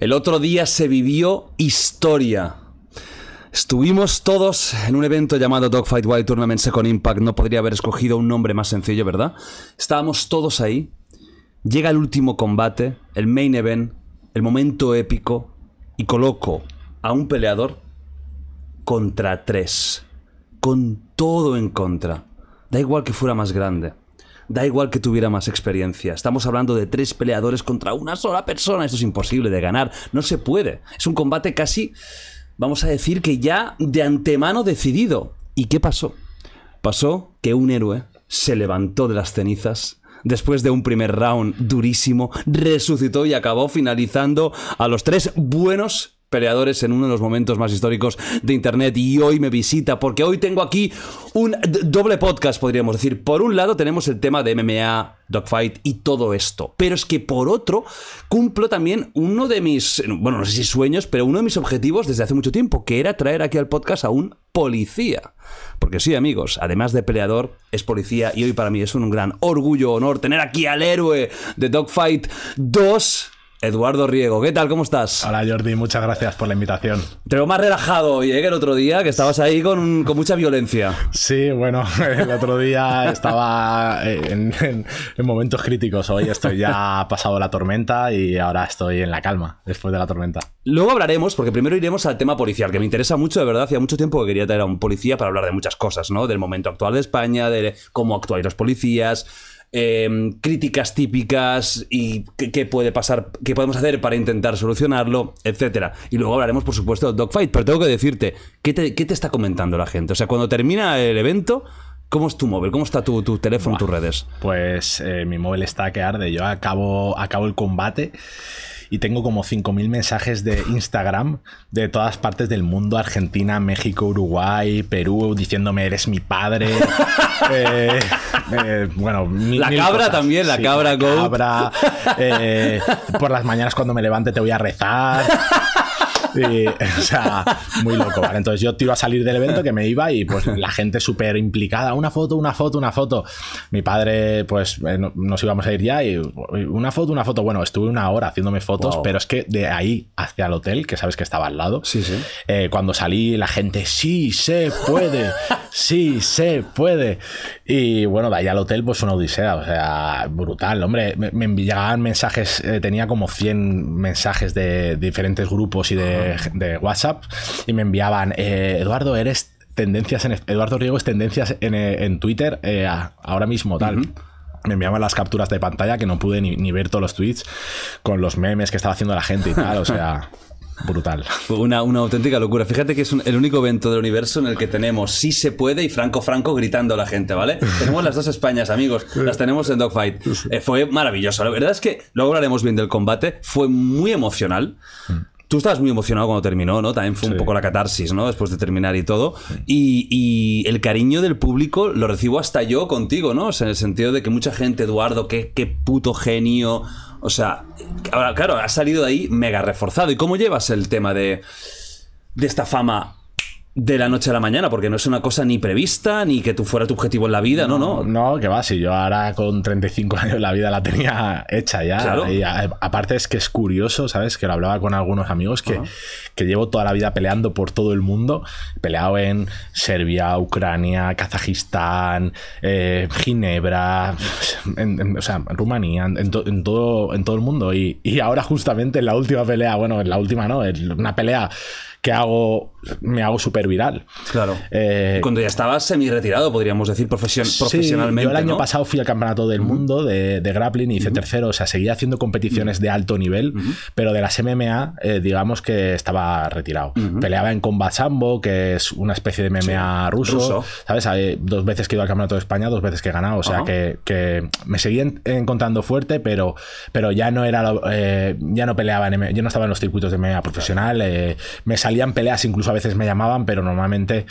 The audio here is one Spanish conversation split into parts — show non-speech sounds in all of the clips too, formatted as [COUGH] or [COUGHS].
El otro día se vivió historia. Estuvimos todos en un evento llamado Dogfight Wild Tournament Second Impact. No podría haber escogido un nombre más sencillo, ¿verdad? Estábamos todos ahí. Llega el último combate, el main event, el momento épico, y coloco a un peleador contra tres. Con todo en contra. Da igual que fuera más grande. Da igual que tuviera más experiencia. Estamos hablando de tres peleadores contra una sola persona. Esto es imposible de ganar. No se puede. Es un combate casi, vamos a decir que ya de antemano decidido. ¿Y qué pasó? Pasó que un héroe se levantó de las cenizas después de un primer round durísimo, resucitó y acabó finalizando a los tres buenos peleadores en uno de los momentos más históricos de Internet y hoy me visita porque hoy tengo aquí un doble podcast, podríamos decir. Por un lado tenemos el tema de MMA, Dogfight y todo esto, pero es que por otro cumplo también uno de mis, bueno, no sé si sueños, pero uno de mis objetivos desde hace mucho tiempo, que era traer aquí al podcast a un policía. Porque sí, amigos, además de peleador, es policía y hoy para mí es un gran orgullo, honor tener aquí al héroe de Dogfight 2. Eduardo Riego, ¿qué tal? ¿Cómo estás? Hola Jordi, muchas gracias por la invitación. Te veo más relajado hoy ¿eh? que el otro día, que estabas ahí con, mucha violencia. Sí, bueno, [LAUGHS] el otro día estaba eh, en, momentos críticos. Hoy estoy ya pasado la tormenta y ahora estoy en la calma después de la tormenta. Luego hablaremos, porque primero iremos al tema policial, que me interesa mucho, de verdad. Hacía mucho tiempo que quería tener a un policía para hablar de muchas cosas, ¿no? Del momento actual de España, de cómo actúan los policías eh, críticas típicas y qué, puede pasar, qué podemos hacer para intentar solucionarlo, etcétera Y luego hablaremos, por supuesto, de Dogfight, pero tengo que decirte, ¿qué te, está comentando la gente? O sea, cuando termina el evento... ¿Cómo es tu móvil? ¿Cómo está tu, tu teléfono, tus redes? Pues eh, mi móvil está que arde. Yo acabo, acabo el combate y tengo como 5.000 mensajes de Instagram de todas partes del mundo, Argentina, México, Uruguay, Perú, diciéndome eres mi padre. [LAUGHS] Eh, eh, bueno, la cabra también, la cabra, go. Eh, por las mañanas cuando me levante te voy a rezar. [LAUGHS] Sí, [LAUGHS] o sea, muy loco, Entonces yo te iba a salir del evento que me iba y pues la gente súper implicada, una foto, una foto, una foto. Mi padre, pues eh, nos íbamos a ir ya y una foto, una foto. Bueno, estuve una hora haciéndome fotos, pero es que de ahí hacia el hotel, que sabes que estaba al lado, sí, sí. Eh, cuando salí la gente, sí, se puede, [LAUGHS] Sí, se puede. Y bueno, de ahí al hotel, pues una odisea, o sea, brutal. Hombre, me, enviaban mensajes, eh, tenía como 100 mensajes de diferentes grupos y de, WhatsApp, y me enviaban, eh, Eduardo, eres tendencias en. Eduardo Riego es tendencias en, eh, Twitter ahora mismo, tal. me enviaban las capturas de pantalla que no pude ni, ni, ver todos los tweets con los memes que estaba haciendo la gente y tal. O sea, [LAUGHS] brutal. Una, una auténtica locura. Fíjate que es el único evento del universo en el que tenemos sí se puede y Franco Franco gritando a la gente, ¿vale? [LAUGHS] tenemos las dos Españas, amigos. Las tenemos en Dogfight. Eh, fue maravilloso. La verdad es que luego hablaremos bien del combate. Fue muy emocional. Mm. Tú estabas muy emocionado cuando terminó, ¿no? También fue un poco la catarsis, ¿no? Después de terminar y todo. Y, el cariño del público lo recibo hasta yo contigo, ¿no? en el sentido de que mucha gente, Eduardo, qué, qué puto genio. O sea, ahora, claro, ha salido de ahí mega reforzado. ¿Y cómo llevas el tema de, de esta fama de la noche a la mañana, porque no es una cosa ni prevista, ni que tú fuera tu objetivo en la vida, no, no. No, que va, si yo ahora con 35 años la vida la tenía hecha ya. aparte es que es curioso, ¿sabes? Que lo hablaba con algunos amigos que, llevo toda la vida peleando por todo el mundo. Peleado en Serbia, Ucrania, Kazajistán, eh, Ginebra, [LAUGHS] o sea, Rumanía, en, todo, en todo el mundo. Y, y ahora justamente en la última pelea, bueno, en la última no, en una pelea que hago, me hago súper viral. Claro. Eh, Cuando ya estabas semi-retirado, podríamos decir, profesionalmente. Yo el año pasado fui al Campeonato del Mundo de, de, grappling y hice tercero. O sea, seguía haciendo competiciones de alto nivel, pero de las MMA, eh, digamos que estaba retirado. Peleaba en Combat Sambo, que es una especie de MMA ruso, ¿Sabes? dos veces que he ido al Campeonato de España, dos veces que he ganado. O sea, que, me seguía encontrando fuerte, pero, pero ya no era. Eh, ya no peleaba en MMA, yo no estaba en los circuitos de MMA profesional. me salían peleas, incluso a veces me llamaban, pero normalmente...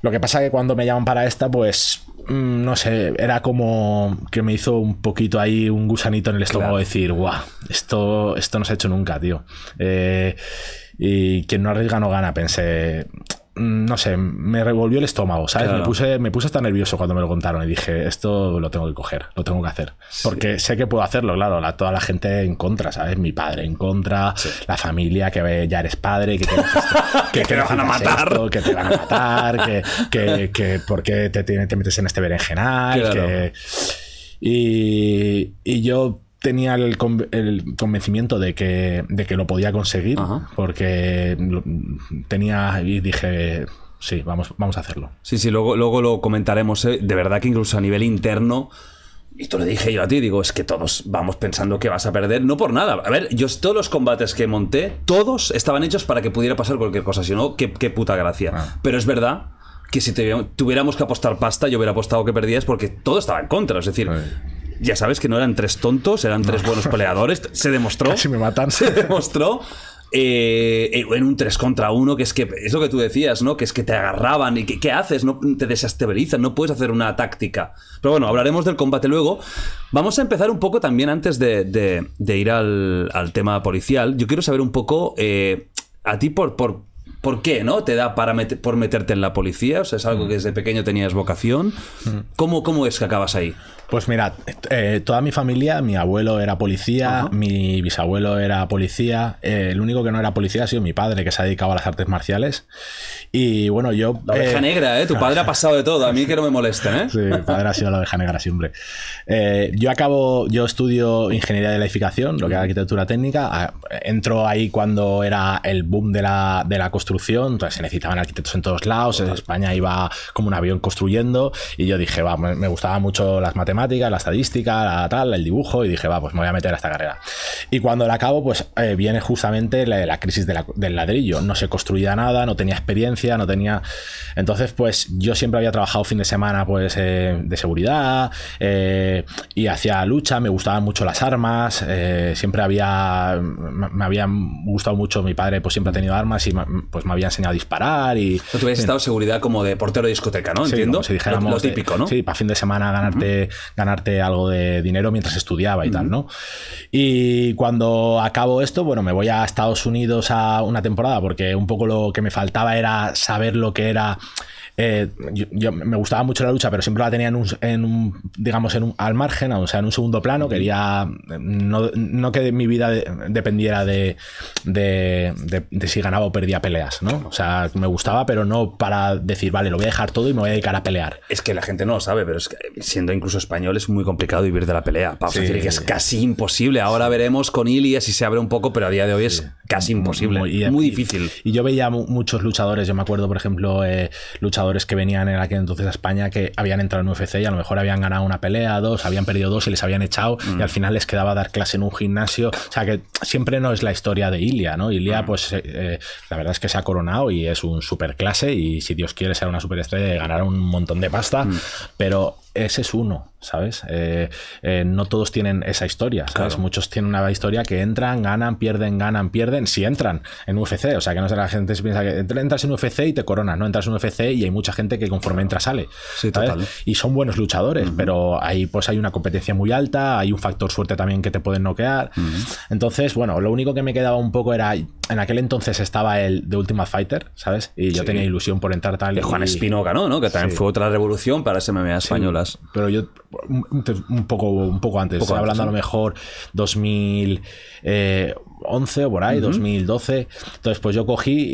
Lo que pasa que cuando me llaman para esta, pues mm, no sé, era como que me hizo un poquito ahí un gusanito en el estómago decir, guau, esto, esto no se ha hecho nunca, tío. Eh, y quien no arriesga no gana, pensé. Mm, no sé, me revolvió el estómago, ¿sabes? Me, puse, me hasta nervioso cuando me lo contaron y dije, esto lo tengo que coger, lo tengo que hacer. Porque sé que puedo hacerlo, claro, toda la gente en contra, ¿sabes? Mi padre en contra, la familia que ya eres padre, que [LAUGHS] te, van a matar, que te van a matar, que, que, por qué te, te, metes en este berenjenal, Y, y yo tenía el, convencimiento de que, lo podía conseguir, porque tenía y dije, sí, vamos, vamos a hacerlo. Sí, sí, luego, luego lo comentaremos. ¿eh? De verdad que incluso a nivel interno, y tú le dije yo a ti, digo, es que todos vamos pensando que vas a perder, no por nada. A ver, yo todos los combates que monté, todos estaban hechos para que pudiera pasar cualquier cosa, si no, qué, puta gracia. Ah. Pero es verdad que si tuviéramos que apostar pasta, yo hubiera apostado que perdías porque todo estaba en contra. Es decir, ya sabes que no eran tres tontos, eran tres buenos peleadores. Se demostró. si me matan. Se demostró. Eh, eh, en un 3 contra 1, que es que es lo que tú decías, ¿no? Que es que te agarraban y que, ¿qué haces? No te desestabilizan, no puedes hacer una táctica. Pero bueno, hablaremos del combate luego. Vamos a empezar un poco también antes de, de, ir al, tema policial. Yo quiero saber un poco. Eh, a ti por ¿Por qué, no? ¿Te da para por meterte en la policía? O sea, es algo que desde pequeño tenías vocación. Mm. ¿Cómo, cómo es que acabas ahí? Pues mira, eh, toda mi familia, mi abuelo era policía, mi bisabuelo era policía, eh, el único que no era policía ha sido mi padre, que se ha dedicado a las artes marciales. Y bueno, yo... La oveja eh, negra, ¿eh? Tu padre ha pasado de todo, a mí que no me molesta. ¿eh? [LAUGHS] Sí, mi padre ha sido la oveja negra siempre. yo acabo, yo estudio ingeniería de la edificación, lo que es arquitectura técnica, ah, entro ahí cuando era el boom de la, de la construcción construcción, se necesitaban arquitectos en todos lados, España iba como un avión construyendo y yo dije, va, me, gustaba mucho las matemáticas, la estadística, la tal, el dibujo y dije, va, pues me voy a meter a esta carrera. Y cuando la acabo, pues eh, viene justamente la, crisis del ladrillo, no se construía nada, no tenía experiencia, no tenía... Entonces, pues yo siempre había trabajado fin de semana pues eh, de seguridad eh, y hacía lucha, me gustaban mucho las armas, siempre había, me, me habían gustado mucho, mi padre pues siempre ha tenido armas y pues, pues me había enseñado a disparar y... Tu tú habías estado seguridad como de portero de discoteca, ¿no? Entiendo. lo, típico, ¿no? sí, para fin de semana ganarte, ganarte algo de dinero mientras estudiaba y tal, ¿no? Y cuando acabo esto, bueno, me voy a Estados Unidos a una temporada porque un poco lo que me faltaba era saber lo que era eh, yo, me gustaba mucho la lucha, pero siempre la tenía en un, digamos, en al margen, o sea, en un segundo plano. Quería no, no que mi vida dependiera de, de, si ganaba o perdía peleas, ¿no? O sea, me gustaba, pero no para decir, vale, lo voy a dejar todo y me voy a dedicar a pelear. Es que la gente no lo sabe, pero es siendo incluso español es muy complicado vivir de la pelea. Vamos decir que es casi imposible. Ahora veremos con Ilias si se abre un poco, pero a día de hoy es casi imposible. Muy, difícil. Y, yo veía muchos luchadores, yo me acuerdo, por ejemplo, eh, luchadores que venían en aquel entonces a España que habían entrado en UFC y a lo mejor habían ganado una pelea, dos, habían perdido dos y les habían echado y mm. al final les quedaba dar clase en un gimnasio. O sea que siempre no es la historia de Ilia, ¿no? Ilia, mm. pues eh, eh, la verdad es que se ha coronado y es un super clase y si Dios quiere será una superestrella y ganar un montón de pasta, mm. pero ese es uno, ¿sabes? Eh, eh, no todos tienen esa historia, Muchos tienen una historia que entran, ganan, pierden, ganan, pierden, si entran en UFC, o sea, que no sé, la gente se piensa que entras en UFC y te corona ¿no? Entras en UFC y hay mucha gente que conforme entra sale, sí, Total. ¿eh? Y son buenos luchadores, pero ahí pues hay una competencia muy alta, hay un factor suerte también que te pueden noquear. Entonces, bueno, lo único que me quedaba un poco era, en aquel entonces estaba el de Ultimate Fighter, ¿sabes? Y yo tenía ilusión por entrar tal. y Juan Espino ganó, ¿no? Que también fue otra revolución para ese MMA española pero yo un poco, un poco antes, hablando a lo mejor 2011 o por ahí, 2012. Entonces, pues yo cogí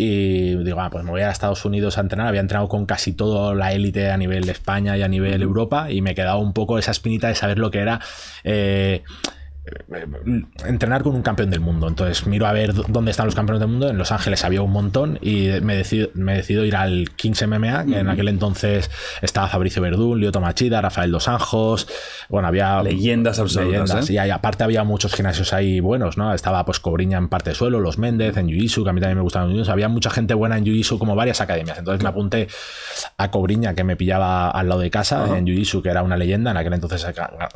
y digo, ah, pues me voy a Estados Unidos a entrenar. Había entrenado con casi toda la élite a nivel de España y a nivel Europa y me quedaba un poco esa espinita de saber lo que era. Eh, eh, eh, entrenar con un campeón del mundo. Entonces miro a ver dónde están los campeones del mundo. En Los Ángeles había un montón y me decido, me decido ir al 15 MMA, que en aquel entonces estaba Fabricio Verdún, Lioto Machida, Rafael Dos Anjos. Bueno, había. Leyendas absolutas. Leyendas, ¿eh? Y aparte había muchos gimnasios ahí buenos, ¿no? Estaba pues Cobriña en parte de suelo, Los Méndez, en jiu que a mí también me gustaban Había mucha gente buena en jiu como varias academias. Entonces me apunté a Cobriña, que me pillaba al lado de casa, en jiu que era una leyenda, en aquel entonces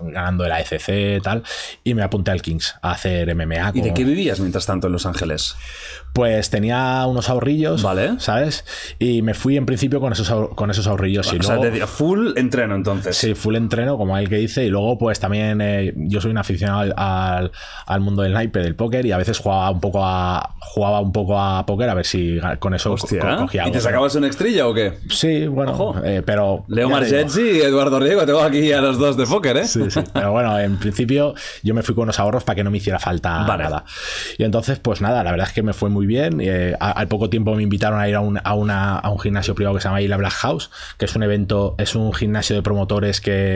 ganando el AFC, e tal. Y me apunté al Kings a hacer MMA. ¿Y de qué vivías mientras tanto en Los Ángeles? pues tenía unos ahorrillos, vale. ¿sabes? Y me fui en principio con esos, con esos ahorrillos. Y o sea, te full entreno entonces. Sí, full entreno, como el que dice. Y luego, pues también eh, yo soy un aficionado al, mundo del naipe, del póker, y a veces jugaba un poco a jugaba un poco a póker a ver si con eso cogía ¿Y te sacabas una estrella o qué? Sí, bueno, eh, pero... Leo Margenzi y Eduardo Riego, tengo aquí a los dos de póker, ¿eh? Sí, sí. Pero bueno, en principio yo me fui con unos ahorros para que no me hiciera falta nada. Y entonces, pues nada, la verdad es que me fue muy muy bien. Eh, al poco tiempo me invitaron a ir a un, a, una, un gimnasio privado que se llama la Black House, que es un evento, es un gimnasio de promotores que,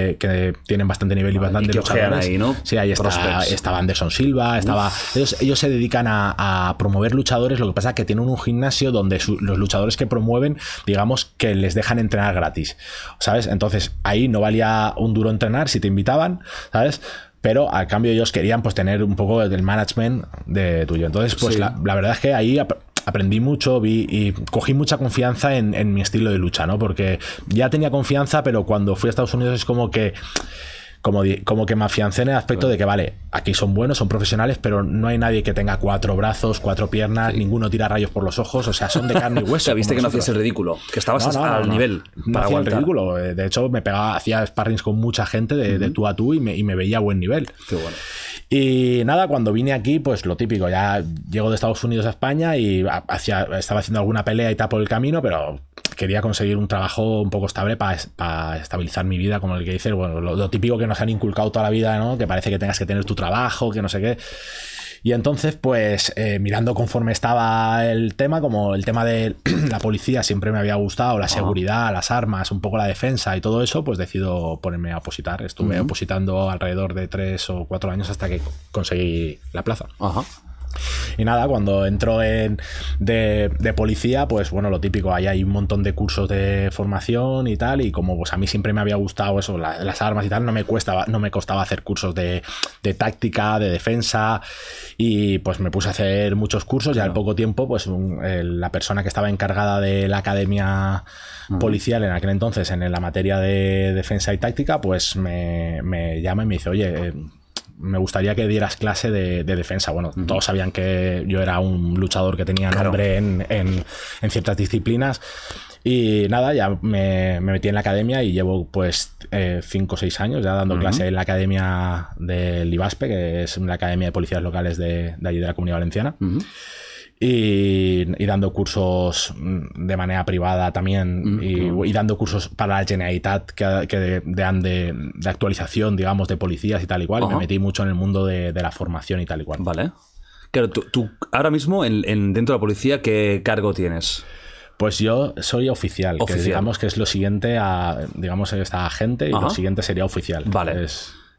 tienen bastante nivel y bastante luchadores. Sí, ahí estaba Anderson Silva, estaba. Ellos, se dedican a, promover luchadores, lo que pasa es que tienen un gimnasio donde los luchadores que promueven, digamos que les dejan entrenar gratis. ¿Sabes? Entonces ahí no valía un duro entrenar si te invitaban, ¿sabes? pero al cambio ellos querían pues tener un poco del management de tuyo. Entonces, pues la, verdad es que ahí aprendí mucho vi, y cogí mucha confianza en, en mi estilo de lucha, ¿no? Porque ya tenía confianza, pero cuando fui a Estados Unidos es como que como, como que me afiancé en el aspecto de que, vale, aquí son buenos, son profesionales, pero no hay nadie que tenga cuatro brazos, cuatro piernas, ninguno tira rayos por los ojos, o sea, son de carne y [LAUGHS] hueso. viste que no hacías el ridículo, que estabas hasta al nivel. No para hacía el ridículo, eh, de hecho me pegaba, hacía sparrings con mucha gente de, de tú a tú y me, y me veía a buen nivel. Qué bueno. Y nada, cuando vine aquí, pues lo típico, ya llego de Estados Unidos a España y estaba haciendo alguna pelea y tapo el camino, pero quería conseguir un trabajo un poco estable para, estabilizar mi vida, como el que dices, bueno, lo, lo, típico que nos han inculcado toda la vida, ¿no? Que parece que tengas que tener tu trabajo, que no sé qué. Y entonces, pues eh, mirando conforme estaba el tema, como el tema de [CLEARS THROAT] la policía siempre me había gustado, la seguridad, las armas, un poco la defensa y todo eso, pues decido ponerme a opositar. Estuve opositando alrededor de tres o cuatro años hasta que conseguí la plaza. Ajá. Y nada, cuando entró en, de, policía, pues bueno, lo típico, ahí hay un montón de cursos de formación y tal, y como pues a mí siempre me había gustado eso, las armas y tal, no me, cuesta, no me costaba hacer cursos de, táctica, de defensa, y pues me puse a hacer muchos cursos y al poco tiempo, pues la persona que estaba encargada de la academia policial en aquel entonces, en la materia de defensa y táctica, pues me llama y me dice, oye eh, me gustaría que dieras clase de, defensa. Bueno, todos sabían que yo era un luchador que tenía nombre en, en, ciertas disciplinas. Y nada, ya me, metí en la academia y llevo pues 5 eh, o 6 años ya dando clase en la academia del IBASPE, que es una academia de policías locales de, de allí de la Comunidad Valenciana y, dando cursos mm, de manera privada también mm, y, dando cursos para la Generalitat que, que de, de, de, actualización, digamos, de policías y tal y cual. Me metí mucho en el mundo de, la formación y tal y cual. Vale. Claro, tú, ahora mismo en, dentro de la policía, ¿qué cargo tienes? Pues yo soy oficial, que digamos que es lo siguiente a, digamos, está agente y lo siguiente sería oficial. Vale.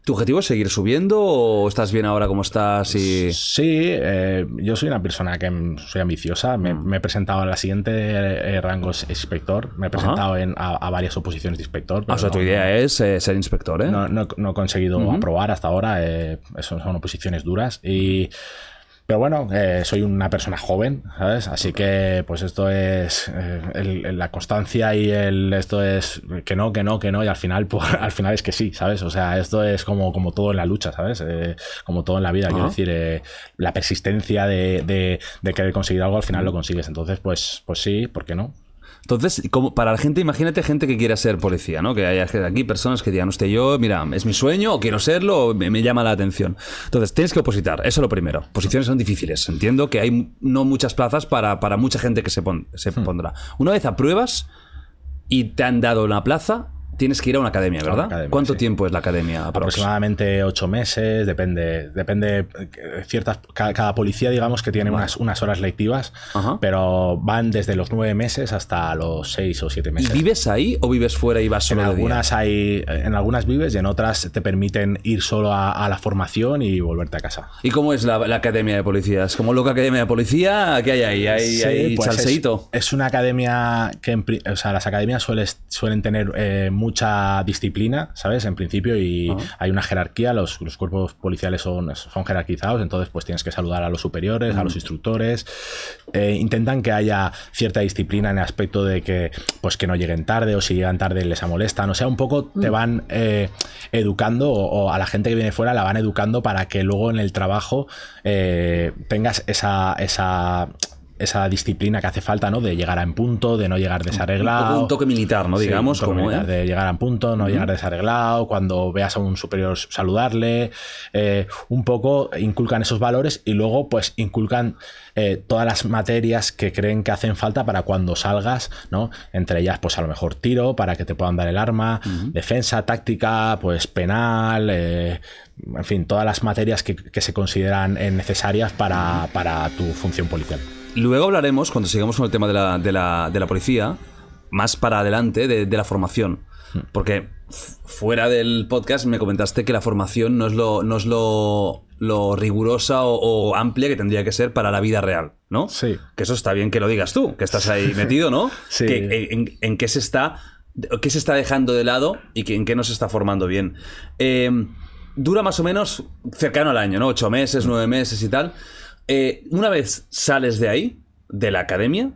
¿Tu objetivo es seguir subiendo o estás bien ahora como estás? Y... Sí, eh, yo soy una persona que em, soy ambiciosa. Me, he presentado a la siguiente rango rangos inspector. Me he presentado en, eh, a, varias oposiciones de inspector. Ah, o sea, tu idea es eh, ser inspector, ¿eh? No, no he conseguido aprobar hasta ahora. Son, son oposiciones duras y pero bueno, eh, soy una persona joven, ¿sabes? Así que pues esto es eh, la constancia y el esto es que no, que no, que no, y al final, pues, [LAUGHS] al final es que sí, ¿sabes? O sea, esto es como, como todo en la lucha, ¿sabes? Eh, como todo en la vida, quiero decir, la persistencia de, de, de, querer conseguir algo, al final lo consigues. Entonces, pues, pues sí, ¿por qué no? Entonces, como para la gente, imagínate gente que quiera ser policía, ¿no? Que haya aquí personas que digan, usted, yo, mira, es mi sueño, o quiero serlo, o me, llama la atención. Entonces, tienes que opositar, eso es lo primero. Posiciones son difíciles, entiendo que hay no muchas plazas para, mucha gente que se, se hmm. pondrá. Una vez apruebas y te han dado una plaza, tienes que ir a una academia, ¿verdad? ¿Cuánto tiempo es la academia? Aproximadamente ocho meses, depende, depende eh, ciertas, cada, policía digamos que tiene unas, horas lectivas, pero van desde los nueve meses hasta los seis o siete meses. ¿Y vives ahí o vives fuera y vas solo? En algunas hay, en algunas vives y en otras te permiten ir solo a, la formación y volverte a casa. ¿Y cómo es la, academia de policías? ¿Cómo loca academia de policía? ¿Qué hay ahí? ¿Hay, sí, pues es, una academia que, o sea, las academias sueles, suelen tener eh, mucha disciplina, ¿sabes? En principio, y hay una jerarquía, los, los, cuerpos policiales son, son jerarquizados, entonces pues tienes que saludar a los superiores, a los instructores. Eh, intentan que haya cierta disciplina en el aspecto de que, pues, que no lleguen tarde o si llegan tarde les amolestan. O sea, un poco te mm. van eh, educando o, a la gente que viene fuera la van educando para que luego en el trabajo eh, tengas esa, esa esa disciplina que hace falta, ¿no? De llegar a en punto, de no llegar desarreglado. Un, toque militar, ¿no? Digamos, como ¿eh? De llegar a en punto, no llegar desarreglado, cuando veas a un superior saludarle. Eh, un poco inculcan esos valores y luego, pues, inculcan eh, todas las materias que creen que hacen falta para cuando salgas, ¿no? Entre ellas, pues, a lo mejor tiro para que te puedan dar el arma, defensa, táctica, pues, penal, en fin, todas las materias que, se consideran necesarias para, para tu función policial. Luego hablaremos, cuando sigamos con el tema de la, de la, de la policía, más para adelante, de, la formación. Hmm. Porque fuera del podcast me comentaste que la formación no es lo, lo, rigurosa o, amplia que tendría que ser para la vida real, ¿no? Sí. Que eso está bien que lo digas tú, que estás ahí [LAUGHS] metido, ¿no? Eh, en, qué se está. se está dejando de lado y en qué no se está formando bien. Eh, dura más o menos cercano al año, ¿no? Ocho meses, nueve meses y tal. Eh, una vez sales de ahí, de la academia,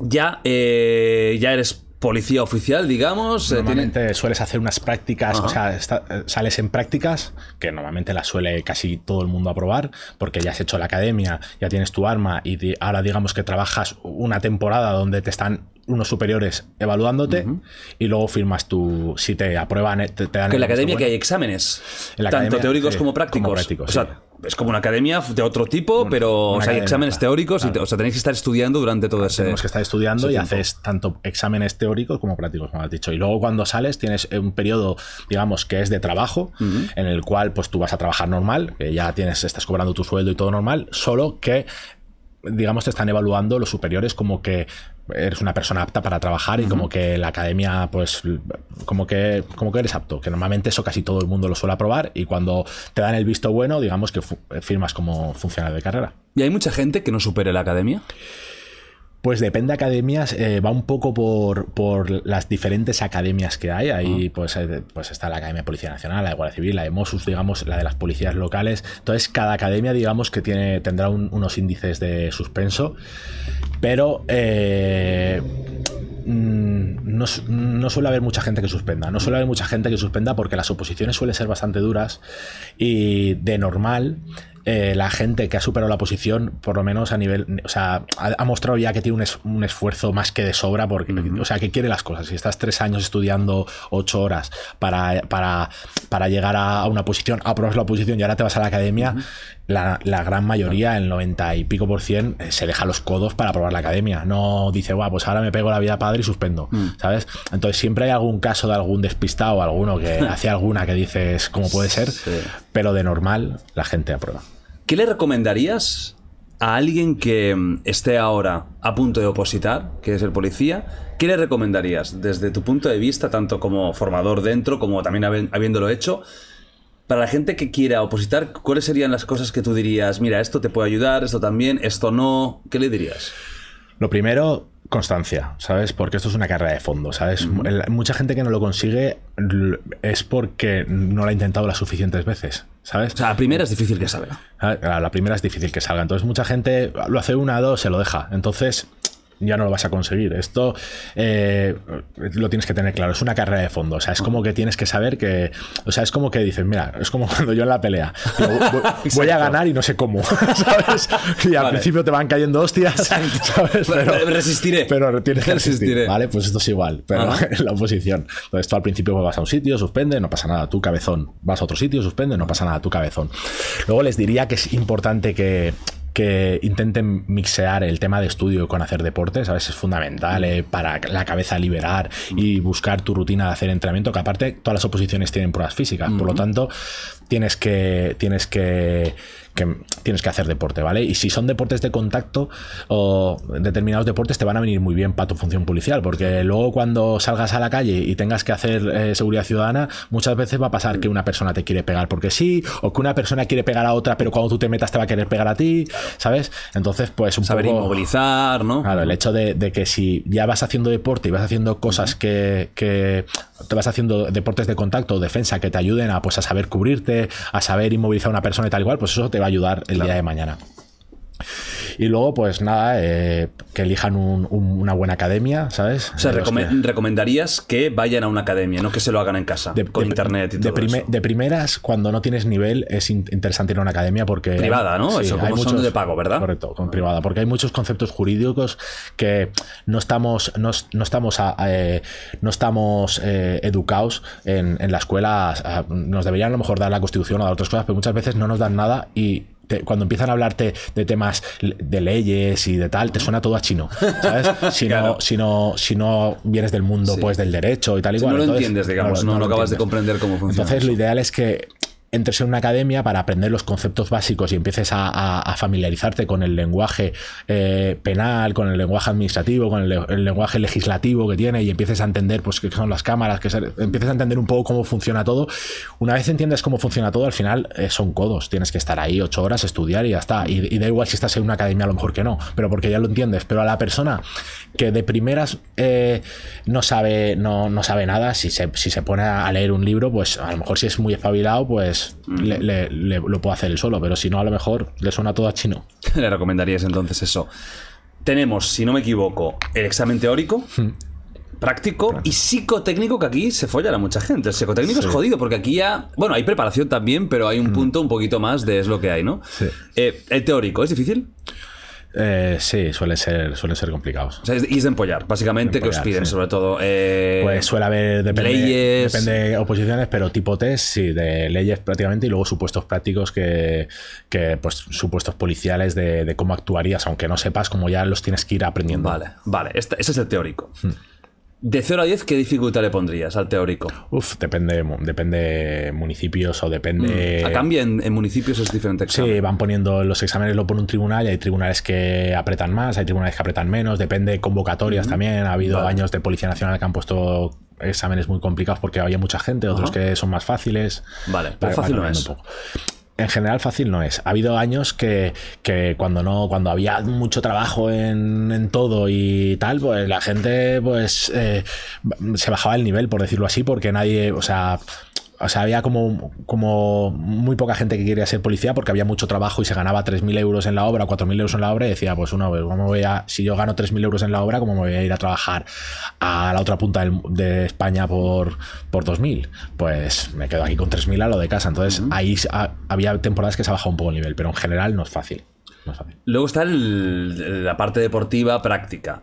ya, eh, ya eres policía oficial, digamos. Eh, normalmente sueles hacer unas prácticas, o sea, sales en prácticas, que normalmente las suele casi todo el mundo aprobar, porque ya has hecho la academia, ya tienes tu arma y ahora digamos que trabajas una temporada donde te están unos superiores evaluándote y luego firmas tu. Si te aprueban, eh, te, dan. Que en la academia que hay exámenes, tanto teóricos como prácticos. es como una academia de otro tipo, pero hay exámenes teóricos y o sea, tenéis que estar estudiando durante todo ese. Tenemos que estar estudiando y haces tanto exámenes teóricos como prácticos, como has dicho. Y luego cuando sales tienes eh, un periodo, digamos, que es de trabajo, en el cual pues tú vas a trabajar normal, que ya tienes, estás cobrando tu sueldo y todo normal, solo que digamos, te están evaluando los superiores como que eres una persona apta para trabajar y como que la academia, pues, como que, como que eres apto, que normalmente eso casi todo el mundo lo suele aprobar y cuando te dan el visto bueno, digamos que eh, firmas como funcionario de carrera. ¿Y hay mucha gente que no supere la academia? Pues depende de academias, eh, va un poco por, las diferentes academias que hay. Ahí mm. pues, eh, pues está la Academia de Policía Nacional, la de Guardia Civil, la de Mossus, digamos, la de las policías locales. Entonces, cada academia, digamos, que tiene, tendrá unos índices de suspenso. Pero eh, mm, no, no, suele haber mucha gente que suspenda. No suele haber mucha gente que suspenda porque las oposiciones suelen ser bastante duras y de normal eh, la gente que ha superado la posición, por lo menos a nivel, o sea, ha, mostrado ya que tiene un, esfuerzo más que de sobra, porque, o sea, que quiere las cosas. Si estás tres años estudiando ocho horas para, para, llegar a, una posición, aprobas la posición y ahora te vas a la academia, La, gran mayoría, el 90 y pico por cien, eh, se deja los codos para aprobar la academia. No dice, guau, pues ahora me pego la vida padre y suspendo, mm. ¿sabes? Entonces siempre hay algún caso de algún despistado, alguno que [LAUGHS] hace alguna que dices, ¿cómo puede ser? Pero de normal, la gente aprueba. ¿Qué le recomendarías a alguien que mm, esté ahora a punto de opositar, que es el policía? ¿Qué le recomendarías desde tu punto de vista, tanto como formador dentro, como también habiéndolo hecho? Para la gente que quiera opositar, ¿cuáles serían las cosas que tú dirías? Mira, esto te puede ayudar, esto también, esto no. ¿Qué le dirías? Lo primero, constancia, ¿sabes? Porque esto es una carrera de fondo, ¿sabes? Mucha gente que no lo consigue es porque no lo ha intentado las suficientes veces. ¿Sabes? O sea, la primera es difícil que salga. Ah, la primera es difícil que salga. Entonces, mucha gente lo hace una, dos, se lo deja. Entonces, ya no lo vas a conseguir. Esto eh, lo tienes que tener claro, es una carrera de fondo. O sea, es como que tienes que saber que. O sea, es como que dices mira, es como [LAUGHS] cuando yo en la pelea [LAUGHS] voy, a ganar y no sé cómo. [LAUGHS] ¿Sabes? Y al principio te van cayendo hostias. ¿sabes? Pero, resistiré. Pero tienes que resistir. Vale, pues esto es igual, pero en la oposición. Entonces tú al principio vas a un sitio, suspende, no pasa nada, tu cabezón. Vas a otro sitio, suspende, no pasa nada, tu cabezón. Luego les diría que es importante que que intenten mixear el tema de estudio con hacer deporte, ¿sabes? Es fundamental eh, para la cabeza liberar y buscar tu rutina de hacer entrenamiento, que aparte todas las oposiciones tienen pruebas físicas, por lo tanto tienes que, tienes que, tienes que hacer deporte, ¿vale? Y si son deportes de contacto o determinados deportes te van a venir muy bien para tu función policial, porque luego cuando salgas a la calle y tengas que hacer eh, seguridad ciudadana, muchas veces va a pasar que una persona te quiere pegar porque sí, o que una persona quiere pegar a otra, pero cuando tú te metas te va a querer pegar a ti, ¿sabes? Entonces, pues un Saber inmovilizar, ¿no? Claro, el hecho de, que si ya vas haciendo deporte y vas haciendo cosas que, que te vas haciendo deportes de contacto o defensa que te ayuden a, pues, a saber cubrirte, a saber inmovilizar a una persona y tal igual, pues eso te va a ayudar el día de mañana. Y luego, pues nada, eh, que elijan una buena academia, ¿sabes? O sea, recomendarías que vayan a una academia, no que se lo hagan en casa, con internet y todo de, de primeras, cuando no tienes nivel, es interesante ir a una academia porque... Privada, ¿no? eso, como hay muchos, de pago, ¿verdad? Correcto, con privada, porque hay muchos conceptos jurídicos que no estamos, no, estamos, no estamos eh, eh, educados en, la escuela. nos deberían a lo mejor dar la constitución o dar otras cosas, pero muchas veces no nos dan nada y cuando empiezan a hablarte de temas de leyes y de tal, te suena todo a chino, ¿sabes? [LAUGHS] Si, no, si, si no vienes del mundo pues del derecho y tal y No lo entiendes, digamos, no, lo acabas de comprender cómo funciona. Entonces, lo ideal es que entres en una academia para aprender los conceptos básicos y empieces a, familiarizarte con el lenguaje eh, penal, con el lenguaje administrativo, con el, lenguaje legislativo que tiene y empieces a entender pues, qué son las cámaras, que empieces a entender un poco cómo funciona todo. Una vez entiendes cómo funciona todo, al final eh, son codos. Tienes que estar ahí ocho horas, estudiar y ya está. Y, da igual si estás en una academia, a lo mejor que no, pero porque ya lo entiendes. Pero a la persona que de primeras eh, no, sabe, no, no sabe nada, si se, si se pone a leer un libro, pues a lo mejor si es muy espabilado, pues lo puedo hacer él solo, pero si no, a lo mejor le suena todo a chino. [LAUGHS] le recomendarías entonces eso. Tenemos, si no me equivoco, el examen teórico. Hmm. Práctico, y psicotécnico que aquí se follan a mucha gente. El psicotécnico es jodido porque aquí ya, bueno, hay preparación también, pero hay un hmm. punto un poquito más de es lo que hay, ¿no? Eh, el teórico, ¿es difícil? Eh, sí, suelen ser, suelen ser complicados. Y es de empollar, básicamente, que os piden, sobre todo. Eh, pues suele haber, depende, leyes. Depende de oposiciones, pero tipo test, sí, de leyes prácticamente, y luego supuestos prácticos que, que pues, supuestos policiales de, cómo actuarías, aunque no sepas, como ya los tienes que ir aprendiendo. Vale, vale, este, ese es el teórico. Hmm. De 0 a 10, ¿qué dificultad le pondrías al teórico? Uf, depende, depende municipios o depende. Mm, a cambio, en, municipios es diferente. Sí, van poniendo los exámenes, lo pone un tribunal y hay tribunales que apretan más, hay tribunales que apretan menos, depende convocatorias mm, también. Ha habido años de Policía Nacional que han puesto exámenes muy complicados porque había mucha gente, otros que son más fáciles. Vale, pero pues fácil no es en general fácil no es. Ha habido años que, cuando no, cuando había mucho trabajo en, todo y tal, pues la gente pues eh, se bajaba el nivel, por decirlo así, porque nadie, o sea, o sea, había como, como muy poca gente que quería ser policía porque había mucho trabajo y se ganaba 3.000 euros en la obra, o 4.000 euros en la obra y decía, pues uno pues, ¿cómo voy a, si yo gano 3.000 euros en la obra, ¿cómo me voy a ir a trabajar a la otra punta de España por, por 2.000? Pues me quedo aquí con 3.000 a lo de casa. Entonces ahí había temporadas que se ha bajado un poco el nivel, pero en general no es fácil. Luego está la parte deportiva práctica.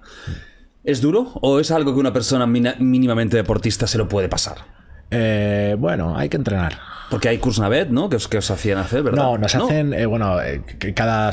¿Es duro o es algo que una persona mínimamente deportista se lo puede pasar? Eh, bueno, hay que entrenar. Porque hay Kursnavet, ¿no? Que os, hacían hacer, ¿verdad? No, nos hacen, eh, bueno, eh, cada,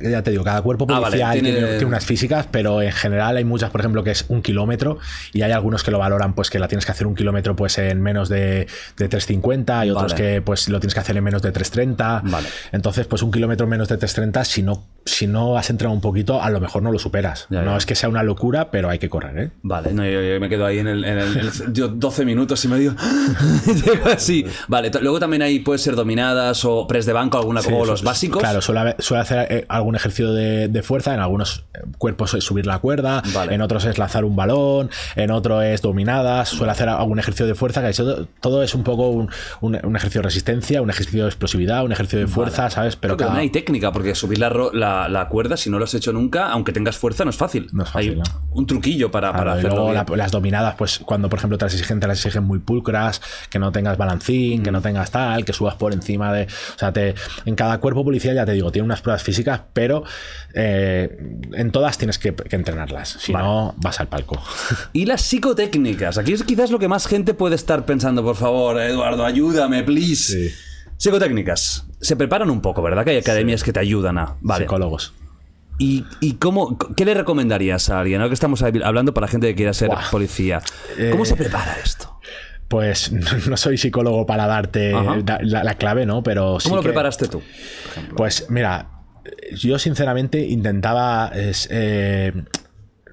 ya te digo, cada cuerpo ah, policial tiene... unas físicas, pero en general hay muchas, por ejemplo, que es un kilómetro y hay algunos que lo valoran, pues que la tienes que hacer un kilómetro pues en menos de, de 3.50, Y otros que pues lo tienes que hacer en menos de 3.30. Vale. Entonces, pues un kilómetro menos de 3.30, si no, si no has entrenado un poquito, a lo mejor no lo superas. No es que sea una locura, pero hay que correr, ¿eh? Vale, yo, me quedo ahí en el, yo 12 minutos y medio... [LAUGHS] Sí, Vale, luego también ahí puede ser dominadas o press de banco, alguna como los básicos. Claro, suele, suele hacer eh, algún ejercicio de, fuerza, en algunos eh, cuerpos es subir la cuerda, en otros es lanzar un balón, en otro es dominadas, suele hacer algún ejercicio de fuerza, que todo es un poco un, ejercicio de resistencia, un ejercicio de explosividad, un ejercicio de fuerza, ¿sabes? Pero cada... hay técnica, porque subir la, cuerda, si no lo has hecho nunca, aunque tengas fuerza, no es fácil. No hay un truquillo para, hacerlo. las dominadas, pues cuando por ejemplo te las exigen, las exigen muy pulcra que no tengas balancín, que no tengas tal, que subas por encima de. O sea, te, en cada cuerpo policial, ya te digo, tiene unas pruebas físicas, pero eh, en todas tienes que, entrenarlas. Si no, vas al palco. [LAUGHS] Y las psicotécnicas. Aquí es quizás lo que más gente puede estar pensando, por favor, Eduardo, ayúdame, please. Psicotécnicas. Se preparan un poco, ¿verdad? Que hay academias que te ayudan a. Psicólogos. ¿Y, cómo, qué le recomendarías a alguien? Ahora que estamos hablando para gente que quiera ser policía. ¿Cómo eh, se prepara esto? pues [LAUGHS] no soy psicólogo para darte la, clave, ¿no? Pero ¿Cómo lo preparaste tú? pues mira, yo sinceramente intentaba eh,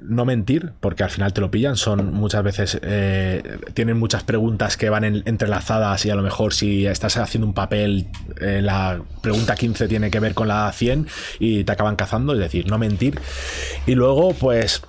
no mentir, porque al final te lo pillan, son muchas veces, eh, tienen muchas preguntas que van entrelazadas y a lo mejor si estás haciendo un papel, eh, la pregunta 15 tiene que ver con la 100 y te acaban cazando, es decir, no mentir. Y luego, pues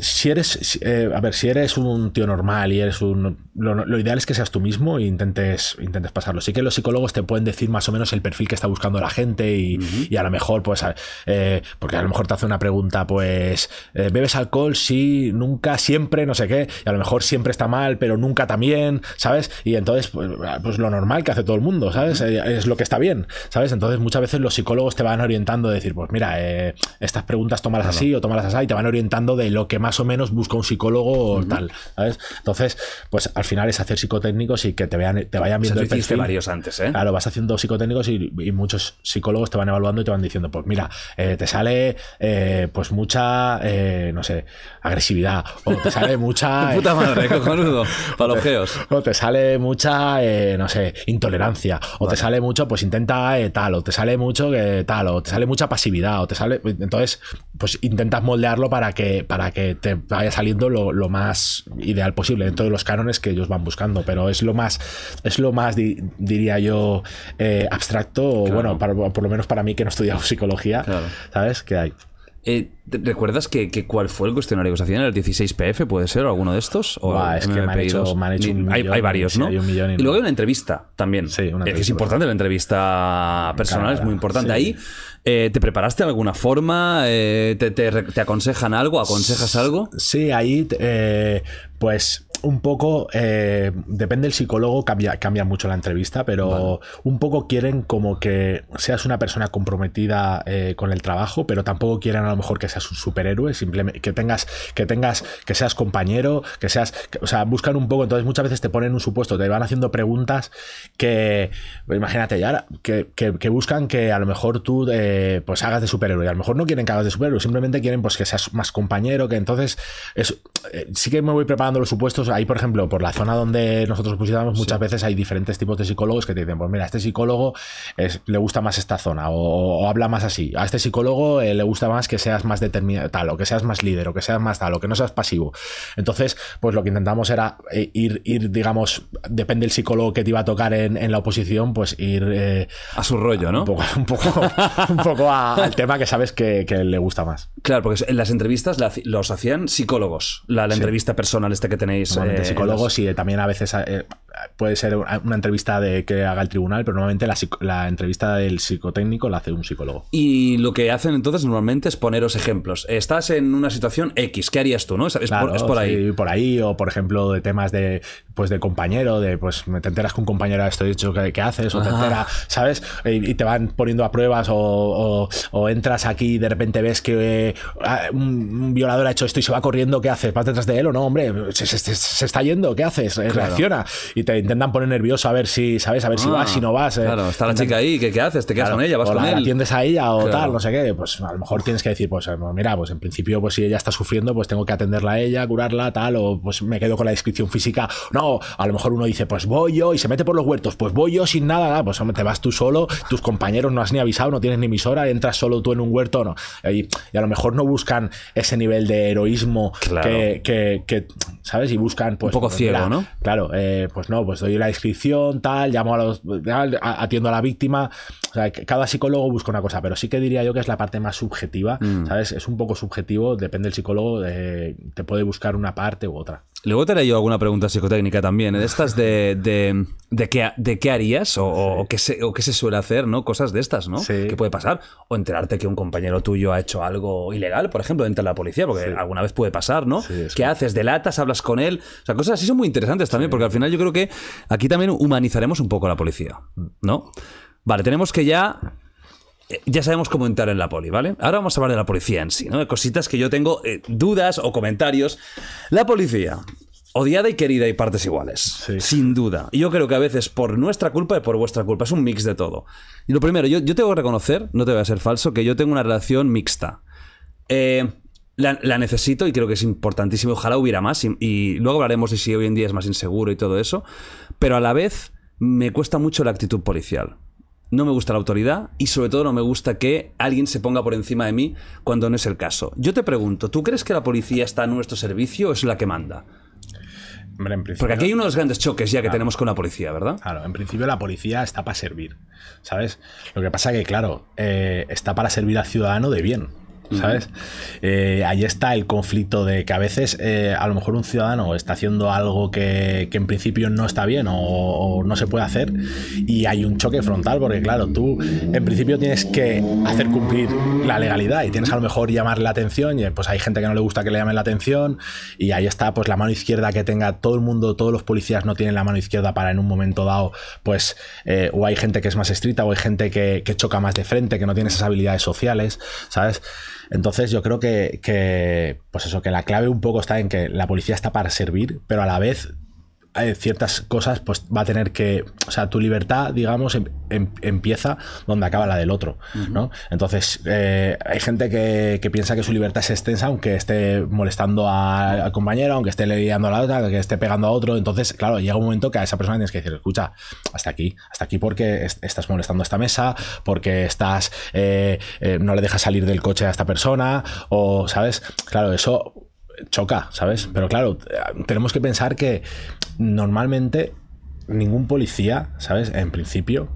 si eres, eh, a ver, si eres un tío normal y eres un... Lo, ideal es que seas tú mismo e intentes, intentes pasarlo. Sí que los psicólogos te pueden decir más o menos el perfil que está buscando la gente y, a lo mejor, pues, eh, porque a lo mejor te hace una pregunta, pues, eh, ¿bebes alcohol? Sí, nunca, siempre, no sé qué. Y a lo mejor siempre está mal, pero nunca también, ¿sabes? Y entonces, pues, pues lo normal que hace todo el mundo, ¿sabes? Eh, es lo que está bien, ¿sabes? Entonces muchas veces los psicólogos te van orientando a decir, pues mira, estas preguntas tómalas así o tómalas así y te van orientando de lo que más más o menos busca un psicólogo o tal. Entonces, pues al final es hacer psicotécnicos y que te vean, te vayan viendo. y varios antes, ¿eh? vas haciendo psicotécnicos y, muchos psicólogos te van evaluando y te van diciendo, pues mira, eh, te sale eh, pues mucha, no sé, agresividad o te sale [LAUGHS] mucha. Puta madre, cojonudo, [LAUGHS] O te sale mucha, no sé, intolerancia o te sale mucho, pues intenta tal o te sale mucho que tal o te sale mucha pasividad o te sale, entonces, pues intentas moldearlo para que para que te vaya saliendo lo, más ideal posible dentro de los cánones que ellos van buscando. Pero es lo más, es lo más diría yo, eh, abstracto, o bueno, por lo menos para mí que no he estudiado [LAUGHS] psicología, ¿sabes? Que hay. Eh, ¿Recuerdas que, cuál fue el cuestionario que se hacían? ¿El 16PF puede ser o alguno de estos? ¿O que han hay, varios, ¿no? y, luego hay una entrevista también. Sí, una es importante la entrevista personal, es muy importante. Ahí, eh, ¿te preparaste de alguna forma? Eh, te, te, aconsejan algo? ¿Aconsejas algo? Sí, ahí, pues un poco, eh, depende del psicólogo, cambia, cambia mucho la entrevista, pero un poco quieren como que seas una persona comprometida eh, con el trabajo, pero tampoco quieren a lo mejor que seas un superhéroe, simplemente que tengas, que tengas, que seas compañero, que seas, o sea, buscan un poco, entonces muchas veces te ponen un supuesto, te van haciendo preguntas que, imagínate, ya, que, que, buscan que a lo mejor tú eh, pues hagas de superhéroe, y a lo mejor no quieren que hagas de superhéroe, simplemente quieren pues que seas más compañero, que entonces sí que me voy preparando los supuestos ahí, por ejemplo, por la zona donde nosotros pusiéramos, muchas veces hay diferentes tipos de psicólogos que te dicen, pues mira, a este psicólogo le gusta más esta zona o, habla más así. A este psicólogo eh, le gusta más que seas más determinado, tal, o que seas más líder, o que seas más tal, o que no seas pasivo. Entonces, pues lo que intentamos era eh, ir, ir digamos, depende del psicólogo que te iba a tocar en, la oposición, pues ir... Eh, a su rollo, ¿no? Un poco, un poco, [LAUGHS] al tema que sabes que, le gusta más. Claro, porque en las entrevistas los hacían psicólogos, la, entrevista personal este que tenéis eh, psicólogos y también a veces eh, puede ser una entrevista de, que haga el tribunal, pero normalmente la, entrevista del psicotécnico la hace un psicólogo. Y lo que hacen entonces normalmente es poneros ejemplos. Estás en una situación X, ¿qué harías tú? ¿no? Es, por, ahí. Por ahí, o por ejemplo, de temas de, pues, de compañero, de pues te enteras que un compañero ha esto dicho que, haces, o te enteras, ¿sabes? Y, te van poniendo a pruebas, o, entras aquí y de repente ves que ah, un, violador ha hecho esto y se va corriendo, ¿qué haces? ¿Vas detrás de él o no? Hombre, se, está yendo, ¿qué haces? Reacciona. Y te intentan poner nervioso a ver si, ¿sabes? A ver si ah, vas, si no vas. Eh. Claro, está la chica ahí, ¿qué, haces? ¿Te quedas con ella? ¿Vas con atiendes a ella o tal, no sé qué? Pues a lo mejor tienes que decir, pues eh, mira, pues en principio, pues si ella está sufriendo, pues tengo que atenderla a ella, curarla, tal, o pues me quedo con la descripción física. No, a lo mejor uno dice, pues voy yo y se mete por los huertos, pues voy yo sin nada, pues te vas tú solo, tus compañeros no has ni avisado, no tienes ni emisora, entras solo tú en un huerto, no. Y, a lo mejor no buscan ese nivel de heroísmo que, ¿sabes? Y buscan, pues. Un poco pues, ciego, ¿no? Claro, eh, pues no, pues doy la descripción tal, llamo a los, atiendo a la víctima. O cada psicólogo busca una cosa, pero sí que diría yo que es la parte más subjetiva, mm. ¿sabes? Es un poco subjetivo, depende del psicólogo, de eh, te puede buscar una parte u otra. Luego te haré yo alguna pregunta psicotécnica también. ¿eh? Estas de, de, de, qué, harías o, qué se, o, se, suele hacer, ¿no? Cosas de estas, ¿no? Sí. Que puede pasar. O enterarte que un compañero tuyo ha hecho algo ilegal, por ejemplo, a la policía, porque alguna vez puede pasar, ¿no? ¿Qué haces? ¿Delatas? ¿Hablas con él? O sea, cosas así son muy interesantes también, porque al final yo creo que aquí también humanizaremos un poco a la policía, ¿no? Vale, tenemos que ya eh, ya sabemos cómo entrar en la poli, ¿vale? Ahora vamos a hablar de la policía en sí, ¿no? cositas que yo tengo eh, dudas o comentarios. La policía. Odiada y querida y partes iguales, sin duda. Y yo creo que a veces por nuestra culpa y por vuestra culpa, es un mix de todo. Y lo primero, yo, tengo que reconocer, no te voy a ser falso, que yo tengo una relación mixta. Eh, la, necesito y creo que es importantísimo, ojalá hubiera más, y luego hablaremos de si hoy en día es más inseguro y todo eso, pero a la vez me cuesta mucho la actitud policial no me gusta la autoridad y sobre todo no me gusta que alguien se ponga por encima de mí cuando no es el caso. Yo te pregunto, ¿tú crees que la policía está a nuestro servicio o es la que manda? Porque aquí hay uno de los grandes choques ya que tenemos con la policía, ¿verdad? Claro, en principio la policía está para servir, ¿sabes? Lo que pasa que, claro, eh, está para servir al ciudadano de bien. ¿sabes? Eh, ahí está el conflicto de que a veces eh, a lo mejor un ciudadano está haciendo algo que, en principio no está bien o, no se puede hacer y hay un choque frontal porque claro, tú en principio tienes que hacer cumplir la legalidad y tienes a lo mejor llamar la atención y eh, pues hay gente que no le gusta que le llamen la atención y ahí está pues la mano izquierda que tenga todo el mundo, todos los policías no tienen la mano izquierda para en un momento dado pues o hay gente que es más estricta o hay gente que, que choca más de frente, que no tiene esas habilidades sociales, ¿sabes? Entonces yo creo que, pues eso, que la clave un poco está en que la policía está para servir, pero a la vez ciertas cosas, pues va a tener que. O sea, tu libertad, digamos, em, em, empieza donde acaba la del otro, ¿no? Entonces, eh, hay gente que, piensa que su libertad es extensa, aunque esté molestando a, al compañero, aunque esté leyendo a la otra, que esté pegando a otro. Entonces, claro, llega un momento que a esa persona tienes que decir, escucha, hasta aquí, hasta aquí porque estás molestando a esta mesa, porque estás. Eh, eh, no le dejas salir del coche a esta persona, o, ¿sabes? Claro, eso choca, ¿sabes? Pero claro, tenemos que pensar que normalmente ningún policía, ¿sabes? En principio,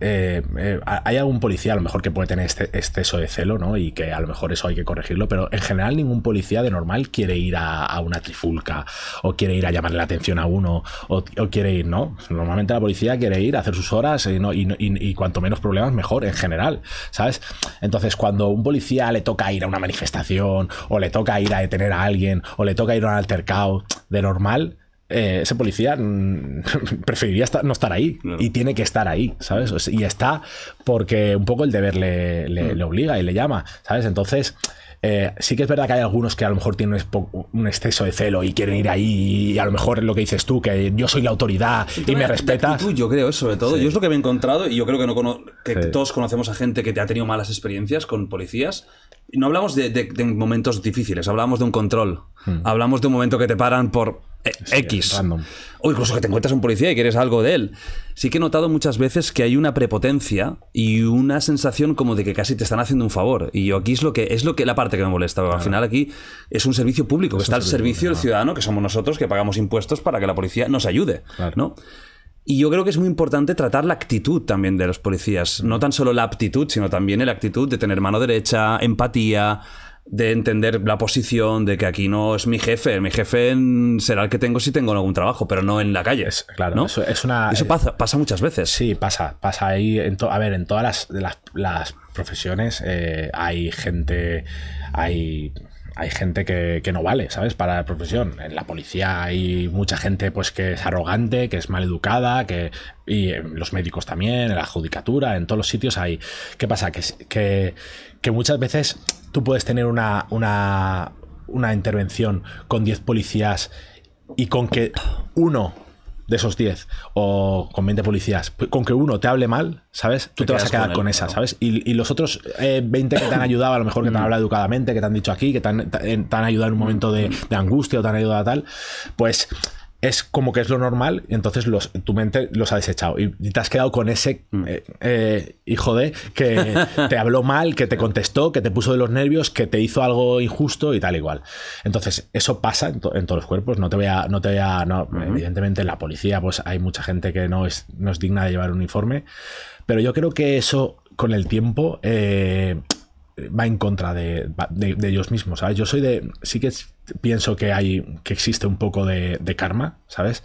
eh, eh, hay algún policía a lo mejor que puede tener este exceso de celo, ¿no? Y que a lo mejor eso hay que corregirlo, pero en general ningún policía de normal quiere ir a, una trifulca o quiere ir a llamarle la atención a uno o, quiere ir, ¿no? Normalmente la policía quiere ir a hacer sus horas y, cuanto menos problemas mejor en general, ¿sabes? Entonces cuando un policía le toca ir a una manifestación o le toca ir a detener a alguien o le toca ir a un altercado de normal, eh, ese policía mm, [LAUGHS] preferiría no estar ahí y tiene que estar ahí, ¿sabes? y está porque un poco el deber le, mm. obliga y le llama, ¿sabes? Entonces, eh, sí que es verdad que hay algunos que a lo mejor tienen un, exceso de celo y quieren ir ahí y a lo mejor lo que dices tú, que yo soy la autoridad y, me respetas. yo creo, sobre todo. Yo es lo que me he encontrado y yo creo que, no todos conocemos a gente que te ha tenido malas experiencias con policías no hablamos de, momentos difíciles, hablamos de un control, mm. hablamos de un momento que te paran por eh, X. O incluso que te encuentras un policía y quieres algo de él. Sí que he notado muchas veces que hay una prepotencia y una sensación como de que casi te están haciendo un favor. Y yo aquí es lo que es lo que la parte que me molesta. Al final aquí es un servicio público, que está al servicio del ciudadano, que somos nosotros, que pagamos impuestos para que la policía nos ayude. ¿no? Y yo creo que es muy importante tratar la actitud también de los policías. No tan solo la aptitud, sino también la actitud de tener mano derecha, empatía, de entender la posición, de que aquí no es mi jefe, mi jefe será el que tengo si tengo algún trabajo, pero no en la calle. claro, ¿no? eso, es una, eso eh, pasa, muchas veces. Sí, pasa, pasa ahí. En a ver, en todas las, profesiones eh, hay gente, hay hay gente que, no vale, ¿sabes? Para la profesión. En la policía hay mucha gente pues que es arrogante, que es educada que. Y los médicos también, en la judicatura, en todos los sitios hay. ¿Qué pasa? Que, que, que muchas veces tú puedes tener una, una, una intervención con 10 policías y con que uno de esos 10 o con 20 policías, con que uno te hable mal, ¿sabes? Tú te, vas a quedar con, esa, ¿sabes? Y, los otros 20 eh, que te han [COUGHS] ayudado, a lo mejor que te han mm. hablado educadamente, que te han dicho aquí, que te han, ayudado en un momento de, de, angustia o te han ayudado a tal, pues es como que es lo normal, y entonces tu mente los ha desechado. Y, te has quedado con ese mm. eh, eh, hijo de que [LAUGHS] te habló mal, que te contestó, que te puso de los nervios, que te hizo algo injusto y tal igual. Entonces, eso pasa en, todos los cuerpos. No te voy a. No te voy Evidentemente, en la policía, pues hay mucha gente que no es, es digna de llevar un uniforme. Pero yo creo que eso, con el tiempo. Eh, va en contra de, ellos mismos. Yo soy de. Sí que es pienso que hay que existe un poco de, de, karma, ¿sabes?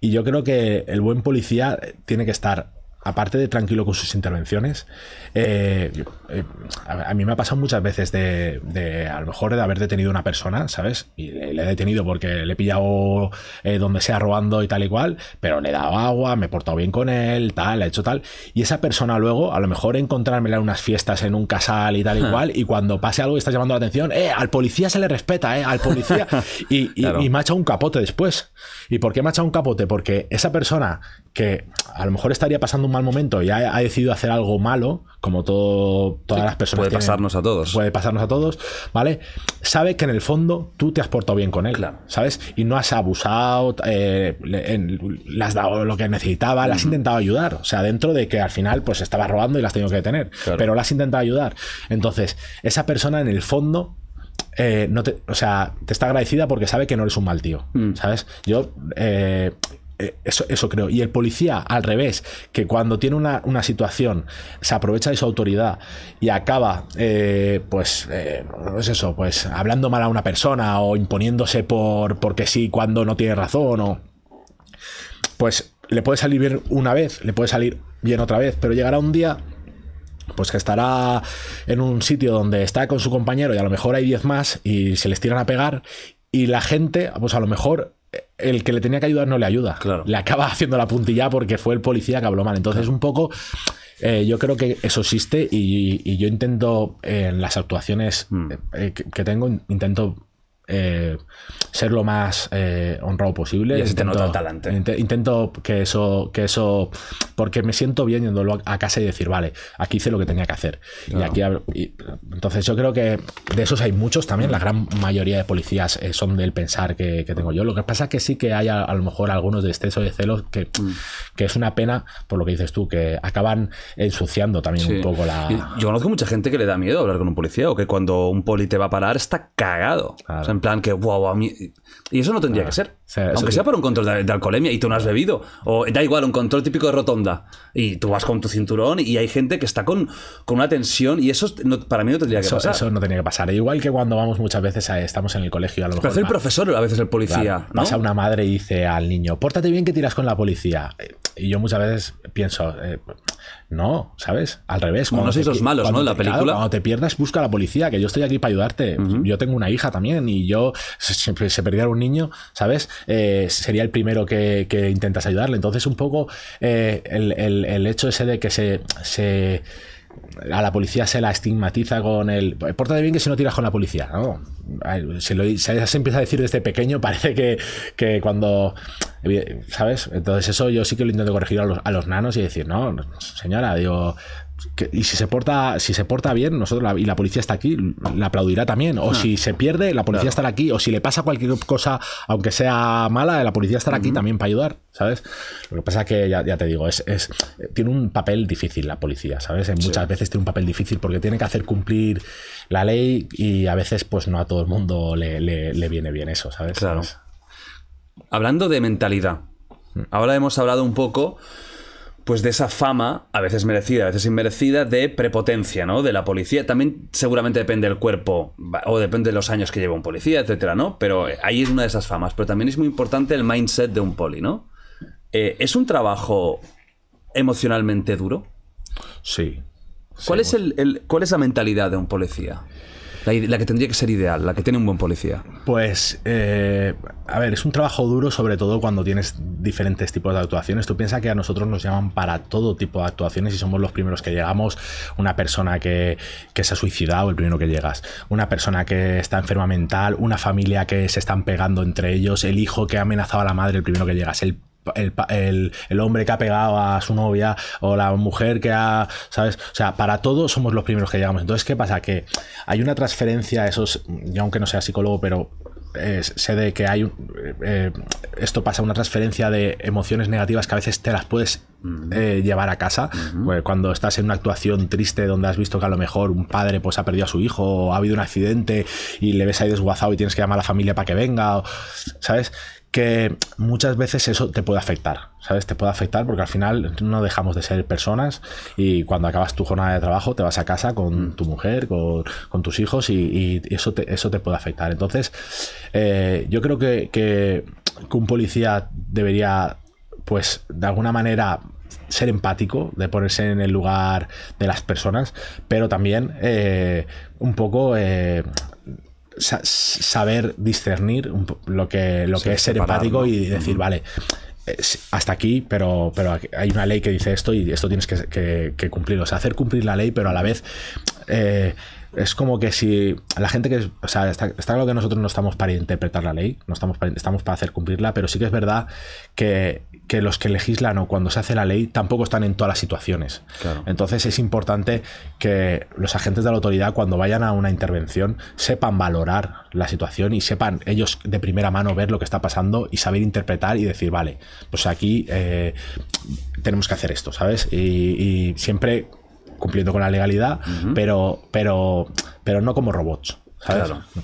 Y yo creo que el buen policía tiene que estar, aparte de tranquilo con sus intervenciones, eh, eh, a, mí me ha pasado muchas veces de, a lo mejor, de haber detenido a una persona, ¿sabes? Y le, he detenido porque le he pillado eh, donde sea robando y tal y cual, pero le he dado agua, me he portado bien con él, tal, le he hecho tal. Y esa persona luego, a lo mejor, encontrármela en unas fiestas, en un casal y tal y hmm. cual, y cuando pase algo y estás llamando la atención, ¡eh! Al policía se le respeta, ¡eh! Al policía. [LAUGHS] Y, me ha echado un capote después. ¿Y por qué me ha echado un capote? Porque esa persona que a lo mejor estaría pasando un mal momento y ha decidido hacer algo malo, como todo, todas las personas. Puede pasarnos a todos. Puede pasarnos a todos, ¿vale? Sabe que en el fondo tú te has portado bien con él, ¿sabes? Y no has abusado, eh, le, has dado lo que necesitaba, le has intentado ayudar. O sea, dentro de que al final pues estaba robando y las tengo que detener, pero le has intentado ayudar. Entonces, esa persona en el fondo eh, no o sea, te está agradecida porque sabe que no eres un mal tío, mm. ¿sabes? Yo, eh, eh, eso, creo. Y el policía, al revés, que cuando tiene una, situación, se aprovecha de su autoridad y acaba, eh, pues, eh, no es eso, pues, hablando mal a una persona o imponiéndose por porque sí cuando no tiene razón o... Pues le puede salir bien una vez, le puede salir bien otra vez, pero llegará un día pues que estará en un sitio donde está con su compañero y a lo mejor hay 10 más y se les tiran a pegar y la gente, pues a lo mejor el que le tenía que ayudar no le ayuda. Claro. Le acaba [LAUGHS] haciendo la puntilla porque fue el policía que habló mal. Entonces, un poco, eh, yo creo que eso existe y, yo intento en las actuaciones mm. eh, eh, que, tengo, intento eh, ser lo más eh, honrado posible. Y intento, que eso, que eso, porque me siento bien yendo a casa y decir, vale, aquí hice lo que tenía que hacer. Y aquí, entonces yo creo que de esos hay muchos también. La gran mayoría de policías eh, son del pensar que, tengo yo. Lo que pasa es que sí que hay a, lo mejor algunos de exceso de celos que, mm. que es una pena por lo que dices tú, que acaban ensuciando también un poco la. Yo conozco mucha gente que le da miedo hablar con un policía o que cuando un poli te va a parar está cagado plan que, wow, a mí... Y eso no tendría que ser. O sea, Aunque sea por un control de, alcoholemia y tú no has bebido. O da igual, un control típico de rotonda. Y tú vas con tu cinturón y hay gente que está con, con una tensión y eso para mí no tendría que pasar. Eso no tenía que pasar. Igual que cuando vamos muchas veces, a, estamos en el colegio a lo mejor... el profesor a veces el policía. pasa a Pasa una madre y dice al niño, pórtate bien que tiras con la policía. Eh, y yo muchas veces pienso... Eh, no, ¿sabes? Al revés. Cuando los malos, ¿no? la te, película. cuando te pierdas, busca a la policía, que yo estoy aquí para ayudarte. Yo tengo una hija también y yo, si pues, se perdiera un niño, ¿sabes? Eh, sería el primero que, intentas ayudarle. Entonces, un poco eh, el, el, hecho ese de que se, se a la policía se la estigmatiza con el. de bien que si no tiras con la policía. ¿no? Se, se, empieza a decir desde pequeño, [LAUGHS] parece que, que, cuando. ¿Sabes? Entonces, eso yo sí que lo intento corregir a los, a los nanos y decir, no, señora, digo, y si se porta si se porta bien nosotros y la policía está aquí la aplaudirá también o hmm. si se pierde la policía estará aquí o si le pasa cualquier cosa aunque sea mala la policía estará aquí hmm. también para ayudar sabes lo que pasa es que ya, te digo es, tiene un papel difícil la policía sabes muchas veces tiene un papel difícil porque tiene que hacer cumplir la ley y a veces pues no a todo el mundo le, viene bien eso sabes claro hablando de mentalidad hmm. ahora hemos hablado un poco pues de esa fama, a veces merecida, a veces inmerecida, de prepotencia, ¿no? De la policía. También seguramente depende del cuerpo o depende de los años que lleva un policía, etcétera, ¿no? Pero eh, ahí es una de esas famas. Pero también es muy importante el mindset de un poli, ¿no? Eh, ¿Es un trabajo emocionalmente duro? Sí. ¿Cuál, es ¿Cuál es la mentalidad de un policía? La, que tendría que ser ideal, la que tiene un buen policía. Pues, eh, a ver, es un trabajo duro, sobre todo cuando tienes diferentes tipos de actuaciones. Tú piensas que a nosotros nos llaman para todo tipo de actuaciones y somos los primeros que llegamos. Una persona que, que se ha suicidado, el primero que llegas. Una persona que está enferma mental, una familia que se están pegando entre ellos, el hijo que ha amenazado a la madre, el primero que llegas, el el, hombre que ha pegado a su novia o la mujer que ha, ¿sabes? O sea, para todos somos los primeros que llegamos. Entonces, ¿qué pasa? Que hay una transferencia, eso es, yo aunque no sea psicólogo, pero eh, sé de que hay un, eh, esto pasa una transferencia de emociones negativas que a veces te las puedes eh, llevar a casa pues, cuando estás en una actuación triste donde has visto que a lo mejor un padre pues ha perdido a su hijo o ha habido un accidente y le ves ahí desguazado y tienes que llamar a la familia para que venga sabes muchas veces eso te puede afectar, ¿sabes? Te puede afectar porque al final no dejamos de ser personas y cuando acabas tu jornada de trabajo te vas a casa con mm. tu mujer, con, tus hijos y, eso, te, eso te puede afectar. Entonces, eh, yo creo que, un policía debería, pues, de alguna manera ser empático, de ponerse en el lugar de las personas, pero también eh, un poco eh, saber discernir lo que, lo que es ser empático y decir, vale, eh, hasta aquí, pero, pero hay una ley que dice esto y esto tienes que, cumplirlo cumplir. O sea, hacer cumplir la ley, pero a la vez eh, es como que si la gente que. O sea, está, claro que nosotros no estamos para interpretar la ley, no estamos estamos para hacer cumplirla, pero sí que es verdad que que los que legislan o cuando se hace la ley tampoco están en todas las situaciones. Entonces es importante que los agentes de la autoridad cuando vayan a una intervención sepan valorar la situación y sepan ellos de primera mano ver lo que está pasando y saber interpretar y decir, vale, pues aquí eh, tenemos que hacer esto, ¿sabes? y, siempre cumpliendo con la legalidad, pero, pero, pero no como robots.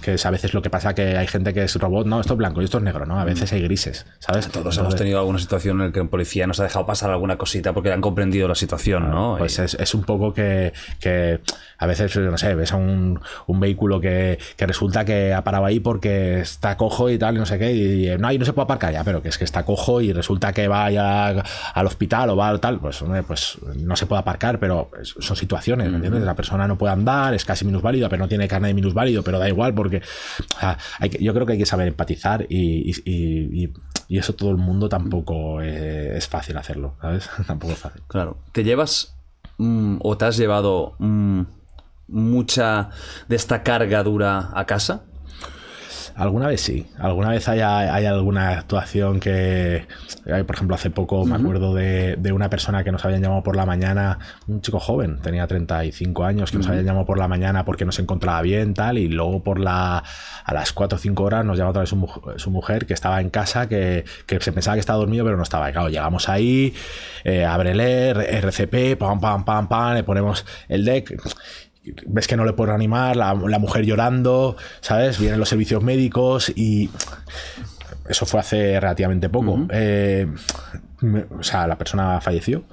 Que a veces lo que pasa que hay gente que es robot, no, esto es blanco y esto es negro, ¿no? A veces hay grises, ¿sabes? Todos hemos tenido alguna situación en la que un policía nos ha dejado pasar alguna cosita porque han comprendido la situación, ¿no? Pues es, es, un poco que, que, a veces, no sé, ves a un, vehículo que, resulta que ha parado ahí porque está cojo y tal, y no sé qué, y, no, no se puede aparcar ya, pero que es que está cojo y resulta que va al hospital o va tal, pues, pues no se puede aparcar, pero son situaciones, entiendes? La persona no puede andar, es casi minusválida pero no tiene carne de minusválido, pero da igual porque yo creo que hay que saber empatizar y, eso todo el mundo tampoco es, fácil hacerlo, ¿sabes? [LAUGHS] tampoco es fácil. Claro, te llevas mm, o te has llevado mm, mucha de esta carga dura a casa Alguna vez sí, alguna vez hay, hay alguna actuación que, eh, por ejemplo, hace poco me acuerdo de, una persona que nos habían llamado por la mañana, un chico joven, tenía 35 años, que nos habían llamado por la mañana porque no se encontraba bien, tal, y luego por la, a las 4 o 5 horas nos llama otra vez su, su mujer que estaba en casa, que, se pensaba que estaba dormido, pero no estaba. claro, llegamos ahí, eh, ábrele, RCP, pam, pam, pam, pam, le ponemos el deck ves que no le puedo animar, la, mujer llorando, ¿sabes? Vienen los servicios médicos y eso fue hace relativamente poco. Eh, o sea, la persona falleció.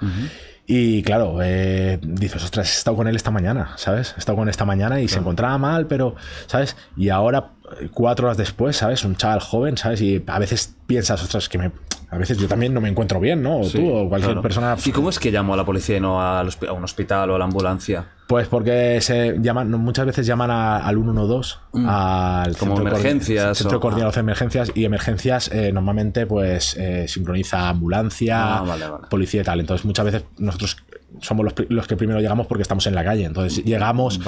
Y claro, eh, dices, ostras, he estado con él esta mañana, ¿sabes? He estado con él esta mañana y se encontraba mal, pero, ¿sabes? Y ahora, eh, cuatro horas después, ¿sabes? Un chaval joven, ¿sabes? Y a veces piensas, ostras, que me, a veces yo también no me encuentro bien, ¿no? O tú o cualquier persona. ¿Y cómo es que llamo a la policía y no a un hospital o a la ambulancia? Pues porque se llaman, muchas veces llaman al 112, mm. al como centro emergencias. Centro o... de ah. emergencias y emergencias eh, normalmente pues eh, sincroniza ambulancia, ah, policía y tal. Entonces muchas veces nosotros somos los, que primero llegamos porque estamos en la calle. Entonces llegamos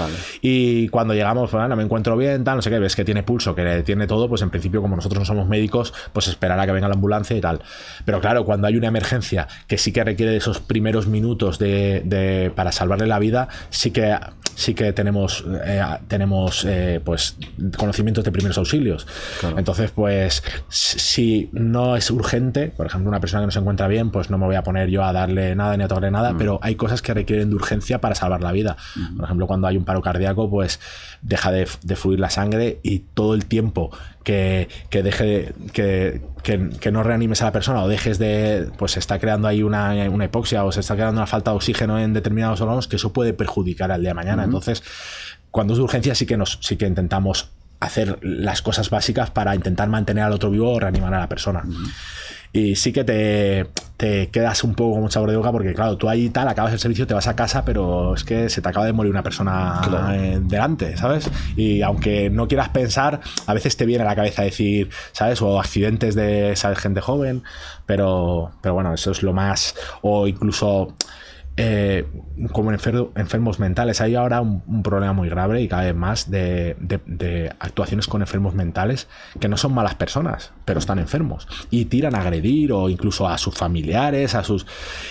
y cuando llegamos, bueno, pues, no me encuentro bien, tal, no sé qué, ves que tiene pulso, que tiene todo, pues en principio como nosotros no somos médicos, pues esperará que venga la ambulancia y tal. Pero claro, cuando hay una emergencia que sí que requiere de esos primeros minutos de, de, para salvarle la vida, sí que sí que tenemos, eh, tenemos eh, pues, conocimientos de primeros auxilios. Entonces, pues si no es urgente, por ejemplo, una persona que no se encuentra bien, pues no me voy a poner yo a darle nada ni a tocarle nada, mm. pero hay cosas que requieren de urgencia para salvar la vida. Por ejemplo, cuando hay un paro cardíaco, pues deja de fluir la sangre y todo el tiempo que, deje que, que, no reanimes a la persona o dejes de. Pues se está creando ahí una, una hipoxia o se está creando una falta de oxígeno en determinados órganos, que eso puede perjudicar al día de mañana. Entonces, cuando es de urgencia, sí que nos, sí que intentamos hacer las cosas básicas para intentar mantener al otro vivo o reanimar a la persona. Y sí que te, te quedas un poco con mucha sabor de boca porque, claro, tú ahí tal, acabas el servicio, te vas a casa, pero es que se te acaba de morir una persona eh, delante, ¿sabes? Y aunque no quieras pensar, a veces te viene a la cabeza decir, ¿sabes? O accidentes de, ¿sabes? Gente joven, pero, pero bueno, eso es lo más. O incluso eh, como enfermos mentales. Hay ahora un, problema muy grave y cada vez más de, actuaciones con enfermos mentales que no son malas personas, pero están enfermos y tiran a agredir o incluso a sus familiares, a sus.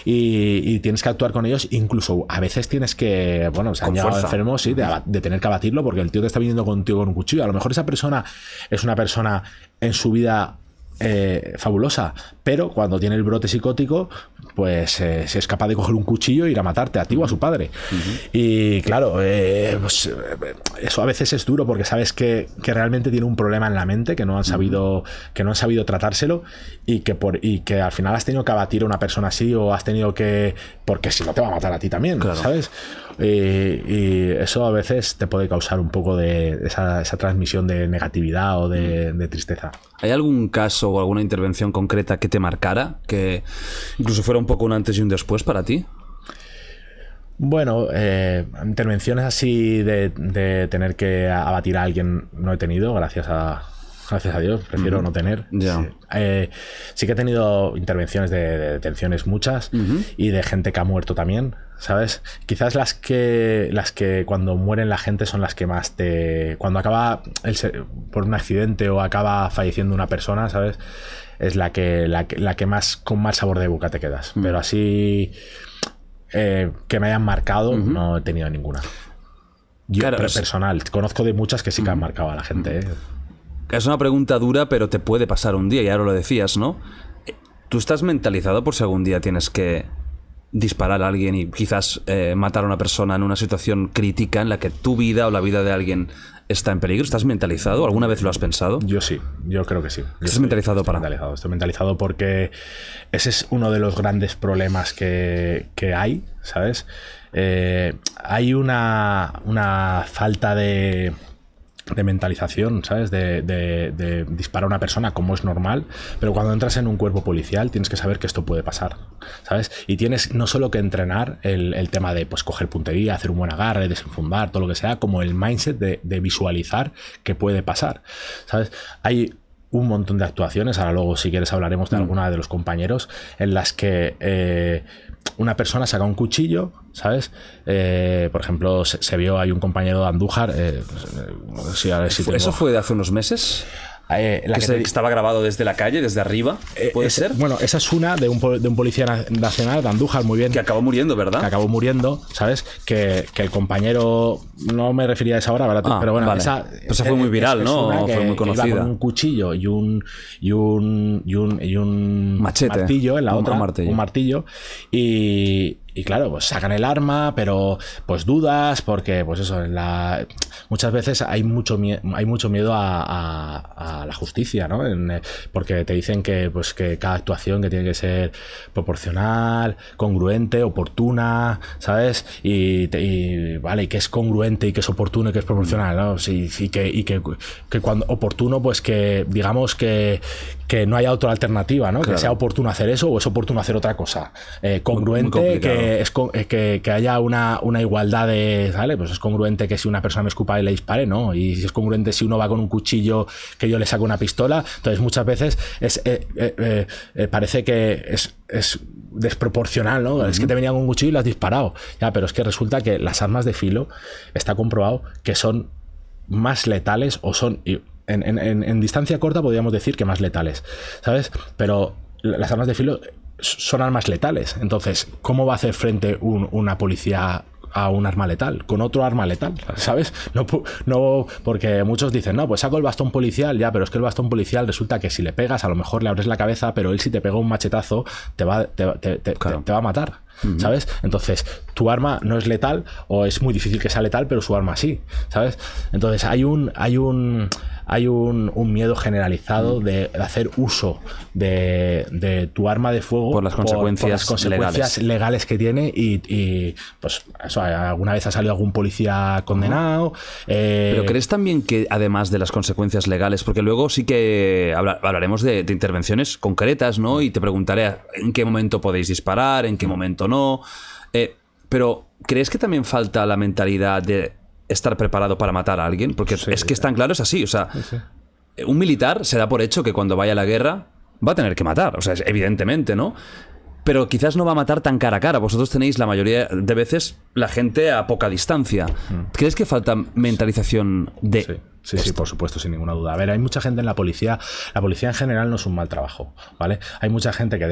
Y, tienes que actuar con ellos, incluso a veces tienes que. Bueno, se han enfermos, sí, de, de, tener que abatirlo porque el tío te está viniendo contigo con un cuchillo. A lo mejor esa persona es una persona en su vida eh, fabulosa, pero cuando tiene el brote psicótico, pues eh, se es capaz de coger un cuchillo e ir a matarte a ti o a su padre. Y claro, eh, pues, eso a veces es duro porque sabes que, realmente tiene un problema en la mente, que no han sabido, que no han sabido tratárselo y que, por, y que al final has tenido que abatir a una persona así o has tenido que... porque si no te va a matar a ti también, ¿sabes? Eh, y eso a veces te puede causar un poco de esa, transmisión de negatividad o mm. de, tristeza. ¿Hay algún caso o alguna intervención concreta que te marcara? Que incluso fuera un poco un antes y un después para ti. Bueno, eh, intervenciones así de, tener que abatir a alguien no he tenido, gracias a, gracias a Dios, prefiero no tener. Eh, sí. que he tenido intervenciones de, detenciones muchas y de gente que ha muerto también, ¿sabes? Quizás las que, las que cuando mueren la gente son las que más te... Cuando acaba por un accidente o acaba falleciendo una persona, ¿sabes? Es la que, la, que más con más sabor de boca te quedas. Pero así... Eh, que me hayan marcado, no he tenido ninguna. Yo, personal, conozco de muchas que sí que han marcado a la gente. ¿eh? Es una pregunta dura, pero te puede pasar un día, y ahora lo decías, ¿no? Eh, ¿Tú estás mentalizado por si algún día tienes que disparar a alguien y quizás eh, matar a una persona en una situación crítica en la que tu vida o la vida de alguien está en peligro? ¿Estás mentalizado? ¿Alguna vez lo has pensado? Yo sí, yo creo que sí. ¿Estás mentalizado para? Estoy mentalizado porque ese es uno de los grandes problemas que, hay, ¿sabes? Eh, hay una, una falta de de mentalización, ¿sabes? De, disparar a una persona como es normal, pero cuando entras en un cuerpo policial tienes que saber que esto puede pasar, ¿sabes? Y tienes no solo que entrenar el, tema de pues coger puntería, hacer un buen agarre, desenfundar, todo lo que sea, como el mindset de, visualizar que puede pasar, ¿sabes? Hay un montón de actuaciones, ahora luego si quieres hablaremos de mm. alguna de los compañeros, en las que... Eh, una persona saca un cuchillo, ¿sabes? Eh, por ejemplo, se, vio, hay un compañero de Andújar. Eh, pues, eh, ¿Eso fue de hace unos meses? Eh, que, estaba grabado desde la calle, desde arriba, eh, ¿puede ser? Bueno, esa es una de un, policía nacional, de Andújar, muy bien. Que acabó muriendo, ¿verdad? Que acabó muriendo, ¿sabes? Que, el compañero, no me refería a esa hora, ¿verdad? Ah, pero bueno, esa, pues fue muy viral, ¿no? fue muy conocida. con un cuchillo y un, y un, y un, y Machete. martillo en la un otra, martillo. un martillo, y, y claro, pues sacan el arma, pero pues dudas, porque pues eso, en la... muchas veces hay mucho, hay mucho miedo a, la justicia, ¿no? Eh, porque te dicen que, pues, que cada actuación que tiene que ser proporcional, congruente, oportuna, ¿sabes? Y, vale, y que es congruente y que es oportuno y que es proporcional, ¿no? Sí, y que, y que, que cuando oportuno, pues que digamos que, que no haya otra alternativa, ¿no? Que sea oportuno hacer eso o es oportuno hacer otra cosa. Eh, congruente, que, es, eh, que, haya una, una igualdad de, vale, Pues es congruente que si una persona me escupa y le dispare, ¿no? Y si es congruente si uno va con un cuchillo que yo le saco una pistola. Entonces muchas veces es, eh, parece que es, desproporcional, ¿no? Es que te venía con un cuchillo y lo has disparado. Ya, pero es que resulta que las armas de filo está comprobado que son más letales o son en, distancia corta podríamos decir que más letales, ¿sabes? Pero las armas de filo son armas letales. Entonces, ¿cómo va a hacer frente una policía a un arma letal, con otro arma letal, ¿sabes? No, no, porque muchos dicen, no, pues saco el bastón policial, ya, pero es que el bastón policial resulta que si le pegas, a lo mejor le abres la cabeza, pero él si te pega un machetazo, te va, te va a matar. ¿Sabes? Entonces, tu arma no es letal o es muy difícil que sea letal, pero su arma sí, ¿sabes? Entonces, hay un hay un hay un, miedo generalizado mm. de hacer uso de, tu arma de fuego por las consecuencias, legales. que tiene y, pues alguna vez ha salido algún policía condenado. Eh, pero crees también que además de las consecuencias legales, porque luego sí que hablaremos de, intervenciones concretas, ¿no? Y te preguntaré en qué momento podéis disparar, en qué mm. momento no. Eh, pero ¿crees que también falta la mentalidad de estar preparado para matar a alguien, porque es que es tan claro, es así, o sea, un militar se da por hecho que cuando vaya a la guerra va a tener que matar, o sea, evidentemente, ¿no? Pero quizás no va a matar tan cara a cara. Vosotros tenéis la mayoría de veces la gente a poca distancia. Mm. ¿Crees que falta mentalización de sí. Sí, por supuesto, sin ninguna duda. A ver, hay mucha gente en la policía. La policía en general no es un mal trabajo, ¿vale? Hay mucha gente que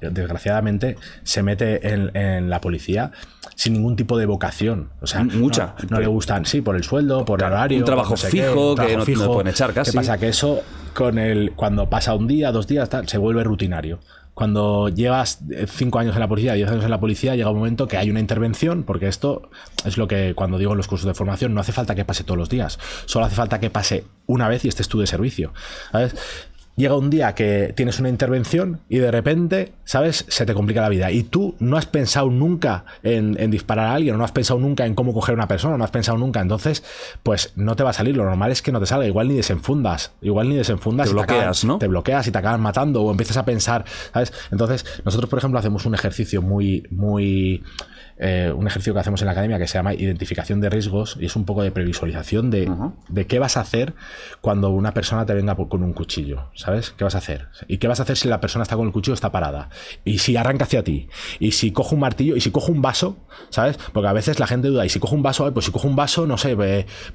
desgraciadamente se mete en la policía sin ningún tipo de vocación. O sea, mucha. No, le gustan, sí, por el sueldo, por el horario. Un trabajo fijo que no, fijo. pueden echar casi. ¿Qué pasa? Que eso, con el, cuando pasa un día, dos días, se vuelve rutinario. Cuando llevas eh, cinco años en la policía, diez años en la policía, llega un momento que hay una intervención, porque esto es lo que cuando digo los cursos de formación, no hace falta que pase todos los días, solo hace falta que pase una vez y estés tú de servicio. ¿sabes? llega un día que tienes una intervención y de repente, ¿sabes? Se te complica la vida. Y tú no has pensado nunca en, disparar a alguien, no has pensado nunca en cómo coger a una persona, no has pensado nunca. Entonces, pues no te va a salir. Lo normal es que no te salga. Igual ni desenfundas. Igual ni desenfundas. Te bloqueas, ¿no? Te bloqueas y te acaban matando o empiezas a pensar, ¿sabes? Entonces, nosotros, por ejemplo, hacemos un ejercicio muy, muy eh, un ejercicio que hacemos en la academia que se llama identificación de riesgos y es un poco de previsualización de, de qué vas a hacer cuando una persona te venga con un cuchillo, ¿sabes? ¿Qué vas a hacer? ¿Y qué vas a hacer si la persona está con el cuchillo está parada? ¿Y si arranca hacia ti? ¿Y si cojo un martillo? ¿Y si cojo un vaso? ¿Sabes? Porque a veces la gente duda, ¿y si cojo un vaso? pues si cojo un vaso, no sé,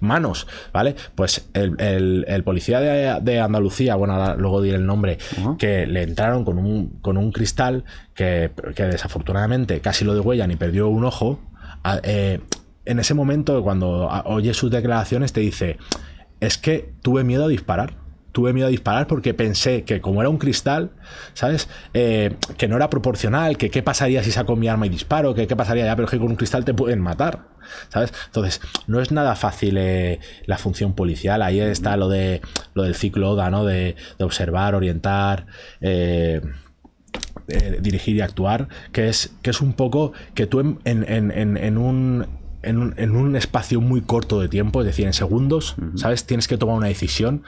manos, ¿vale? Pues el, policía de, Andalucía, bueno, luego diré el nombre, que le entraron con un, con un cristal que, desafortunadamente casi lo degüellan y perdió un ojo, eh, en ese momento cuando oye sus declaraciones te dice, es que tuve miedo a disparar tuve miedo a disparar porque pensé que como era un cristal, ¿sabes? Eh, que no era proporcional, que qué pasaría si saco mi arma y disparo, que qué pasaría ya, pero que con un cristal te pueden matar, ¿sabes? Entonces, no es nada fácil eh, la función policial, ahí está lo, de, lo del ciclo ODA, ¿no? De, observar, orientar, eh, dirigir y actuar, que es, que es un poco que tú en, un en un, en un, espacio muy corto de tiempo, es decir, en segundos, ¿sabes? Tienes que tomar una decisión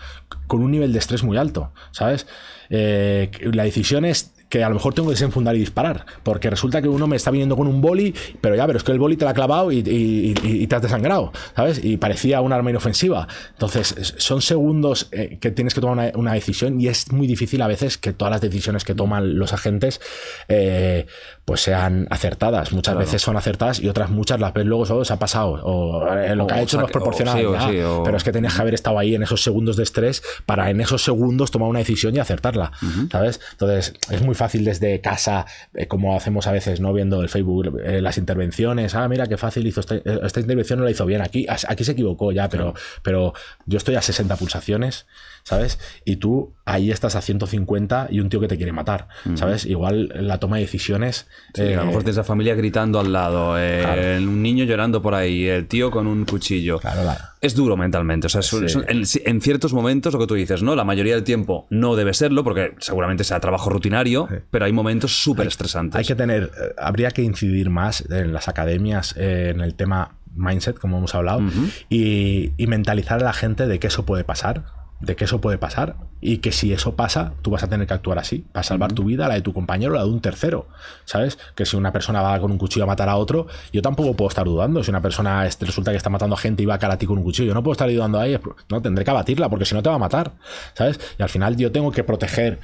con un nivel de estrés muy alto, ¿sabes? Eh, la decisión es que a lo mejor tengo que desenfundar y disparar, porque resulta que uno me está viniendo con un boli, pero ya, pero es que el boli te la ha clavado y, te has desangrado, ¿sabes? Y parecía un arma inofensiva. Entonces, son segundos eh, que tienes que tomar una, decisión y es muy difícil a veces que todas las decisiones que toman los agentes eh, pues sean acertadas. Muchas veces son acertadas y otras muchas las ves luego solo se ha pasado. O eh, lo que ha hecho no es pero es que tenías que haber estado ahí en esos segundos de estrés para en esos segundos tomar una decisión y acertarla. ¿Sabes? Entonces, es muy fácil desde casa, eh, como hacemos a veces, ¿no? Viendo el Facebook, eh, las intervenciones. Ah, mira qué fácil hizo este, esta, intervención, no la hizo bien. Aquí, aquí se equivocó ya, pero, pero yo estoy a 60 pulsaciones. ¿sabes? Y tú ahí estás a 150 y un tío que te quiere matar, ¿sabes? Igual la toma de decisiones. a lo eh, mejor la familia gritando al lado, un eh, niño llorando por ahí, el tío con un cuchillo. Claro, Es duro mentalmente. O sea, en, ciertos momentos lo que tú dices, ¿no? La mayoría del tiempo no debe serlo, porque seguramente sea trabajo rutinario, pero hay momentos súper estresantes. Hay que tener, eh, habría que incidir más en las academias, en el tema mindset, como hemos hablado, y mentalizar a la gente de que eso puede pasar, de que eso puede pasar y que si eso pasa, tú vas a tener que actuar así, para salvar tu vida, la de tu compañero, la de un tercero, ¿sabes? Que si una persona va con un cuchillo a matar a otro, yo tampoco puedo estar dudando, si una persona este, resulta que está matando a gente y va a cara a ti con un cuchillo, yo no puedo estar ayudando ahí, no, tendré que abatirla porque si no te va a matar, ¿sabes? Y al final yo tengo que proteger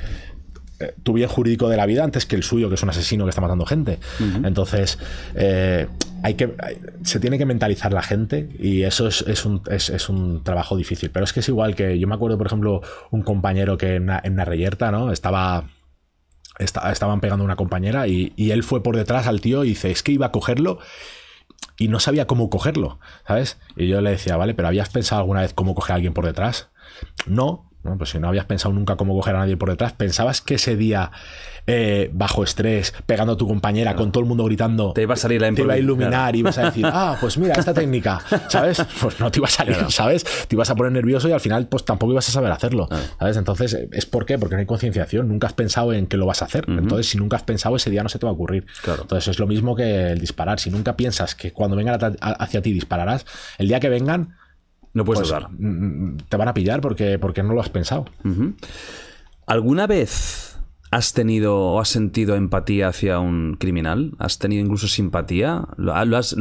eh, tu bien jurídico de la vida antes que el suyo, que es un asesino que está matando gente. Entonces, eh, hay que, se tiene que mentalizar la gente y eso es, un, trabajo difícil. Pero es que es igual que yo me acuerdo, por ejemplo, un compañero que en, una reyerta ¿no? Estaba estaban pegando a una compañera y, y, él fue por detrás al tío y dice, es que iba a cogerlo y no sabía cómo cogerlo, ¿sabes? Y yo le decía, vale, pero ¿habías pensado alguna vez cómo coger a alguien por detrás? No, pues si no habías pensado nunca cómo coger a nadie por detrás, pensabas que ese día, eh, bajo estrés, pegando a tu compañera, con todo el mundo gritando, te iba a salir la Te iba a iluminar y vas a decir, ah, pues mira, esta técnica, ¿sabes? [LAUGHS] Pues no te iba a salir, ¿sabes? Te ibas a poner nervioso y al final, pues tampoco ibas a saber hacerlo, ah. ¿sabes? Entonces, ¿es por qué? Porque no hay concienciación, nunca has pensado en que lo vas a hacer. Entonces, si nunca has pensado, ese día no se te va a ocurrir. Entonces, es lo mismo que el disparar. Si nunca piensas que cuando vengan hacia ti dispararás, el día que vengan, no puedes usar. Pues, mm, mm, mm, te van a pillar porque, porque no lo has pensado. ¿Alguna vez has tenido o has sentido empatía hacia un criminal? ¿Has tenido incluso simpatía? ¿Lo, has,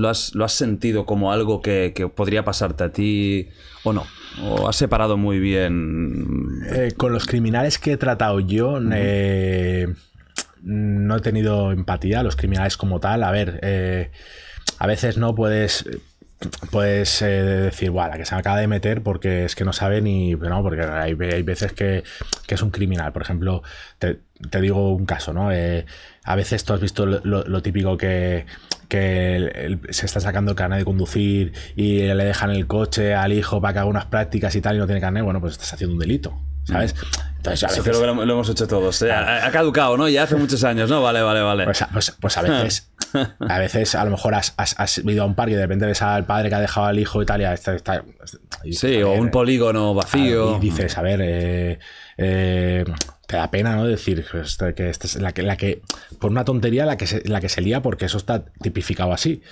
sentido como algo que, podría pasarte a ti o no? ¿O has separado muy bien? Eh, con los criminales que he tratado yo, eh, no he tenido empatía. Los criminales como tal, a ver, eh, a veces no puedes pues eh, decir, guau, la que se acaba de meter porque es que no sabe ni, no, porque hay, veces que, es un criminal. Por ejemplo, te, digo un caso, ¿no? Eh, a veces tú has visto lo, típico que, que se está sacando el carnet de conducir y le dejan el coche al hijo para que haga unas prácticas y tal y no tiene carnet. Bueno, pues estás haciendo un delito. ¿sabes? Mm. Entonces, que lo, hemos hecho todos. ¿eh? Ha, caducado, ¿no? Ya hace muchos años, ¿no? Vale, vale, vale. pues, pues, pues a [LAUGHS] veces a veces, a lo mejor has, ido a un parque y de repente ves al padre que ha dejado al hijo y tal, sí, o un eh. polígono vacío. Y dices, a ver, eh, eh, te da pena, ¿no? Decir pues, este, que esta es la que, la que por una tontería, la que, la que se lía porque eso está tipificado así,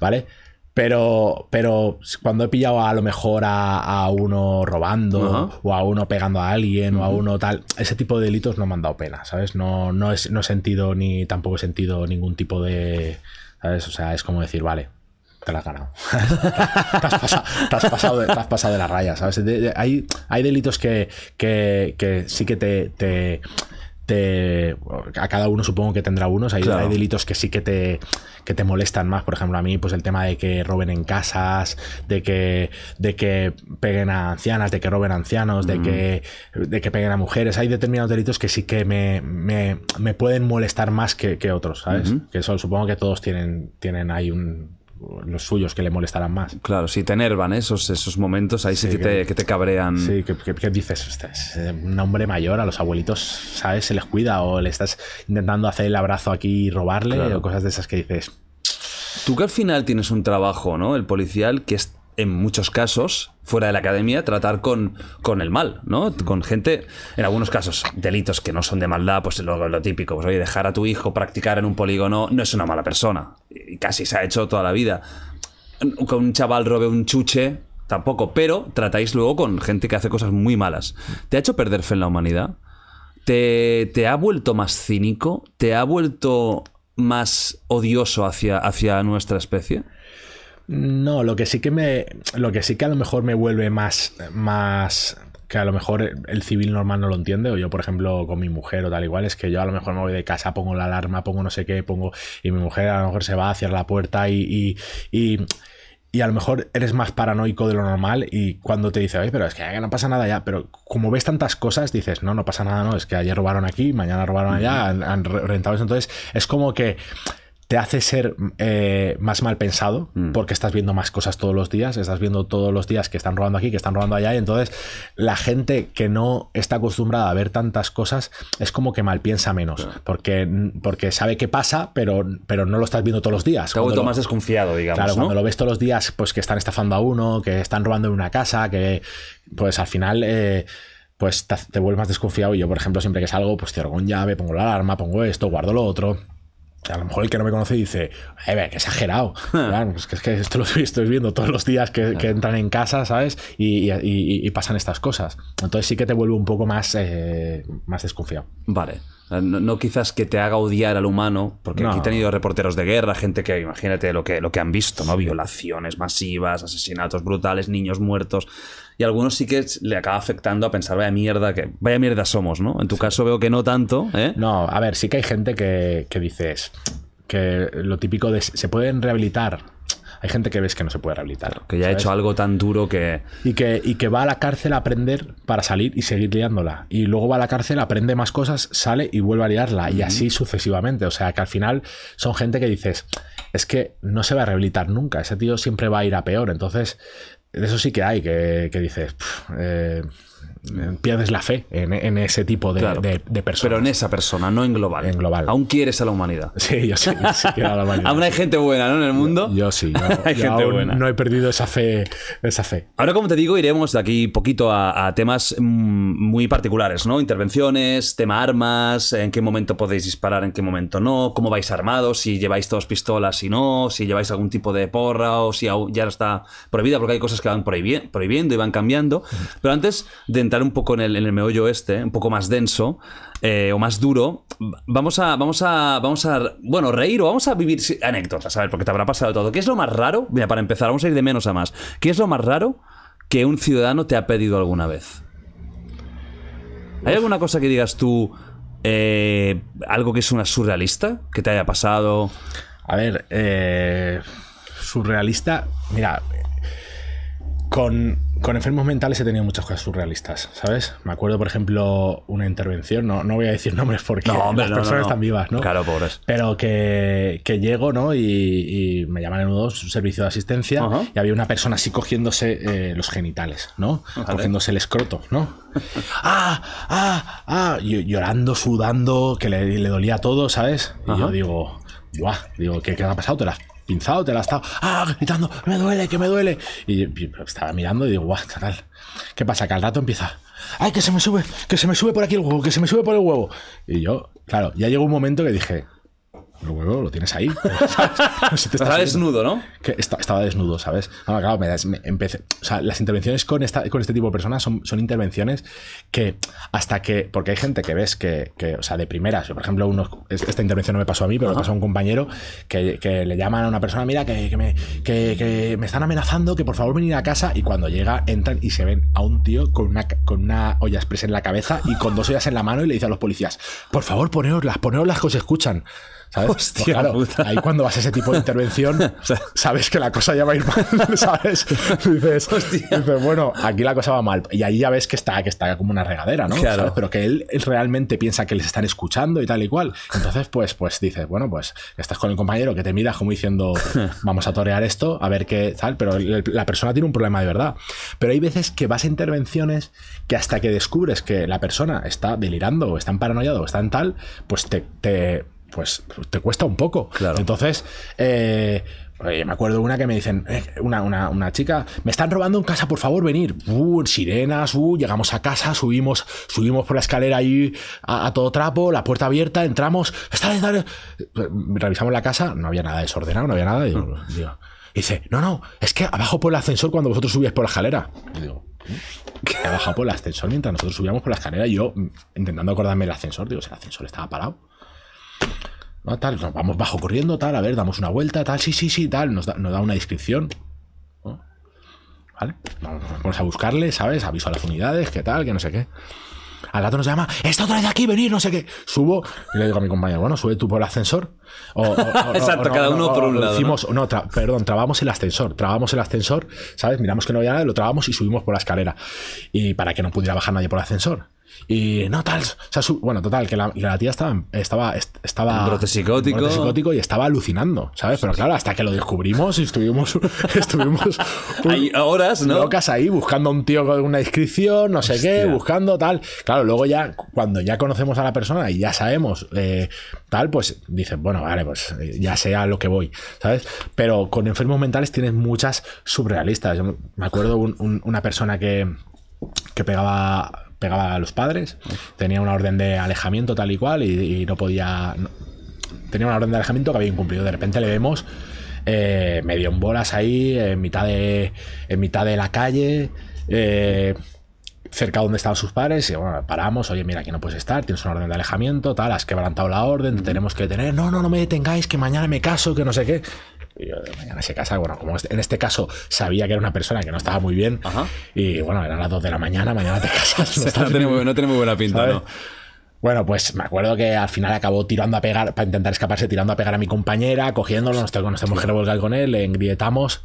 ¿vale? Pero, pero cuando he pillado a, lo mejor a, uno robando o a uno pegando a alguien o a uno tal, ese tipo de delitos no me han dado pena, ¿sabes? No, no, es, no he sentido ni tampoco he sentido ningún tipo de... ¿Sabes? O sea, es como decir, vale, te la has ganado. [LAUGHS] te, has pasado, de, la raya, ¿sabes? hay, delitos que, que sí que te, a cada uno supongo que tendrá unos. Hay, delitos que sí que te, que te molestan más. Por ejemplo, a mí, pues el tema de que roben en casas, de que, de que peguen a ancianas, de que roben a ancianos, de, mm. que, de que peguen a mujeres. Hay determinados delitos que sí que me, me, pueden molestar más que, otros, ¿sabes? Que supongo que todos tienen, tienen ahí un, los suyos que le molestarán más. Claro, si te enervan esos, esos momentos ahí sí, que, te, cabrean. Sí, que, dices, estás eh, un hombre mayor, a los abuelitos, ¿sabes? Se les cuida o le estás intentando hacer el abrazo aquí y robarle o cosas de esas que dices. Tú que al final tienes un trabajo, ¿no? El policial que es en muchos casos, fuera de la academia, tratar con, con el mal, ¿no? Con gente, en algunos casos, delitos que no son de maldad, pues lo, típico, pues oye, dejar a tu hijo practicar en un polígono no es una mala persona. Y casi se ha hecho toda la vida. Con un chaval robe un chuche, tampoco, pero tratáis luego con gente que hace cosas muy malas. ¿Te ha hecho perder fe en la humanidad? ¿Te, ha vuelto más cínico? ¿Te ha vuelto más odioso hacia, hacia nuestra especie? No, lo que sí que me. Lo que sí que a lo mejor me vuelve más. más que a lo mejor el civil normal no lo entiende, o yo, por ejemplo, con mi mujer o tal igual, es que yo a lo mejor me voy de casa, pongo la alarma, pongo no sé qué, pongo. Y mi mujer a lo mejor se va a la puerta y, y, y a lo mejor eres más paranoico de lo normal y cuando te dice, pero es que no pasa nada ya, pero como ves tantas cosas, dices, no, no pasa nada, no, es que ayer robaron aquí, mañana robaron allá, han, han rentado eso, entonces es como que te hace ser eh, más mal pensado mm. porque estás viendo más cosas todos los días, estás viendo todos los días que están robando aquí, que están robando allá, y entonces la gente que no está acostumbrada a ver tantas cosas es como que mal piensa menos, porque, porque sabe qué pasa, pero, pero no lo estás viendo todos los días. Te ha más desconfiado, digamos. cuando lo ves todos los días, pues que están estafando a uno, que están robando en una casa, que pues al final... Eh, pues te, te, vuelves más desconfiado y yo, por ejemplo, siempre que salgo, pues cierro con llave, pongo la alarma, pongo esto, guardo lo otro a lo mejor el que no me conoce dice, eh, que exagerado. es, que, esto lo estoy viendo todos los días que, entran en casa, ¿sabes? Y, pasan estas cosas. Entonces sí que te vuelve un poco más, eh, más desconfiado. Vale. Eh, no, quizás que te haga odiar al humano, porque aquí he tenido reporteros de guerra, gente que, imagínate lo que, lo que han visto, ¿no? Violaciones masivas, asesinatos brutales, niños muertos y algunos sí que le acaba afectando a pensar, vaya mierda, que, vaya mierda somos, ¿no? En tu caso veo que no tanto. ¿eh? No, a ver, sí que hay gente que, dices que lo típico de se pueden rehabilitar. Hay gente que ves que no se puede rehabilitar. que ya ha hecho algo tan duro que. Y, que. y que va a la cárcel a aprender para salir y seguir liándola. Y luego va a la cárcel, aprende más cosas, sale y vuelve a liarla. Y así sucesivamente. O sea que al final son gente que dices, es que no se va a rehabilitar nunca. Ese tío siempre va a ir a peor. Entonces, eso sí que hay, que, dices, Mm, pierdes la fe en, ese tipo de, personas. Pero en esa persona, no en global. En global. Aún quieres a la humanidad. [LAUGHS] Sí, yo sí, a la humanidad. [LAUGHS] aún hay gente buena, ¿no? En el mundo. Yo, sí, [LAUGHS] hay gente buena. No he perdido esa fe, esa fe. Ahora, como te digo, iremos de aquí poquito a, temas mm, muy particulares, ¿no? Intervenciones, tema armas, en qué momento podéis disparar, en qué momento no, cómo vais armados, si lleváis dos pistolas, si no, si lleváis algún tipo de porra o si ya está prohibida, porque hay cosas que van prohibiendo y van cambiando. Pero antes de un poco en el, meollo este, un poco más denso eh, o más duro, vamos a, vamos a, vamos a, bueno, reír o vamos a vivir anécdotas, a ver, porque te habrá pasado todo. ¿Qué es lo más raro? Mira, para empezar, vamos a ir de menos a más. ¿Qué es lo más raro que un ciudadano te ha pedido alguna vez? ¿Hay alguna cosa que digas tú, eh, algo que es una surrealista, que te haya pasado? A ver, eh, surrealista, mira, con con enfermos mentales he tenido muchas cosas surrealistas, ¿sabes? Me acuerdo, por ejemplo, una intervención, no, no voy a decir [LAUGHS] nombres porque las personas están vivas, ¿no? Claro, pobres. Pero que, que llego, ¿no? Y, me llaman en un servicio de asistencia y había una persona así cogiéndose eh, los genitales, ¿no? Cogiéndose el escroto, ¿no? [LAUGHS] ¡Ah! ¡Ah! ¡Ah! Llorando, sudando, que le, dolía todo, ¿sabes? Y yo digo, guau, digo, ¿qué, ¿qué ha pasado? ¿Te la pinzado, te la ha estado ¡ah! gritando, me duele, que me duele. Y, estaba mirando y digo, guau, chaval. ¿Qué pasa? Que al rato empieza, ¡ay, que se me sube, que se me sube por aquí el huevo, que se me sube por el huevo! Y yo, claro, ya llegó un momento que dije, lo tienes ahí. [LAUGHS] estaba desnudo, ¿no? estaba desnudo, ¿sabes? Ah, me, empecé. O sea, las intervenciones con, con este tipo de personas son, intervenciones que hasta que. Porque hay gente que ves que, o sea, de primeras. Yo, por ejemplo, esta intervención no me pasó a mí, pero me pasó a un compañero que, le llaman a una persona, mira, que, que me, están amenazando, que por favor venir a casa. Y cuando llega, entran y se ven a un tío con una, con una olla expresa en la cabeza y con dos ollas en la mano y le dice a los policías, por favor, poneoslas, poneoslas que os escuchan. [LAUGHS] Pues, claro, ahí cuando vas a ese tipo de intervención, [LAUGHS] sabes que la cosa ya va a ir mal, [LAUGHS] ¿sabes? Dices, dices, bueno, aquí la cosa va mal. Y ahí ya ves que está, que está como una regadera, ¿no? Claro. Pero que él, realmente piensa que les están escuchando y tal y cual. Entonces, pues, pues dices, bueno, pues estás con el compañero que te mira como diciendo, vamos a torear esto, a ver qué tal, pero la persona tiene un problema de verdad. Pero hay veces que vas a intervenciones que hasta que descubres que la persona está delirando o está en paranoiado o está en tal, pues te pues te cuesta un poco. Claro. Entonces, eh, eh, me acuerdo una que me dicen, eh, una, chica, me están robando en casa, por favor, venir. Uh, sirenas, uh, llegamos a casa, subimos, subimos por la escalera ahí a, todo trapo, la puerta abierta, entramos, está, revisamos la casa, no había nada desordenado, no había nada. Mm. dice, no, no, es que abajo por el ascensor cuando vosotros subíais por la escalera. Y digo, abajo por el ascensor mientras nosotros subíamos por la escalera. yo, mm, intentando acordarme del ascensor, digo, el ascensor estaba parado. No, tal, vamos bajo corriendo, tal, a ver, damos una vuelta, tal, sí, sí, sí, tal, nos da, nos da una descripción. Vamos a buscarle, ¿sabes? Aviso a las unidades, qué tal, que no sé qué. Al lado nos llama, está otra vez aquí, venir, no sé qué. Subo y le digo a mi compañero, bueno, sube tú por el ascensor. O, [LAUGHS] Exacto, cada uno por un lado. perdón, trabamos el ascensor. Trabamos el ascensor, ¿sabes? Miramos que no había nada, lo trabamos y subimos por la escalera. Y para que no pudiera bajar nadie por el ascensor. Y no, tal. bueno, total, que la, tía estaba. estaba, estaba psicótico. psicótico y estaba alucinando, ¿sabes? Pero claro, hasta que lo descubrimos y estuvimos. [LAUGHS] estuvimos Hay [LAUGHS] horas, ¿no? Locas ahí buscando a un tío con una inscripción, no sé qué, buscando tal. Claro, luego ya, cuando ya conocemos a la persona y ya sabemos eh, tal, pues dices bueno, vale, pues eh, ya sea lo que voy, ¿sabes? Pero con enfermos mentales tienes muchas surrealistas. me acuerdo una persona que, que pegaba pegaba a los padres, tenía una orden de alejamiento tal y cual y, no podía... tenía una orden de alejamiento que había incumplido. De repente le vemos eh, medio en bolas ahí, en mitad de, en mitad de la calle, eh, cerca donde estaban sus padres, y bueno, paramos, oye, mira, aquí no puedes estar, tienes una orden de alejamiento, tal, has quebrantado la orden, tenemos que tener, no, no, no me detengáis, que mañana me caso, que no sé qué. Y yo, mañana se casa. Bueno, como este, en este caso sabía que era una persona que no estaba muy bien. Y bueno, eran las 2 de la mañana, mañana te [LAUGHS] casas. No, tiene, muy, no buena pinta, ¿no? Bueno, pues me acuerdo que al final acabó tirando a pegar, para intentar escaparse, tirando a pegar a mi compañera, cogiéndolo, nos, tenemos sí. que revolcar con él, le engrietamos.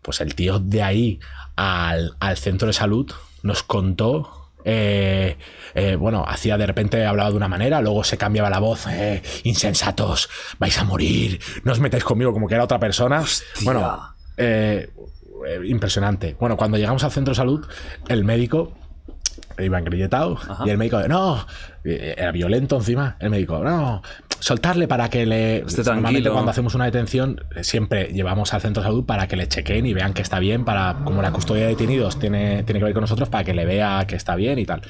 Pues el tío de ahí al, al centro de salud nos contó eh, eh, bueno, hacía de repente hablaba de una manera, luego se cambiaba la voz, eh, insensatos, vais a morir, no os metáis conmigo como que era otra persona. Bueno, impresionante. Bueno, cuando llegamos al centro de salud, el médico iban grilletados y el médico, no, era violento encima. El médico, no, soltarle para que le. normalmente cuando hacemos una detención, eh, siempre llevamos al centro de salud para que le chequen y vean que está bien, para como la custodia de detenidos tiene, tiene que ver con nosotros, para que le vea que está bien y tal.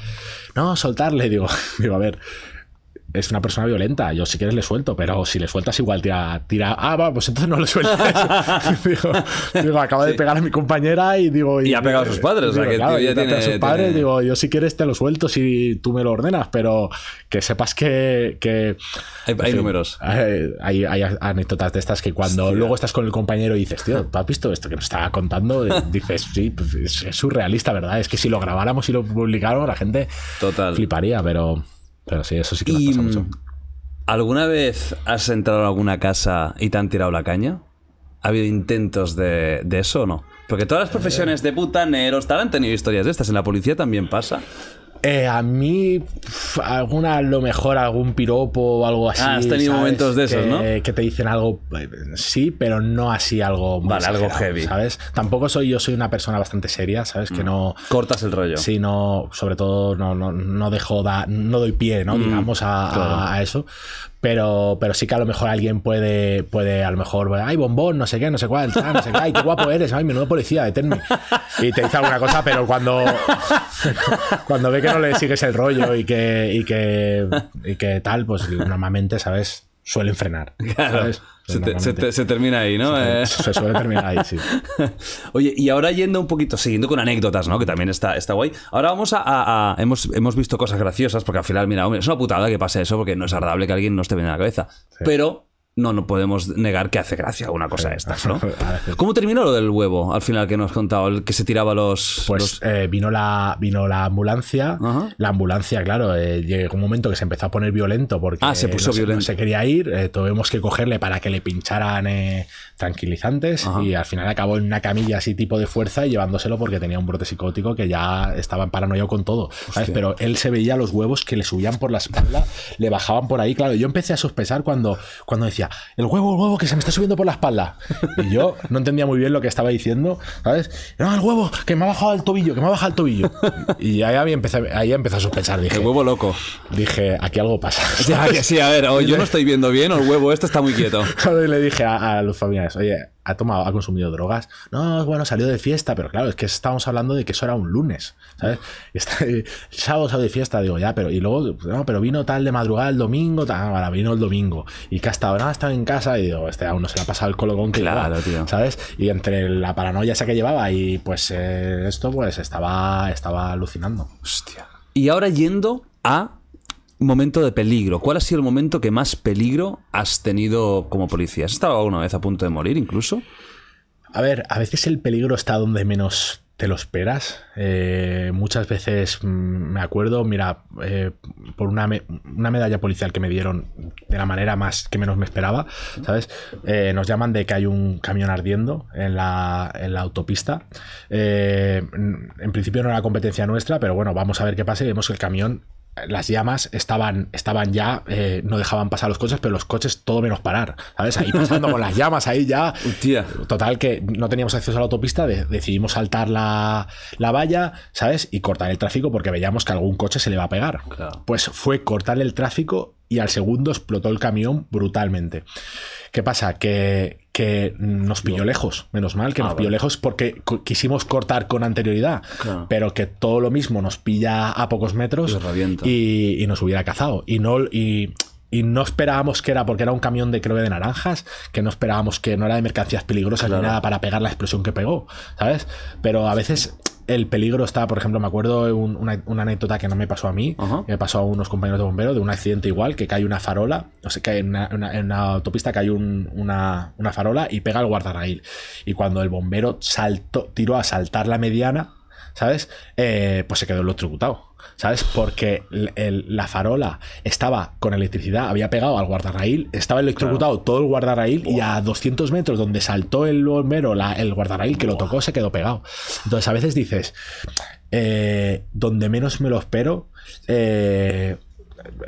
No, soltarle, [LAUGHS] digo, digo, a ver, es una persona violenta. Yo, si quieres, le suelto, pero si le sueltas, igual tira. tira ah, va, pues entonces no le sueltes. [LAUGHS] digo, acaba de pegar a mi compañera y digo. Y, ha pegado a sus padres, o sea, que ya tiene, sus padres. Digo, yo, si quieres, te lo suelto si tú me lo ordenas, pero que sepas que. hay, números. Hay, anécdotas de estas que cuando luego estás con el compañero y dices, tío, ¿tú has visto esto que nos estaba contando? Dices, sí, pues, es surrealista, ¿verdad? Es que si lo grabáramos y lo publicáramos, la gente Total. fliparía, pero. Pero sí, eso sí que pasa mucho. Mm, ¿Alguna vez has entrado a alguna casa y te han tirado la caña? ¿Ha habido intentos de, de eso o no? Porque todas las profesiones de putaneros tal han tenido historias de estas. En la policía también pasa. Eh, a mí, alguna, a lo mejor, algún piropo o algo así. Ah, has tenido momentos de esos, ¿no? Que te dicen algo, eh, sí, pero no así algo. Vale, algo heavy. ¿Sabes? Tampoco soy yo, soy una persona bastante seria, ¿sabes? Que mm. no. Cortas el rollo. Sí, no, sobre todo, no, no, dejo, da, no doy pie, ¿no? Mm. Digamos, a eso pero, pero sí que a lo mejor alguien puede, puede a lo mejor, ay, bombón, no sé qué, no sé cuál, no sé qué, ay, qué guapo eres, ay, menudo policía, deténme. Y te dice alguna cosa, pero cuando, [LAUGHS] cuando ve que no le sigues el rollo y que, y que, y que tal, pues normalmente, ¿sabes? Suelen frenar. ¿sabes? Se, termina ahí, ¿no? Se, eh. suele terminar ahí, sí. [LAUGHS] Oye, y ahora yendo un poquito, siguiendo con anécdotas, ¿no? Que también está, está guay. Ahora vamos a, hemos, hemos, visto cosas graciosas, porque al final, mira, hombre, es una putada que pase eso, porque no es agradable que alguien no esté bien en la cabeza. Pero no, no podemos negar que hace gracia una cosa de estas, ¿no? [LAUGHS] ¿Cómo terminó lo del huevo al final que nos has El que se tiraba los. Pues eh, vino, la, vino la ambulancia. La ambulancia, claro, eh, llegó un momento que se empezó a poner violento porque ah, se, no Se, quería ir. Eh, tuvimos que cogerle para que le pincharan eh, tranquilizantes y al final acabó en una camilla así tipo de fuerza llevándoselo porque tenía un brote psicótico que ya estaba en con todo. Pero él se veía los huevos que le subían por la espalda, le bajaban por ahí. Claro, yo empecé a sospechar cuando, cuando decía el huevo, el huevo que se me está subiendo por la espalda. Y yo no entendía muy bien lo que estaba diciendo, ¿sabes? No, el huevo que me ha bajado el tobillo, que me ha bajado el tobillo. Y ahí empecé, ahí a sospechar, dije. El huevo loco. Dije, aquí algo pasa. [LAUGHS] Ya, sí, a ver, o yo no estoy viendo bien o el huevo este está muy quieto. Y [LAUGHS] le dije a, a los familiares, oye, ha ha consumido drogas. No, bueno, salió de fiesta, pero claro, es que estamos hablando de que eso era un lunes, ¿sabes? [LAUGHS] el eh, sábado, salió de fiesta, digo, ya, pero y luego, no, pero vino tal de madrugada el domingo, tal, ah, vino el domingo. Y que hasta ahora estaba en casa y digo, este aún no se le ha pasado el con que claro, tío. ¿sabes? Y entre la paranoia esa que llevaba y pues eh, esto, pues estaba, estaba alucinando. Hostia. Y ahora yendo a momento de peligro? ¿Cuál ha sido el momento que más peligro has tenido como policía? ¿Has estado alguna vez a punto de morir incluso? A ver, a veces el peligro está donde menos te lo esperas. Eh, muchas veces mm, me acuerdo, mira, eh, por una, medalla policial que me dieron de la manera más que menos me esperaba, ¿sabes? Eh, nos llaman de que hay un camión ardiendo en la, en la autopista. en principio no era competencia nuestra, pero bueno, vamos a ver qué pasa y vemos que el camión las llamas estaban, estaban ya, eh, no dejaban pasar los coches, pero los coches todo menos parar, ¿sabes? Ahí pasando con las llamas, ahí ya. Total, que no teníamos acceso a la autopista, decidimos saltar la, valla, ¿sabes? Y cortar el tráfico porque veíamos que algún coche se le va a pegar. Pues fue cortar el tráfico y al segundo explotó el camión brutalmente. ¿Qué pasa? Que, que nos pilló lejos, menos mal que ah, nos pilló lejos porque quisimos cortar con anterioridad, pero que todo lo mismo nos pilla a pocos metros y, nos hubiera cazado. Y no, y, no esperábamos que era porque era un camión de creo de naranjas, que no esperábamos que no era de mercancías peligrosas ni nada para pegar la explosión que pegó, ¿sabes? Pero a veces el peligro está, por ejemplo, me acuerdo una, anécdota que no me pasó a mí, me pasó a unos compañeros de bomberos de un accidente igual, que cae una farola, o sea, que en una, autopista cae una, farola y pega al guardarraíl. Y cuando el bombero saltó, tiró a saltar la mediana, ¿sabes? Eh, pues se quedó electrocutado, ¿Sabes? Porque la farola estaba con electricidad, había pegado al guardarraíl, estaba electrocutado todo el guardarraíl y a 200 metros donde saltó el bombero, el guardarraíl que lo tocó, se quedó pegado. Entonces a veces dices, eh, donde menos me lo espero, eh,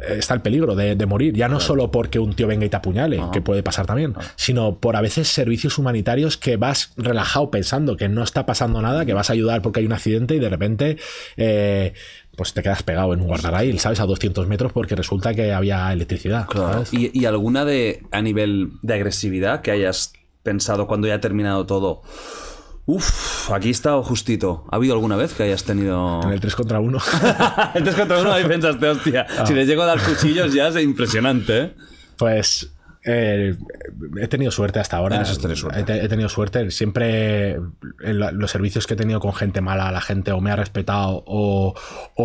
está el peligro de, morir, ya no solo porque un tío venga y te apuñale, que puede pasar también, sino por a veces servicios humanitarios que vas relajado pensando que no está pasando nada, que vas a ayudar porque hay un accidente y de repente eh, pues te quedas pegado en un guardarrail, ¿sabes? A 200 metros porque resulta que había electricidad. ¿Y, alguna de a nivel de agresividad que hayas pensado cuando ya ha terminado todo? Uf, aquí he estado justito. ¿Ha habido alguna vez que hayas tenido. En el 3 contra 1. [LAUGHS] el 3 contra 1 ahí pensaste, hostia. Ah. Si les llego a dar cuchillos ya es impresionante, ¿eh? Pues. Eh, he tenido suerte hasta ahora. He, tenido suerte. Siempre eh, los servicios que he tenido con gente mala, la gente o me ha respetado o,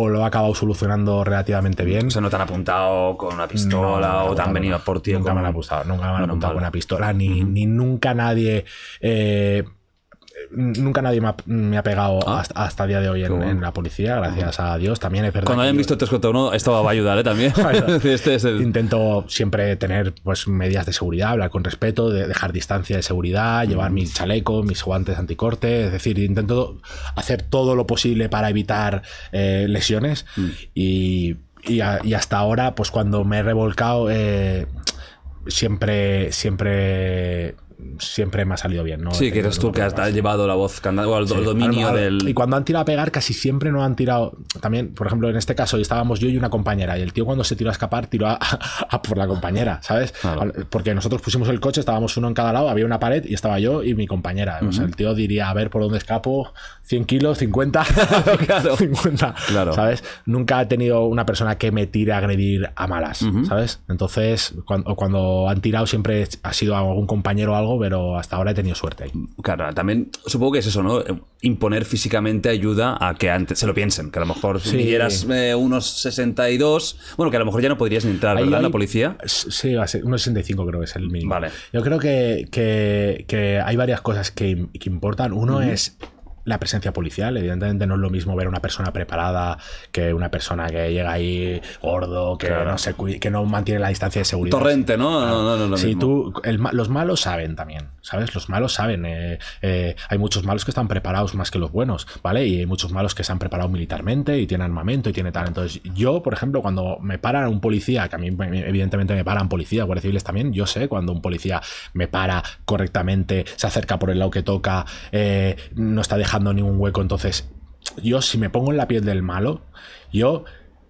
lo ha acabado solucionando relativamente mm, bien. O sea, no te han apuntado con una pistola o te han venido por ti. Nunca, me han apuntado, nunca me han apuntado con una pistola, ni, nunca nadie nunca nadie me ha, pegado ah. hasta, el día de hoy en, la policía, gracias a Dios. También es verdad. Cuando hayan visto 1 esto va a ayudar ¿eh? también. [LAUGHS] [LAUGHS] Este intento siempre tener pues, medidas de seguridad, hablar con respeto, dejar distancia de seguridad, llevar mm. mi chaleco, mis guantes anticorte. Es decir, intento hacer todo lo posible para evitar eh, lesiones. Mm. Y, hasta ahora, pues cuando me he revolcado. Eh, siempre, siempre siempre me ha salido bien, ¿no? Sí, que eres tú que has llevado la voz que o al, dominio del. Y cuando han tirado a pegar, casi siempre no han tirado. También, por ejemplo, en este caso, estábamos yo y una compañera, y el tío cuando se tiró a escapar, tiró a, [LAUGHS] por la compañera, ¿sabes? Porque nosotros pusimos el coche, estábamos uno en cada lado, había una pared y estaba yo y mi compañera. O sea, el tío diría, a ver por dónde escapo, 100 kilos, 50, [LAUGHS] [LAUGHS] claro. 50. Claro. ¿Sabes? Nunca he tenido una persona que me tire a agredir a malas, ¿sabes? Entonces, cuando, cuando han tirado, siempre ha sido algún compañero o algo pero hasta ahora he tenido suerte Claro, también supongo que es eso, ¿no? Imponer físicamente ayuda a que antes se lo piensen, que a lo mejor si eras eh, unos 62, bueno, que a lo mejor ya no podrías ni entrar, ¿verdad? la policía. Sí, a unos 65 creo que es el mínimo. Vale. Yo creo que, que, hay varias cosas que, importan. Uno es la presencia policial. Evidentemente no es lo mismo ver a una persona preparada que una persona que llega ahí gordo, que, no, se que no mantiene la distancia de seguridad. Torrente, ¿no? tú, los malos saben también, ¿sabes? Los malos saben. Eh, eh, hay muchos malos que están preparados más que los buenos, ¿vale? Y hay muchos malos que se han preparado militarmente y tienen armamento y tienen tal. Entonces, yo, por ejemplo, cuando me paran un policía, que a mí evidentemente me paran policías, guardias civiles también, yo sé cuando un policía me para correctamente, se acerca por el lado que toca, eh, no está dejando ningún hueco. Entonces, yo si me pongo en la piel del malo, yo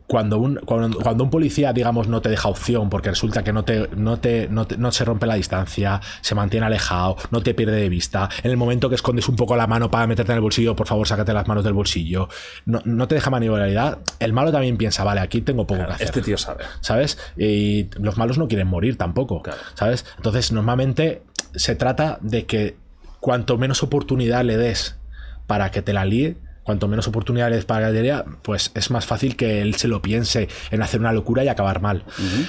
cuando un, cuando, un policía, digamos, no te deja opción porque resulta que no te, no, te, no, se rompe la distancia, se mantiene alejado, no te pierde de vista, en el momento que escondes un poco la mano para meterte en el bolsillo, por favor, sácate las manos del bolsillo, no, te deja maniobralidad, el malo también piensa, vale, aquí tengo poco que este hacer. Este tío sabe. ¿Sabes? Y los malos no quieren morir tampoco, ¿sabes? Entonces, normalmente se trata de que cuanto menos oportunidad le des para que te la líe, cuanto menos oportunidades para idea, pues es más fácil que él se lo piense en hacer una locura y acabar mal.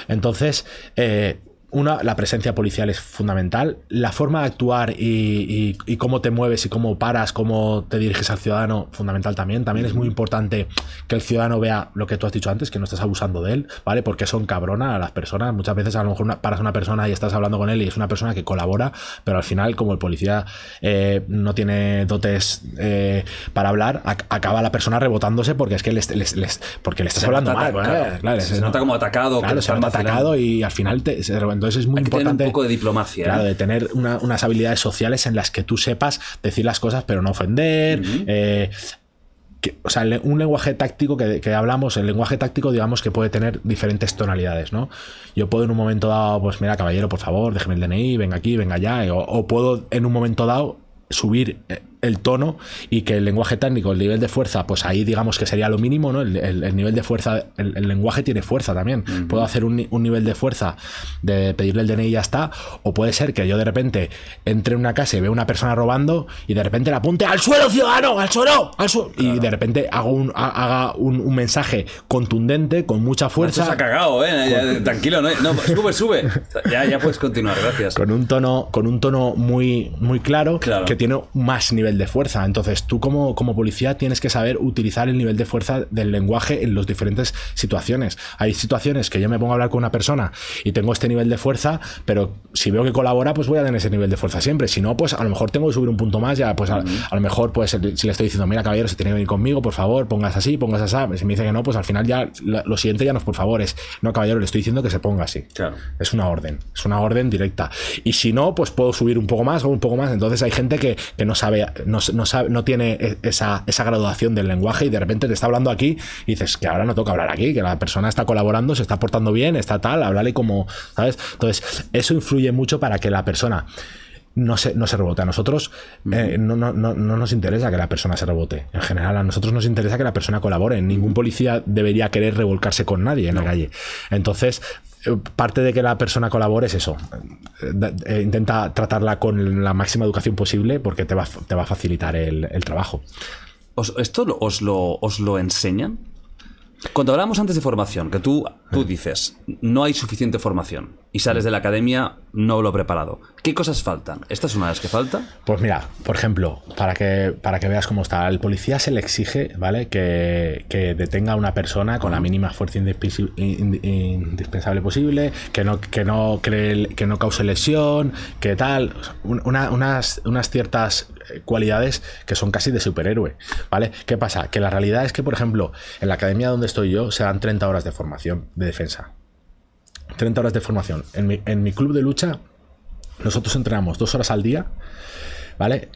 Entonces, eh, una, la presencia policial es fundamental, la forma de actuar y, cómo te mueves y cómo paras, cómo te diriges al ciudadano, fundamental también. También es muy importante que el ciudadano vea lo que tú has dicho antes, que no estás abusando de él, ¿vale? Porque son cabronas a las personas. Muchas veces a lo mejor paras a una persona y estás hablando con él y es una persona que colabora, pero al final como el policía eh, no tiene dotes eh, para hablar, acaba la persona rebotándose porque es que porque le estás hablando mal. Claro, se, nota como atacado. Claro, se nota atacado y al final te, entonces es muy importante. un poco de diplomacia. Claro, ¿eh? de tener unas habilidades sociales en las que tú sepas decir las cosas pero no ofender. Eh, que, o sea, un lenguaje táctico que, hablamos, el lenguaje táctico, digamos que puede tener diferentes tonalidades, ¿no? Yo puedo en un momento dado, pues mira, caballero, por favor, déjeme el DNI, venga aquí, venga allá, o puedo en un momento dado subir eh, el tono y que el lenguaje técnico, el nivel de fuerza, pues ahí digamos que sería lo mínimo, ¿no? El, nivel de fuerza, el, lenguaje tiene fuerza también. Puedo hacer un, nivel de fuerza de pedirle el DNI y ya está, o puede ser que yo de repente entre en una casa y veo una persona robando y de repente la apunte al suelo, ciudadano, al suelo, al suelo, y de repente hago un, haga un, mensaje contundente, con mucha fuerza. Se ha cagado, ¿eh? tranquilo, no, [LAUGHS] sube, sube. Ya, puedes continuar, gracias. Con un tono, con un tono muy, muy claro. que tiene más nivel de fuerza. Entonces tú como, como policía tienes que saber utilizar el nivel de fuerza del lenguaje en las diferentes situaciones. Hay situaciones que yo me pongo a hablar con una persona y tengo este nivel de fuerza, pero si veo que colabora, pues voy a tener ese nivel de fuerza siempre. Si no, pues a lo mejor tengo que subir un punto más, ya pues a, lo mejor pues si le estoy diciendo, mira caballero, se tiene que venir conmigo, por favor, pongas así, pongas así. Si me dice que no, pues al final ya lo siguiente ya no es por favor, es, no caballero, le estoy diciendo que se ponga así. Es una orden, es una orden directa. Y si no, pues puedo subir un poco más o un poco más. Entonces hay gente que, que no sabe no, tiene e, esa, esa, graduación del lenguaje y de repente te está hablando aquí y dices que ahora no toca hablar aquí, que la persona está colaborando, se está portando bien, está tal, háblale como, ¿sabes? Entonces, eso influye mucho para que la persona no se, rebote A nosotros eh, no, nos interesa que la persona se rebote. En general, a nosotros nos interesa que la persona colabore. Ningún policía debería querer revolcarse con nadie en la calle. Entonces, eh, parte de que la persona colabore es eso. Eh, intenta tratarla con la máxima educación posible porque te va, te va a facilitar el, trabajo. ¿Esto os lo, os lo enseñan? Cuando hablamos antes de formación, que tú, tú dices, no hay suficiente formación y sales de la academia no lo preparado. ¿Qué cosas faltan? ¿Esta es una de las que falta? Pues mira, por ejemplo, para que, para que veas cómo está, el policía se le exige ¿vale? que, que detenga a una persona con la mínima fuerza indispensable posible, que no, que no, que no cause lesión, que tal, unas, unas ciertas cualidades que son casi de superhéroe, ¿vale? ¿Qué pasa? Que la realidad es que, por ejemplo, en la academia donde estoy yo se dan 30 horas de formación de defensa. 30 horas de formación. En mi, en mi club de lucha, nosotros entrenamos dos horas al día, ¿vale?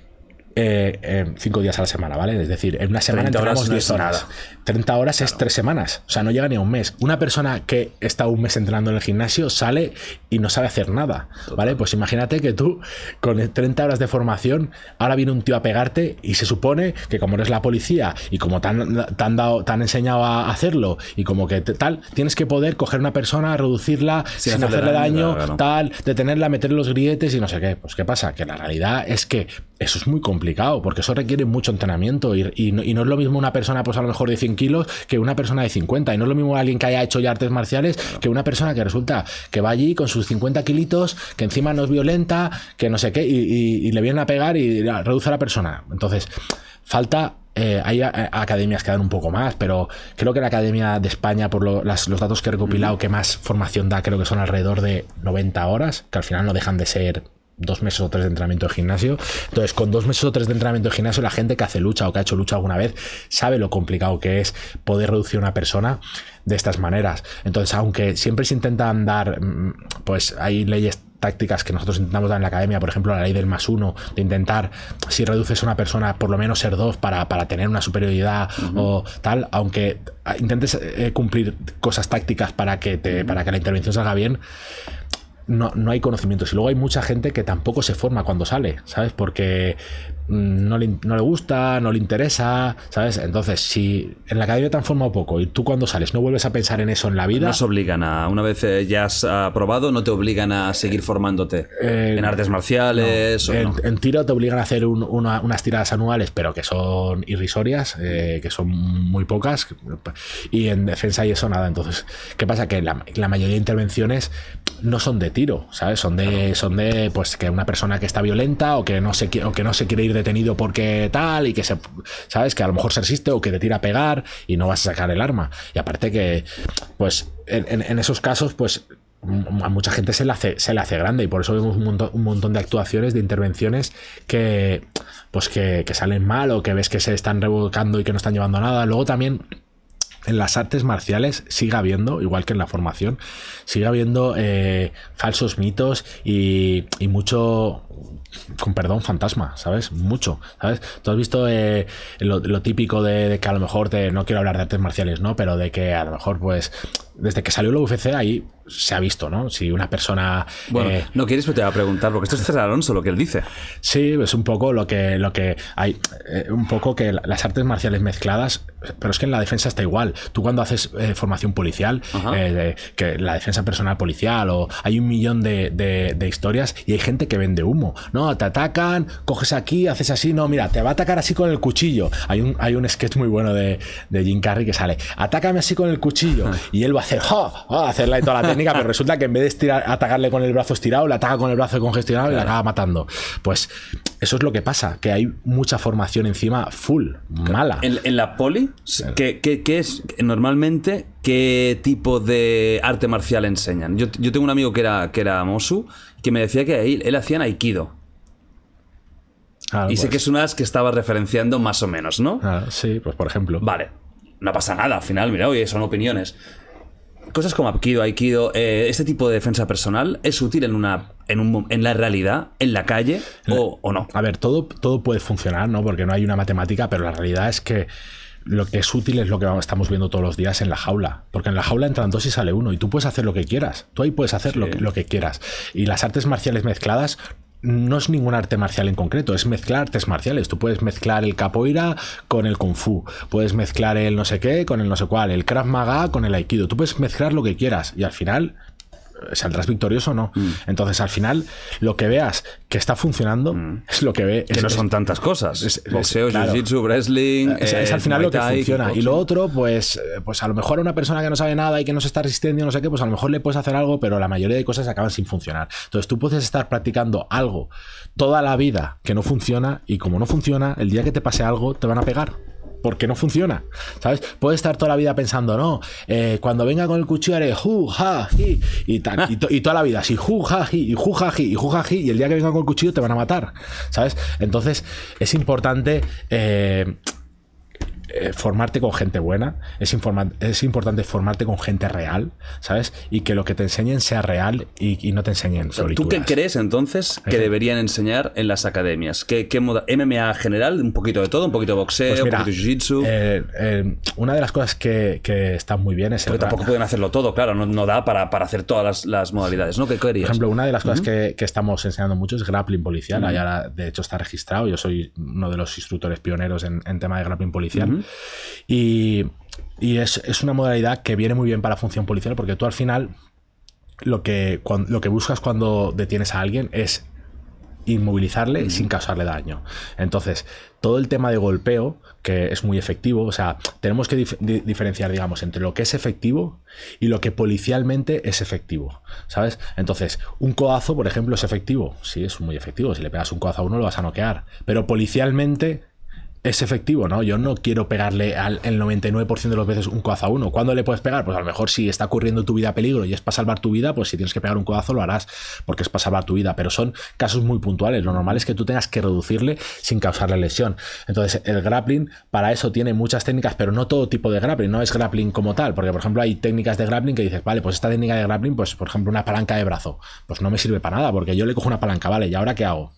Eh, eh, cinco días a la semana, ¿vale? Es decir, en una semana entrenamos 10 horas. Nada. 30 horas es 3 semanas, o sea, no llega ni a un mes. Una persona que está un mes entrenando en el gimnasio sale y no sabe hacer nada, ¿vale? Pues imagínate que tú, con 30 horas de formación, ahora viene un tío a pegarte y se supone que como eres la policía y como te han, dado, enseñado a hacerlo y como que tal, tienes que poder coger una persona, reducirla sin, hacerle daño, tal, detenerla, meter los grilletes y no sé qué. Pues ¿qué pasa? Que la realidad es que eso es muy complicado, porque eso requiere mucho entrenamiento y, no, es lo mismo una persona, pues a lo mejor de 100 kilos que una persona de 50. Y no es lo mismo alguien que haya hecho ya artes marciales que una persona que resulta que va allí con sus 50 kilitos, que encima no es violenta, que no sé qué, y, le vienen a pegar y reduce a la persona. Entonces, falta eh, hay eh, academias que dan un poco más, pero creo que la Academia de España, por los datos que he recopilado, que más formación da, creo que son alrededor de 90 horas, que al final no dejan de ser dos meses o tres de entrenamiento de gimnasio. Entonces, con dos meses o tres de entrenamiento de gimnasio, la gente que hace lucha o que ha hecho lucha alguna vez sabe lo complicado que es poder reducir a una persona de estas maneras. Entonces, aunque siempre se intentan dar, mm, pues hay leyes tácticas que nosotros intentamos dar en la academia, por ejemplo, la ley del más uno, de intentar, si reduces a una persona, por lo menos ser dos para, para tener una superioridad o tal, aunque intentes eh, cumplir cosas tácticas para que, te, para que la intervención salga bien, no, no hay conocimientos. Y luego hay mucha gente que tampoco se forma cuando sale, ¿sabes? Porque Mm, no le, no le, gusta, no le interesa, ¿sabes? Entonces, si en la academia te han formado poco y tú cuando sales no vuelves a pensar en eso en la vida... No se obligan a, una vez eh, ya has aprobado, ah, no te obligan a seguir formándote eh, en artes marciales. en, tiro te obligan a hacer unas tiradas anuales, pero que son irrisorias, eh, que son muy pocas, y en defensa y eso nada. Entonces, ¿qué pasa? Que la, mayoría de intervenciones no son de tiro, ¿sabes? Son de, son de pues que una persona que está violenta o que no se, o que no se quiere ir de detenido porque tal y que se, sabes que a lo mejor se resiste o que te tira a pegar y no vas a sacar el arma. Y aparte que, pues, en, esos casos, pues a mucha gente se le hace, se hace grande y por eso vemos un montón, de actuaciones, de intervenciones que, pues que, salen mal o que ves que se están revocando y que no están llevando nada. Luego también en las artes marciales sigue habiendo, igual que en la formación, sigue habiendo eh, falsos mitos y, y, mucho, con perdón, fantasma, ¿sabes? Mucho, ¿sabes? Tú has visto eh, lo, típico de, que a lo mejor te, no quiero hablar de artes marciales, ¿no? Pero de que a lo mejor pues desde que salió el UFC ahí se ha visto, ¿no? Si una persona... Bueno, eh, no quieres, pero te va a preguntar, porque esto es César Alonso lo que él dice. Sí, es un poco lo que, lo que hay, eh, un poco que las artes marciales mezcladas, pero es que en la defensa está igual. Tú cuando haces eh, formación policial, que la defensa personal policial, o hay un millón de, historias y hay gente que vende humo, ¿no? Te atacan, coges aquí, haces así, no, mira, te va a atacar así con el cuchillo. Hay un, hay un sketch muy bueno de, Jim Carrey que sale, atácame así con el cuchillo, y él va a hacer, hacerla y toda la técnica, pero resulta que en vez de estirar, atacarle con el brazo estirado, le ataca con el brazo congestionado y la acaba matando. Pues eso es lo que pasa, que hay mucha formación encima full, mala. En, la poli, que es normalmente qué tipo de arte marcial enseñan? Yo, tengo un amigo que era, que era Mosu que me decía que ahí, él hacía aikido. y sé pues. que es una que estaba referenciando más o menos, ¿no? Ah, sí, pues por ejemplo. Vale. No pasa nada, al final, mira, oye, son opiniones cosas como Apkido, Aikido, eh, este tipo de defensa personal es útil en una en, un, en la realidad, en la calle o, no. A ver, todo, todo puede funcionar, ¿no? Porque no hay una matemática, pero la realidad es que lo que es útil es lo que estamos viendo todos los días en la jaula. Porque en la jaula entran dos y sale uno, y tú puedes hacer lo que quieras. Tú ahí puedes hacer lo que quieras. Y las artes marciales mezcladas no es ningún arte marcial en concreto, es mezclar artes marciales. Tú puedes mezclar el capoeira con el kung fu, puedes mezclar el no sé qué con el no sé cuál, el krav maga con el aikido. Tú puedes mezclar lo que quieras y al final saldrás victorioso o no. Mm. Entonces, al final, lo que veas que está funcionando mm. es lo que ve. Que no son tantas cosas. Es, jiu-jitsu, wrestling. Es, al eh, final lo que funciona. Y lo otro, pues, eh, pues a lo mejor a una persona que no sabe nada y que no se está resistiendo, no sé qué, pues a lo mejor le puedes hacer algo, pero la mayoría de cosas acaban sin funcionar. Entonces, tú puedes estar practicando algo toda la vida que no funciona y como no funciona, el día que te pase algo, te van a pegar porque no funciona, ¿sabes? Puedes estar toda la vida pensando, no, eh, cuando venga con el cuchillo haré ju, y, y, toda la vida, si ju, y ju, y ju, y el día que venga con el cuchillo te van a matar, ¿sabes? Entonces es importante eh, eh, formarte con gente buena, es, es, importante formarte con gente real, ¿sabes? Y que lo que te enseñen sea real y, no te enseñen ¿Y ¿Tú qué crees entonces que deberían enseñar en las academias? ¿Qué, qué MMA general? ¿Un poquito de todo? ¿Un poquito de boxeo? Pues ¿Un poquito de jiu-jitsu? Eh, eh, una de las cosas que, que están muy bien es... Pero tampoco pueden hacerlo todo, claro, no, da para, para, hacer todas las, modalidades, ¿no? ¿Qué querías? Por ejemplo, una de las cosas que, estamos enseñando mucho es grappling policial, allá de hecho está registrado, yo soy uno de los instructores pioneros en, tema de grappling policial. Y, es, una modalidad que viene muy bien para la función policial porque tú al final lo que, lo que buscas cuando detienes a alguien es inmovilizarle sin causarle daño. Entonces, todo el tema de golpeo, que es muy efectivo, o sea, tenemos que diferenciar, digamos, entre lo que es efectivo y lo que policialmente es efectivo, ¿sabes? Entonces, un codazo, por ejemplo, es efectivo, sí, es muy efectivo, si le pegas un codazo a uno lo vas a noquear, pero policialmente es efectivo, ¿no? Yo no quiero pegarle al el 99% de los veces un codazo a uno. ¿Cuándo le puedes pegar? Pues a lo mejor si está ocurriendo tu vida peligro y es para salvar tu vida, pues si tienes que pegar un codazo lo harás porque es para salvar tu vida. Pero son casos muy puntuales. Lo normal es que tú tengas que reducirle sin causarle lesión. Entonces, el grappling para eso tiene muchas técnicas, pero no todo tipo de grappling. No es grappling como tal, porque por ejemplo hay técnicas de grappling que dices, vale, pues esta técnica de grappling, pues por ejemplo una palanca de brazo, pues no me sirve para nada porque yo le cojo una palanca, vale, ¿y ahora qué hago?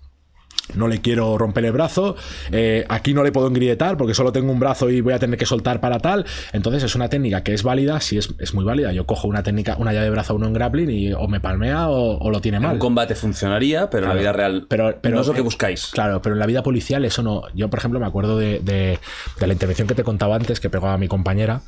no le quiero romper el brazo, eh, aquí no le puedo engrietar porque solo tengo un brazo y voy a tener que soltar para tal, entonces es una técnica que es válida, sí es, muy válida, yo cojo una técnica, una llave de brazo a uno en grappling y o me palmea o, lo tiene mal. En un combate funcionaría, pero en la vida real pero, no es lo que buscáis. Claro, pero en la vida policial eso no, yo por ejemplo me acuerdo de, de, la intervención que te contaba antes que pegaba a mi compañera,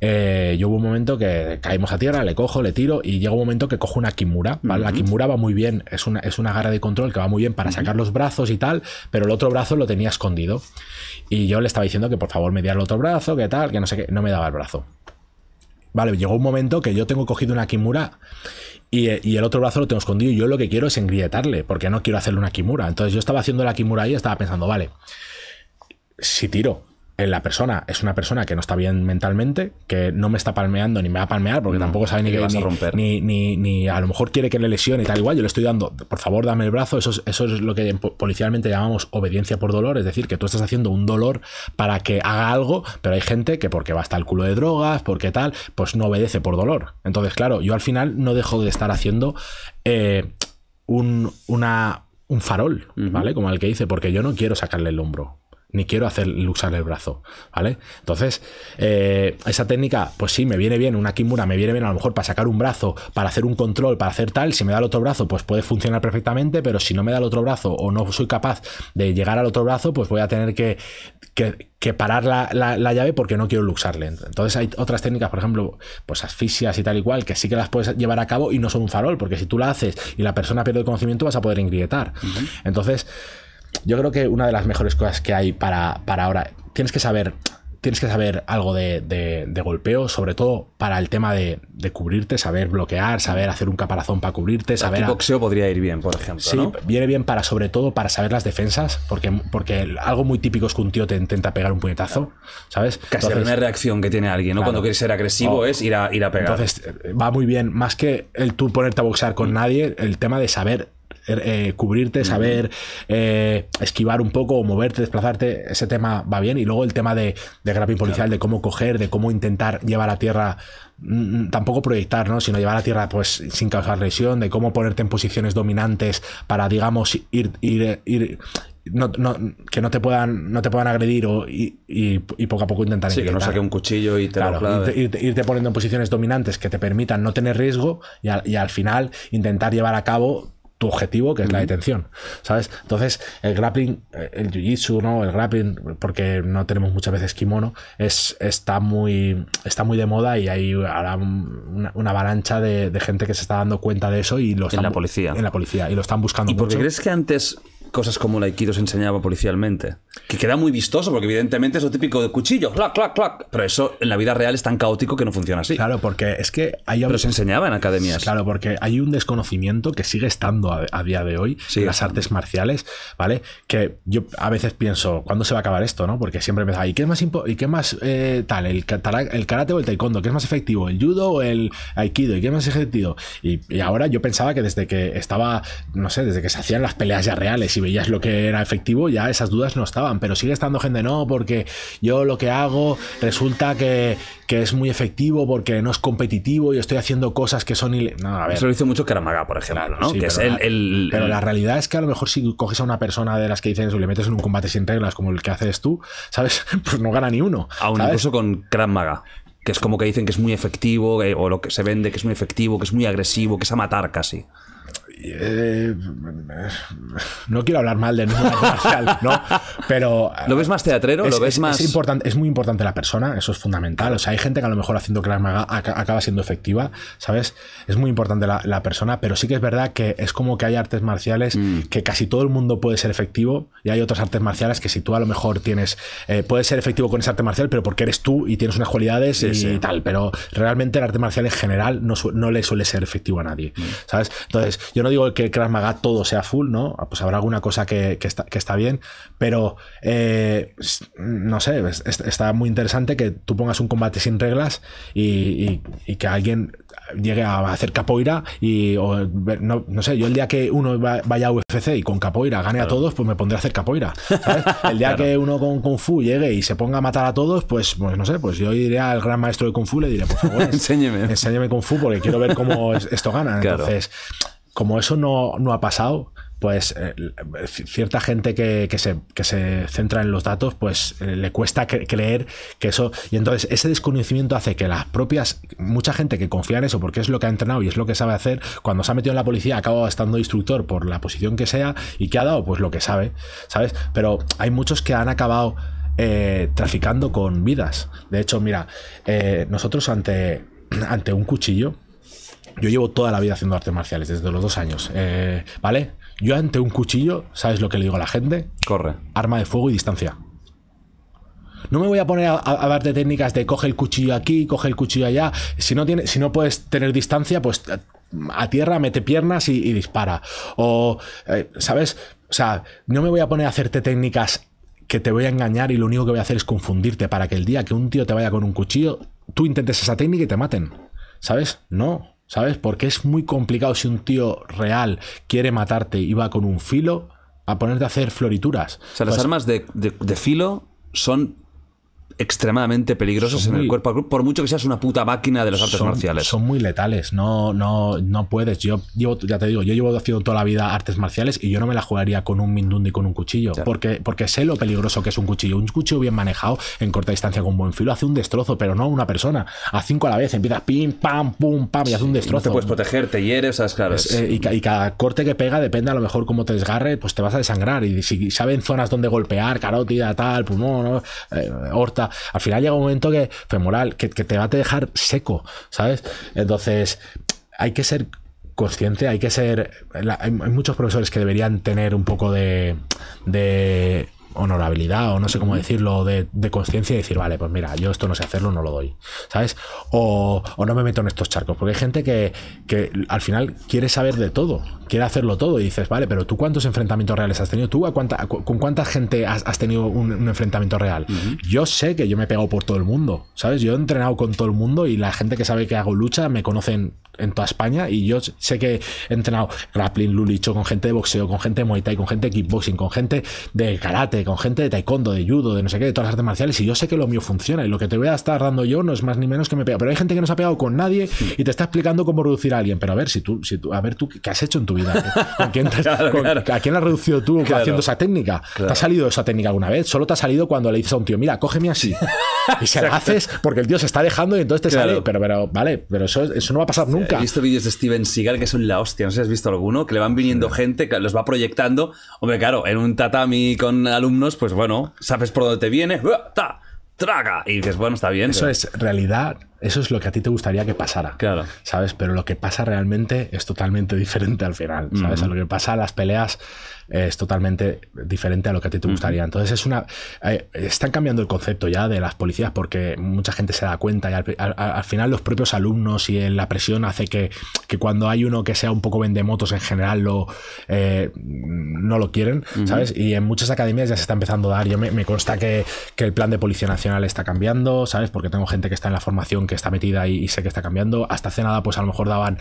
eh, yo hubo un momento que caímos a tierra, le cojo, le tiro y llega un momento que cojo una Kimura. La Kimura va muy bien, es una, es de control que va muy bien para sacar los brazos y tal, pero el otro brazo lo tenía escondido. Y yo le estaba diciendo que por favor me diera el otro brazo, que tal, que no sé qué, no me daba el brazo. Vale, llegó un momento que yo tengo cogido una Kimura y, eh, el otro brazo lo tengo escondido y yo lo que quiero es engrietarle, porque no quiero hacerle una Kimura. Entonces yo estaba haciendo la Kimura y estaba pensando, vale, si tiro la persona es una persona que no está bien mentalmente, que no me está palmeando ni me va a palmear porque tampoco sabe ni qué va a romper. Ni, ni, ni, a lo mejor quiere que le lesione y tal igual. Yo le estoy dando, por favor, dame el brazo. Eso es, lo que policialmente llamamos obediencia por dolor. Es decir, que tú estás haciendo un dolor para que haga algo, pero hay gente que porque va hasta el culo de drogas, porque tal, pues no obedece por dolor. Entonces, claro, yo al final no dejo de estar haciendo eh, un, una, un farol, ¿vale? Como el que dice porque yo no quiero sacarle el hombro ni quiero hacer luxar el brazo, ¿vale? Entonces, eh, esa técnica, pues sí, me viene bien, una kimura me viene bien a lo mejor para sacar un brazo, para hacer un control, para hacer tal, si me da el otro brazo, pues puede funcionar perfectamente, pero si no me da el otro brazo o no soy capaz de llegar al otro brazo, pues voy a tener que, que, parar la, llave porque no quiero luxarle. Entonces hay otras técnicas, por ejemplo, pues asfixias y tal y cual, que sí que las puedes llevar a cabo y no son un farol, porque si tú la haces y la persona pierde el conocimiento vas a poder ingrietar. Entonces... Yo creo que una de las mejores cosas que hay para, para ahora, tienes que saber tienes que saber algo de, golpeo, sobre todo para el tema de, cubrirte, saber bloquear, saber hacer un caparazón para cubrirte, saber... El boxeo podría ir bien, por ejemplo. Sí, viene bien para, sobre todo, para saber las defensas, porque, porque algo muy típico es que un tío te intenta pegar un puñetazo, ¿sabes? Casi la primera reacción que tiene alguien, ¿no? Cuando quieres ser agresivo oh. es ir a, ir a pegar. Entonces, va muy bien, más que el tú ponerte a boxear con mm. nadie, el tema de saber Er, eh, cubrirte, saber eh, esquivar un poco o moverte, desplazarte, ese tema va bien. Y luego el tema de, de grappling policial, de cómo coger, de cómo intentar llevar a tierra, mm, mm, tampoco proyectar, ¿no? sino llevar a tierra pues sin causar lesión, de cómo ponerte en posiciones dominantes para, digamos, ir, ir, ir no, no, que no te puedan no te puedan agredir o, y, y, poco a poco intentar sí, que no saque un cuchillo y te claro, irte, poniendo en posiciones dominantes que te permitan no tener riesgo y y al final intentar llevar a cabo tu objetivo, que es la detención, ¿sabes? Entonces, el grappling, eh, el jiu-jitsu, ¿no? El grappling, porque no tenemos muchas veces kimono, es, está, muy, está muy de moda y hay ahora una, avalancha de, gente que se está dando cuenta de eso y lo están... En la policía. En la policía, y lo están buscando ¿Y por qué crees que antes cosas como el Aikido se enseñaba policialmente. Que queda muy vistoso, porque evidentemente es lo típico de cuchillo, clac, clac, clac. Pero eso en la vida real es tan caótico que no funciona así. Claro, porque es que hay Pero se enseñaba en academias. Claro, porque hay un desconocimiento que sigue estando a, día de hoy en las artes marciales, ¿vale? Que yo a veces pienso, ¿cuándo se va a acabar esto, no? Porque siempre me da, ¿y qué es más, y qué más eh, tal? El, el, karate o el taekwondo? ¿Qué es más efectivo? ¿El judo o el aikido? ¿Y qué es más efectivo? Y, y ahora yo pensaba que desde que estaba, no sé, desde que se hacían las peleas ya reales y es lo que era efectivo, ya esas dudas no estaban, pero sigue estando gente, no, porque yo lo que hago resulta que, que es muy efectivo porque no es competitivo y estoy haciendo cosas que son... No, Eso lo hizo mucho kramaga por ejemplo, Pero la realidad es que a lo mejor si coges a una persona de las que dicen eso le metes en un combate sin reglas como el que haces tú, ¿sabes? [LAUGHS] Pues no gana ni uno. Aún incluso con Maga, que es como que dicen que es muy efectivo, o lo que se vende, que es muy efectivo, que es muy agresivo, que es a matar casi. Eh, no quiero hablar mal de ninguna [LAUGHS] marcial, ¿no? Pero. ¿Lo ves más teatrero? ¿Lo ves más.? Es, importante, es muy importante la persona, eso es fundamental. O sea, hay gente que a lo mejor haciendo Krav acaba siendo efectiva, ¿sabes? Es muy importante la, persona, pero sí que es verdad que es como que hay artes marciales mm. que casi todo el mundo puede ser efectivo y hay otras artes marciales que si tú a lo mejor tienes. Eh, puedes ser efectivo con ese arte marcial, pero porque eres tú y tienes unas cualidades y, tal. Pero realmente el arte marcial en general no, no le suele ser efectivo a nadie, mm. ¿sabes? Entonces, yo no digo que el Krav Maga todo sea full, ¿no? Ah, pues habrá alguna cosa que, está, bien, pero eh, no sé, está muy interesante que tú pongas un combate sin reglas y, que alguien llegue a hacer capoeira y no, sé, yo el día que uno vaya a UFC y con capoeira gane a todos, pues me pondré a hacer capoeira. [LAUGHS] El día que uno con Kung Fu llegue y se ponga a matar a todos, pues, pues no sé, pues yo iré al gran maestro de Kung Fu le diré, por favor, [LAUGHS] enséñeme. enséñeme Kung Fu porque quiero ver cómo esto gana. Entonces, como eso no, ha pasado, pues eh, cierta gente que, se, se, centra en los datos, pues eh, le cuesta creer que eso... Y entonces ese desconocimiento hace que las propias... Mucha gente que confía en eso porque es lo que ha entrenado y es lo que sabe hacer, cuando se ha metido en la policía acaba estando instructor por la posición que sea y que ha dado, pues lo que sabe, ¿sabes? Pero hay muchos que han acabado eh, traficando con vidas. De hecho, mira, nosotros ante, ante un cuchillo yo llevo toda la vida haciendo artes marciales, desde los dos años. Eh, ¿Vale? Yo ante un cuchillo, ¿sabes lo que le digo a la gente? Corre. Arma de fuego y distancia. No me voy a poner a, darte técnicas de coge el cuchillo aquí, coge el cuchillo allá. Si no, si no puedes tener distancia, pues eh, a tierra, mete piernas y, dispara. O, eh, ¿sabes? O sea, no me voy a poner a hacerte técnicas que te voy a engañar y lo único que voy a hacer es confundirte para que el día que un tío te vaya con un cuchillo, tú intentes esa técnica y te maten. ¿Sabes? No. ¿Sabes? Porque es muy complicado si un tío real quiere matarte y va con un filo a ponerte a hacer florituras. O sea, las pues armas de filo son extremadamente peligrosos en el cuerpo por mucho que seas una puta máquina de las artes marciales. Son muy letales, no, no, no puedes. Yo llevo, ya te digo, yo llevo haciendo toda la vida artes marciales y yo no me la jugaría con un mindundi con un cuchillo, porque, porque sé lo peligroso que es un cuchillo. Un cuchillo bien manejado en corta distancia con buen filo hace un destrozo, pero no a una persona. A cinco a la vez, empiezas pim, pam, pum, pam y hace un destrozo. No te puedes proteger, te hieres, sabes, eh, y, y, cada corte que pega, depende a lo mejor cómo te desgarre, pues te vas a desangrar. Y si saben zonas donde golpear, carótida, tal, pulmón, eh, horta, al final llega un momento que femoral, que, que te va a dejar seco, ¿sabes? Entonces, hay que ser consciente, hay que ser. hay, muchos profesores que deberían tener un poco de honorabilidad o no sé cómo decirlo, de, de conciencia y decir, vale, pues mira, yo esto no sé hacerlo, no lo doy, ¿sabes? O, no me meto en estos charcos, porque hay gente que, que, al final quiere saber de todo, quiere hacerlo todo y dices, vale, pero tú cuántos enfrentamientos reales has tenido, tú a cuánta, con cuánta gente has, tenido un, enfrentamiento real. Yo sé que yo me he pegado por todo el mundo, ¿sabes? Yo he entrenado con todo el mundo y la gente que sabe que hago lucha me conocen en toda España y yo sé que he entrenado grappling, lulicho con gente de boxeo, con gente de muay thai, con gente de kickboxing, con gente de karate, con gente de taekwondo, de judo, de no sé qué, de todas las artes marciales y yo sé que lo mío funciona y lo que te voy a estar dando yo no es más ni menos que me pega, pero hay gente que no se ha pegado con nadie y te está explicando cómo reducir a alguien, pero a ver si tú, si tú a ver tú qué has hecho en tu vida, ¿A quién, la has reducido tú haciendo esa técnica? ¿Te ha salido esa técnica alguna vez? Solo te ha salido cuando le dices a un tío, mira, cógeme así. [LAUGHS] Y se la haces porque el tío se está dejando y entonces te sale, pero pero vale, pero eso, eso no va a pasar nunca. He visto vídeos de Steven Seagal que son la hostia, no sé si has visto alguno, que le van viniendo gente, que los va proyectando. Hombre, claro, en un tatami con alumnos, pues bueno, sabes por dónde te viene, ¡uh, ¡Traga! Y dices, bueno, está bien. Eso es realidad, eso es lo que a ti te gustaría que pasara. Claro. ¿Sabes? Pero lo que pasa realmente es totalmente [LAUGHS] diferente al final. ¿Sabes? A lo que pasa las peleas es totalmente diferente a lo que a ti te gustaría. Entonces es una... Eh, están cambiando el concepto ya de las policías porque mucha gente se da cuenta y al, final los propios alumnos y eh, la presión hace que, cuando hay uno que sea un poco vendemotos en general lo, eh, no lo quieren, ¿sabes? Y en muchas academias ya se está empezando a dar. Yo me, consta que, el plan de Policía Nacional está cambiando, ¿sabes? Porque tengo gente que está en la formación que está metida y, y sé que está cambiando. Hasta hace nada, pues a lo mejor daban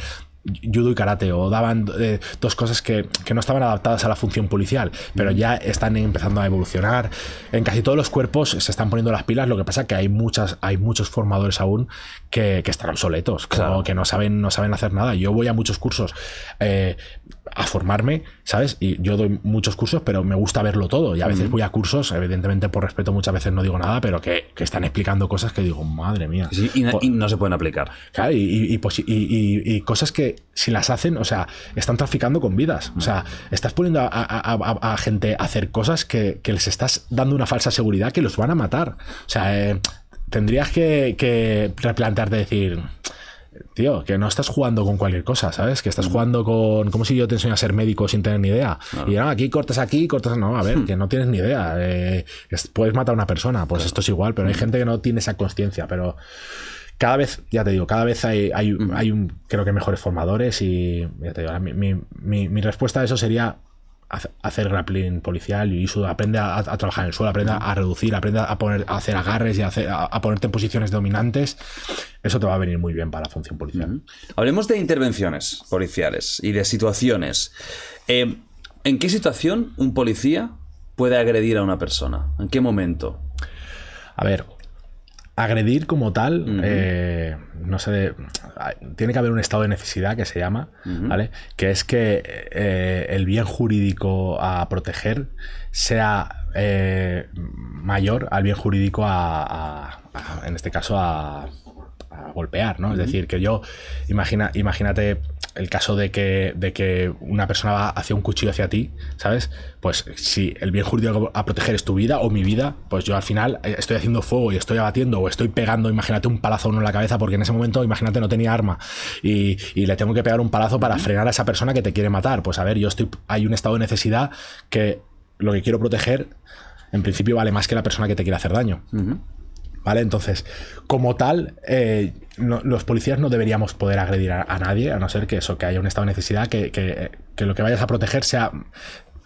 judo y karate, o daban eh, dos cosas que, no estaban adaptadas a la función policial, pero ya están empezando a evolucionar. En casi todos los cuerpos se están poniendo las pilas, lo que pasa que hay, muchas, hay muchos formadores aún que, están obsoletos, claro. que no saben, no saben hacer nada. Yo voy a muchos cursos eh, a formarme, ¿sabes? Y yo doy muchos cursos, pero me gusta verlo todo. Y a veces voy a cursos, evidentemente por respeto muchas veces no digo nada, pero que, están explicando cosas que digo, madre mía. y, no se pueden aplicar. y, cosas que si las hacen, o sea, están traficando con vidas. O sea, estás poniendo a, gente a hacer cosas que, les estás dando una falsa seguridad que los van a matar. O sea, eh, tendrías que, que replantarte decir Tío, que no estás jugando con cualquier cosa, ¿sabes? Que estás mm. jugando con. Como si yo te enseño a ser médico sin tener ni idea. Y no, aquí cortas aquí, cortas. No, a ver, hmm. que no tienes ni idea. Eh, puedes matar a una persona, pues esto es igual, pero hay hmm. gente que no tiene esa conciencia, pero cada vez, ya te digo, cada vez hay, hay, un, creo que mejores formadores y ya te digo, mi, respuesta a eso sería hacer grappling policial y eso, aprende a, trabajar en el suelo, aprende a reducir, aprende a, hacer agarres y a, ponerte en posiciones dominantes. Eso te va a venir muy bien para la función policial. Hablemos de intervenciones policiales y de situaciones. Eh, ¿En qué situación un policía puede agredir a una persona? ¿En qué momento? A ver, agredir como tal, eh, no sé, tiene que haber un estado de necesidad que se llama, ¿vale? Que es que eh, el bien jurídico a proteger sea eh, mayor al bien jurídico a, en este caso, a, golpear, ¿no? Es decir, que yo, imagina, imagínate el caso de que, de que una persona va hacia un cuchillo hacia ti, ¿sabes? Pues si el bien jurídico a proteger es tu vida o mi vida, pues yo al final eh, estoy haciendo fuego y estoy abatiendo o estoy pegando, imagínate, un palazo en la cabeza, porque en ese momento, imagínate, no tenía arma y, le tengo que pegar un palazo para frenar a esa persona que te quiere matar. Pues a ver, yo estoy. Hay un estado de necesidad que lo que quiero proteger, en principio, vale más que la persona que te quiere hacer daño. ¿Vale? Entonces, como tal, eh, los policías no deberíamos poder agredir a, nadie, a no ser que eso, que haya un estado de necesidad, que, lo que vayas a proteger sea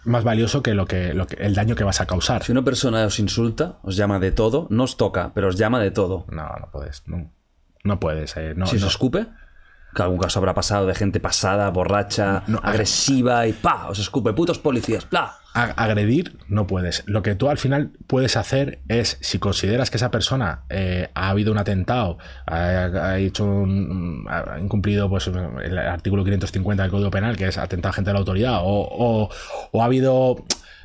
más valioso que, lo que, el daño que vas a causar. Si una persona os insulta, os llama de todo, no os toca, pero os llama de todo. No, no puedes. No, puedes. Eh, no, ¿Si nos os escupe? que algún caso habrá pasado de gente pasada, borracha, agresiva y pa, os escupe, putos policías, bla. Agredir no puedes. Lo que tú al final puedes hacer es, si consideras que esa persona eh, ha habido un atentado, ha, hecho incumplido pues, el artículo 550 del Código Penal, que es atentado a gente de la autoridad, o, ha habido,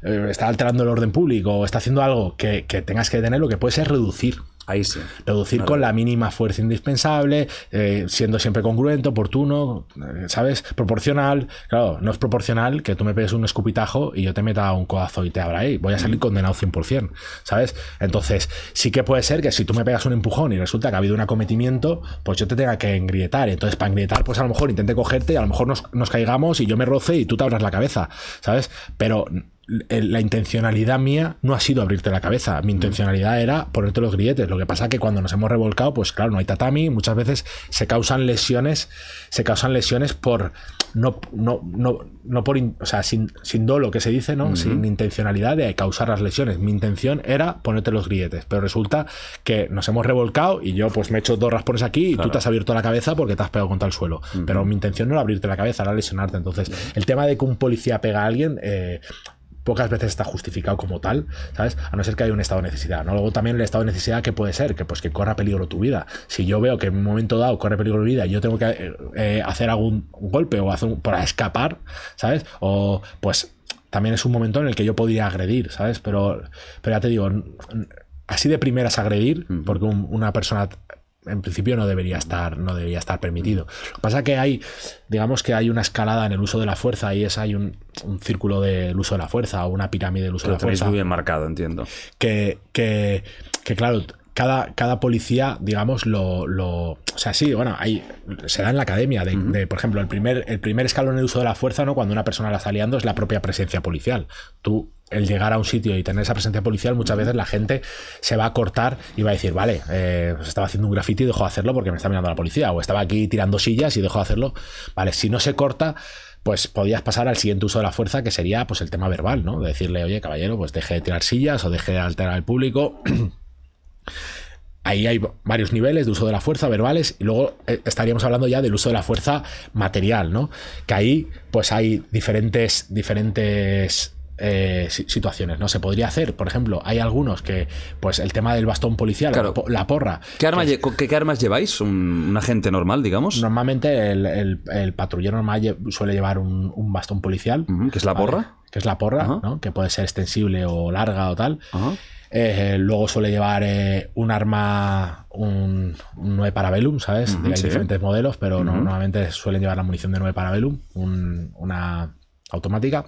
eh, está alterando el orden público, o está haciendo algo que, tengas que lo que puede es reducir Ahí sí. Reducir con la mínima fuerza indispensable, eh, siendo siempre congruente, oportuno, eh, ¿sabes? Proporcional. Claro, no es proporcional que tú me pegues un escupitajo y yo te meta un codazo y te abra ahí. ¿eh? Voy a salir mm. condenado 100%, ¿sabes? Entonces, sí que puede ser que si tú me pegas un empujón y resulta que ha habido un acometimiento, pues yo te tenga que engrietar. Entonces, para engrietar, pues a lo mejor intente cogerte y a lo mejor nos caigamos y yo me roce y tú te abras la cabeza, ¿sabes? Pero eh, la intencionalidad mía no ha sido abrirte la cabeza, mi intencionalidad era ponerte los grilletes. Lo que pasa que cuando nos hemos revolcado, pues claro, no hay tatami, muchas veces se causan lesiones, se causan lesiones por no no no, no por, o sea, sin, sin dolo que se dice, ¿no? Sin intencionalidad de causar las lesiones. Mi intención era ponerte los grilletes, pero resulta que nos hemos revolcado y yo pues me he hecho dos raspones aquí y tú te has abierto la cabeza porque te has pegado contra el suelo. Pero mi intención no era abrirte la cabeza, era lesionarte. Entonces, el tema de que un policía pega a alguien eh, pocas veces está justificado como tal, ¿sabes? A no ser que haya un estado de necesidad, ¿no? Luego también el estado de necesidad que puede ser, que pues que corra peligro tu vida. Si yo veo que en un momento dado corre peligro tu vida y yo tengo que eh, hacer algún golpe o hacer para escapar, ¿sabes? O pues también es un momento en el que yo podría agredir, ¿sabes? Pero, pero ya te digo, así de primeras agredir, porque una persona en principio no debería estar, no debería estar permitido. Lo que pasa es que hay, digamos que hay una escalada en el uso de la fuerza y es, hay un, círculo del uso de la fuerza o una pirámide del uso de la fuerza. muy bien marcado, entiendo. que claro, cada, policía, digamos, lo, O sea, sí, bueno, ahí... se da en la academia. De, por ejemplo, el primer, el primer escalón en el uso de la fuerza, ¿no? Cuando una persona la está liando, es la propia presencia policial. Tú el llegar a un sitio y tener esa presencia policial, muchas veces la gente se va a cortar y va a decir, vale, eh, pues estaba haciendo un graffiti y dejo de hacerlo porque me está mirando la policía, o estaba aquí tirando sillas y dejo de hacerlo. Vale, si no se corta, pues podías pasar al siguiente uso de la fuerza, que sería pues el tema verbal, ¿no? De decirle, oye, caballero, pues deje de tirar sillas o deje de alterar al público. [CLEARS THROAT] Ahí hay varios niveles de uso de la fuerza verbales y luego eh, estaríamos hablando ya del uso de la fuerza material, ¿no? Que ahí pues hay diferentes, diferentes eh, situaciones, ¿no? Se podría hacer, por ejemplo, hay algunos que, pues el tema del bastón policial, la porra. ¿Qué, armas lleváis? ¿Un, agente normal, digamos? Normalmente el, patrullero normal suele llevar un, bastón policial. ¿Que es la porra? Que es la porra, Que puede ser extensible o larga o tal. Eh, luego suele llevar eh, un arma, un, un 9 parabellum, ¿sabes? hay diferentes modelos, pero normalmente suelen llevar la munición de 9 parabellum, una automática.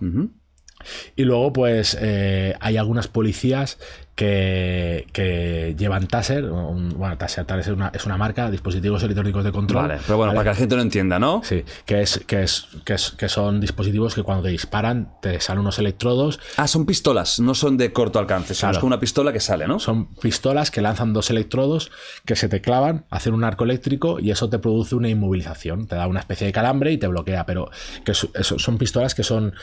Y luego, pues, eh, hay algunas policías que, llevan Taser. bueno, Taser, Taser es, una, es, una, marca, dispositivos electrónicos de control. Vale, pero bueno, para que la gente lo entienda, ¿no? Sí, que es, que es, que son dispositivos que cuando te disparan te salen unos electrodos. Ah, son pistolas, no son de corto alcance, son una pistola que sale, ¿no? Son pistolas que lanzan dos electrodos que se te clavan, hacen un arco eléctrico y eso te produce una inmovilización. Te da una especie de calambre y te bloquea, pero que son pistolas que son,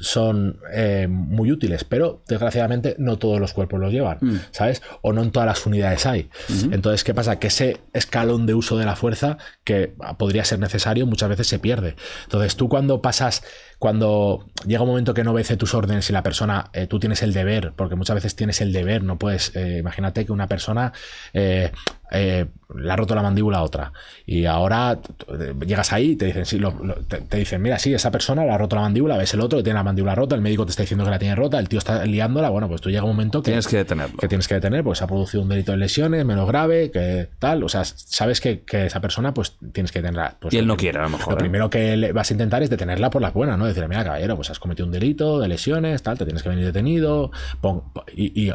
son eh, muy útiles, pero desgraciadamente no todos los cuerpos los llevan. Mm. ¿sabes? O no en todas las unidades hay. Entonces, ¿qué pasa? Que ese escalón de uso de la fuerza que podría ser necesario muchas veces se pierde. Entonces, tú cuando pasas cuando llega un momento que no obedece tus órdenes y la persona, eh, tú tienes el deber, porque muchas veces tienes el deber, no puedes, eh, imagínate que una persona eh, le ha roto la mandíbula a otra y ahora llegas ahí y te dicen, sí, te, dicen, mira, sí, esa persona le ha roto la mandíbula, ves el otro que tiene la mandíbula rota, el médico te está diciendo que la tiene rota, el tío está liándola, bueno, pues tú llega un momento que tienes que detenerlo. Que tienes que detener, pues ha producido un delito de lesiones, menos grave, que tal, o sea, sabes que, esa persona pues tienes que detenerla. Pues y él no quiere a lo mejor. Lo primero que vas a intentar es detenerla por las buenas, ¿no? Decir, Decirle, mira, caballero, pues has cometido un delito de lesiones, tal, te tienes que venir detenido, pon, y,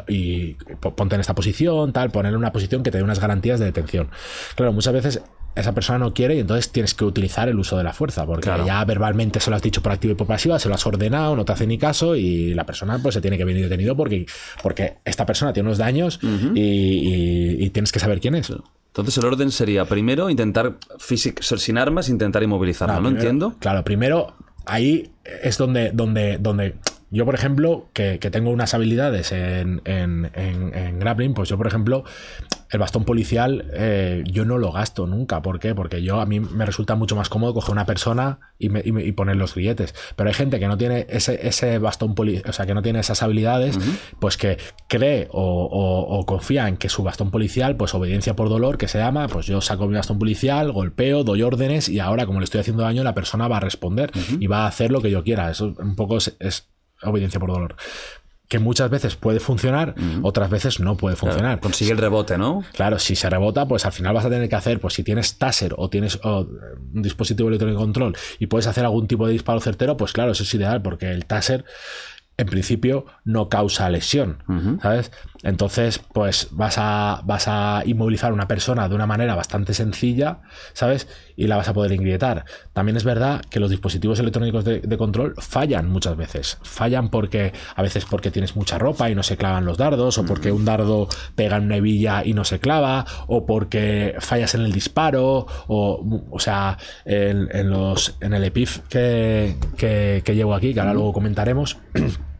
ponte en esta posición, tal, ponerle una posición que te dé unas garantías de detención. Claro, muchas veces esa persona no quiere y entonces tienes que utilizar el uso de la fuerza, porque ya verbalmente se lo has dicho por activa y por pasiva, se lo has ordenado, no te hace ni caso y la persona pues se tiene que venir detenido porque, porque esta persona tiene unos daños y, tienes que saber quién es. Entonces el orden sería primero intentar sin armas, intentar inmovilizarlo, ¿no entiendo? Claro, primero ahí es donde, donde, donde yo, por ejemplo, que, tengo unas habilidades en, en, grappling, pues yo, por ejemplo, el bastón policial eh, yo no lo gasto nunca. ¿Por qué? Porque yo a mí me resulta mucho más cómodo coger una persona y, poner los grilletes. Pero hay gente que no tiene ese, ese bastón policial, o sea, que no tiene esas habilidades, pues que cree o, confía en que su bastón policial, pues obediencia por dolor, que se llama, pues yo saco mi bastón policial, golpeo, doy órdenes y ahora como le estoy haciendo daño, la persona va a responder y va a hacer lo que yo quiera. Eso un poco es obediencia por dolor que muchas veces puede funcionar, otras veces no puede funcionar. consigue el rebote, ¿no? Claro, si se rebota, pues al final vas a tener que hacer, pues si tienes taser o tienes un dispositivo electrónico control y puedes hacer algún tipo de disparo certero, pues claro, eso es ideal porque el taser en principio no causa lesión, ¿sabes? Entonces, pues vas a, vas a inmovilizar a una persona de una manera bastante sencilla, ¿sabes? y la vas a poder ingrietar. También es verdad que los dispositivos electrónicos de, control fallan muchas veces. Fallan porque a veces porque tienes mucha ropa y no se clavan los dardos, o porque un dardo pega en una hebilla y no se clava, o porque fallas en el disparo, o, o sea, en, los, en el EPIF que, que, que llevo aquí, que ahora luego comentaremos. [CLEARS THROAT]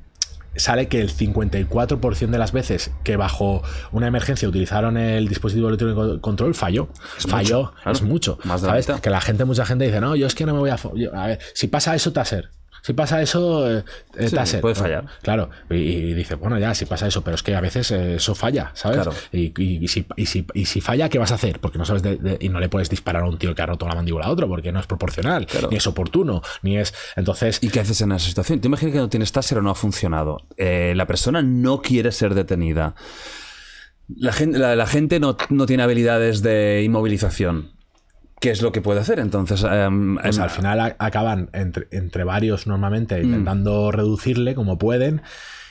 sale que el 54% de las veces que bajo una emergencia utilizaron el dispositivo electrónico de control falló. falló, es mucho. Más que la gente, mucha gente dice, no, yo es que no me voy a... a ver, si pasa eso, taser si pasa eso, eh, eh, puede fallar. Claro, y, dices, dice, bueno, ya, si pasa eso, pero es que a veces eh, eso falla, ¿sabes? Y, si, falla, ¿qué vas a hacer? Porque no sabes y no le puedes disparar a un tío que ha roto la mandíbula a otro, porque no es proporcional, ni es oportuno, ni es. Entonces. ¿Y qué haces en esa situación? Te imaginas que no tienes taser o no ha funcionado. la persona no quiere ser detenida. La gente, gente no, tiene habilidades de inmovilización. ¿Qué es lo que puede hacer entonces? Em, pues em, al final acaban entre, varios normalmente mm. intentando reducirle como pueden.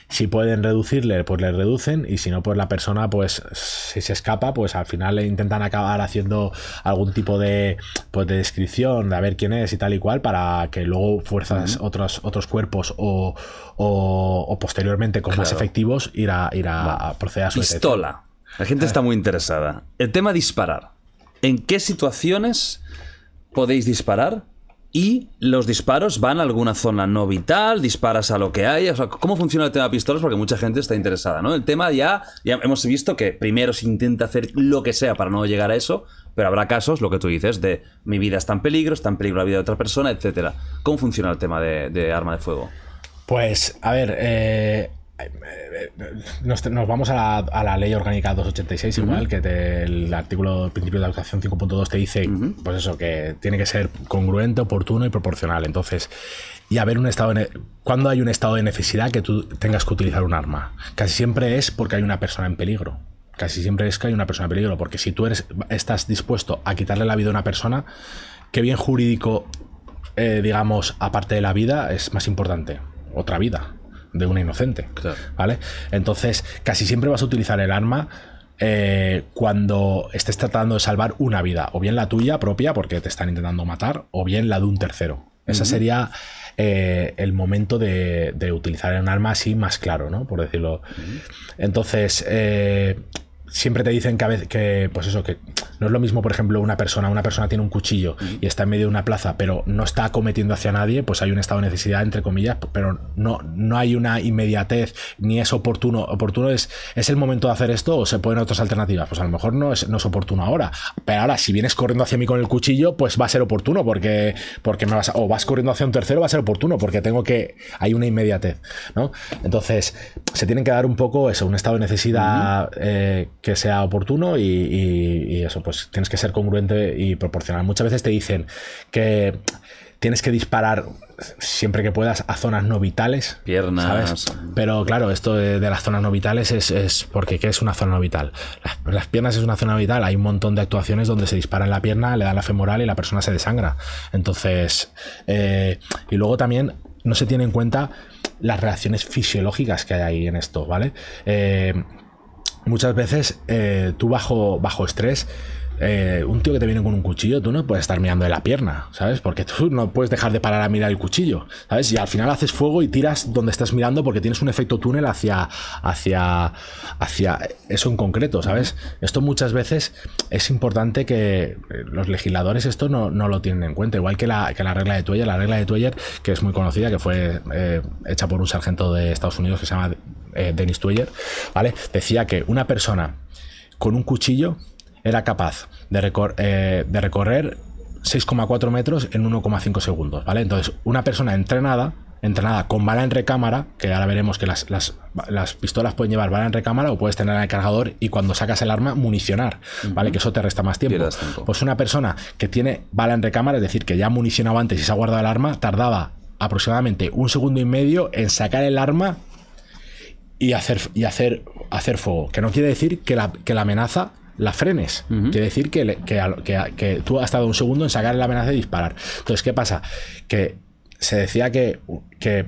Si pueden reducirle, pues le reducen. Y si no, pues la persona, pues si se escapa, pues al final intentan acabar haciendo algún tipo pues de, descripción de a ver quién es y tal y cual para que luego fuerzas otros, otros cuerpos o, posteriormente con más efectivos ir a, a, proceder a su Pistola. La gente eh. está muy interesada. El tema disparar en qué situaciones podéis disparar y los disparos van a alguna zona no vital, disparas a lo que hay. ¿cómo funciona el tema de pistolas? Porque mucha gente está interesada, ¿no? El tema ya, ya hemos visto que primero se intenta hacer lo que sea para no llegar a eso, pero habrá casos, lo que tú dices, de mi vida está en peligro, está en peligro la vida de otra persona, etc. ¿Cómo funciona el tema de, de arma de fuego? Pues, a ver, eh, nos, vamos a la, ley orgánica 286 igual, que el artículo principio de la 5.2 te dice, pues eso, que tiene que ser congruente, oportuno y proporcional. Entonces, y haber un estado cuando hay un estado de necesidad que tú tengas que utilizar un arma. Casi siempre es porque hay una persona en peligro. Casi siempre es que hay una persona en peligro, porque si tú eres, estás dispuesto a quitarle la vida a una persona, qué bien jurídico, eh, digamos, aparte de la vida, es más importante. Otra vida de un inocente. ¿Vale? Entonces, casi siempre vas a utilizar el arma. Eh, cuando estés tratando de salvar una vida, o bien la tuya propia, porque te están intentando matar, o bien la de un tercero. Esa sería eh, el momento de, utilizar un arma así más claro, ¿no? Por decirlo. Entonces, eh, siempre te dicen que, a veces, que, pues eso, que no es lo mismo, por ejemplo, una persona, una persona tiene un cuchillo y está en medio de una plaza, pero no está cometiendo hacia nadie, pues hay un estado de necesidad, entre comillas, pero no, no hay una inmediatez, ni es oportuno. Oportuno es, es el momento de hacer esto o se pueden otras alternativas. Pues a lo mejor no es, no es oportuno ahora, pero ahora si vienes corriendo hacia mí con el cuchillo, pues va a ser oportuno porque, porque me vas, o vas corriendo hacia un tercero, va a ser oportuno porque tengo que, hay una inmediatez, ¿no? Entonces, se tienen que dar un poco eso, un estado de necesidad que sea oportuno y, eso, pues tienes que ser congruente y proporcional. Muchas veces te dicen que tienes que disparar siempre que puedas a zonas no vitales. Piernas. Pero claro, esto de, las zonas no vitales es, porque ¿qué es una zona no vital? Las, piernas es una zona vital. Hay un montón de actuaciones donde se dispara en la pierna, le da la femoral y la persona se desangra. Entonces, eh, y luego también no se tiene en cuenta las reacciones fisiológicas que hay ahí en esto, ¿vale? Eh, muchas veces eh, tú bajo, bajo estrés eh, un tío que te viene con un cuchillo, tú no puedes estar mirando de la pierna, ¿sabes? Porque tú no puedes dejar de parar a mirar el cuchillo, ¿sabes? Y al final haces fuego y tiras donde estás mirando porque tienes un efecto túnel hacia, hacia, hacia eso en concreto, ¿sabes? Esto muchas veces es importante que eh, los legisladores esto no, lo tienen en cuenta, igual que la, regla de Tueller, la regla de Tueller, que es muy conocida, que fue eh, hecha por un sargento de Estados Unidos que se llama Dennis ¿vale? Decía que una persona con un cuchillo era capaz de, recorrer eh, de recorrer 6,4 metros en 1,5 segundos, ¿vale? Entonces, una persona entrenada, entrenada con bala en recámara, que ahora veremos que las, pistolas pueden llevar bala en recámara o puedes tener en el cargador y cuando sacas el arma municionar, ¿vale? Que eso te resta más tiempo. Pues una persona que tiene bala en recámara, es decir, que ya ha municionado antes y se ha guardado el arma, tardaba aproximadamente un segundo y medio en sacar el arma y hacer, y hacer, hacer fuego. Que no quiere decir que la, que la amenaza la frenes. Quiere decir que, que, que, tú has estado un segundo en sacar la amenaza de disparar. Entonces, ¿qué pasa? Que se decía que, que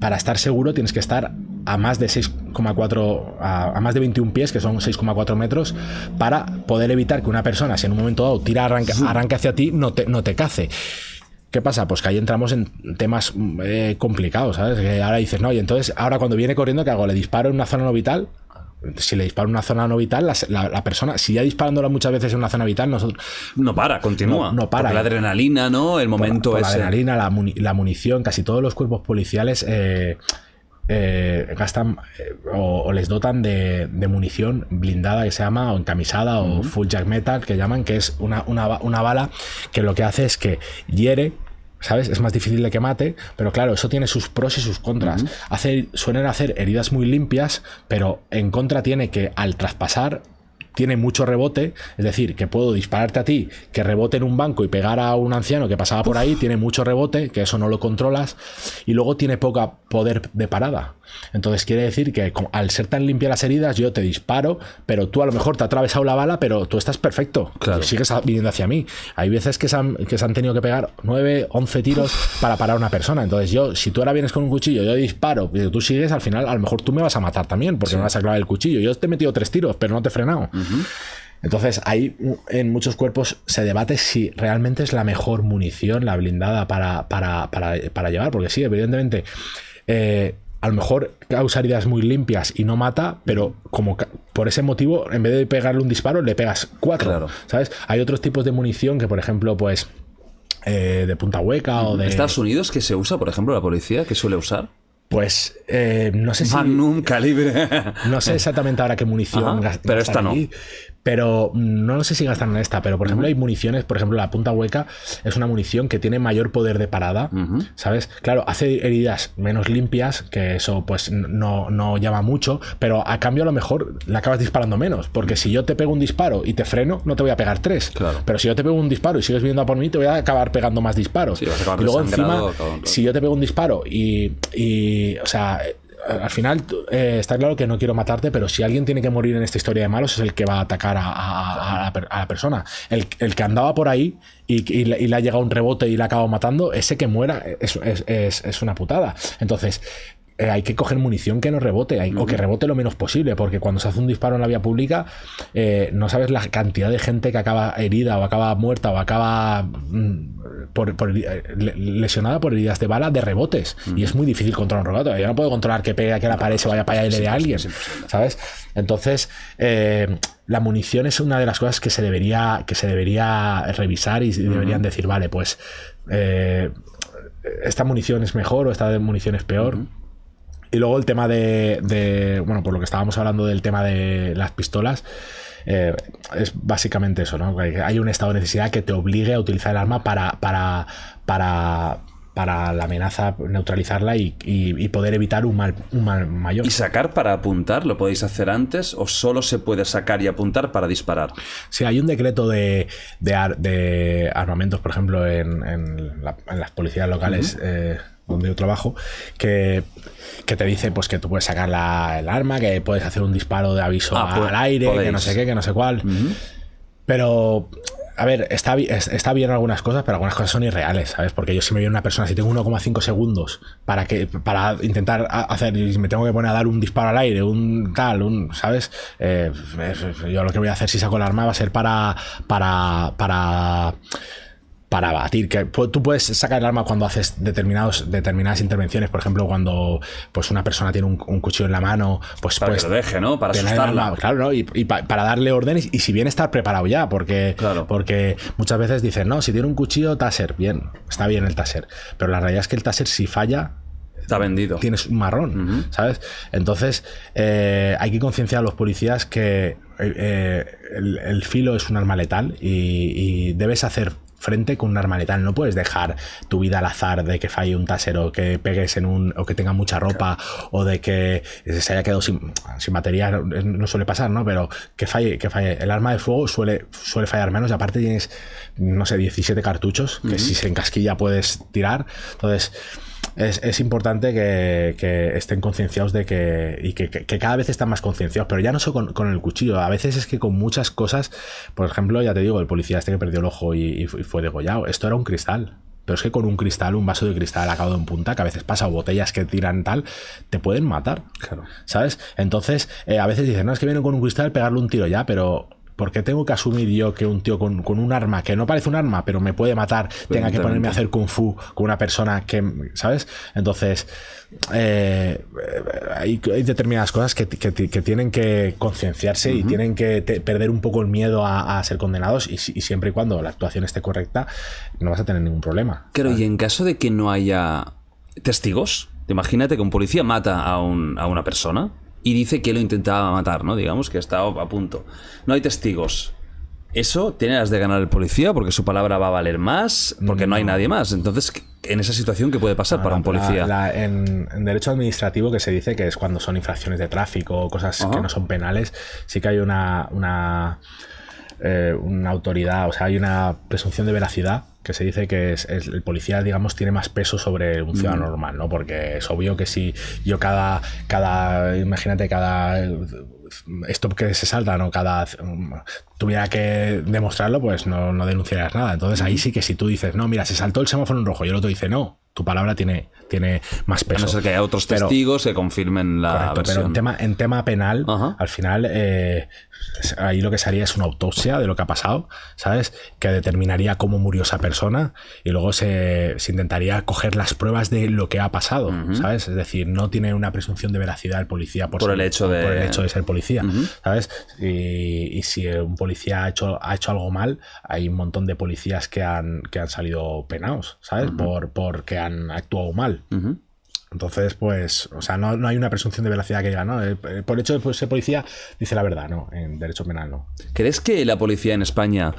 para estar seguro tienes que estar a más de 6,4 a, más de 21 pies, que son 6,4 metros, para poder evitar que una persona, si en un momento dado tira, arranca, hacia ti, no te, no te cace. ¿Qué pasa? Pues que ahí entramos en temas eh, complicados, Que ahora dices, no, y entonces, ahora cuando viene corriendo, ¿qué hago? ¿Le disparo en una zona no vital? si le dispara una zona no vital, la, persona, si ya disparándola muchas veces en una zona vital, nosotros. No para, continúa. No, para. la eh. adrenalina, ¿no? El momento es. La adrenalina, la, munición, casi todos los cuerpos policiales. Eh, eh, gastan o, les dotan de, munición blindada que se llama o encamisada o full jack metal que llaman que es una, una, una bala que lo que hace es que hiere ¿sabes? Es más difícil de que mate, pero claro, eso tiene sus pros y sus contras. suelen hacer heridas muy limpias, pero en contra tiene que al traspasar tiene mucho rebote, es decir, que puedo dispararte a ti, que rebote en un banco y pegar a un anciano que pasaba por ahí, tiene mucho rebote, que eso no lo controlas, y luego tiene poca poder de parada. Entonces quiere decir que al ser tan limpia las heridas, yo te disparo, pero tú a lo mejor te ha atravesado la bala, pero tú estás perfecto, claro. sigues viniendo hacia mí. Hay veces que se, han, que se han tenido que pegar 9, 11 tiros para parar a una persona. Entonces yo, si tú ahora vienes con un cuchillo, yo disparo, y tú sigues, al final a lo mejor tú me vas a matar también, porque no me vas a clavar el cuchillo. Yo te he metido tres tiros, pero no te he frenado. Mm. Entonces, ahí en muchos cuerpos se debate si realmente es la mejor munición, la blindada para, llevar, porque sí, evidentemente, eh, a lo mejor causa heridas muy limpias y no mata, pero como por ese motivo, en vez de pegarle un disparo, le pegas cuatro, ¿sabes? Hay otros tipos de munición que, por ejemplo, pues... Eh, de punta hueca o de... Estados Unidos que se usa, por ejemplo, la policía que suele usar? Pues eh, no sé si. Magnum, calibre. no sé exactamente ahora qué munición. pero esta no. Pero mm, no sé si gastan en esta, pero por ejemplo hay municiones, por ejemplo la punta hueca es una munición que tiene mayor poder de parada, ¿sabes? Claro, hace heridas menos limpias, que eso pues no, no llama mucho, pero a cambio a lo mejor la acabas disparando menos, porque si yo te pego un disparo y te freno, no te voy a pegar tres. Claro. Pero si yo te pego un disparo y sigues viendo a por mí, te voy a acabar pegando más disparos. y luego encima, si yo te pego un disparo y, y o sea, al final eh, está claro que no quiero matarte, pero si alguien tiene que morir en esta historia de malos es el que va a atacar a, la, persona. El, que andaba por ahí y, le, ha llegado un rebote y le ha acabado matando, ese que muera es una putada. Entonces, eh, hay que coger munición que no rebote, o que rebote lo menos posible, porque cuando se hace un disparo en la vía pública, eh, no sabes la cantidad de gente que acaba herida o acaba muerta o acaba mm, eh, lesionada por heridas de bala de rebotes. Y es muy difícil controlar un robot. Yo no puedo controlar que a que la pared se vaya para allá y le a alguien, ¿sabes? Entonces, la munición es una de las cosas que se debería, que se debería revisar y deberían decir, vale, pues esta munición es mejor o esta munición es peor. Y luego el tema de, bueno, por lo que estábamos hablando del tema de las pistolas, eh, es básicamente eso, ¿no? Hay un estado de necesidad que te obligue a utilizar el arma para, para, para, para la amenaza, neutralizarla y, poder evitar un mal, un mal, mayor. ¿Y sacar para apuntar? ¿Lo podéis hacer antes o solo se puede sacar y apuntar para disparar? Sí, hay un decreto de, de, armamentos, por ejemplo, en, las policías locales donde yo trabajo, que, te dice pues que tú puedes sacar la, el arma, que puedes hacer un disparo de aviso ah, pues, al aire, que no sé qué, que no sé cuál. Pero a ver, está, está bien algunas cosas, pero algunas cosas son irreales, ¿sabes? Porque yo si me viene una persona, si tengo 1,5 segundos para que para intentar hacer, y me tengo que poner a dar un disparo al aire, un tal, un, ¿sabes? Eh, yo lo que voy a hacer si saco el arma va a ser para, para para batir. Que tú puedes sacar el arma cuando haces determinados, determinadas intervenciones. Por ejemplo, cuando pues una persona tiene un, cuchillo en la mano, pues para que pues deje, ¿no? Para asustarla. claro, Y, para darle órdenes. Y si bien estar preparado ya, porque, claro. porque muchas veces dicen, no, si tiene un cuchillo, taser, bien, está bien el taser. Pero la realidad es que el taser, si falla, está vendido. Tienes un marrón, ¿sabes? Entonces, eh, hay que concienciar a los policías que eh, eh, el, filo es un arma letal y, debes hacer frente con un arma letal. No puedes dejar tu vida al azar de que falle un tasero, que pegues en un. o que tenga mucha ropa, o de que se haya quedado sin, sin batería. Eh, no suele pasar, ¿no? Pero que falle, que falle. El arma de fuego suele, suele fallar menos. Y aparte tienes, no sé, 17 cartuchos, que si se encasquilla puedes tirar. Entonces es, importante que, estén concienciados de que. y que, cada vez están más concienciados, pero ya no solo con, el cuchillo, a veces es que con muchas cosas, por ejemplo, ya te digo, el policía este que perdió el ojo y, fue degollado, esto era un cristal. Pero es que con un cristal, un vaso de cristal acabado en punta, que a veces pasa, o botellas que tiran tal, te pueden matar. Claro. ¿Sabes? Entonces, eh, a veces dicen, no, es que vienen con un cristal, pegarle un tiro ya, pero ¿Por qué tengo que asumir yo que un tío con, un arma, que no parece un arma, pero me puede matar, tenga que ponerme a hacer kung fu con una persona que, ¿sabes? Entonces, eh, hay, determinadas cosas que, que, tienen que concienciarse y tienen que perder un poco el miedo a, ser condenados y, siempre y cuando la actuación esté correcta, no vas a tener ningún problema. Pero y en caso de que no haya testigos, imagínate que un policía mata a, a una persona y dice que lo intentaba matar, ¿no? Digamos que estaba a punto. No hay testigos. Eso tiene las de ganar el policía porque su palabra va a valer más, porque no, hay nadie más. Entonces, en esa situación, ¿qué puede pasar ah, para un policía? en, derecho administrativo, que se dice que es cuando son infracciones de tráfico o cosas que no son penales, sí que hay una eh, una autoridad, o sea, hay una presunción de veracidad que se dice que es, el policía, digamos, tiene más peso sobre un ciudadano normal, ¿no? Porque es obvio que si yo cada, cada, imagínate, cada esto que se salta, ¿no? Cada mm, tuviera que demostrarlo, pues no, no denunciarás nada. Entonces ahí sí que si tú dices, no, mira, se saltó el semáforo en rojo y el otro dice, no, tu palabra tiene, tiene más peso. no ser que haya otros testigos que confirmen la correcto, Pero en tema, en tema penal, al final, eh, ahí lo que se haría es una autopsia de lo que ha pasado, ¿sabes? Que determinaría cómo murió esa persona y luego se, intentaría coger las pruebas de lo que ha pasado, ¿sabes? Es decir, no tiene una presunción de veracidad el policía por, el, hecho de... ser policía, ¿sabes? Y, si un policía ha hecho, ha hecho algo mal, hay un montón de policías que han, que han salido penados, ¿sabes? por, porque han actuado mal. Entonces, pues, o sea, no, hay una presunción de velocidad que diga, ¿no? Eh, eh, por hecho de pues, ser policía, dice la verdad, ¿no? En derecho penal, ¿no? ¿Crees que la policía en España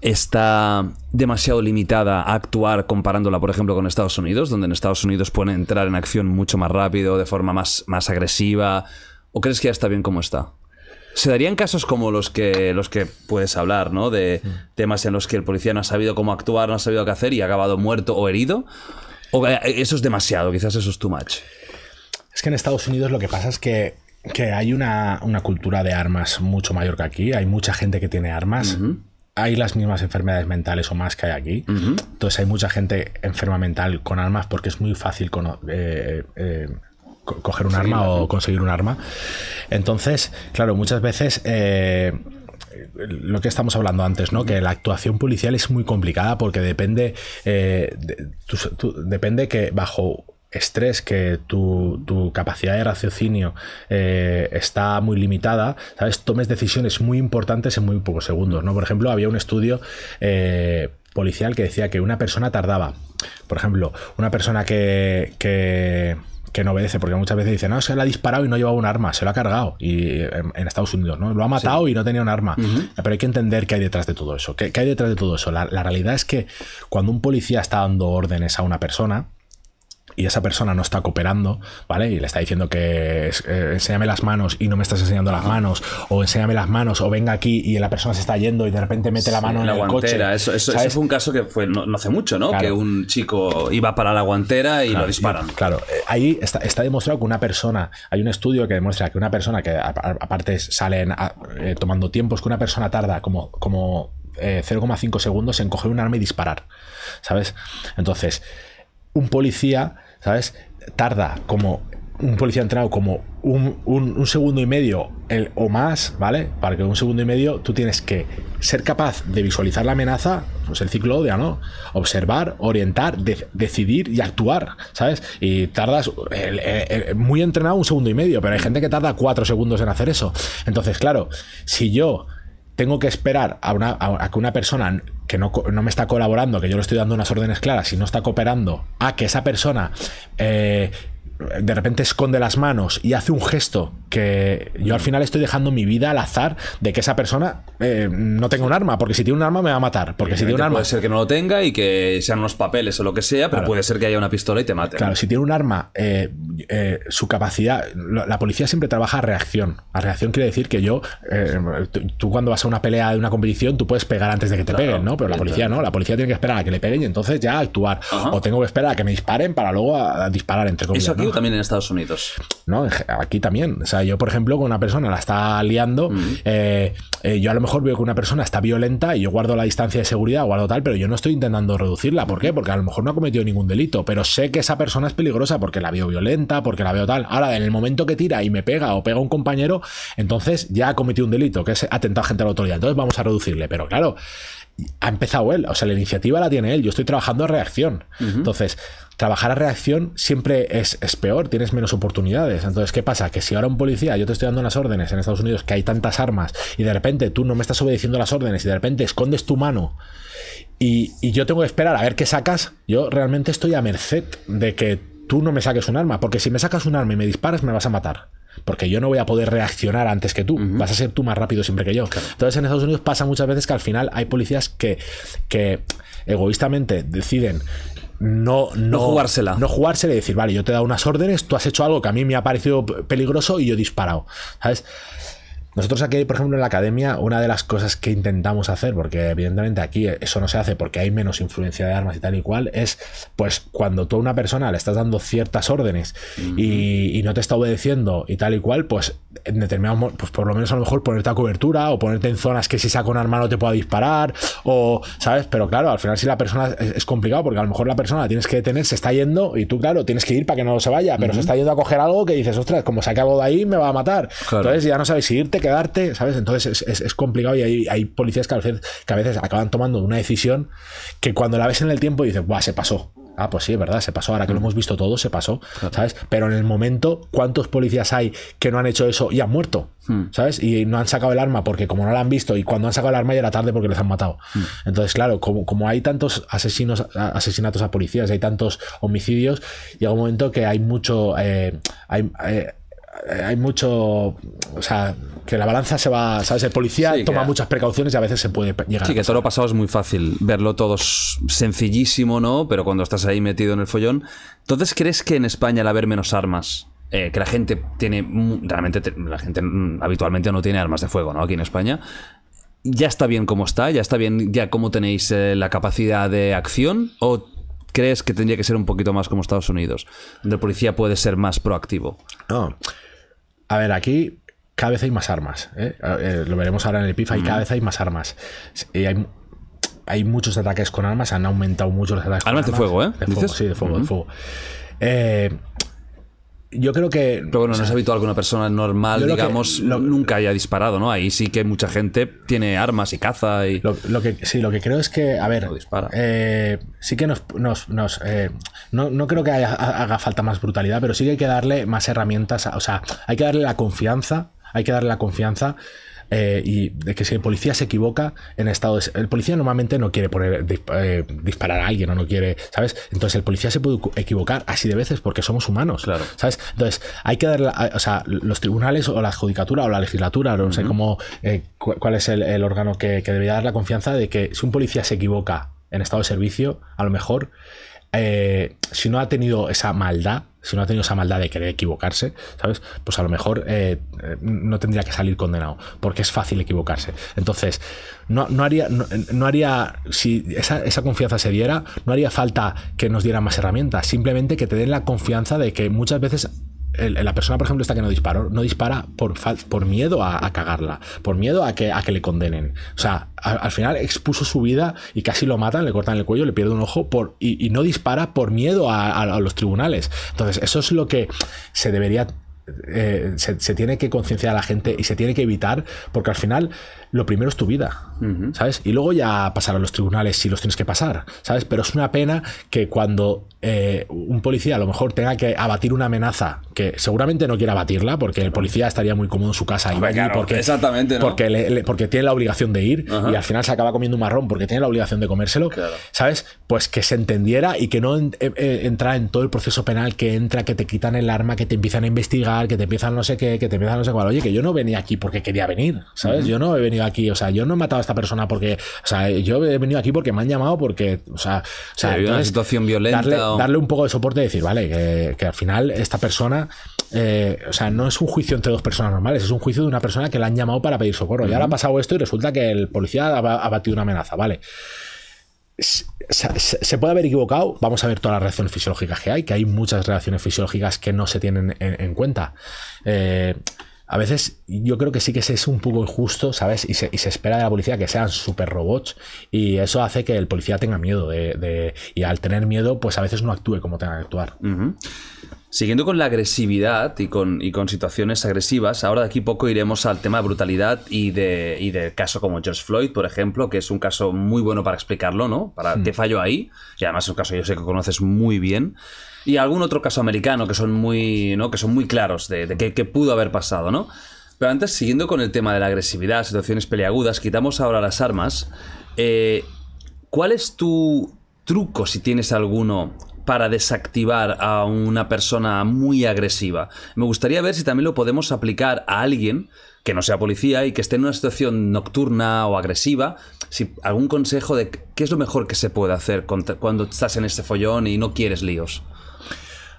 está demasiado limitada a actuar comparándola, por ejemplo, con Estados Unidos, donde en Estados Unidos pueden entrar en acción mucho más rápido, de forma más, más agresiva? ¿O crees que ya está bien como está? se darían casos como los que, los que puedes hablar, ¿no? De mm. temas en los que el policía no ha sabido cómo actuar, no ha sabido qué hacer y ha acabado muerto o herido. Eh, eh, eso es demasiado, quizás eso es too much. Es que en Estados Unidos lo que pasa es que, hay una, cultura de armas mucho mayor que aquí. Hay mucha gente que tiene armas. Hay las mismas enfermedades mentales o más que hay aquí. Entonces hay mucha gente enferma mental con armas porque es muy fácil eh, coger un arma o conseguir un arma. Entonces, claro, muchas veces lo que estamos hablando antes, ¿no? Que la actuación policial es muy complicada porque depende, eh, depende que bajo estrés, que tu, capacidad de raciocinio eh, está muy limitada, ¿sabes? Tomes decisiones muy importantes en muy pocos segundos, ¿no? Por ejemplo, había un estudio eh, policial que decía que una persona tardaba, por ejemplo, una persona que que no obedece, porque muchas veces dicen, no, se la ha disparado y no llevaba un arma, se lo ha cargado. Y en, Estados Unidos, ¿no? Lo ha matado y no tenía un arma. Pero hay que entender qué hay detrás de todo eso. ¿Qué, hay detrás de todo eso? la, realidad es que cuando un policía está dando órdenes a una persona, y esa persona no está cooperando, ¿vale? Y le está diciendo que eh, enséñame las manos y no me estás enseñando las manos, o enséñame las manos, o venga aquí y la persona se está yendo y de repente mete la mano en la el guantera. Eso, fue un caso que fue no, hace mucho, ¿no? Que un chico iba para la guantera y lo disparan. claro, eh, ahí está, demostrado que una persona, hay un estudio que demuestra que una persona que aparte salen tomando tiempo eh, tomando tiempos, que una persona tarda como, como 0,5 segundos en coger un arma y disparar, ¿sabes? Entonces, un policía ¿sabes? Tarda como un policía entrenado como un, segundo y medio el, o más, ¿vale? Para que un segundo y medio tú tienes que ser capaz de visualizar la amenaza, pues el ciclo de ¿no? Observar, orientar, decidir y actuar, ¿sabes? Y tardas muy entrenado un segundo y medio, pero hay gente que tarda cuatro segundos en hacer eso. Entonces, claro, si yo tengo que esperar a, que una persona que no, me está colaborando, que yo le estoy dando unas órdenes claras y no está cooperando, a que esa persona eh, de repente esconde las manos y hace un gesto que yo al final estoy dejando mi vida al azar de que esa persona eh, no tenga un arma, porque si tiene un arma me va a matar, porque si tiene un arma... Puede ser que no lo tenga y que sean unos papeles o lo que sea, pero puede ser que haya una pistola y te mate. Claro, si tiene un arma, eh, eh, su capacidad... La policía siempre trabaja a reacción. A reacción quiere decir que yo... tú, cuando vas a una pelea de una competición, tú puedes pegar antes de que te peguen, ¿no? Pero la policía no, la policía tiene que esperar a que le peguen y entonces ya actuar. O tengo que esperar a que me disparen para luego disparar, entre comillas. Eso aquí también en Estados Unidos. No, aquí también. O sea, yo, por ejemplo, con una persona la está liando, eh, eh, yo a lo mejor veo que una persona está violenta y yo guardo la distancia de seguridad, guardo tal, pero yo no estoy intentando reducirla. ¿Por qué? Porque a lo mejor no ha cometido ningún delito, pero sé que esa persona es peligrosa porque la veo violenta, porque la veo tal. Ahora, en el momento que tira y me pega o pega un compañero, entonces ya ha cometido un delito, que es atentar gente a la autoridad. Entonces vamos a reducirle. Pero claro, ha empezado él, o sea, la iniciativa la tiene él, yo estoy trabajando en reacción. Entonces, trabajar a reacción siempre es, peor, tienes menos oportunidades. Entonces, ¿qué pasa? Que si ahora un policía, yo te estoy dando las órdenes en Estados Unidos que hay tantas armas y de repente tú no me estás obedeciendo las órdenes y de repente escondes tu mano y, yo tengo que esperar a ver qué sacas, yo realmente estoy a merced de que tú no me saques un arma, porque si me sacas un arma y me disparas me vas a matar. Porque yo no voy a poder reaccionar antes que tú. Vas a ser tú más rápido siempre que yo. Entonces en Estados Unidos pasa muchas veces que al final hay policías que, que egoístamente deciden no, no, jugársela. No jugársela y decir, vale, yo te he dado unas órdenes, tú has hecho algo que a mí me ha parecido peligroso y yo he disparado. ¿Sabes? Nosotros aquí, por ejemplo, en la academia, una de las cosas que intentamos hacer, porque evidentemente aquí eso no se hace porque hay menos influencia de armas y tal y cual, es pues cuando tú a una persona le estás dando ciertas órdenes y, no te está obedeciendo y tal y cual, pues en determinados pues por lo menos a lo mejor ponerte a cobertura o ponerte en zonas que si saca un arma no te pueda disparar o, ¿sabes? Pero claro, al final si la persona es, complicado porque a lo mejor la persona la tienes que detener, se está yendo y tú, claro, tienes que ir para que no se vaya, pero se está yendo a coger algo que dices, ostras, como se algo de ahí me va a matar. Entonces ya no sabes si irte, darte ¿sabes? Entonces es, complicado y hay, policías que a, veces, que a, veces, acaban tomando una decisión que cuando la ves en el tiempo dices, guau se pasó! Ah, pues sí, es verdad, se pasó. Ahora que lo mm. hemos visto todo, se pasó, ¿sabes? Pero en el momento, ¿cuántos policías hay que no han hecho eso y han muerto? Mm. ¿Sabes? Y no han sacado el arma porque como no la han visto y cuando han sacado el arma ya era tarde porque les han matado. Mm. Entonces, claro, como, como hay tantos asesinos, asesinatos a policías, hay tantos homicidios, llega un momento que hay mucho... Eh, hay, eh, eh, hay mucho. O sea, que la balanza se va. ¿Sabes? El policía toma muchas precauciones y a veces se puede llegar. Sí, que todo lo pasado es muy fácil. Verlo todo sencillísimo, ¿no? Pero cuando estás ahí metido en el follón. Entonces, ¿crees que en España al haber menos armas eh, que la gente tiene realmente la gente mm, habitualmente no tiene armas de fuego no aquí en España ya está bien como está ya está bien ya cómo tenéis eh, la capacidad de acción o crees que tendría que ser un poquito más como Estados Unidos donde el policía puede ser más proactivo no a ver, aquí cada vez hay más armas. ¿eh? Eh, lo veremos ahora en el PIFA y cada vez hay más armas. Y hay, muchos ataques con armas, han aumentado mucho los ataques con armas. de fuego, ¿eh? sí, de fuego, de fuego. Eh, yo creo que. Pero bueno, no es habitual que una persona normal, digamos, nunca haya disparado, ¿no? Ahí sí que mucha gente tiene armas y caza y. Lo, que, sí, lo que creo es que, a ver. Eh, sí que nos. nos, eh, no, creo que haga falta más brutalidad, pero sí que hay que darle más herramientas. o sea, hay que darle la confianza. Hay que darle la confianza eh, y de que si el policía se equivoca en estado de... El policía normalmente no quiere poner eh, disparar a alguien o no quiere, ¿sabes? Entonces el policía se puede equivocar así de veces porque somos humanos, ¿sabes? Entonces hay que dar o sea, los tribunales o la judicatura o la legislatura, no sé cómo, eh, cuál es el, órgano que, que debería dar la confianza de que si un policía se equivoca en estado de servicio, a lo mejor, si no ha tenido esa maldad, si no ha tenido esa maldad de querer equivocarse, ¿sabes? Pues a lo mejor eh, no tendría que salir condenado, porque es fácil equivocarse. Entonces, no, haría, haría, si esa, esa, confianza se diera, no haría falta que nos dieran más herramientas, simplemente que te den la confianza de que muchas veces la persona, por ejemplo, esta que no disparó, no dispara por, miedo a, cagarla, por miedo a que, a que le condenen. O sea, al final expuso su vida y casi lo matan, le cortan el cuello, le pierde un ojo y, no dispara por miedo a, a los tribunales. Entonces, eso es lo que se debería eh, se, tiene que concienciar a la gente y se tiene que evitar, porque al final lo primero es tu vida, ¿sabes? Y luego ya pasar a los tribunales si los tienes que pasar, ¿sabes? Pero es una pena que cuando eh, un policía a lo mejor tenga que abatir una amenaza, que seguramente no quiera abatirla, porque el policía estaría muy cómodo en su casa y vaya porque, exactamente, porque, porque tiene la obligación de ir y al final se acaba comiendo un marrón porque tiene la obligación de comérselo, ¿sabes? Pues que se entendiera y que no eh, entra en todo el proceso penal que entra, que te quitan el arma, que te empiezan a investigar que te empiezan no sé qué, que te empiezan no sé cuál. Oye, que yo no venía aquí porque quería venir, ¿sabes? Yo no he venido aquí, o sea, yo no he matado a esta persona porque, o sea, yo he venido aquí porque me han llamado porque, o sea, o sea una situación violenta. Darle, un poco de soporte y decir, vale, que, al final esta persona, eh, o sea, no es un juicio entre dos personas normales, es un juicio de una persona que la han llamado para pedir socorro. Y ahora ha pasado esto y resulta que el policía ha, ha batido una amenaza, ¿vale? se puede haber equivocado, vamos a ver todas las reacciones fisiológicas que hay, que hay muchas reacciones fisiológicas que no se tienen en, cuenta. Eh, a veces yo creo que sí que es un poco injusto, ¿sabes? Y se, espera de la policía que sean super robots y eso hace que el policía tenga miedo de, y al tener miedo pues a veces no actúe como tenga que actuar. Siguiendo con la agresividad y con, y con situaciones agresivas, ahora de aquí poco iremos al tema de brutalidad y de, y caso como George Floyd, por ejemplo, que es un caso muy bueno para explicarlo, ¿no? Para hmm. fallo ahí. Y además es un caso que yo sé que conoces muy bien. Y algún otro caso americano que son muy, ¿no? que son muy claros de, qué pudo haber pasado, ¿no? Pero antes, siguiendo con el tema de la agresividad, situaciones peleagudas, quitamos ahora las armas. Eh, ¿Cuál es tu truco, si tienes alguno, para desactivar a una persona muy agresiva. Me gustaría ver si también lo podemos aplicar a alguien que no sea policía y que esté en una situación nocturna o agresiva, si algún consejo de qué es lo mejor que se puede hacer cuando estás en este follón y no quieres líos.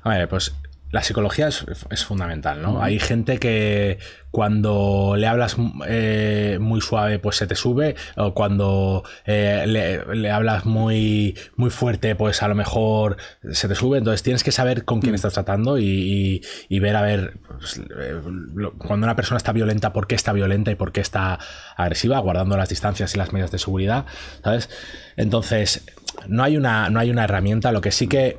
A ver, pues la psicología es, fundamental, ¿no? Hay gente que cuando le hablas eh, muy suave, pues se te sube, o cuando eh, le, hablas muy, muy fuerte, pues a lo mejor se te sube. Entonces tienes que saber con quién mm. estás tratando y, ver, a ver, pues, eh, cuando una persona está violenta, por qué está violenta y por qué está agresiva, guardando las distancias y las medidas de seguridad, ¿sabes? Entonces, no hay una, no hay una herramienta. Lo que sí que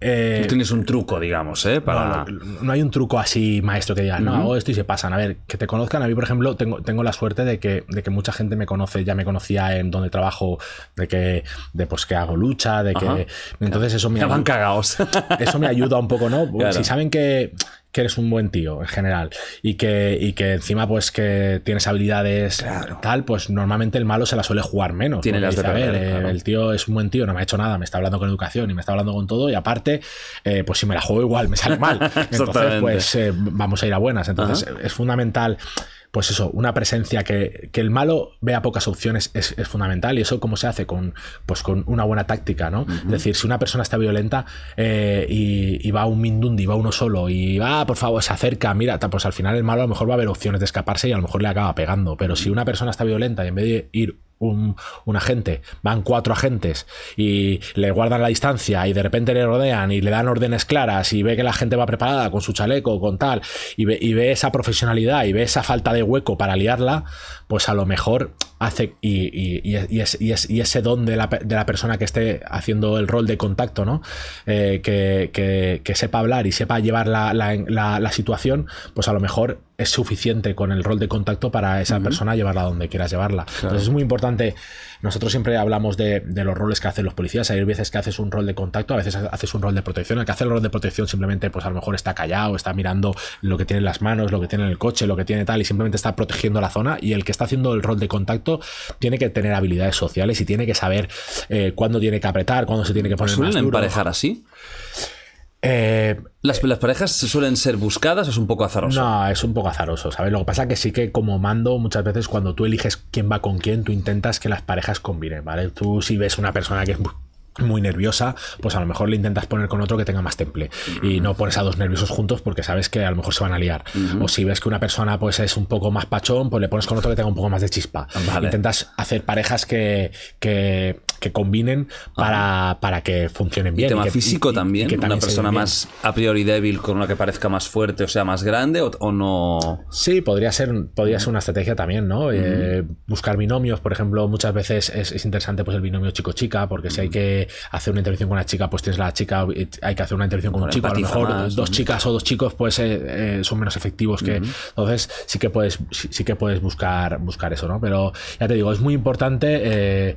eh, Tú tienes un truco, digamos, ¿eh? Para... No, hay un truco así maestro que digas no, hago esto y se pasan. A ver, que te conozcan. A mí, por ejemplo, tengo, tengo la suerte de que, de que mucha gente me conoce, ya me conocía en donde trabajo, de que, de, pues, que hago lucha, de que... Entonces eso me... Estaban cagados. Eso me ayuda un poco, ¿no? [LAUGHS] Si saben que, que eres un buen tío en general y que, y que encima pues que tienes habilidades tal, pues normalmente el malo se la suele jugar menos. Tiene las dice, ver, el tío es un buen tío, no me ha hecho nada, me está hablando con educación y me está hablando con todo y aparte, eh, pues si me la juego igual me sale mal. [LAUGHS] Entonces pues eh, vamos a ir a buenas. Entonces es fundamental pues eso, una presencia que, el malo vea pocas opciones es, fundamental y eso cómo se hace con, pues con una buena táctica, ¿no? Es decir, si una persona está violenta eh, y, va a un Mindundi, va uno solo y va, ah, por favor, se acerca, mira, pues al final el malo a lo mejor va a haber opciones de escaparse y a lo mejor le acaba pegando, pero si una persona está violenta y en vez de ir un, agente, van cuatro agentes y le guardan la distancia y de repente le rodean y le dan órdenes claras y ve que la gente va preparada con su chaleco, con tal, y ve, y ve esa profesionalidad y ve esa falta de hueco para liarla, pues a lo mejor hace y, y, y es, es, ese don de la, de la, persona que esté haciendo el rol de contacto, ¿no? Eh, que, sepa hablar y sepa llevar la, la, situación, pues a lo mejor es suficiente con el rol de contacto para esa persona llevarla donde quieras llevarla. Entonces es muy importante nosotros siempre hablamos de, los roles que hacen los policías. Hay veces que haces un rol de contacto, a veces haces un rol de protección. El que hace el rol de protección simplemente, pues a lo mejor está callado, está mirando lo que tiene en las manos, lo que tiene en el coche, lo que tiene tal, y simplemente está protegiendo la zona. Y el que está haciendo el rol de contacto tiene que tener habilidades sociales y tiene que saber eh, cuándo tiene que apretar, cuándo se tiene que poner. más duro. emparejar así? Eh, ¿Las, eh, ¿Las, parejas suelen ser buscadas o es un poco azaroso? No, es un poco azaroso, ¿sabes? Lo que pasa que sí que como mando, muchas veces cuando tú eliges quién va con quién, tú intentas que las parejas combinen, ¿vale? Tú si ves una persona que es muy nerviosa, pues a lo mejor le intentas poner con otro que tenga más temple y no pones a dos nerviosos juntos porque sabes que a lo mejor se van a liar. O si ves que una persona pues es un poco más pachón, pues le pones con otro que tenga un poco más de chispa. Intentas hacer parejas que, que que combinen para, para, que funcionen bien. El tema físico también, que Una persona más a priori débil con una que parezca más fuerte, o sea, más grande, o, no. Sí, podría ser, podría ser una estrategia también, ¿no? Eh, buscar binomios, por ejemplo, muchas veces es, interesante pues el binomio chico-chica, porque si hay que hacer una intervención con una chica, pues tienes la chica, hay que hacer una intervención con, una un chico. A lo mejor dos chicas o dos chicos, pues eh, eh, son menos efectivos que. Entonces, sí que puedes, sí, que puedes buscar, buscar eso, ¿no? Pero ya te digo, es muy importante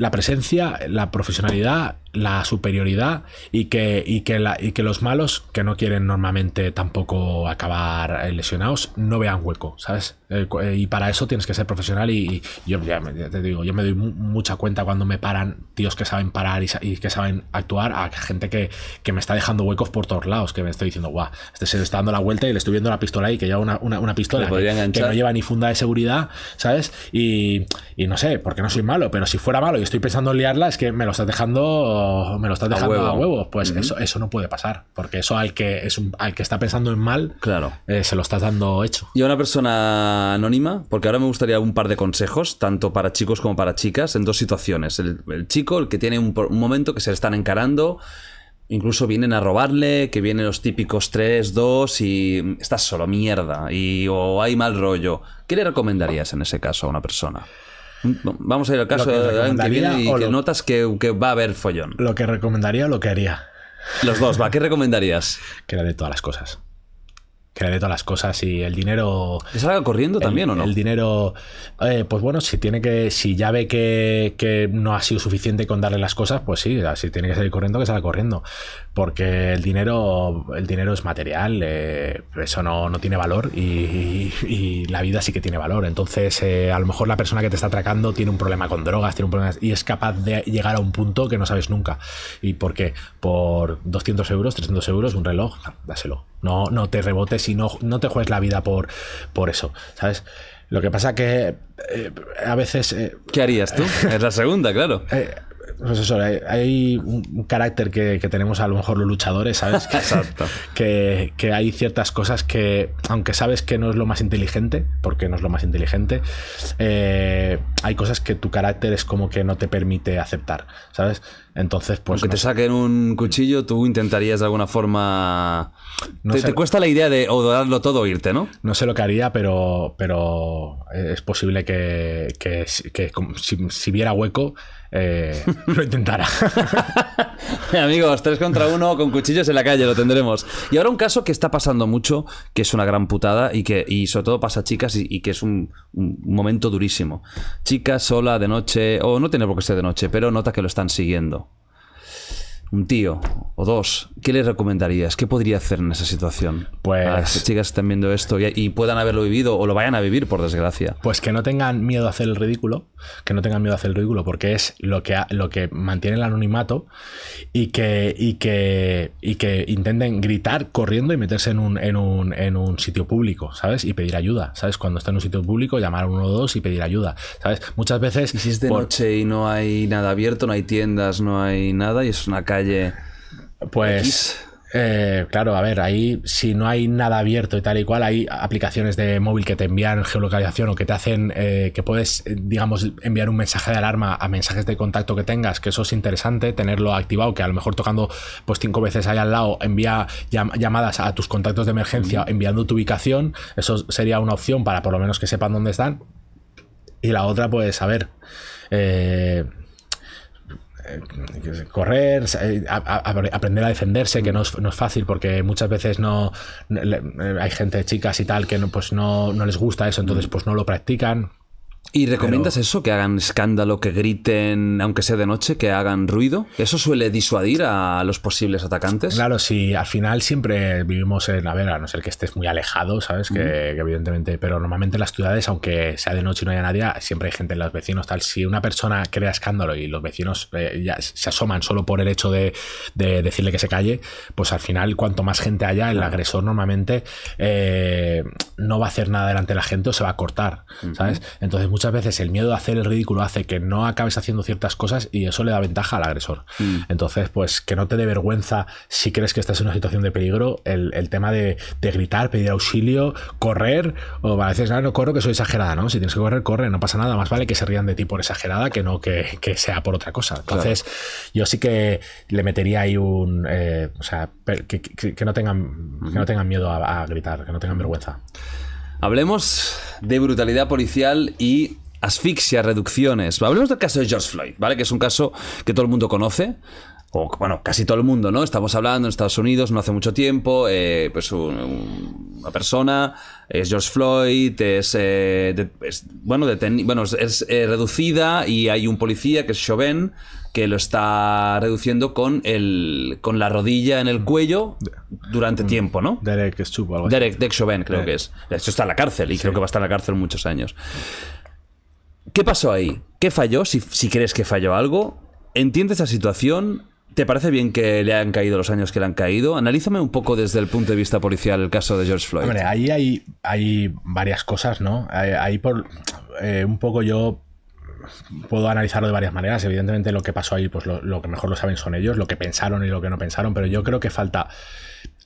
la presencia, la profesionalidad la superioridad y que, y que, la, y que los malos, que no quieren normalmente tampoco acabar lesionados, no vean hueco, ¿sabes? Eh, eh, y para eso tienes que ser profesional y, yo ya, te digo, yo me doy mucha cuenta cuando me paran tíos que saben parar y, que saben actuar a gente que, me está dejando huecos por todos lados, que me estoy diciendo, guau, este se le está dando la vuelta y le estoy viendo la pistola y que lleva una, pistola que, no lleva ni funda de seguridad, ¿sabes? Y, y no sé, porque no soy malo, pero si fuera malo y estoy pensando en liarla, es que me lo estás dejando me lo estás dejando a, huevo. huevos. Pues eso, eso no puede pasar, porque eso al que, es un, al que está pensando en mal, claro. Eh, se lo estás dando hecho. Y a una persona anónima, porque ahora me gustaría un par de consejos, tanto para chicos como para chicas, en dos situaciones. El, chico, el que tiene un, momento que se le están encarando, incluso vienen a robarle, que vienen los típicos tres, dos y estás solo, mierda, y o hay mal rollo. ¿Qué le recomendarías en ese caso a una persona? Vamos a ir al caso de y que notas que, va a haber follón. ¿Lo que recomendaría o lo que haría? Los dos, va. ¿Qué recomendarías? Que era de todas las cosas. Que le de todas las cosas y el dinero. ¿que salga corriendo también o no? El dinero. Eh, pues bueno, si tiene que. Si ya ve que, que no ha sido suficiente con darle las cosas, pues sí, si tiene que salir corriendo, que salga corriendo porque el dinero, el dinero es material, eh, eso no, tiene valor y, la vida sí que tiene valor. Entonces, eh, a lo mejor la persona que te está atracando tiene un problema con drogas, tiene un problema y es capaz de llegar a un punto que no sabes nunca. ¿Y por qué? Por 200 euros, 300 euros, un reloj, dáselo. No, no te rebotes y no, no te juegues la vida por, por eso, ¿sabes? Lo que pasa que eh, a veces... ¿Qué harías tú? [LAUGHS] es la segunda, claro no pues hay, un carácter que, tenemos a lo mejor los luchadores, ¿sabes? [LAUGHS] que, hay ciertas cosas que, aunque sabes que no es lo más inteligente, porque no es lo más inteligente, eh, hay cosas que tu carácter es como que no te permite aceptar, ¿sabes? Entonces, pues. Aunque te saquen un cuchillo, tú intentarías de alguna forma. No te, cuesta la idea de o todo o e irte, ¿no? No sé lo que haría, pero, pero eh, es posible que, si, viera hueco, eh, [LAUGHS] lo intentara. [LAUGHS] Amigos, tres contra uno con cuchillos en la calle, lo tendremos. Y ahora un caso que está pasando mucho, que es una gran putada y que y sobre todo pasa chicas y, que es un, un, momento durísimo. Chicas sola de noche, o no tiene por qué ser de noche, pero nota que lo están siguiendo un tío o dos, ¿qué les recomendarías? ¿Qué podría hacer en esa situación? Pues. que ah, chicas están viendo esto y, puedan haberlo vivido o lo vayan a vivir, por desgracia. Pues que no tengan miedo a hacer el ridículo, que no tengan miedo a hacer el ridículo, porque es lo que, lo que mantiene el anonimato y que, y, que, y que intenten gritar corriendo y meterse en un, en, un, en un sitio público, ¿sabes? Y pedir ayuda, ¿sabes? Cuando está en un sitio público, llamar a uno o dos y pedir ayuda, ¿sabes? Muchas veces. ¿Y es de noche y no hay nada abierto, no hay tiendas, no hay nada y es una calle pues, eh, claro, a ver, ahí si no hay nada abierto y tal y cual, hay aplicaciones de móvil que te envían geolocalización o que te hacen eh, que puedes, eh, digamos, enviar un mensaje de alarma a mensajes de contacto que tengas, que eso es interesante, tenerlo activado, que a lo mejor tocando pues cinco veces ahí al lado, envía llamadas a tus contactos de emergencia enviando tu ubicación, eso sería una opción para por lo menos que sepan dónde están. Y la otra, pues, a ver. Eh, correr, eh, aprender a defenderse, que no es, fácil porque muchas veces no, hay gente, chicas y tal, que no, pues no, no les gusta eso, entonces pues no lo practican. ¿Y recomiendas eso? ¿Que hagan escándalo, que griten, aunque sea de noche, que hagan ruido? ¿Eso suele disuadir a los posibles atacantes? Claro, sí, al final siempre vivimos en, a ver, a no ser que estés muy alejado, ¿sabes? Que, evidentemente, pero normalmente en las ciudades, aunque sea de noche y no haya nadie, siempre hay gente en los vecinos, tal. Si una persona crea escándalo y los vecinos eh, ya se asoman solo por el hecho de, decirle que se calle, pues al final, cuanto más gente haya, el agresor normalmente eh, no va a hacer nada delante de la gente o se va a cortar, ¿sabes? muchas veces el miedo a hacer el ridículo hace que no acabes haciendo ciertas cosas y eso le da ventaja al agresor. Mm. Entonces, pues que no te dé vergüenza si crees que estás en una situación de peligro, el, tema de, gritar, pedir auxilio, correr, o a veces, ah, no, corro que soy exagerada, ¿no? Si tienes que correr, corre, no pasa nada, más vale que se rían de ti por exagerada que no que, sea por otra cosa. Entonces, yo sí que le metería ahí un... Eh, o sea, que, no tengan, que no tengan miedo a, a gritar, que no tengan vergüenza. Hablemos de brutalidad policial y asfixia, reducciones. Hablemos del caso de George Floyd, ¿vale? Que es un caso que todo el mundo conoce. O, bueno, casi todo el mundo, ¿no? Estamos hablando en Estados Unidos no hace mucho tiempo, eh, pues una persona, es George Floyd, es, eh, es bueno, bueno, es eh, reducida y hay un policía que es Chauvin, que lo está reduciendo con, el, con la rodilla en el cuello durante mm. tiempo, ¿no? Derek Chauvin, creo que es. De hecho, está en la cárcel y creo que va a estar en la cárcel muchos años. ¿Qué pasó ahí? ¿Qué falló? Si, crees que falló algo, entiendes esa situación. ¿Te parece bien que le hayan caído los años que le han caído? Analízame un poco desde el punto de vista policial el caso de George Floyd. Hombre, ahí hay, hay varias cosas, ¿no? Ahí, por eh, un poco yo puedo analizarlo de varias maneras. Evidentemente, lo que pasó ahí, pues lo, que mejor lo saben son ellos, lo que pensaron y lo que no pensaron, pero yo creo que falta.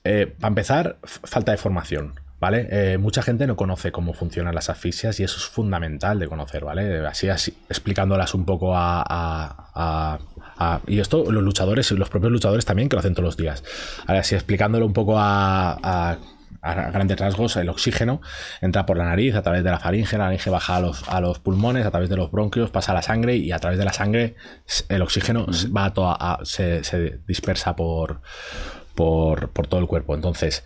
Eh, para empezar, falta de formación. ¿Vale? Eh, mucha gente no conoce cómo funcionan las asfixias y eso es fundamental de conocer, ¿vale? Así, así explicándolas un poco a, Y esto los luchadores y los propios luchadores también que lo hacen todos los días. Así explicándolo un poco a a grandes rasgos, el oxígeno entra por la nariz, a través de la faringe, la nariz baja a los, a los pulmones, a través de los bronquios, pasa a la sangre y a través de la sangre el oxígeno va toda, se, dispersa por, por, todo el cuerpo. Entonces,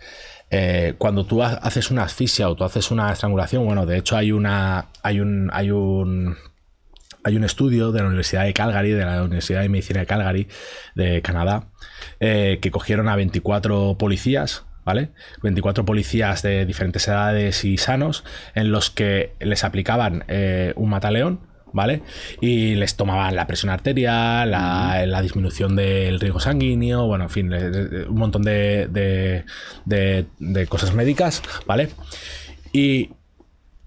eh, cuando tú haces una asfixia o tú haces una estrangulación, bueno, de hecho hay una. hay un. hay un. Hay un estudio de la Universidad de Calgary, de la Universidad de Medicina de Calgary, de Canadá, eh, que cogieron a 24 policías ¿vale? 24 policías de diferentes edades y sanos en los que les aplicaban eh, un mataleón, ¿vale? Y les tomaban la presión arterial, la, disminución del riesgo sanguíneo, bueno, en fin, eh, eh, un montón de, de, cosas médicas, ¿vale? Y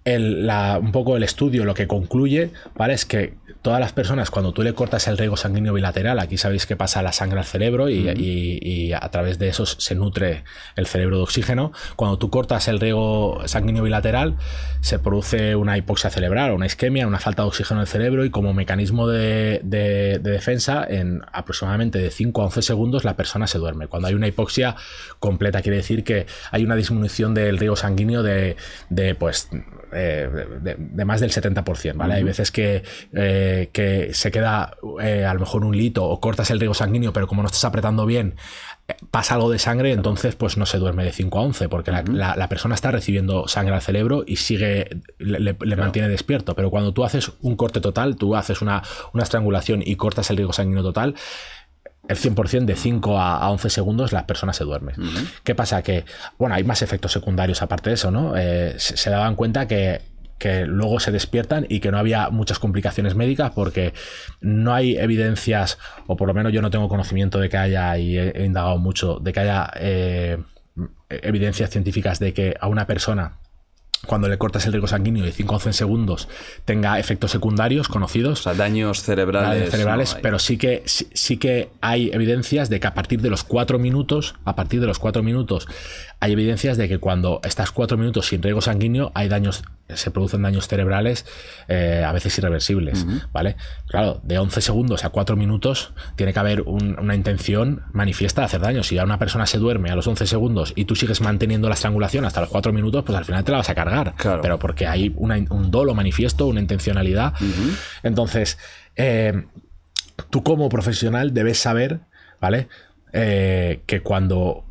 un poco el estudio lo que concluye, ¿vale? Es que todas las personas, cuando tú le cortas el riego sanguíneo bilateral, aquí sabéis que pasa la sangre al cerebro y, a través de eso se nutre el cerebro de oxígeno. Cuando tú cortas el riego sanguíneo bilateral, se produce una hipoxia cerebral, una isquemia, una falta de oxígeno en el cerebro y como mecanismo de, defensa, en aproximadamente de 5 a 11 segundos la persona se duerme. Cuando hay una hipoxia completa, quiere decir que hay una disminución del riego sanguíneo de, de pues, eh, de, más del 70%, ¿vale? Hay veces eh, que, se queda eh, a lo mejor un lito o cortas el riego sanguíneo, pero como no estás apretando bien, pasa algo de sangre, entonces pues no se duerme de 5 a 11, porque la, persona está recibiendo sangre al cerebro y sigue, le, mantiene despierto. Pero cuando tú haces un corte total, tú haces una, una estrangulación y cortas el riego sanguíneo total, el 100% de 5 a, 11 segundos las personas se duermen. ¿Qué pasa? Que, bueno, hay más efectos secundarios aparte de eso, ¿no? Eh, se, daban cuenta que luego se despiertan y que no había muchas complicaciones médicas porque no hay evidencias, o por lo menos yo no tengo conocimiento de que haya, y he, indagado mucho, de que haya eh, evidencias científicas de que a una persona cuando le cortas el riego sanguíneo de 5 a 11 segundos tenga efectos secundarios conocidos. O daños cerebrales. cerebrales, pero sí que, sí, sí, que hay evidencias de que a partir de los 4 minutos, a partir de los 4 minutos, hay evidencias de que cuando estás cuatro minutos sin riego sanguíneo hay daños, se producen daños cerebrales eh, a veces irreversibles, ¿vale? Claro, de 11 segundos a cuatro minutos tiene que haber una intención manifiesta de hacer daño. Si a una persona se duerme a los 11 segundos y tú sigues manteniendo la estrangulación hasta los cuatro minutos, pues al final te la vas a cargar. Pero porque hay un dolo manifiesto, una intencionalidad. Entonces, eh, tú como profesional debes saber, ¿vale? Eh, que cuando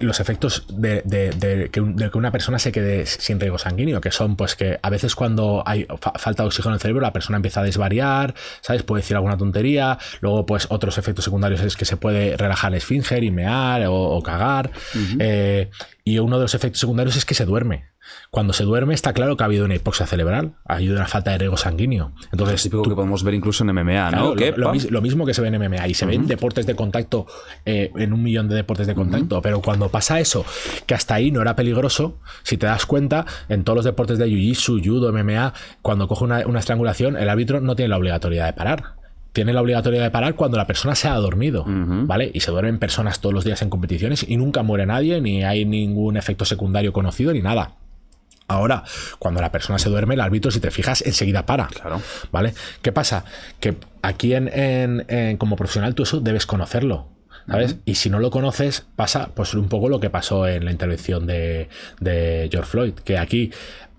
los efectos de, que una persona se quede sin riego sanguíneo, que son pues que a veces cuando hay falta de oxígeno en el cerebro la persona empieza a desvariar, ¿sabes? Puede decir alguna tontería, luego pues otros efectos secundarios es que se puede relajar el esfínter y mear o, cagar, eh, y uno de los efectos secundarios es que se duerme, cuando se duerme está claro que ha habido una hipoxia cerebral, ha habido una falta de riego sanguíneo. Entonces, es típico que podemos ver incluso en MMA, ¿no? lo, mismo que se ve en MMA y se ve en ven deportes de contacto eh, en un millón de deportes de contacto, pero cuando pasa eso, que hasta ahí no era peligroso, si te das cuenta, en todos los deportes de Jiu-Jitsu, Judo, MMA, cuando coge una, estrangulación, el árbitro no tiene la obligatoriedad de parar tiene la obligatoriedad de parar cuando la persona se ha dormido, ¿vale? Y se duermen personas todos los días en competiciones y nunca muere nadie, ni hay ningún efecto secundario conocido, ni nada. Ahora, cuando la persona se duerme, el árbitro, si te fijas, enseguida para. Claro. ¿Vale? ¿Qué pasa? Que aquí en, como profesional tú eso debes conocerlo. ¿Sabes? Y si no lo conoces, pasa pues un poco lo que pasó en la intervención de, de George Floyd, que aquí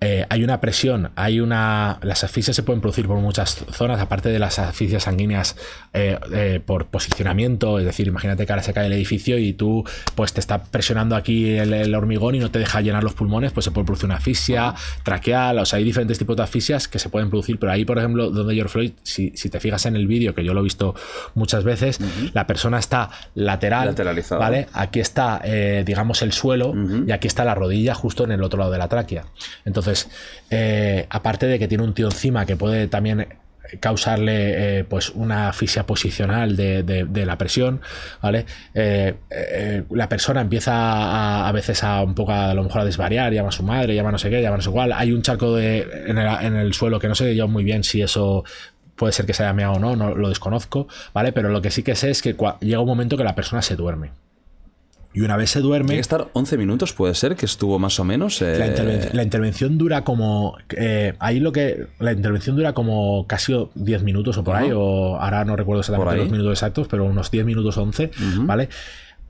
eh, hay una presión, hay una. Las asfixias se pueden producir por muchas zonas, aparte de las asfixias sanguíneas eh, eh, por posicionamiento. Es decir, imagínate que ahora se cae el edificio y tú, pues te está presionando aquí el, hormigón y no te deja llenar los pulmones, pues se puede producir una asfixia traqueal. O sea, hay diferentes tipos de asfixias que se pueden producir. Pero ahí, por ejemplo, donde George Floyd, si, te fijas en el vídeo, que yo lo he visto muchas veces, la persona está lateral. ¿Vale? Aquí está, digamos, el suelo y aquí está la rodilla justo en el otro lado de la tráquea. Entonces, eh, aparte de que tiene un tío encima que puede también causarle eh, pues una fisia posicional de, la presión, eh, la persona empieza a, veces a un poco a, lo mejor a desvariar, llama a su madre, llama no sé qué, llama no sé cuál. Hay un charco de, en, el, suelo que no sé yo muy bien si eso puede ser que se haya meado o no, no lo desconozco, ¿vale? Pero lo que sí que sé es que llega un momento que la persona se duerme. Y una vez se duerme. Tiene que estar 11 minutos, puede ser, que estuvo más o menos. La, eh, intervención dura como. Eh, ahí lo que. La intervención dura como casi 10 minutos o por ahí, o ahora no recuerdo exactamente los minutos exactos, pero unos 10 minutos 11, ¿vale?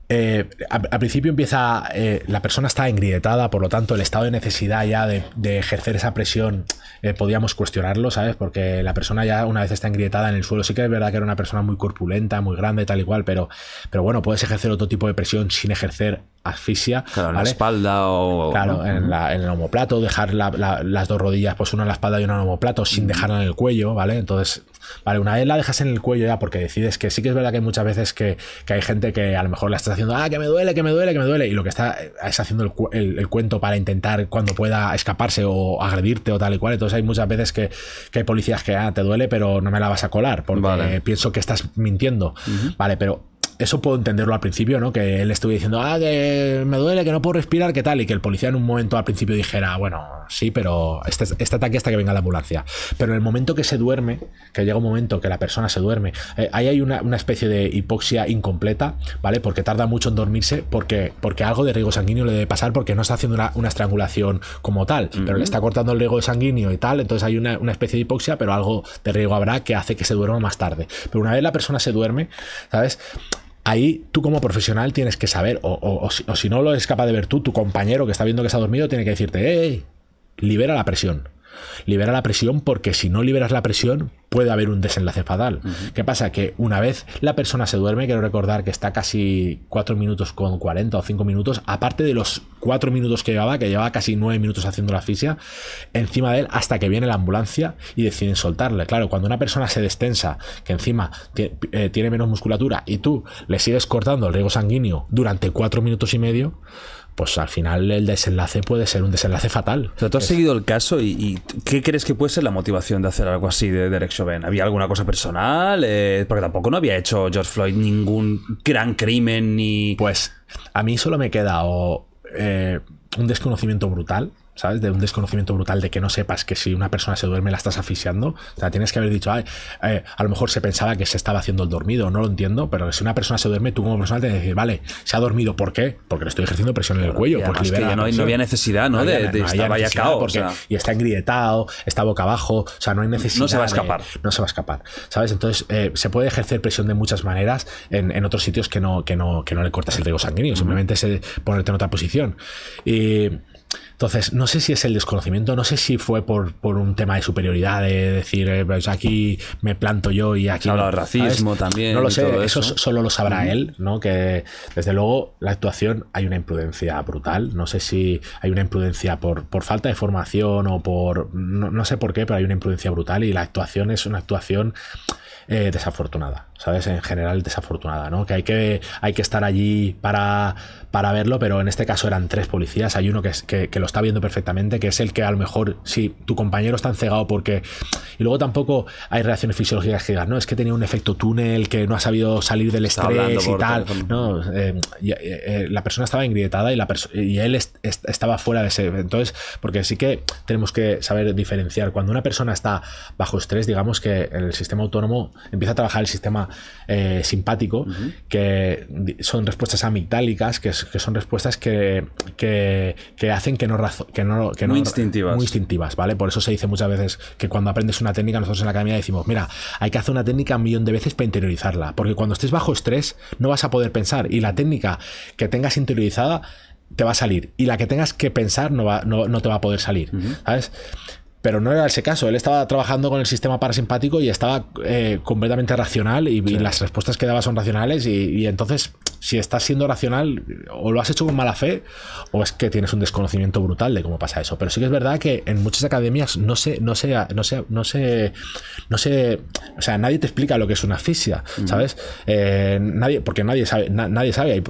Eh, al, principio empieza, eh, la persona está engrietada por lo tanto el estado de necesidad ya de, ejercer esa presión eh, podíamos cuestionarlo, ¿sabes? Porque la persona ya una vez está engrietada en el suelo, sí que es verdad que era una persona muy corpulenta, muy grande, tal y cual, pero, pero bueno, puedes ejercer otro tipo de presión sin ejercer asfixia. Claro, en la espalda o... Claro, en, el homoplato, dejar las dos rodillas, pues una en la espalda y una en el homoplato, sin dejarla en el cuello, ¿vale? Entonces Vale, una vez la dejas en el cuello ya porque decides que sí que es verdad que hay muchas veces que, hay gente que a lo mejor la estás haciendo, ah, que me duele, que me duele, que me duele, y lo que está es haciendo el, cuento para intentar cuando pueda escaparse o agredirte o tal y cual. Entonces hay muchas veces que, hay policías que, ah, te duele, pero no me la vas a colar porque pienso que estás mintiendo. Vale, pero eso puedo entenderlo al principio, ¿no? Que él estuviera diciendo, ah, me duele, que no puedo respirar, ¿qué tal, y que el policía en un momento al principio dijera, bueno, sí, pero este, este ataque hasta que venga la ambulancia. Pero en el momento que se duerme, que llega un momento que la persona se duerme, eh, ahí hay una, especie de hipoxia incompleta, ¿vale? Porque tarda mucho en dormirse, porque, porque algo de riego sanguíneo le debe pasar, porque no está haciendo una, estrangulación como tal, pero le está cortando el riego sanguíneo y tal, entonces hay una, una especie de hipoxia, pero algo de riego habrá que hace que se duerma más tarde. Pero una vez la persona se duerme, ¿sabes? ahí tú como profesional tienes que saber, o, o, si, no lo es capaz de ver tú, tu compañero que está viendo que se ha dormido tiene que decirte, hey, libera la presión. Libera la presión porque si no liberas la presión puede haber un desenlace fatal. ¿Qué pasa? Que una vez la persona se duerme, quiero recordar que está casi 4 minutos con 40 o 5 minutos, aparte de los 4 minutos que llevaba, que llevaba casi 9 minutos haciendo la fisia encima de él hasta que viene la ambulancia y deciden soltarle. Claro, cuando una persona se destensa, que encima eh, tiene menos musculatura y tú le sigues cortando el riego sanguíneo durante 4 minutos y medio, pues al final el desenlace puede ser un desenlace fatal. O sea, tú has seguido el caso y, ¿qué crees que puede ser la motivación de hacer algo así de Derek Chauvin? ¿Había alguna cosa personal? Eh, porque tampoco no había hecho George Floyd ningún gran crimen ni... Pues a mí solo me queda o eh, un desconocimiento brutal ¿sabes? De un desconocimiento brutal de que no sepas que si una persona se duerme la estás asfixiando. O sea, tienes que haber dicho, eh, a lo mejor se pensaba que se estaba haciendo el dormido, no lo entiendo, pero si una persona se duerme, tú como personal te decís vale, se ha dormido, ¿por qué? Porque le estoy ejerciendo presión en el cuello. Pues no, había necesidad, ¿no? de, estar no Y está engrietado, está boca abajo, o sea, no hay necesidad. No se va a escapar. no se va a escapar, ¿sabes? Entonces, eh, se puede ejercer presión de muchas maneras en, otros sitios que no, que, no, que no le cortas el riego sanguíneo, simplemente se eh, ponerte en otra posición. Y entonces, no sé si es el desconocimiento, no sé si fue por, por un tema de superioridad, de decir, eh, pues aquí me planto yo y aquí. Habla no, racismo también. No lo sé, eso, solo lo sabrá él, ¿no? Que desde luego la actuación hay una imprudencia brutal. No sé si hay una imprudencia por, por falta de formación o por. No, no sé por qué, pero hay una imprudencia brutal y la actuación es una actuación eh, desafortunada. ¿sabes? En general desafortunada, ¿no? Que hay que, hay que estar allí para, para verlo, pero en este caso eran tres policías. Hay uno que, que, lo está viendo perfectamente, que es el que a lo mejor, si tu compañero está encegado porque... Y luego tampoco hay reacciones fisiológicas que digan, no, es que tenía un efecto túnel, que no ha sabido salir del estrés y tal. No, eh, eh, eh, la persona estaba ingrietada y, la y él estaba fuera de ese... Entonces, porque sí que tenemos que saber diferenciar. Cuando una persona está bajo estrés, digamos que el sistema autónomo empieza a trabajar el sistema eh, simpático, que son respuestas amigdálicas, que, son respuestas que, hacen que no, que no, muy instintivas. Muy instintivas, ¿vale? Por eso se dice muchas veces que cuando aprendes una técnica, nosotros en la academia decimos, mira, hay que hacer una técnica un millón de veces para interiorizarla, porque cuando estés bajo estrés no vas a poder pensar y la técnica que tengas interiorizada te va a salir y la que tengas que pensar no, va, no, te va a poder salir, ¿sabes? pero no era ese caso. Él estaba trabajando con el sistema parasimpático y estaba eh, completamente racional y, las respuestas que daba son racionales y, entonces si estás siendo racional o lo has hecho con mala fe o es que tienes un desconocimiento brutal de cómo pasa eso. Pero sí que es verdad que en muchas academias no se, no se, no se, no sé no o sea, nadie te explica lo que es una asfixia, ¿sabes? Eh, nadie, porque nadie sabe, nadie sabe.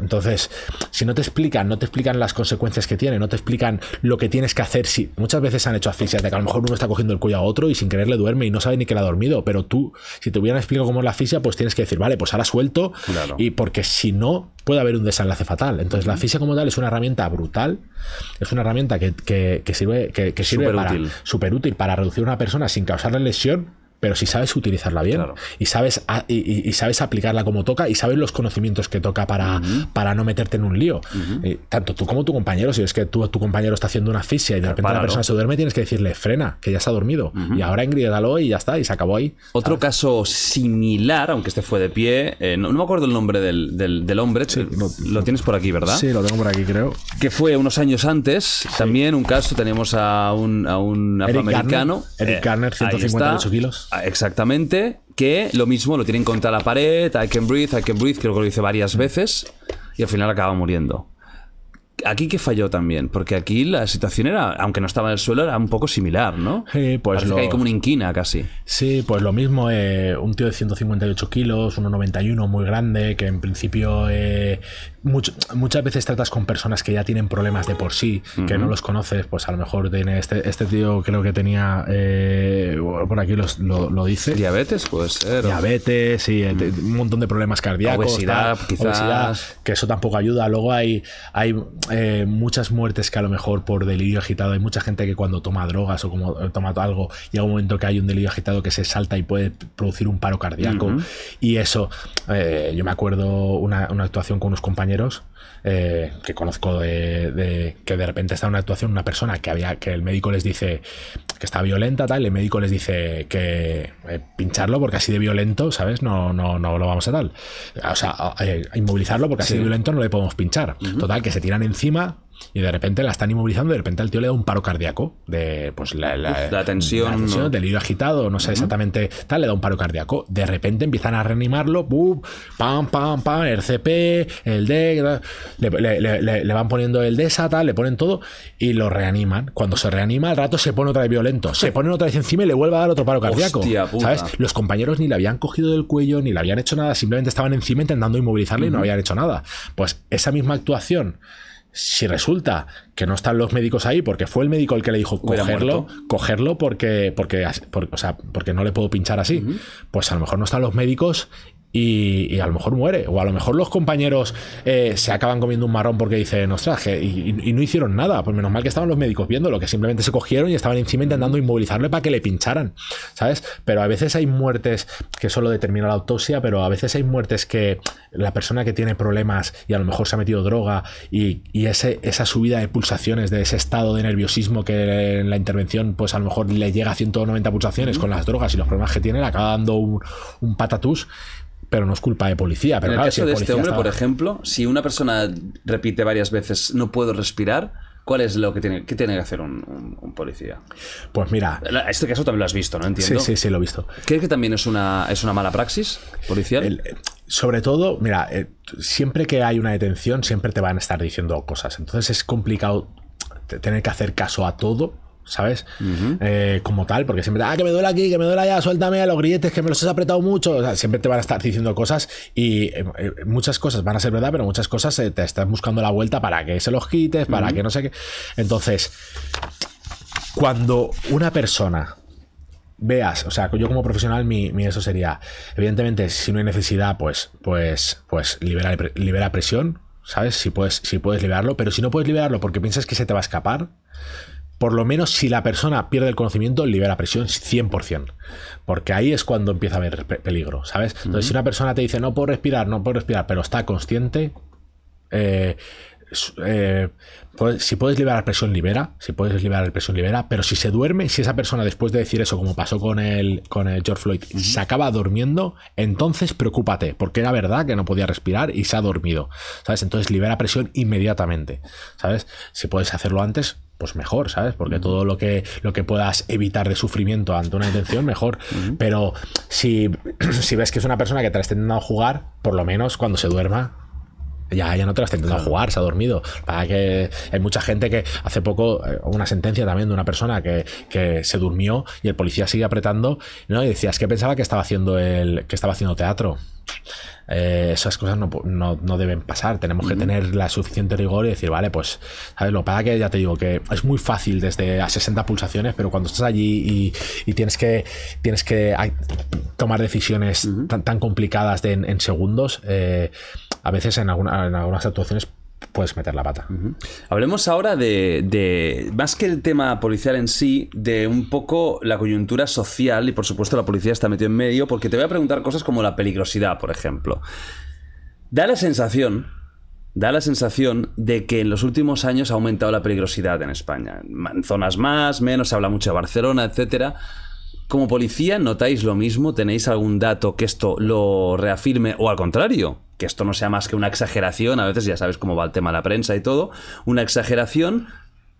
Entonces, si no te explican, no te explican las consecuencias que tiene, no te explican lo que tienes que hacer si muchas veces han hecho asfixia que a lo mejor uno está cogiendo el cuello a otro y sin quererle duerme y no sabe ni que le ha dormido, pero tú, si te hubieran explicado cómo es la fisia, pues tienes que decir, vale, pues ahora suelto, y porque si no, puede haber un desenlace fatal. Entonces, la fisia como tal es una herramienta brutal, es una herramienta que, sirve, que, sirve útil. para, para reducir a una persona sin causarle lesión, pero si sabes utilizarla bien y, sabes y, sabes aplicarla como toca y sabes los conocimientos que toca para, para no meterte en un lío. Eh, tanto tú como tu compañero, si es que tú, tu compañero está haciendo una asfixia y de repente la persona se duerme, tienes que decirle, frena, que ya se ha dormido. Y ahora engrídalo y ya está, y se acabó ahí. Otro caso similar, aunque este fue de pie, eh, no, me acuerdo el nombre del, del, hombre, lo, tienes por aquí, ¿verdad? Sí, lo tengo por aquí, creo. Que fue unos años antes, también un caso, teníamos a un, a un afroamericano. Eric eh, Garner 158 kilos. Exactamente, que lo mismo lo tienen contra la pared, I can breathe, I can breathe, creo que lo dice varias veces, y al final acaba muriendo. Aquí que falló también, porque aquí la situación era, aunque no estaba en el suelo, era un poco similar, ¿no? pues lo... que hay como una inquina casi. Sí, pues lo mismo, eh, un tío de 158 kilos, 1,91 muy grande, que en principio eh, muchas veces tratas con personas que ya tienen problemas de por sí, que no los conoces, pues a lo mejor tiene este, este tío creo que tenía, eh, por aquí lo, dice. Diabetes puede ser. Diabetes, sí, eh, un montón de problemas cardíacos. Obesidad, que eso tampoco ayuda. Luego hay, hay eh, muchas muertes que a lo mejor por delirio agitado, hay mucha gente que cuando toma drogas o como toma algo, llega un momento que hay un delirio agitado que se salta y puede producir un paro cardíaco. Y eso, yo me acuerdo una actuación con unos compañeros eh, que conozco de, que de repente está en una actuación una persona que había que el médico les dice que está violenta tal el médico les dice que eh, pincharlo porque así de violento sabes no no no lo vamos a tal o sea inmovilizarlo porque así de violento no le podemos pinchar total que se tiran encima y de repente la están inmovilizando, de repente al tío le da un paro cardíaco de pues la, tensión, del hilo agitado, no sé exactamente tal, le da un paro cardíaco. De repente empiezan a reanimarlo, ¡pum! pam, pam, pam, el CP, el D, le, van poniendo el DESA, le ponen todo y lo reaniman. Cuando se reanima, al rato se pone otra vez violento, se pone otra vez encima y le vuelve a dar otro paro cardíaco. ¿Sabes? Los compañeros ni le habían cogido del cuello, ni le habían hecho nada, simplemente estaban encima intentando inmovilizarle y no habían hecho nada. Pues esa misma actuación si resulta que no están los médicos ahí, porque fue el médico el que le dijo cogerlo, cogerlo porque, porque, no le puedo pinchar así, pues a lo mejor no están los médicos y, a lo mejor muere. O a lo mejor los compañeros eh, se acaban comiendo un marrón porque dicen, ostras, y, no hicieron nada. Pues menos mal que estaban los médicos viéndolo, que simplemente se cogieron y estaban encima intentando inmovilizarle para que le pincharan, ¿sabes? Pero a veces hay muertes que solo determina la autopsia, pero a veces hay muertes que la persona que tiene problemas y a lo mejor se ha metido droga y, ese, esa subida de pulsaciones, de ese estado de nerviosismo que en la intervención, pues a lo mejor le llega a 190 pulsaciones con las drogas y los problemas que tiene, le acaba dando un, un patatús pero no es culpa de policía. Pero en el caso de este hombre, por ejemplo, si una persona repite varias veces no puedo respirar, ¿Cuál es lo que tiene, que, tiene que hacer un, policía? Pues mira. Este caso también lo has visto, ¿no? Entiendo. Sí, sí, sí, lo he visto. ¿Crees que también es una, es una mala praxis policial? Eh, sobre todo, mira, eh, siempre que hay una detención, siempre te van a estar diciendo cosas. Entonces es complicado tener que hacer caso a todo. ¿sabes? Eh, como tal, porque siempre, ah, que me duele aquí, que me duele allá, suéltame a los grilletes, que me los has apretado mucho. O sea, siempre te van a estar diciendo cosas y eh, eh, muchas cosas van a ser verdad, pero muchas cosas te estás buscando la vuelta para que se los quites, para que no sé qué. Entonces, cuando una persona veas, o sea, yo como profesional mi, eso sería, evidentemente, si no hay necesidad, pues, pues, pues libera, libera presión, ¿sabes? Si puedes, si puedes liberarlo, pero si no puedes liberarlo porque piensas que se te va a escapar, por lo menos si la persona pierde el conocimiento, libera presión 100%. Porque ahí es cuando empieza a haber peligro, ¿sabes? Entonces, si una persona te dice, no puedo respirar, no puedo respirar, pero está consciente, eh, eh, pues, si puedes liberar presión, libera. Si puedes liberar presión, libera. Pero si se duerme, si esa persona después de decir eso, como pasó con el, con George Floyd, se acaba durmiendo, entonces preocúpate, porque era verdad que no podía respirar y se ha dormido. ¿Sabes? Entonces libera presión inmediatamente. ¿Sabes? Si puedes hacerlo antes, pues mejor, ¿sabes? Porque todo lo que, lo que puedas evitar de sufrimiento ante una intención, mejor. Pero si, [CLEARS THROAT] si ves que es una persona que te la está intentando jugar, por lo menos cuando se duerma, ya, ya no te la está intentando jugar, se ha dormido. Para que hay mucha gente que hace poco, eh, una sentencia también de una persona que, se durmió y el policía sigue apretando, ¿no? Y decías que pensaba que estaba haciendo el, que estaba haciendo teatro. Eh, esas cosas no, deben pasar. Tenemos que tener la suficiente rigor y decir, vale, pues, ¿sabes? Lo para que ya te digo que es muy fácil desde a 60 pulsaciones, pero cuando estás allí y, tienes que, tienes que tomar decisiones tan, tan, complicadas en, segundos, eh, a veces en, en algunas actuaciones puedes meter la pata. Hablemos ahora de, más que el tema policial en sí, de un poco la coyuntura social y por supuesto la policía está metida en medio, porque te voy a preguntar cosas como la peligrosidad, por ejemplo. Da la sensación, da la sensación de que en los últimos años ha aumentado la peligrosidad en España. En zonas más, menos, se habla mucho de Barcelona, etcétera. Como policía, ¿notáis lo mismo? ¿Tenéis algún dato que esto lo reafirme o al contrario? que esto no sea más que una exageración, a veces ya sabes cómo va el tema de la prensa y todo, una exageración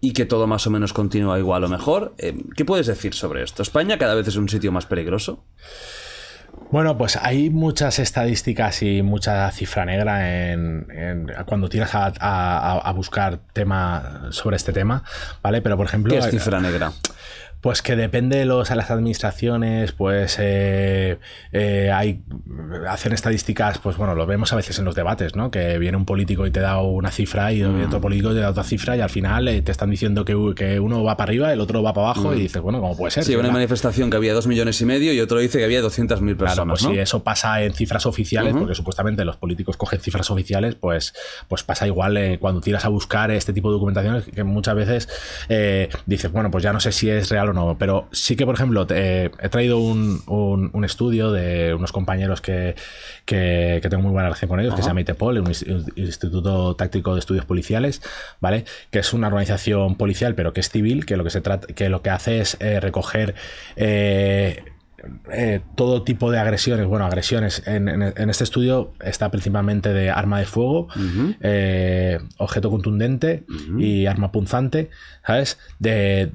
y que todo más o menos continúa igual o mejor. Em, ¿Qué puedes decir sobre esto? ¿España cada vez es un sitio más peligroso? Bueno, pues hay muchas estadísticas y mucha cifra negra en, cuando tienes a, buscar tema sobre este tema, ¿vale? Pero por ejemplo. ¿Qué es eh, cifra negra? Pues que depende de los, a las administraciones, pues eh, eh, hay, hacen estadísticas, pues bueno, lo vemos a veces en los debates, ¿no? Que viene un político y te da una cifra y mm. otro político te da otra cifra y al final eh, te están diciendo que, uno va para arriba, el otro va para abajo y mm. dices, bueno, ¿cómo puede ser? Sí, una manifestación que había dos millones y medio y otro dice que había mil personas. Claro, pues si eso pasa en cifras oficiales, porque supuestamente los políticos cogen cifras oficiales, pues, pues pasa igual cuando tiras a buscar este tipo de documentaciones que muchas veces dices, bueno, pues ya no sé si es real o pero no. Pero sí que, por ejemplo, eh, he traído un, estudio de unos compañeros que, que, tengo muy buena relación con ellos, que se llama ITEPOL, un, Instituto Táctico de Estudios Policiales, ¿vale? Que es una organización policial, pero que es civil, que lo que, se trata, que, lo que hace es eh, recoger... Eh, eh, todo tipo de agresiones. Bueno, agresiones. En, este estudio está principalmente de arma de fuego, eh, objeto contundente y arma punzante, ¿sabes? De,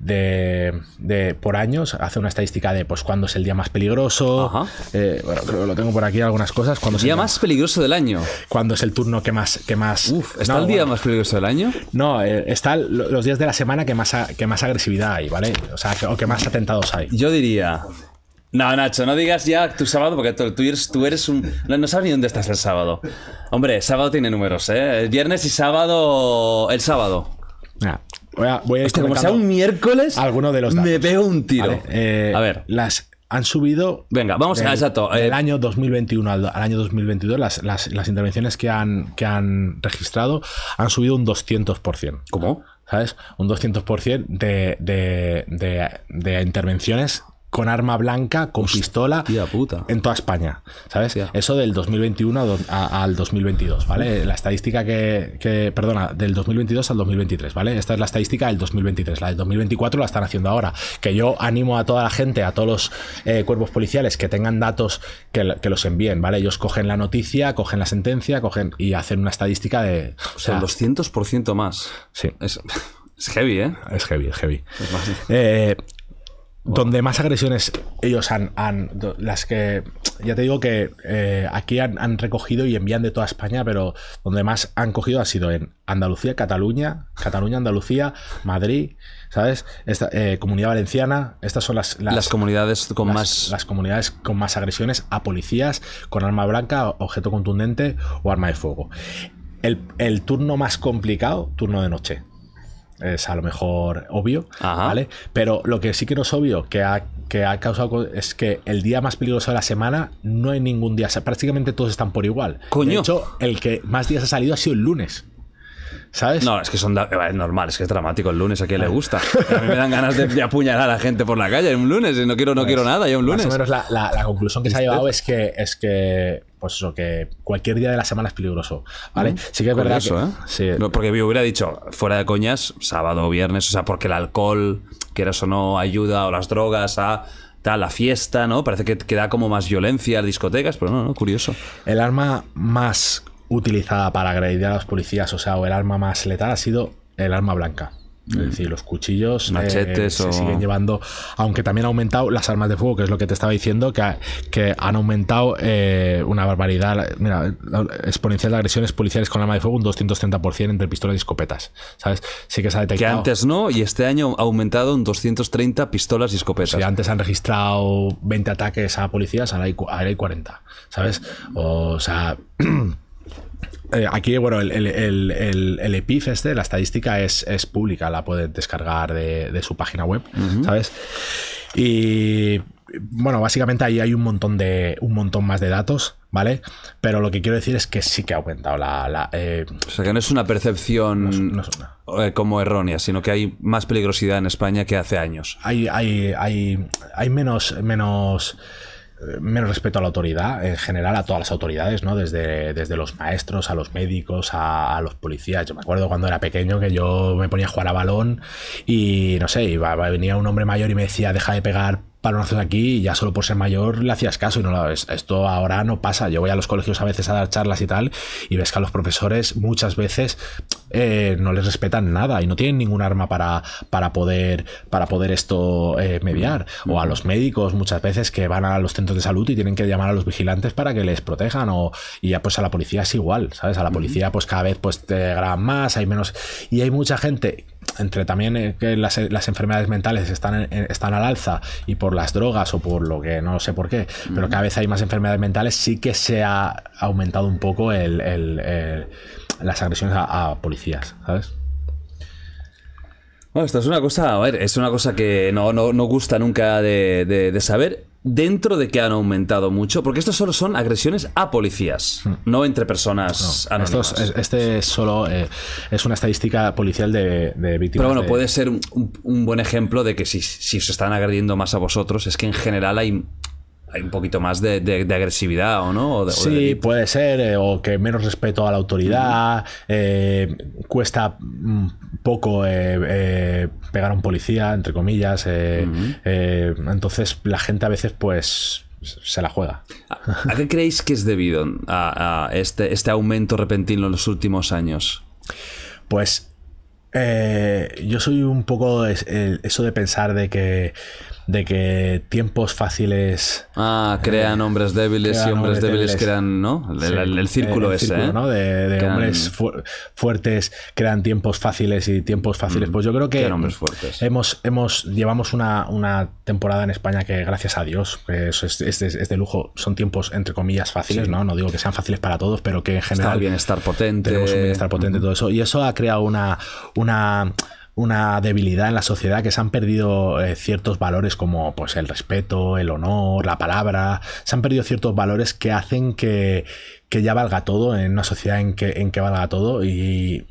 de, por años hace una estadística de pues cuando es el día más peligroso. Eh, bueno, creo que lo tengo por aquí algunas cosas. el día más peligroso del año. Cuando es el turno que más. Que más ¿está el día más peligroso del año? No, Está los días de la semana que más, que más agresividad hay, ¿vale? O sea, o que más atentados hay. Yo diría no, Nacho, no digas ya tu sábado, porque tú, eres, tú eres un... No, sabes ni dónde estás el sábado. Hombre, sábado tiene números, ¿eh? viernes y sábado... El sábado. voy a, voy como sea un miércoles... Alguno de los Me veo un tiro. Eh, a ver. Las han subido. Venga, vamos a a exacto. Eh. El año 2021 al, año 2022, las, las, intervenciones que han, que han registrado han subido un 200%. ¿Cómo? ¿Sabes? Un 200% de, de, de intervenciones con arma blanca, con pistola, puta. en toda España, ¿sabes? Eso del 2021 al 2022, ¿vale? La estadística que, perdona, del 2022 al 2023, ¿vale? Esta es la estadística del 2023, la del 2024 la están haciendo ahora, que yo animo a toda la gente, a todos los eh, cuerpos policiales que tengan datos, que, los envíen, ¿vale? Ellos cogen la noticia, cogen la sentencia, cogen y hacen una estadística de... O sea, 200% más. Sí. Es... heavy, ¿eh? Es heavy, es heavy. Eh, donde más agresiones ellos han, las que ya te digo que eh, aquí han, recogido y envían de toda España, pero donde más han cogido ha sido en Andalucía, Cataluña, Cataluña, Andalucía, Madrid, ¿sabes? Esta, eh, Comunidad Valenciana, estas son las, las, comunidades con más las comunidades con más agresiones a policías con arma blanca, objeto contundente o arma de fuego. el turno más complicado, turno de noche es a lo mejor obvio, ¿vale? Pero lo que sí que no es obvio que ha, que ha causado es que el día más peligroso de la semana no hay ningún día, prácticamente todos están por igual. De hecho, el que más días ha salido ha sido el lunes. ¿Sabes? No, es que son eh, normal, es que es dramático el lunes, ¿a quién le gusta? A mí me dan ganas de, apuñalar a la gente por la calle un lunes, no quiero, no pues, quiero nada, ya un lunes. Más menos la, conclusión que se ha llevado es que, es que, pues eso, que cualquier día de la semana es peligroso, ¿vale? Mm, sí que es verdad ¿eh? porque yo hubiera dicho, fuera de coñas, sábado o viernes, o sea, porque el alcohol, quieras eso no, ayuda, o las drogas, a la fiesta, ¿no? Parece que, da como más violencia a discotecas, pero no, no, curioso. El arma más utilizada para agredir a los policías, o sea, o el arma más letal ha sido el arma blanca. Es mm. decir, los cuchillos eh, Machetes se siguen llevando, aunque también ha aumentado las armas de fuego, que es lo que te estaba diciendo, que, que han aumentado eh, una barbaridad. Mira, exponencial de agresiones policiales con arma de fuego un 230% entre pistolas y escopetas. ¿Sabes? Sí que se ha detectado. Que antes no, y este año ha aumentado un 230 pistolas y escopetas. Sí, antes han registrado 20 ataques a policías, ahora hay 40. ¿Sabes? O sea. [CLEARS THROAT] Eh, aquí, bueno, el, el, el, EPIF e este, la estadística es, pública, la puedes descargar de, su página web, ¿sabes? Y bueno, básicamente ahí hay un montón de un montón más de datos, ¿vale? Pero lo que quiero decir es que sí que ha aumentado la. Eh, o sea que no es una percepción eh, como errónea, sino que hay más peligrosidad en España que hace años. Hay, hay, hay, hay menos, menos menos respeto a la autoridad, en general a todas las autoridades, ¿no? Desde, desde los maestros, a los médicos, a, los policías. Yo me acuerdo cuando era pequeño que yo me ponía a jugar a balón y, no sé, iba, venía un hombre mayor y me decía, deja de pegar palonazos aquí ya solo por ser mayor le hacías caso y no lo, esto ahora no pasa. Yo voy a los colegios a veces a dar charlas y tal y ves que a los profesores muchas veces eh, no les respetan nada y no tienen ningún arma para, para, poder, para poder esto eh, mediar. O a los médicos muchas veces que van a los centros de salud y tienen que llamar a los vigilantes para que les protejan o y ya pues a la policía es igual, ¿sabes? A la policía pues cada vez pues te graban más, hay menos y hay mucha gente entre también eh, que las, eh, las enfermedades mentales están, están al alza y por las drogas o por lo que no sé por qué, pero cada vez hay más enfermedades mentales, sí que se ha aumentado un poco el, las agresiones a, policías, ¿sabes? Bueno, esto es una cosa, a ver, es una cosa que no, gusta nunca de, saber dentro de que han aumentado mucho, porque estos solo son agresiones a policías, hmm. no entre personas anónimas. este solo eh, es una estadística policial de, víctimas. Pero bueno, puede ser un, buen ejemplo de que si, si os están agrediendo más a vosotros, es que en general hay hay un poquito más de, agresividad o no. sí, puede ser, eh, o que menos respeto a la autoridad, eh, cuesta mm, poco eh, pegar a un policía, entre comillas. entonces la gente a veces pues se la juega. ¿A, qué creéis que es debido a, este, este aumento repentino en los últimos años? Pues yo soy un poco eso de pensar de que de que tiempos fáciles. Ah, eh, crean hombres débiles y hombres, débiles, crean, ¿no? El, círculo ese. De, hombres fuertes crean tiempos fáciles y tiempos fáciles. Mm, pues yo creo que fuertes. Hemos, hemos, llevamos una, una, temporada en España que, gracias a Dios, es, es, de lujo. Son tiempos, entre comillas, fáciles, ¿no? No digo que sean fáciles para todos, pero que en general. bienestar potente. Tenemos bienestar potente, todo eso. Y eso ha creado una. una una debilidad en la sociedad que se han perdido eh, ciertos valores como pues, el respeto, el honor, la palabra, se han perdido ciertos valores que hacen que, que ya valga todo, en una sociedad en que, en que valga todo y,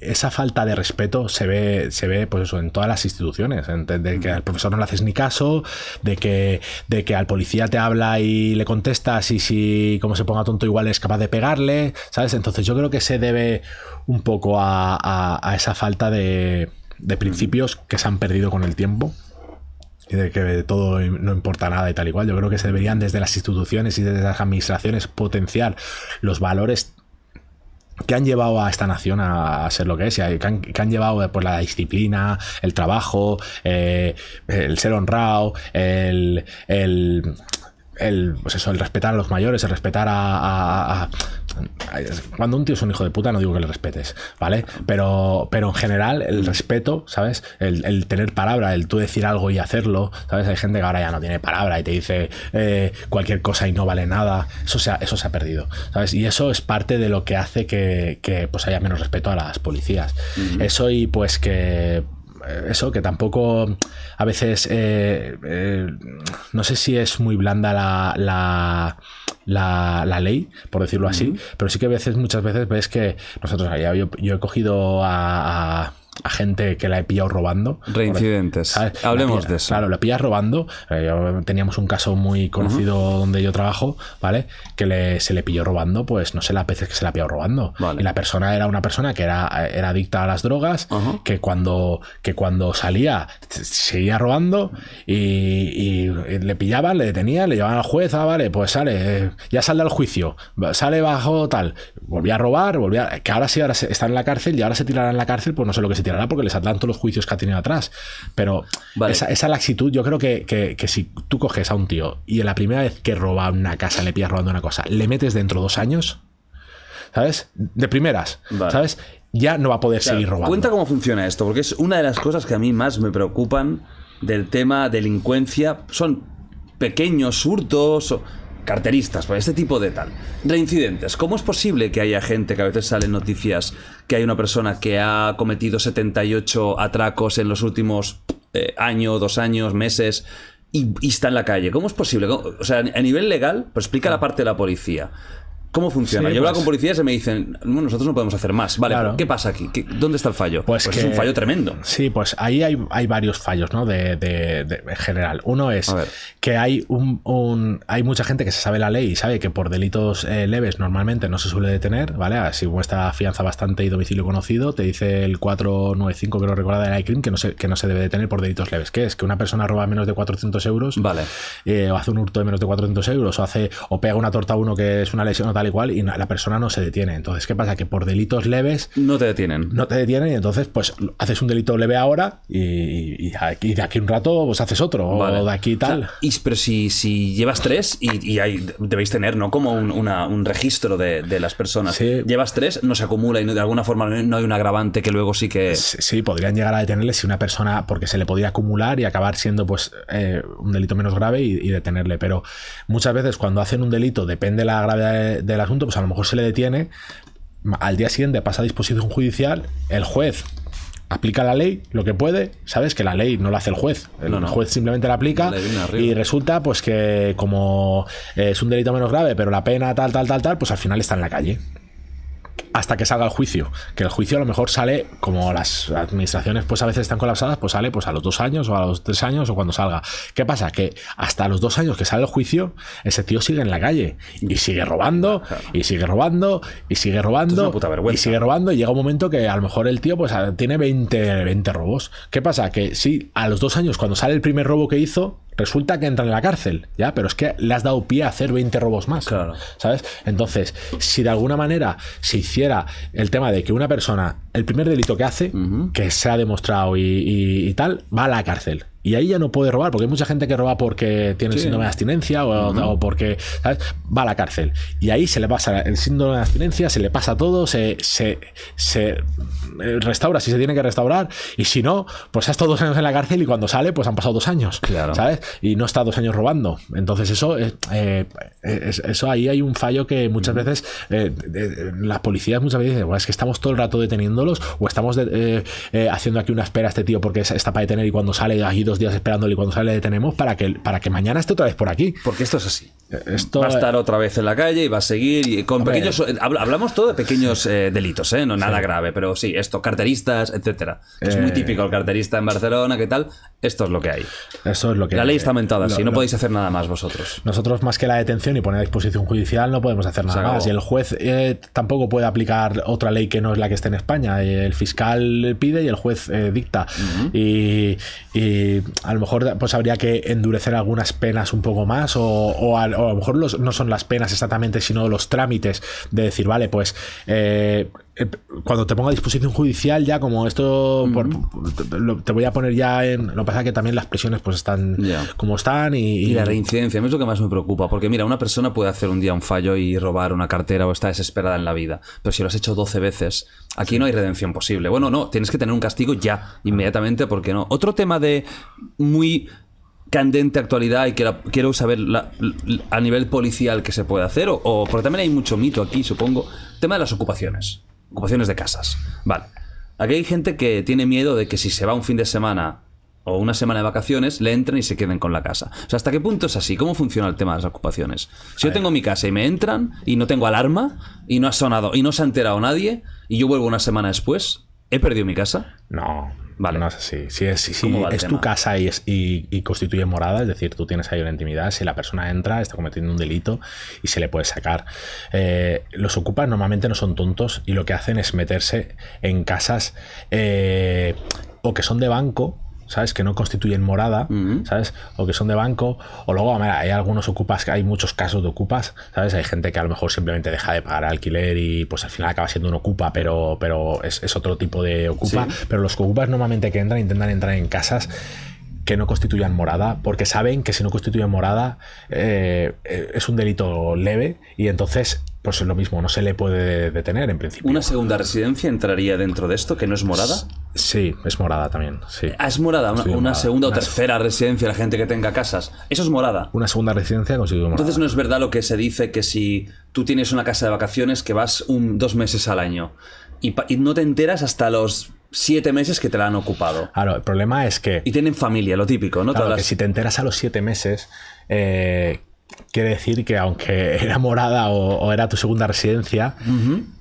esa falta de respeto se ve, se ve pues eso, en todas las instituciones, de que al profesor no le haces ni caso, de que, de que al policía te habla y le contestas y si como se ponga tonto igual es capaz de pegarle, ¿sabes? Entonces yo creo que se debe un poco a, esa falta de, de principios que se han perdido con el tiempo y de que todo no importa nada y tal y cual, Yo creo que se deberían desde las instituciones y desde las administraciones potenciar los valores que han llevado a esta nación a, ser lo que es, que han, que han llevado eh, pues, la disciplina, el trabajo, eh, el ser honrado, el, el el, pues eso, el respetar a los mayores, el respetar a, Cuando un tío es un hijo de puta, no digo que le respetes, ¿vale? Pero, pero en general, el respeto, ¿sabes? El, tener palabra, el tú decir algo y hacerlo, ¿sabes? Hay gente que ahora ya no tiene palabra y te dice eh, cualquier cosa y no vale nada. Eso se ha, eso se ha perdido, ¿sabes? Y eso es parte de lo que hace que, pues haya menos respeto a las policías. Eso y pues que eh, eso, que tampoco a veces, eh, eh, no sé si es muy blanda la, ley, por decirlo así, pero sí que a veces, muchas veces ves que nosotros, yo, yo he cogido a a gente que la he pillado robando. Reincidentes. Hablemos de eso. Claro, la pillas robando. Eh, teníamos un caso muy conocido donde yo trabajo, ¿vale? Que se le pilló robando, pues no sé las veces que se la pilló robando. Y la persona era una persona que era, era adicta a las drogas, que, cuando, que cuando salía seguía robando y, le pillaban, le detenían, le llevaban al juez, ah, vale, pues sale, eh, ya sale al juicio, sale bajo tal. Volvía a robar, volvía. Que ahora sí, ahora está en la cárcel y ahora se tirará en la cárcel, pues no sé lo que se tirará porque les adelanto los juicios que ha tenido atrás. Pero esa, laxitud, yo creo que, si tú coges a un tío y en la primera vez que roba una casa, le pillas robando una cosa, le metes dentro dos años, ¿sabes? De primeras, ¿sabes? Ya no va a poder seguir robando. Cuenta cómo funciona esto, porque es una de las cosas que a mí más me preocupan del tema delincuencia. Son pequeños hurtos carteristas, para pues, este tipo de tal. Reincidentes. ¿Cómo es posible que haya gente que a veces salen noticias que hay una persona que ha cometido 78 atracos en los últimos eh, años, dos años, meses y, y, está en la calle? ¿Cómo es posible? O sea, a nivel legal, pues explica la parte de la policía. ¿Cómo funciona? Yo hablo pues. con policías y me dicen, bueno, nosotros no podemos hacer más. Vale, ¿qué pasa aquí? ¿Dónde está el fallo? Pues, pues es un fallo tremendo. Sí, pues ahí hay, hay varios fallos, ¿no? De, de, en general. Uno es que hay, un, hay mucha gente que se sabe la ley y sabe que por delitos eh, leves normalmente no se suele detener, ¿vale? Ah, si cuesta fianza bastante y domicilio conocido, te dice el 495, lo recordar, de la que no, se, que no se debe detener por delitos leves. ¿Qué es? Que una persona roba menos de 400 euros, vale. Eh, o hace un hurto de menos de 400 euros, o, hace, o pega una torta a uno que es una lesión o tal igual y la persona no se detiene. Entonces, ¿qué pasa? Que por delitos leves... No te detienen. No te detienen y entonces, pues, haces un delito leve ahora y, aquí, de aquí un rato, pues, haces otro. O de aquí tal. pero si, llevas tres y, debéis tener, ¿no? Como un, registro de, las personas. Si Llevas tres, no se acumula y de alguna forma no hay un agravante que luego sí que... Sí, podrían llegar a detenerle si una persona, porque se le podría acumular y acabar siendo, pues, eh, un delito menos grave y, detenerle. Pero muchas veces cuando hacen un delito, depende la gravedad de el asunto, pues a lo mejor se le detiene, al día siguiente pasa a disposición judicial, el juez aplica la ley lo que puede, sabes que la ley no lo hace el juez, el juez simplemente la aplica y resulta pues que como eh, es un delito menos grave, pero la pena tal, tal, tal, tal, pues al final está en la calle hasta que salga el juicio. Que el juicio a lo mejor sale, como las administraciones pues a veces están colapsadas, pues sale pues a los dos años o a los tres años o cuando salga. ¿Qué pasa? Que hasta los dos años que sale el juicio, ese tío sigue en la calle y sigue robando, y sigue robando, y sigue robando, y sigue robando y llega un momento que a lo mejor el tío pues tiene 20, 20 robos. ¿Qué pasa? Que sí, a los dos años cuando sale el primer robo que hizo, resulta que entra en la cárcel, ¿ya? Pero es que le has dado pie a hacer 20 robos más, claro. ¿sabes? Entonces, si de alguna manera se hiciera el tema de que una persona, el primer delito que hace, que se ha demostrado y, tal, va a la cárcel. Y ahí ya no puede robar, porque hay mucha gente que roba porque tiene el síndrome de abstinencia o, porque ¿sabes? va a la cárcel. Y ahí se le pasa el síndrome de abstinencia, se le pasa todo, se, se, eh, restaura si se tiene que restaurar. Y si no, pues ha estado dos años en la cárcel y cuando sale, pues han pasado dos años. ¿Sabes? Y no está dos años robando. Entonces, eso, eh, eh, eso ahí hay un fallo que muchas veces las policías muchas veces dicen, bueno, es que estamos todo el rato deteniéndolos o estamos haciendo aquí una espera a este tío porque está para detener y cuando sale ha ido días esperándole y cuando sale le detenemos para que, para que mañana esté otra vez por aquí. Porque esto es así. Esto va a estar otra vez en la calle y va a seguir. Y con pequeños, eh, hablamos todo de pequeños eh, delitos, eh, no nada grave, pero sí, esto, carteristas, etcétera. es muy típico el carterista en Barcelona, ¿qué tal? Esto es lo que hay. Eso es lo que La ley está aumentada así, no podéis hacer nada más vosotros. Nosotros, más que la detención y poner a disposición judicial, no podemos hacer nada más. Y el juez tampoco puede aplicar otra ley que no es la que está en España. El fiscal pide y el juez dicta. y, y a lo mejor pues habría que endurecer algunas penas un poco más o, a, lo mejor no son las penas exactamente sino los trámites de decir vale pues eh, eh, cuando te ponga a disposición judicial, ya como esto, te, voy a poner ya en. Lo que pasa es que también las presiones pues están como están y, la reincidencia, a mí es lo que más me preocupa, porque mira, una persona puede hacer un día un fallo y robar una cartera o está desesperada en la vida, pero si lo has hecho 12 veces, aquí no hay redención posible. Bueno, no, tienes que tener un castigo ya, inmediatamente, porque no. Otro tema de muy candente actualidad y que quiero saber a nivel policial que se puede hacer, o porque también hay mucho mito aquí, supongo, tema de las ocupaciones ocupaciones de casas. Vale. Aquí hay gente que tiene miedo de que si se va un fin de semana o una semana de vacaciones, le entren y se queden con la casa. O sea, ¿hasta qué punto es así? ¿Cómo funciona el tema de las ocupaciones? Si yo tengo mi casa y me entran y no tengo alarma y no ha sonado y no se ha enterado nadie y yo vuelvo una semana después, ¿he perdido mi casa? No, Vale. No si, es, es tu casa y, y, constituye morada, es decir, tú tienes ahí una intimidad, si la persona entra, está cometiendo un delito y se le puede sacar. Eh, los ocupan normalmente no son tontos y lo que hacen es meterse en casas eh, o que son de banco ¿sabes? Que no constituyen morada, ¿sabes? O que son de banco. O luego, mira, hay algunos ocupas, hay muchos casos de ocupas, ¿sabes? Hay gente que a lo mejor simplemente deja de pagar alquiler y pues al final acaba siendo un ocupa, pero, pero es, otro tipo de ocupa. Pero los ocupas normalmente que entran intentan entrar en casas que no constituyan morada, porque saben que si no constituyen morada eh, eh, es un delito leve y entonces, pues es lo mismo, no se le puede detener en principio. ¿Una segunda residencia entraría dentro de esto, que no es morada? Sí, es morada también. Sí. Ah, es morada, una, segunda o tercera residencia, la gente que tenga casas. Eso es morada. Una segunda residencia constituye morada. Entonces no es verdad lo que se dice que si tú tienes una casa de vacaciones que vas un, dos meses al año y, no te enteras hasta los siete meses que te la han ocupado. Claro, el problema es que... Y tienen familia, lo típico, ¿no? Claro, que si te enteras a los siete meses, eh, Quiere decir que aunque [LAUGHS] era morada o, era tu segunda residencia,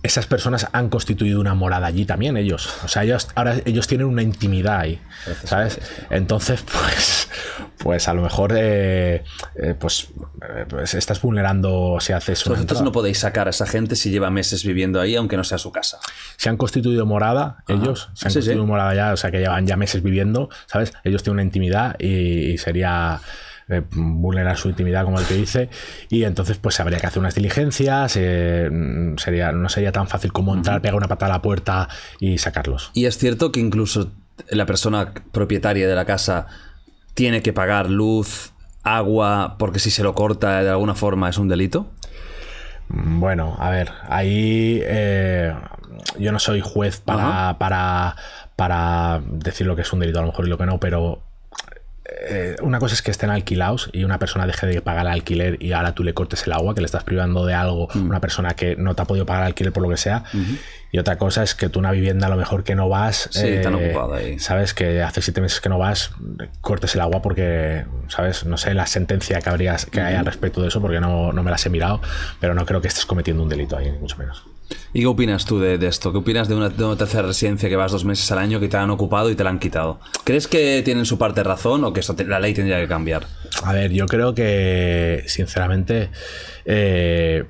esas personas han constituido una morada allí también ellos. O sea, ellos ahora ellos tienen una intimidad ahí, ¿sabes? Entonces, [LAUGHS] pues, pues a lo mejor, eh, eh, pues, eh, pues, estás vulnerando si haces. Una Vosotros no podéis sacar a esa gente si lleva meses viviendo ahí, aunque no sea su casa. Se han constituido morada ellos, se han constituido morada ya, o sea que llevan ya meses viviendo, ¿sabes? Ellos tienen una intimidad y sería. Eh, vulnerar su intimidad, como el que dice, y entonces pues habría que hacer unas diligencias, eh, mm, sería, no sería tan fácil como entrar, pegar una patada a la puerta y sacarlos. Y es cierto que incluso la persona propietaria de la casa tiene que pagar luz, agua, porque si se lo corta de alguna forma es un delito. Mm, bueno, a ver, ahí eh, yo no soy juez para, para, para decir lo que es un delito a lo mejor y lo que no, pero eh, una cosa es que estén alquilados y una persona deje de pagar el alquiler y ahora tú le cortes el agua, que le estás privando de algo, a mm. una persona que no te ha podido pagar el alquiler por lo que sea. Y otra cosa es que tú una vivienda a lo mejor que no vas, eh, sabes que hace siete meses que no vas, cortes el agua porque, sabes, no sé la sentencia que, habrías, que hay al respecto de eso porque no, no me las he mirado, pero no creo que estés cometiendo un delito ahí, mucho menos. ¿Y qué opinas tú de, esto? ¿Qué opinas de una, tercera residencia que vas dos meses al año que te han ocupado y te la han quitado? ¿Crees que tienen su parte razón o que la ley tendría que cambiar? A ver, yo creo que, sinceramente, eh,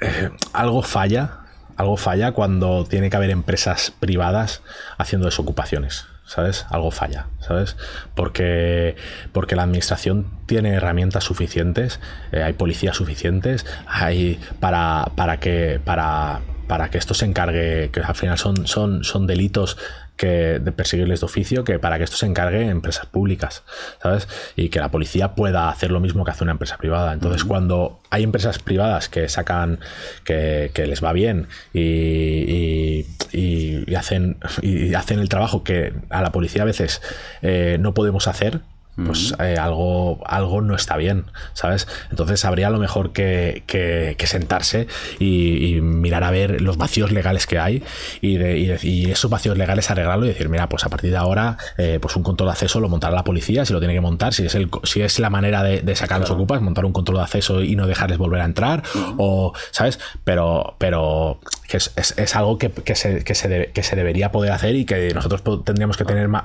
eh, algo falla. Algo falla cuando tiene que haber empresas privadas haciendo desocupaciones. ¿sabes? Algo falla, ¿sabes? Porque, porque la administración tiene herramientas suficientes, eh, hay policías suficientes, hay para, para que para para que esto se encargue, que al final son, son, son delitos que, de perseguirles de oficio que para que esto se encargue en empresas públicas, ¿sabes? Y que la policía pueda hacer lo mismo que hace una empresa privada. Entonces, cuando hay empresas privadas que sacan, que, les va bien y, hacen, y hacen el trabajo que a la policía a veces eh, no podemos hacer, pues eh, algo, algo no está bien, ¿sabes? Entonces habría lo mejor que, sentarse y, mirar a ver los vacíos legales que hay y, esos vacíos legales arreglarlo y decir, mira, pues a partir de ahora, eh, pues un control de acceso lo montará la policía, si lo tiene que montar, si es, el, si es la manera de, sacar los ocupas, montar un control de acceso y no dejarles volver a entrar, o, ¿sabes? Pero, pero es, algo que se, debería poder hacer y que nosotros tendríamos que ah. tener... más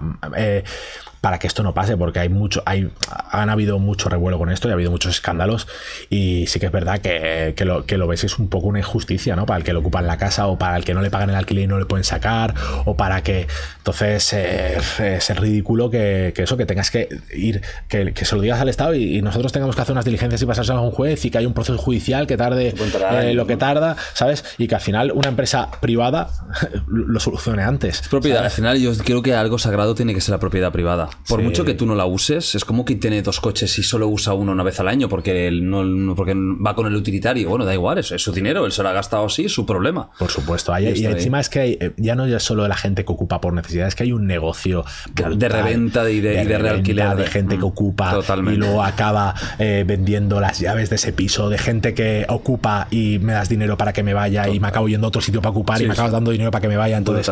para que esto no pase, porque hay mucho, hay, han habido mucho revuelo con esto y ha habido muchos escándalos. Y sí que es verdad que, que, lo, que lo ves es un poco una injusticia, ¿no? Para el que le ocupan la casa o para el que no le pagan el alquiler y no le pueden sacar, o para que. Entonces eh, es ridículo que, eso, que tengas que ir, que, se lo digas al Estado y, nosotros tengamos que hacer unas diligencias y pasar a un juez y que hay un proceso judicial que tarde eh, lo que tarda, ¿sabes? Y que al final una empresa privada [LAUGHS] lo solucione antes. Es propiedad. Al final yo creo que algo sagrado tiene que ser la propiedad privada. Por mucho que tú no la uses, es como que tiene dos coches y solo usa uno una vez al año porque, no, porque va con el utilitario. Bueno, da igual, es, su dinero, él se lo ha gastado así, es su problema. Por supuesto, y, encima es que eh, ya no es solo la gente que ocupa por necesidad, es que hay un negocio de reventa y de, de, de realquiler. De gente que mm, ocupa y luego acaba eh, vendiendo las llaves de ese piso, de gente que ocupa y me das dinero para que me vaya y me acabo yendo a otro sitio para ocupar y me acabas dando dinero para que me vaya. Entonces,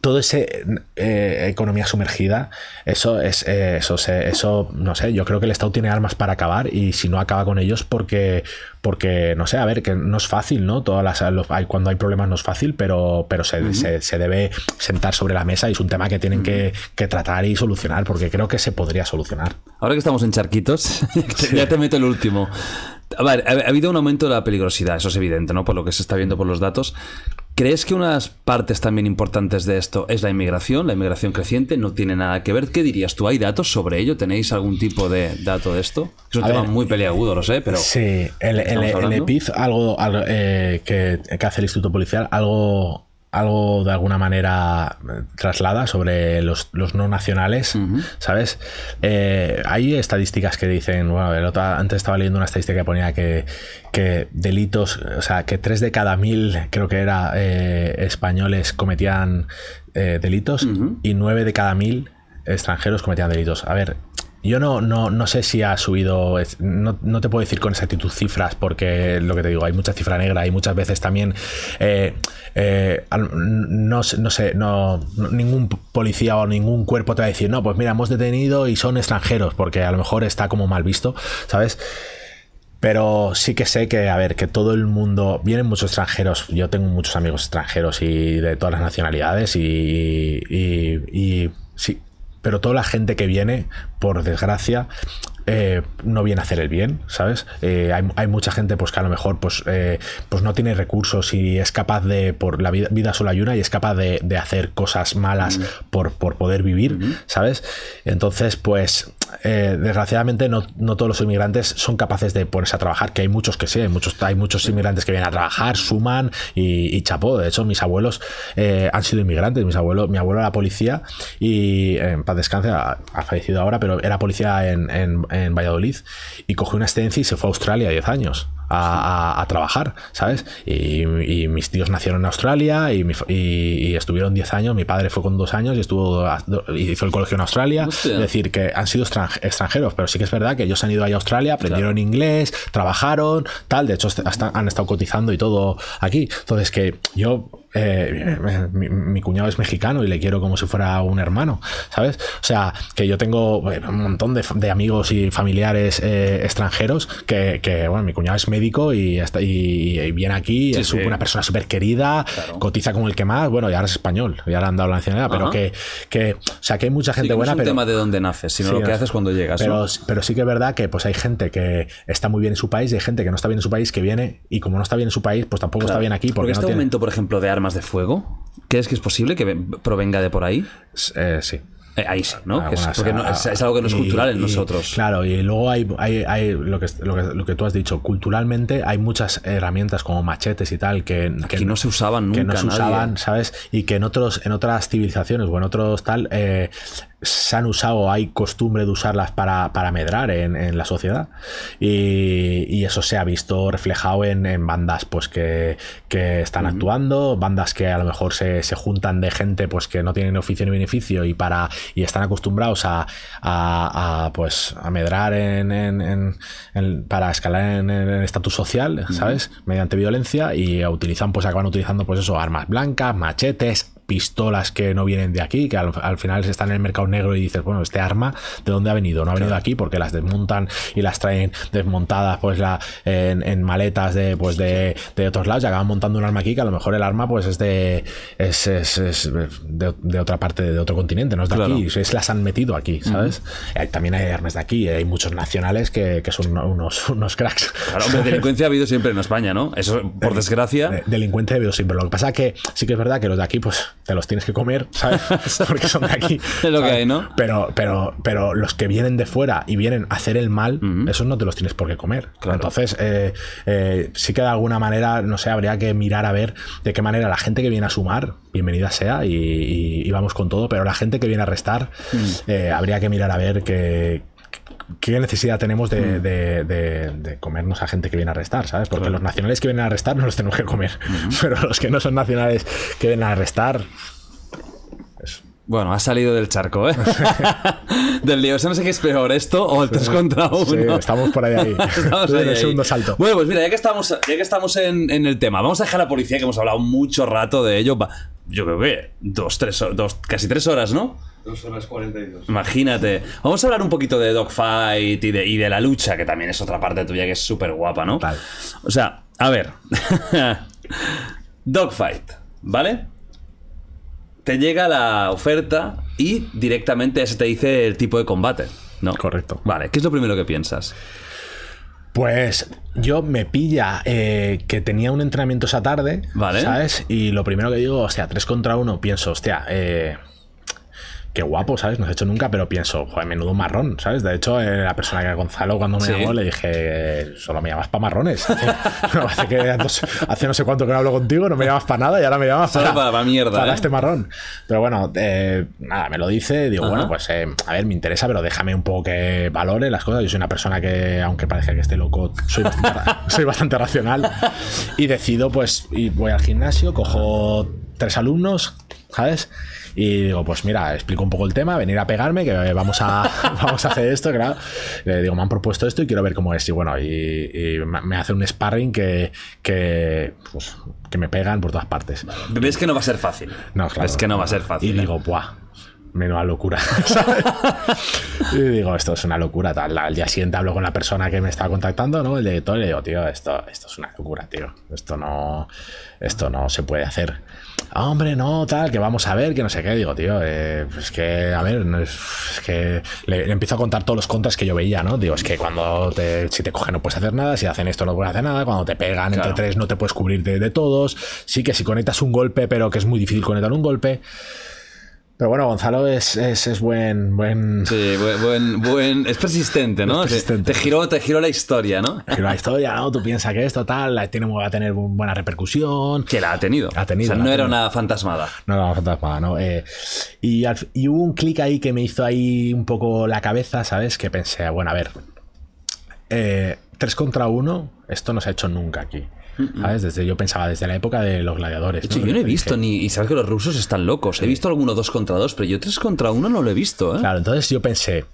todo ese eh, economía sumergida, eso es eh, eso, eso, no sé, yo creo que el Estado tiene armas para acabar y si no acaba con ellos porque, porque no sé, a ver, que no es fácil, ¿no? Todas las, cuando hay problemas no es fácil, pero, pero se, debe sentar sobre la mesa y es un tema que tienen que, tratar y solucionar porque creo que se podría solucionar. Ahora que estamos en charquitos, [LAUGHS] ya te meto el último. A ver, ha habido un aumento de la peligrosidad, eso es evidente, ¿no? Por lo que se está viendo por los datos. ¿Crees que unas partes también importantes de esto es la inmigración, la inmigración creciente? No tiene nada que ver. ¿Qué dirías tú? ¿Hay datos sobre ello? ¿Tenéis algún tipo de dato de esto? Es un tema muy peleagudo, lo sé, pero. Sí, el, el, EPIF, algo, algo eh, que, que, hace el Instituto Policial, algo, algo de alguna manera eh, traslada sobre los, no nacionales, ¿sabes? Eh, hay estadísticas que dicen, bueno, antes estaba leyendo una estadística que ponía que, que delitos, o sea, que 3 de cada mil, creo que era, eh, españoles cometían delitos y 9 de cada mil extranjeros cometían delitos. A ver, yo no, no, no sé si ha subido, no, te puedo decir con exactitud cifras porque lo que te digo, hay mucha cifra negra y muchas veces también eh, eh, no, no, sé, no, ningún policía o ningún cuerpo te va a decir, no, pues mira, hemos detenido y son extranjeros porque a lo mejor está como mal visto, ¿sabes? Pero sí que sé que, a ver, que todo el mundo. Vienen muchos extranjeros. Yo tengo muchos amigos extranjeros y de todas las nacionalidades. Y. y, y sí, pero toda la gente que viene, por desgracia, eh, no viene a hacer el bien, ¿sabes? Eh, hay, mucha gente pues, que a lo mejor pues, eh, pues no tiene recursos y es capaz de, por la vida, vida sola y una, y es capaz de, hacer cosas malas por, por, poder vivir, ¿sabes? Entonces, pues eh, desgraciadamente no, todos los inmigrantes son capaces de ponerse a trabajar, que hay muchos que sí, hay muchos, hay muchos inmigrantes que vienen a trabajar, suman y, chapó. De hecho, mis abuelos eh, han sido inmigrantes, mis abuelos, mi abuelo era policía y eh, en paz descanse, ha, fallecido ahora, pero era policía en, Valladolid y cogió una estancia. y se fue a Australia a 10 años a, trabajar, ¿sabes? Y, mis tíos nacieron en Australia y, estuvieron 10 años, mi padre fue con 2 años y estuvo hizo el colegio en Australia, es decir, que han sido extranjeros, pero sí que es verdad que ellos han ido ahí a Australia, aprendieron inglés, trabajaron, tal, de hecho han estado cotizando y todo aquí, entonces que yo eh, mi, cuñado es mexicano y le quiero como si fuera un hermano, ¿sabes? O sea, que yo tengo un montón de, amigos y familiares eh, extranjeros que, que, bueno, mi cuñado es medio y, y, viene aquí, es una persona súper querida, cotiza con el que más, bueno, y ahora es español, y ahora han dado la nacionalidad, pero que, que, o sea, que hay mucha gente buena. No es un tema de dónde naces, sino lo que haces cuando llegas. Pero, sí que es verdad que pues hay gente que está muy bien en su país y hay gente que no está bien en su país que viene y como no está bien en su país, pues tampoco está bien aquí. Porque, este aumento, por ejemplo, de armas de fuego, ¿crees que es posible que provenga de por ahí? Eh, sí. Eh, ahí sí, ¿no? es, porque es, algo que no es cultural en nosotros. Claro, y luego hay, hay, lo, que, lo, que, tú has dicho, culturalmente hay muchas herramientas como machetes y tal que, no se usaban nunca. Que no se usaban, ¿eh? ¿sabes? Y que en, otros, en otras civilizaciones o en otros tal, eh, se han usado, hay costumbre de usarlas para, medrar en, la sociedad. Y, eso se ha visto reflejado en, bandas pues, que, están actuando, bandas que a lo mejor se, juntan de gente pues, que no tienen oficio ni beneficio y, para, y están acostumbrados a, pues, medrar en, para escalar en el estatus social, ¿sabes? Mediante violencia y utilizan, pues acaban utilizando pues eso, armas blancas, machetes, pistolas que no vienen de aquí, que al, final están en el mercado negro y dices, bueno, este arma, ¿de dónde ha venido? No ha venido de aquí porque las desmontan y las traen desmontadas pues la, en, maletas de, pues de, otros lados y acaban montando un arma aquí que a lo mejor el arma pues es de es, de, otra parte, de otro continente, no es de aquí, las han metido aquí, ¿sabes? Eh, también hay armas de aquí, eh, hay muchos nacionales que, son unos, [LAUGHS] unos cracks. Claro, hombre, delincuencia ha habido siempre en España, ¿no? Eso, por eh, desgracia. Delincuencia ha habido siempre. Lo que pasa que sí que es verdad que los de aquí pues te los tienes que comer, ¿sabes? [LAUGHS] Porque son de aquí. es lo que hay, ¿no? Pero, pero, pero los que vienen de fuera y vienen a hacer el mal, esos no te los tienes por qué comer. Entonces, eh, eh, sí que de alguna manera, no sé, habría que mirar a ver de qué manera la gente que viene a sumar, bienvenida sea y, vamos con todo, pero la gente que viene a restar, mm. eh, habría que mirar a ver que, ¿qué necesidad tenemos mm. de, comernos a gente que viene a arrestar, ¿sabes? Porque los nacionales que vienen a arrestar no los tenemos que comer, [LAUGHS] pero los que no son nacionales que vienen a arrestar... Bueno, ha salido del charco, ¿eh? [LAUGHS] del lío. no sé qué es peor, esto o el 3 contra 1. estamos por ahí. [LAUGHS] estamos en el segundo salto. Bueno, pues mira, ya que estamos, ya que estamos en, en, el tema, vamos a dejar a la policía, que hemos hablado mucho rato de ello. Yo creo que dos, casi tres horas, ¿no? 2 horas 42. Imagínate. Vamos a hablar un poquito de Dogfight y de, y de la lucha, que también es otra parte tuya que es súper guapa, ¿no? O sea, a ver. [LAUGHS] Dogfight, ¿vale? Te llega la oferta y directamente se te dice el tipo de combate, ¿no? Correcto. Vale, ¿qué es lo primero que piensas? Pues yo me pilla eh, que tenía un entrenamiento esa tarde, vale. ¿sabes? Y lo primero que digo, hostia, tres contra uno, pienso, hostia, eh, qué guapo, ¿sabes? No lo hecho nunca, pero pienso, joder, menudo marrón, ¿sabes? De hecho, eh, la persona que Gonzalo cuando me llamó le dije, solo me llamas para marrones. [LAUGHS] no, hace, hace, no sé cuánto que no hablo contigo, no me llamas para nada y ahora me llamas para, mierda, para este ¿eh? marrón. Pero bueno, eh, nada, me lo dice, digo, bueno, pues a ver, me interesa, pero déjame un poco que valore las cosas. Yo soy una persona que, aunque parezca que esté loco, soy bastante, [LAUGHS] soy bastante racional y decido, pues, y voy al gimnasio, cojo tres alumnos, ¿sabes? Y digo, pues mira, explico un poco el tema, venir a pegarme, que eh, vamos a, [LAUGHS] vamos a hacer esto, claro. Le digo, me han propuesto esto y quiero ver cómo es. Y bueno, y, me hace un sparring que, que, pues, que me pegan por todas partes. Ves que no va a ser fácil. No, claro. Es que no va a ser fácil. Y ¿eh? digo, buah menuda locura, [LAUGHS] ¿sabes? y digo, esto es una locura, tal. Al día siguiente hablo con la persona que me está contactando, ¿no? El director y le digo, tío, esto, esto es una locura, tío. Esto no, esto no se puede hacer. Ah, hombre, no, tal, que vamos a ver, que no sé qué. Digo, tío, eh, pues que, a ver, es, que le, empiezo a contar todos los contras que yo veía, ¿no? Digo, es que cuando te, si te cogen no puedes hacer nada, si hacen esto no puedes hacer nada, cuando te pegan entre tres no te puedes cubrir de, de todos. Sí que si conectas un golpe, pero que es muy difícil conectar un golpe. Pero bueno, Gonzalo es, buen, buen... Sí, buen, Es persistente, [LAUGHS] ¿no? Te, giró, te la historia, ¿no? Te giró la historia, ¿no? Tú piensas que esto tal va a tener buena repercusión. Que la ha tenido. ha tenido. O sea, no era nada fantasmada. No era nada fantasmada, ¿no? Eh, y, hubo un clic ahí que me hizo ahí un poco la cabeza, ¿sabes? Que pensé, bueno, a ver. Eh, tres 3 contra uno, esto no se ha hecho nunca aquí. Desde, yo pensaba desde la época de los gladiadores. yo no he visto ni. Y sabes que los rusos están locos. He visto algunos dos contra dos, pero yo tres contra uno no lo he visto. ¿eh? Claro, entonces eh, yo pensé.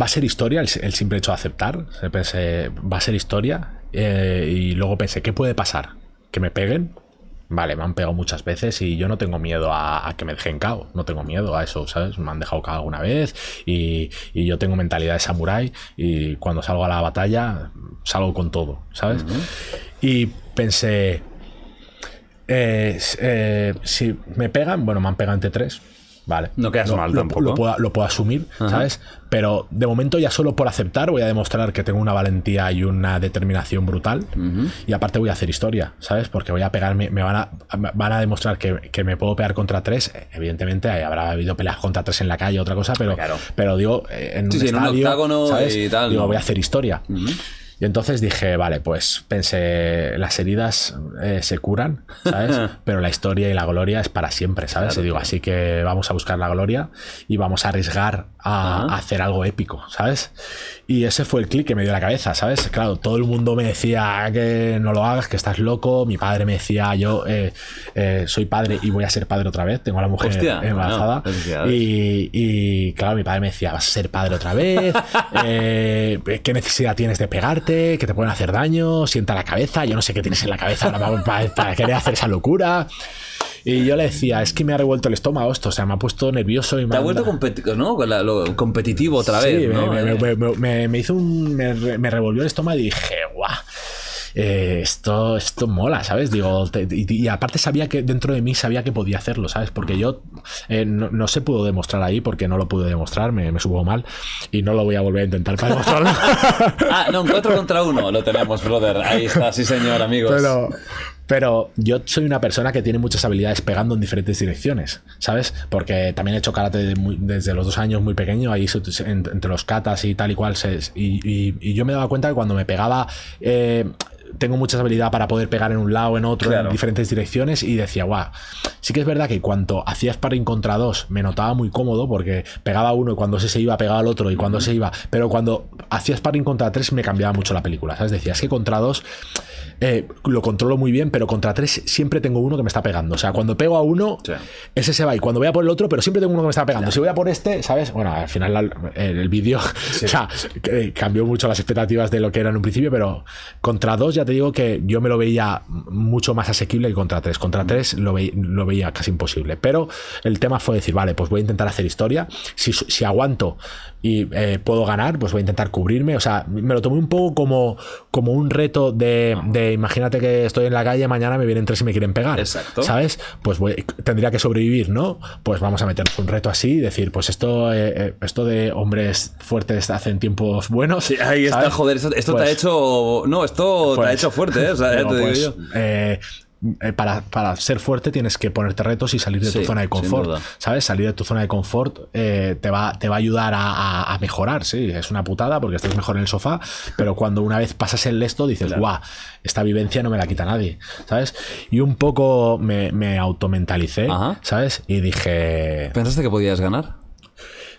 va a ser historia el, eh, simple hecho de aceptar. Pensé, va a ser historia. y luego pensé, ¿qué puede pasar? ¿Que me peguen? Vale, me han pegado muchas veces y yo no tengo miedo a, que me dejen cao. No tengo miedo a eso, ¿sabes? Me han dejado cao alguna vez y, yo tengo mentalidad de samurái y cuando salgo a la batalla salgo con todo, ¿sabes? Y pensé, eh, eh, si me pegan, bueno, me han pegado entre tres Vale. No lo, tampoco. Lo puedo, asumir, ¿sabes? Pero de momento ya solo por aceptar voy a demostrar que tengo una valentía y una determinación brutal. Y aparte voy a hacer historia, ¿sabes? Porque voy a pegarme, me van a, van a demostrar que, me puedo pegar contra tres. Evidentemente eh, habrá habido peleas contra tres en la calle, otra cosa, pero, pero digo, eh, en, un, estadio, octágono voy a hacer historia. Y entonces dije, vale, pues pensé, las heridas eh, se curan, ¿sabes? [LAUGHS] Pero la historia y la gloria es para siempre, ¿sabes? y digo, así que vamos a buscar la gloria y vamos a arriesgar a, hacer algo épico, ¿sabes? Y ese fue el clic que me dio la cabeza, ¿sabes? Claro, todo el mundo me decía que no lo hagas, que estás loco. Mi padre me decía, yo eh, eh, soy padre y voy a ser padre otra vez. Tengo a la mujer embarazada. y, claro, mi padre me decía, vas a ser padre otra vez. [LAUGHS] Eh, ¿Qué necesidad tienes de pegarte? Que te pueden hacer daño. Sienta la cabeza. Yo no sé qué tienes en la cabeza para querer hacer esa locura. Y yo le decía, es que me ha revuelto el estómago esto, o sea, me ha puesto nervioso y me ha vuelto competitivo otra vez. Eh. Me, hizo un. Me, revolvió el estómago y dije, guau. Eh, esto, esto mola, ¿sabes? Digo, y, aparte sabía que dentro de mí sabía que podía hacerlo, ¿sabes? Porque yo eh, no, se pudo demostrar ahí porque no lo pude demostrar, me, subo mal y no lo voy a volver a intentar para demostrarlo. [LAUGHS] ah, no, 4 contra uno lo tenemos, brother. Ahí está, sí señor, amigos. Pero, pero yo soy una persona que tiene muchas habilidades pegando en diferentes direcciones, ¿sabes? Porque también he hecho karate desde los dos años muy pequeño, ahí entre los katas y tal y cual. y, yo me daba cuenta que cuando me pegaba eh, tengo mucha habilidad para poder pegar en un lado, en otro, en diferentes direcciones. Y decía, guau, sí que es verdad que cuando hacías sparring contra dos, me notaba muy cómodo porque pegaba uno y cuando ese se iba, pegaba al otro y cuando se iba. Pero cuando hacías sparring contra tres, me cambiaba mucho la película, ¿sabes? Decía, es que contra dos eh, lo controlo muy bien, pero contra tres siempre tengo uno que me está pegando. O sea, cuando pego a uno, ese se va. Y cuando voy a por el otro, pero siempre tengo uno que me está pegando. Si voy a por este, ¿sabes? Bueno, al final el, vídeo [LAUGHS] cambió mucho las expectativas de lo que era en un principio, pero contra dos ya te digo que yo me lo veía mucho más asequible que contra 3. Contra 3 lo, lo veía casi imposible. Pero el tema fue decir, vale, pues voy a intentar hacer historia. Si, si aguanto, y eh, puedo ganar, pues voy a intentar cubrirme. O sea, me lo tomé un poco como, como un reto de, imagínate que estoy en la calle, mañana me vienen tres y me quieren pegar. Exacto. ¿Sabes? Pues tendría que sobrevivir, ¿no? Pues vamos a meternos un reto así y decir, pues esto, eh, eh, esto de hombres fuertes hacen tiempos buenos. Sí, ahí está, joder, esto, te ha pues hecho. No, esto te ha pues hecho fuerte, ¿eh? O sea, pues, eh, para, ser fuerte tienes que ponerte retos y salir de tu zona de confort. ¿Sabes? Salir de tu zona de confort eh, te, va, te va a ayudar a, mejorar, sí. Es una putada porque estás mejor en el sofá, pero cuando una vez pasas el lesto dices, guau, esta vivencia no me la quita nadie, ¿sabes? Y un poco me, me automentalicé, ¿sabes? Y dije... ¿Pensaste que podías ganar?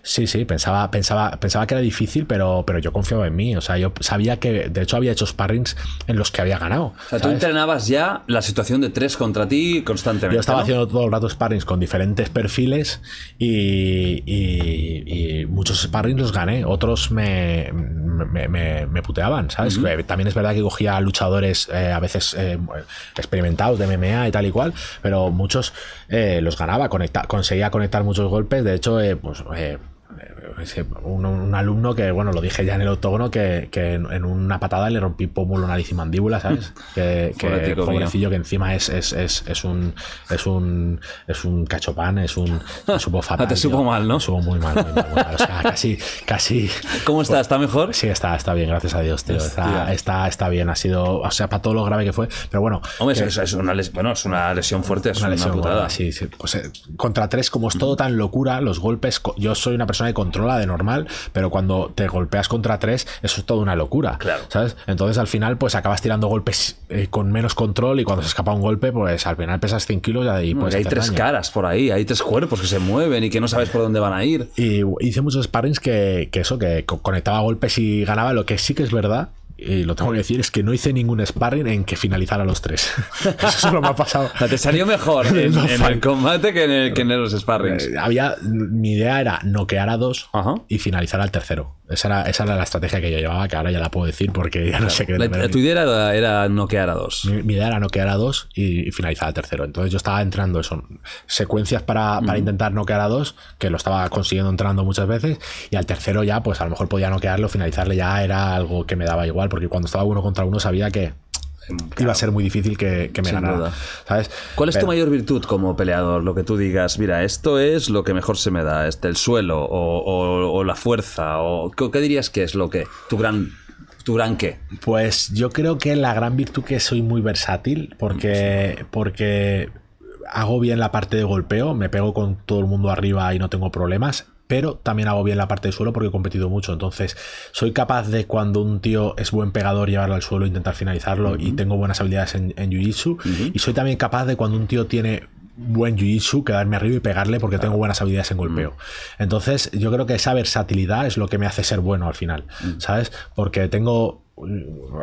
Sí, sí, pensaba, pensaba, pensaba que era difícil, pero, pero yo confiaba en mí. O sea, yo sabía que, de hecho, había hecho sparrings en los que había ganado. O sea, tú entrenabas ya la situación de tres contra ti constantemente. Yo estaba haciendo todos el rato sparrings con diferentes perfiles y, muchos sparrings los gané. Otros me, me, puteaban, ¿sabes? También es verdad que cogía luchadores eh, a veces eh, experimentados de MMA y tal y cual, pero muchos eh, los ganaba, conseguía conectar muchos golpes. De hecho, pues un, alumno que, bueno, lo dije ya en el octógono, que, que en, una patada le rompí pómulo, nariz y mandíbula, ¿sabes? [LAUGHS] Que, pobrecillo, que encima es, es, un es un es un cachopán, es un supo [LAUGHS] fatal. te supo mal, ¿no? supo muy mal, O sea, [LAUGHS] casi, casi. ¿Cómo está? ¿Está mejor? Sí, está, está bien, gracias a Dios, tío. Está, está, bien. Ha sido, o sea, para todo lo grave que fue. Pero bueno. Hombre, es, una lesión, bueno, es una lesión fuerte, es una, lesión pues, eh, contra tres, como es todo tan locura, los golpes, yo soy una persona de control controla de normal, pero cuando te golpeas contra tres, eso es toda una locura. Claro. Entonces al final, pues acabas tirando golpes eh, con menos control y cuando se escapa un golpe, pues al final pesas 100 kilos y pues. hay tres caras por ahí, hay tres cuerpos que se mueven y que no sabes por dónde van a ir. Y hice muchos sparrings que, que eso, que conectaba golpes y ganaba. Lo que sí que es verdad y lo tengo que decir, es que no hice ningún sparring en que finalizara los tres. [LAUGHS] Eso que me ha pasado. te salió mejor [LAUGHS] en, el combate que en, los sparrings. Eh, había, mi idea era noquear a dos y finalizar al tercero. Esa era, esa era la estrategia que yo llevaba, que ahora ya la puedo decir porque ya no sé qué. tu idea era, noquear a dos. Mi, idea era noquear a dos y, finalizar al tercero. Entonces yo estaba entrando eso, secuencias para, para intentar noquear a dos, que lo estaba consiguiendo entrando muchas veces, y al tercero ya, pues a lo mejor podía noquearlo, finalizarle ya era algo que me daba igual porque cuando estaba uno contra uno sabía que em, iba a ser muy difícil que, me ganara. ¿Cuál es tu mayor virtud como peleador? Lo que tú digas, mira, esto es lo que mejor se me da, este, el suelo o, la fuerza, o ¿qué, dirías que es lo que tu gran... ¿Tu gran qué? Pues yo creo que la gran virtud que soy muy versátil, porque, porque hago bien la parte de golpeo, me pego con todo el mundo arriba y no tengo problemas pero también hago bien la parte de suelo porque he competido mucho. Entonces, soy capaz de cuando un tío es buen pegador llevarlo al suelo, e intentar finalizarlo y tengo buenas habilidades en, en Jiu-Jitsu. Y soy también capaz de cuando un tío tiene buen jiu-jitsu, quedarme arriba y pegarle porque tengo buenas habilidades en golpeo. Entonces, yo creo que esa versatilidad es lo que me hace ser bueno al final, ¿sabes? Porque tengo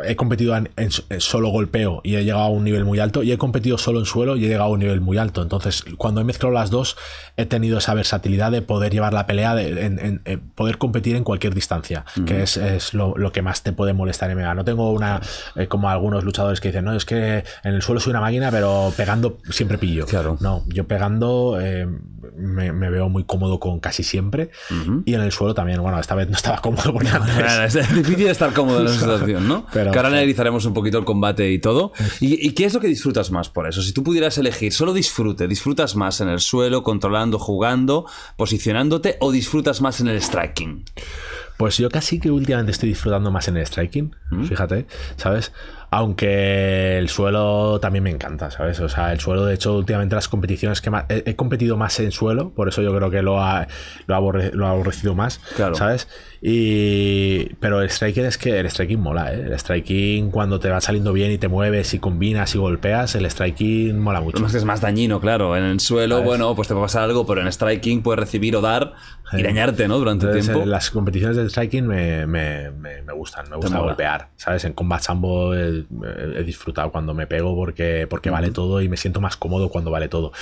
he competido en, eh, solo golpeo y he llegado a un nivel muy alto y he competido solo en suelo y he llegado a un nivel muy alto. Entonces, cuando he mezclado las dos, he tenido esa versatilidad de poder llevar la pelea, eh, poder competir en cualquier distancia, que es, lo, que más te puede molestar en MMA. No tengo una, eh, como algunos luchadores que dicen, no, es que en el suelo soy una máquina, pero pegando siempre pillo. No, yo pegando me, veo muy cómodo con casi siempre y en el suelo también. Bueno, esta vez no estaba cómodo porque [LAUGHS] antes. es difícil estar cómodo en los [LAUGHS] [LAUGHS] que ahora analizaremos un poquito el combate y todo. ¿Y, qué es lo que disfrutas más por eso? Si tú pudieras elegir, solo disfrute, ¿disfrutas más en el suelo, controlando, jugando, posicionándote o disfrutas más en el striking? Pues yo casi que últimamente estoy disfrutando más en el striking, ¿Mm? fíjate, ¿sabes? Aunque el suelo también me encanta, ¿sabes? O sea, el suelo, de hecho, últimamente las competiciones que más, he, competido más en suelo, por eso yo creo que lo ha, lo aborrecido más, claro. ¿sabes? Y, pero el striking es que el striking mola, ¿eh? El striking cuando te va saliendo bien y te mueves y combinas y golpeas, el striking mola mucho. Más que es más dañino, claro. En el suelo, bueno, pues te puede pasar algo, pero en striking puedes recibir o dar y dañarte, ¿no? Durante tiempo. Las competiciones de striking me, me, me, gustan, me gusta golpear, ¿sabes? En Combat Sambo he, disfrutado cuando me pego porque, porque vale todo y me siento más cómodo cuando vale todo.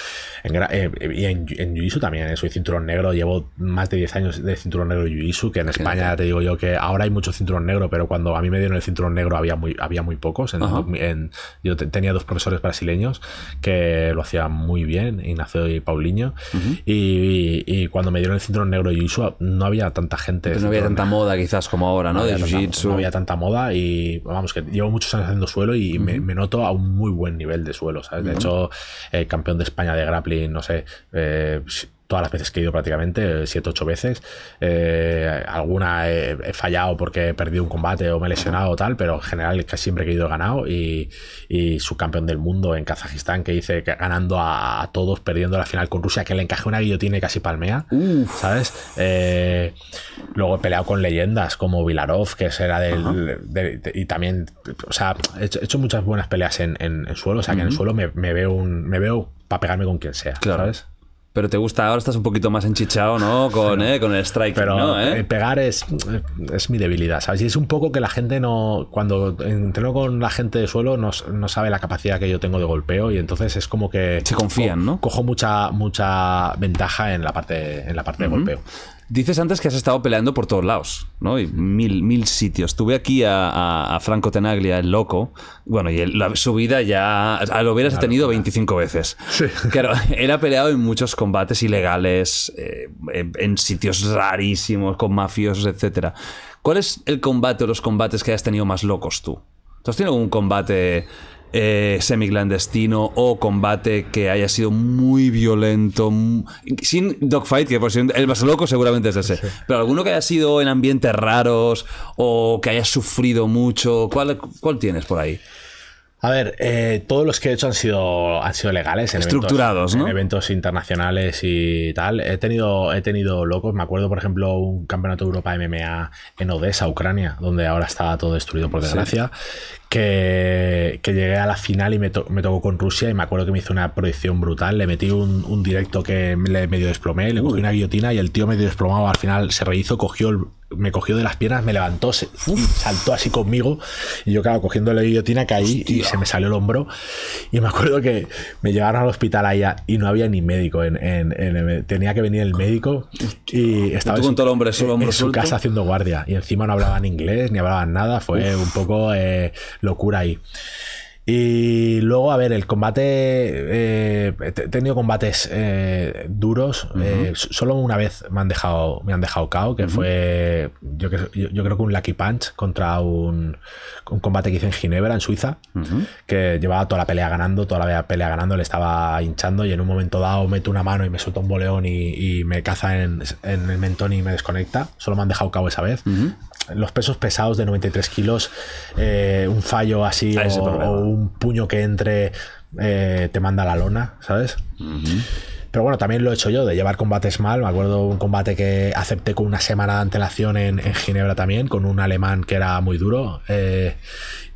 En, eh, y en, Jiu-Jitsu también, eh, soy cinturón negro, llevo más de 10 años de cinturón negro Jiu-Jitsu, que en España te digo yo que ahora hay mucho cinturón negro, pero cuando a mí me dieron el cinturón negro había muy, había muy pocos. yo tenía dos profesores brasileños que lo hacían muy bien, Ignacio y Paulinho, y, y cuando me dieron el cinturón negro y no había tanta gente. no había tanta moda quizás como ahora, ¿no? de jiu-jitsu. No había tanta moda y vamos, que llevo muchos años haciendo suelo y me, noto a un muy buen nivel de suelo, De hecho, eh, campeón de España de grappling, no sé, eh, todas las veces que he ido prácticamente, 7, eh, 8 veces. Eh, alguna he, fallado porque he perdido un combate o me he lesionado o tal, pero en general siempre he ido ganado. Y, subcampeón del mundo en Kazajistán, que dice que, ganando a, todos, perdiendo la final con Rusia, que le encaje una guillotina y casi palmea, ¿sabes? Eh, luego he peleado con leyendas como Vilarov, que será del... y también, o sea, he hecho, muchas buenas peleas en, suelo, o sea, que en el suelo me, veo un, me veo para pegarme con quien sea, claro. ¿sabes? Pero te gusta, ahora estás un poquito más enchichado, ¿no? Ah, con, eh, con el strike, pero ¿no, ¿Eh? Eh, pegar es, es mi debilidad, ¿sabes? Y es un poco que la gente no. Cuando entreno con la gente de suelo, no, sabe la capacidad que yo tengo de golpeo y entonces es como que. Se confían, ¿no? Cojo mucha, mucha ventaja en la parte, en la parte de golpeo. Dices antes que has estado peleando por todos lados, ¿no? Y mil, mil sitios. Tuve aquí a, Franco Tenaglia, el loco. Bueno, y su vida ya ah, lo hubieras tenido 25 veces. Claro, [LAUGHS] él ha peleado en muchos combates ilegales, eh, en, sitios rarísimos, con mafiosos, etc. ¿Cuál es el combate o los combates que has tenido más locos tú? ¿Tú has tenido algún combate eh, semi-clandestino o combate que haya sido muy violento, sin dogfight, que por si el más loco seguramente es ese, pero alguno que haya sido en ambientes raros o que haya sufrido mucho, ¿cuál, cuál tienes por ahí? A ver, eh, todos los que he hecho han sido, han sido legales. Estructurados, eventos, En eventos internacionales y tal. He tenido, he tenido locos. Me acuerdo, por ejemplo, un campeonato de Europa MMA en Odessa, Ucrania, donde ahora está todo destruido, por desgracia que, que, llegué a la final y me, me, tocó con Rusia y me acuerdo que me hizo una proyección brutal. Le metí un, directo que le medio desplomé, le cogí una guillotina y el tío medio desplomado al final se rehizo, cogió me cogió de las piernas, me levantó, se, saltó así conmigo y yo claro, cogiendo la guillotina caí y se me salió el hombro y me acuerdo que me llevaron al hospital allá y no había ni médico, tenía que venir el médico y estaba con hombre, en, su casa haciendo guardia y encima no hablaban inglés ni hablaban nada, fue un poco... Eh, locura ahí. Y luego, a ver, el combate. Eh, he tenido combates eh, duros. Eh, solo una vez me han dejado, me han dejado KO, que fue. Yo, yo, creo que un Lucky Punch contra un, combate que hice en Ginebra, en Suiza, que llevaba toda la pelea ganando, toda la pelea ganando, le estaba hinchando y en un momento dado meto una mano y me suelta un boleón y, me caza en, el mentón y me desconecta. Solo me han dejado KO esa vez los pesos pesados de 93 kilos, eh, un fallo así ah, o, un puño que entre eh, te manda la lona, ¿sabes? Pero bueno, también lo he hecho yo, de llevar combates mal. Me acuerdo un combate que acepté con una semana de antelación en, Ginebra también, con un alemán que era muy duro. Eh,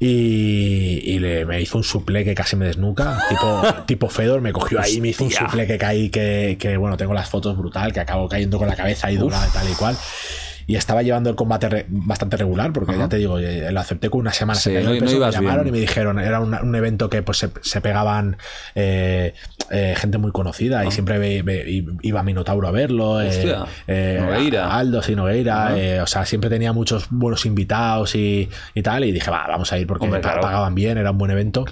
y, le, me hizo un suple que casi me desnuca. [LAUGHS] Tipo, tipo Fedor, me cogió ahí, me hizo un suple que caí, que, bueno, tengo las fotos brutal, que acabo cayendo con la cabeza ahí dura, tal y cual y estaba llevando el combate bastante regular, porque ya te digo, eh, lo acepté con una semana. me llamaron y me dijeron, era un, evento que pues, se, pegaban eh, eh, gente muy conocida y siempre ve, iba Minotauro a verlo, Hostia, Nogueira. Aldo, y Nogueira, o sea, siempre tenía muchos buenos invitados y, tal, y dije, va, vamos a ir porque me pagaban bien, era un buen evento.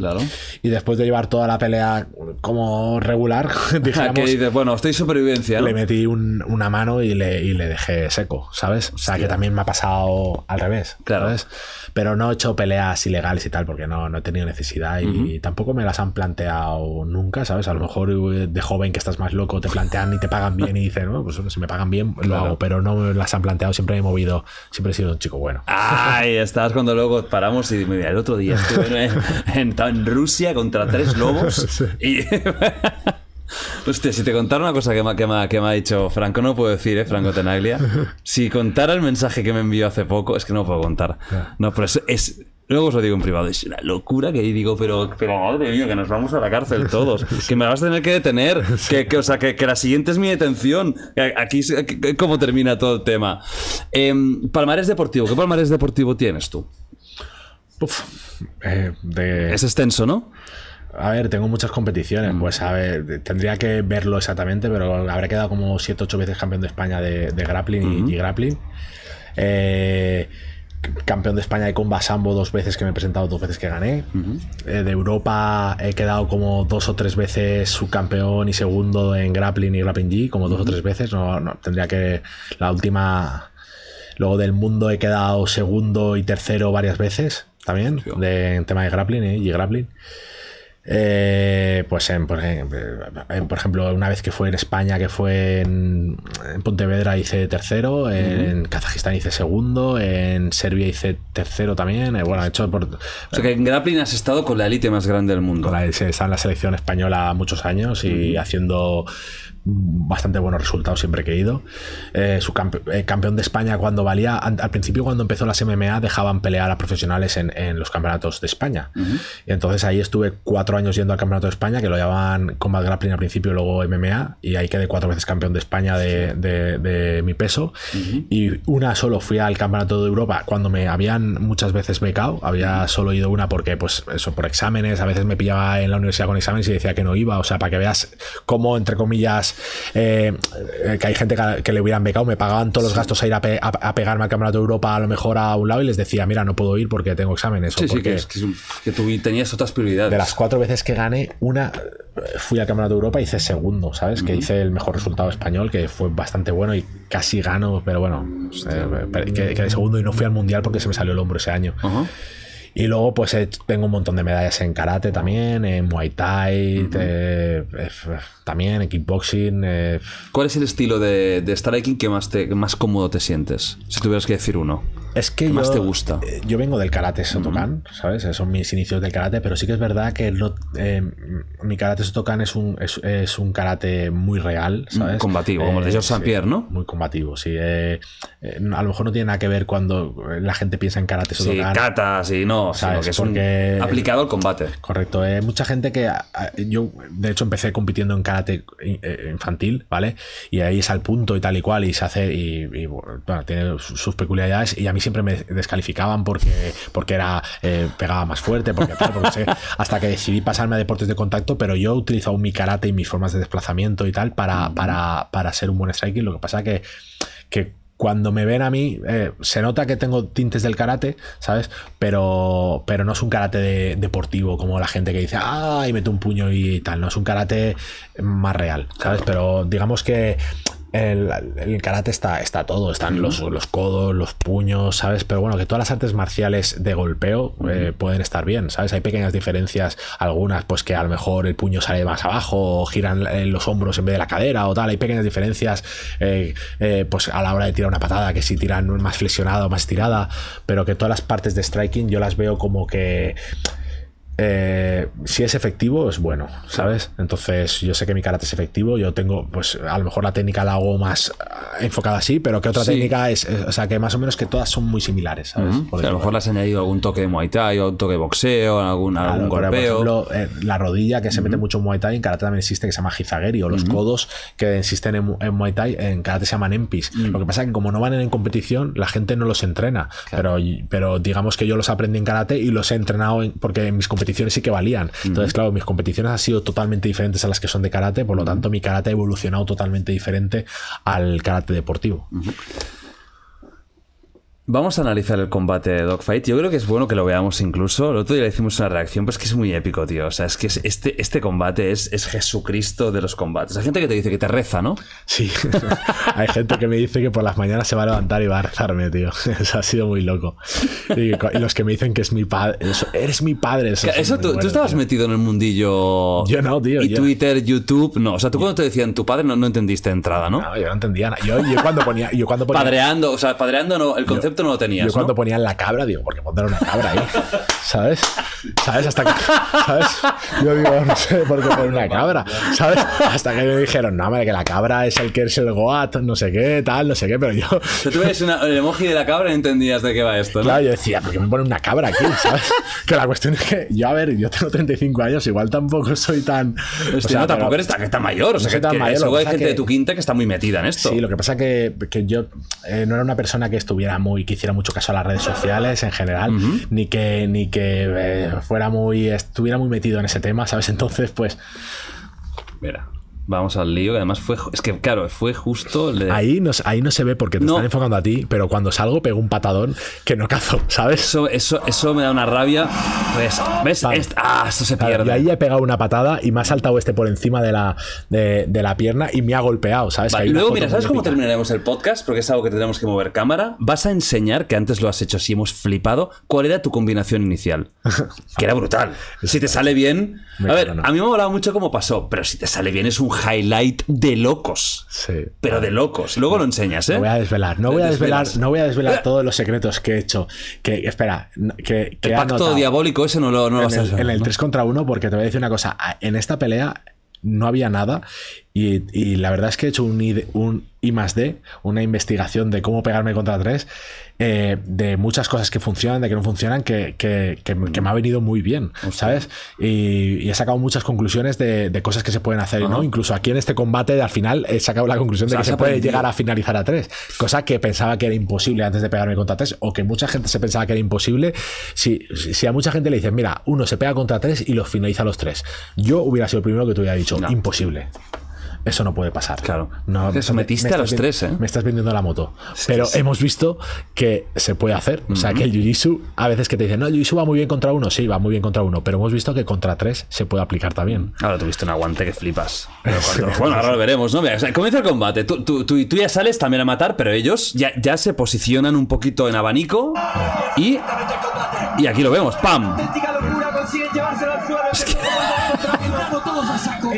Y después de llevar toda la pelea como regular, [LAUGHS] [LAUGHS] dije, bueno, estoy supervivencia. Le metí una mano y le dejé seco, ¿sabes? O sea, que también me ha pasado al revés. Claro. Pero no he hecho peleas ilegales y tal, porque no, no he tenido necesidad y, tampoco me las han planteado nunca, ¿sabes? A lo mejor eh, de joven que estás más loco te plantean y te pagan bien y dices, no, pues si me pagan bien, lo hago, pero no me las han planteado, siempre me he movido, siempre he sido un chico bueno. Ay, [LAUGHS] estabas cuando luego paramos y el otro día estuve en, en, Rusia contra tres lobos [LAUGHS] y. [LAUGHS] Hostia, si te contara una cosa que me, que, me, ha dicho Franco, no puedo decir, ¿eh? Franco Tenaglia. Si contara el mensaje que me envió hace poco, es que no puedo contar. No, pero es, Luego os lo digo en privado, es una locura que digo, pero, pero madre mía, que nos vamos a la cárcel todos, [LAUGHS] que me vas a tener que detener, que, que, la siguiente es mi detención. Aquí es cómo termina todo el tema. Em, palmares palmarés deportivo, ¿qué palmares deportivo tienes tú? Eh, es extenso, ¿no? A ver, tengo muchas competiciones, mm. pues a ver, tendría que verlo exactamente, pero habré quedado como 7 8 veces campeón de España de, grappling y, grappling. Eh, campeón de España de Comba Sambo dos veces que me he presentado, dos veces que gané. Eh, de Europa he quedado como dos o tres veces subcampeón y segundo en grappling y grappling G, como dos o tres veces. No, tendría que. La última. Luego del mundo he quedado segundo y tercero varias veces también, en tema de grappling eh, y grappling. Eh, pues en, por, ejemplo, una vez que fue en España, que fue en, Pontevedra hice tercero, en Kazajistán hice segundo, en Serbia hice tercero también. Eh, bueno, hecho por. O sea que en grappling has estado con la élite más grande del mundo. Con la, está en la selección española muchos años y haciendo bastante buenos resultados siempre que he ido. Eh, su eh, campeón de España cuando valía, al principio cuando empezó las MMA dejaban pelear a profesionales en, los campeonatos de España. Y entonces ahí estuve cuatro años yendo al campeonato de España, que lo llamaban Combat Grappling al principio, luego MMA, y ahí quedé cuatro veces campeón de España de, mi peso. Y una solo fui al campeonato de Europa cuando me habían muchas veces becado, había solo ido una porque pues eso, por exámenes, a veces me pillaba en la universidad con exámenes y decía que no iba, o sea, para que veas cómo, entre comillas, eh, que hay gente que, le hubieran becado, me pagaban todos los gastos a ir a, a, pegarme al Campeonato de Europa a lo mejor a un lado y les decía, mira, no puedo ir porque tengo exámenes. porque que, tú tenías otras prioridades. De las cuatro veces que gané, una fui al Campeonato de Europa y hice segundo, ¿sabes? Que hice el mejor resultado español, que fue bastante bueno y casi gano, pero bueno, eh, quedé segundo y no fui al Mundial porque se me salió el hombro ese año. Ajá. Y luego, pues tengo un montón de medallas en karate también, en muay thai, eh, eh, también en kickboxing. Eh. ¿Cuál es el estilo de, de striking que más, más cómodo te sientes? Si tuvieras que decir uno. Es que yo, más te gusta? Eh, yo vengo del karate Sotokan, ¿sabes? Eh, son mis inicios del karate, pero sí que es verdad que eh, mi karate Sotokan es un, es, un karate muy real, mm, ¿sabes? Combativo, como el de George Pierre, ¿no? Muy combativo, sí. a lo mejor no tiene nada que ver cuando la gente piensa en karate Sotokan. Sí, kata, sí, no, ¿sabes? que es aplicado al combate. Correcto. mucha gente que. Yo, de hecho, empecé compitiendo en karate infantil, ¿vale? Y ahí es al punto y tal y cual, y se hace. Y, bueno, tiene sus peculiaridades, y a mí siempre me descalificaban porque, porque era, eh, pegaba más fuerte, porque hasta que decidí pasarme a deportes de contacto, pero yo utilizado mi karate y mis formas de desplazamiento y tal para, para, ser un buen striker. Lo que pasa que, que cuando me ven a mí, eh, se nota que tengo tintes del karate, ¿sabes? Pero, pero no es un karate deportivo como la gente que dice, ah, mete un puño y tal. No es un karate más real, ¿sabes? Pero digamos que el, karate está, está todo, están los, codos, los puños, ¿sabes? Pero bueno, que todas las artes marciales de golpeo eh, pueden estar bien, ¿sabes? Hay pequeñas diferencias, algunas pues que a lo mejor el puño sale más abajo, o giran eh, los hombros en vez de la cadera o tal, hay pequeñas diferencias eh, pues a la hora de tirar una patada, que si tiran más flexionada o más tirada, pero que todas las partes de striking yo las veo como que eh, si es efectivo, es bueno, ¿sabes? Entonces, yo sé que mi karate es efectivo, yo tengo, pues, a lo mejor la técnica la hago más ah, enfocada así, pero que otra técnica es, o sea, que más o menos que todas son muy similares, ¿sabes? a lo mejor las has añadido algún toque de Muay Thai o un toque de boxeo, algún, algún golpeo. por ejemplo, eh, la rodilla que se mete mucho en Muay Thai, en karate también existe, que se llama Hizageri, o los codos que existen en, Muay Thai, en karate se llaman Empis. Mm. Lo que pasa es que como no van en competición, la gente no los entrena, pero, pero digamos que yo los aprendí en karate y los he entrenado porque en mis competiciones y sí que valían. Entonces, claro, mis competiciones han sido totalmente diferentes a las que son de karate, por lo tanto, mi karate ha evolucionado totalmente diferente al karate deportivo. Vamos a analizar el combate de Dogfight. Yo creo que es bueno que lo veamos incluso. El otro día le hicimos una reacción, pues que es muy épico, tío. O sea, es que este, este combate es, Jesucristo de los combates. Hay gente que te dice que te reza, ¿no? Sí. [LAUGHS] Hay gente que me dice que por las mañanas se va a levantar y va a rezarme, tío. [LAUGHS] Eso ha sido muy loco. Y los que me dicen que es mi padre. eres mi padre. Eso, eso tú, estabas metido en el mundillo. Yo no, tío. Y Twitter, YouTube. No, o sea, tú cuando te decían tu padre no, no entendiste entrada, ¿no? No, yo no entendía nada. Yo, cuando ponía. Yo cuando ponía... Padreando, o sea, padreando no. El concepto no lo tenías. Yo cuando ponían la cabra, digo, ¿por qué poner una cabra ahí. [LAUGHS] ¿Sabes? ¿Sabes? Hasta que. ¿Sabes? Yo digo, no sé por qué poner una cabra. ¿Sabes? Hasta que me dijeron, no, hombre, que la cabra es el que es el Goat, no sé qué, tal, no sé qué, pero yo. Pero tú ves el emoji de la cabra y entendías de qué va esto, ¿no? Claro, yo decía, ¿por qué me ponen una cabra aquí? ¿Sabes? [LAUGHS] Que la cuestión es que yo, a ver, yo tengo 35 años, igual tampoco soy tan. o sea, no, tampoco eres tan, tan, mayor. O sea, que, hay gente de tu quinta que está muy metida en esto. Sí, lo que pasa que, que yo eh, no era una persona que estuviera muy que hiciera mucho caso a las redes sociales en general, ni que ni que eh, fuera muy estuviera muy metido en ese tema, ¿sabes? [LAUGHS] Entonces, pues mira, Vamos al lío, que además fue. Es que, claro, fue justo. Ahí, no, ahí no se ve porque te están enfocando a ti, pero cuando salgo pego un patadón que no cazo, ¿sabes? Eso, eso, eso me da una rabia. Pues, ¿Ves? Este, ah, esto se pierde. y ahí he pegado una patada y me ha saltado este por encima de la, de, la pierna y me ha golpeado, ¿sabes? y luego, mira, ¿sabes cómo terminaremos el podcast? Porque es algo que tenemos que mover cámara. Vas a enseñar, que antes lo has hecho si hemos flipado, cuál era tu combinación inicial. [LAUGHS] que era brutal. Si te sale bien. A ver, a mí me ha hablado mucho cómo pasó, pero si te sale bien es un highlight de locos. Sí. Pero de locos. Luego lo enseñas, ¿eh? No voy a desvelar, no voy a desvelar, todos los secretos que he hecho. Que, espera, que, pacto diabólico ese no lo, no vas a En el 3 contra 1, porque te voy a decir una cosa. En esta pelea no había nada y, la verdad es que he hecho un I, más D, una investigación de cómo pegarme contra tres, eh, de muchas cosas que funcionan, de que no funcionan, que, me ha venido muy bien, ¿sabes? Y, he sacado muchas conclusiones de, cosas que se pueden hacer, ¿no? Incluso aquí en este combate, al final, he sacado la conclusión de que se, puede llegar a finalizar a tres, cosa que pensaba que era imposible antes de pegarme contra tres, o que mucha gente se pensaba que era imposible. Si, si a mucha gente le dicen, mira, uno se pega contra tres y los finaliza a los tres, yo hubiera sido el primero que te hubiera dicho, imposible. Eso no puede pasar. Claro. No, Te sometiste a los tres, ¿eh? Me estás vendiendo la moto. Pero hemos visto que se puede hacer. O sea, que el Jiu-Jitsu, a veces que te dicen, no, el jiu va muy bien contra uno. Sí, va muy bien contra uno. Pero hemos visto que contra tres se puede aplicar también. Mm. Ahora tuviste un aguante que flipas. [LAUGHS] bueno, ahora lo veremos, ¿no? comienza el combate. Tú, tú, ya sales también a matar, pero ellos ya, ya se posicionan un poquito en abanico. Y, y aquí lo vemos. ¡Pam!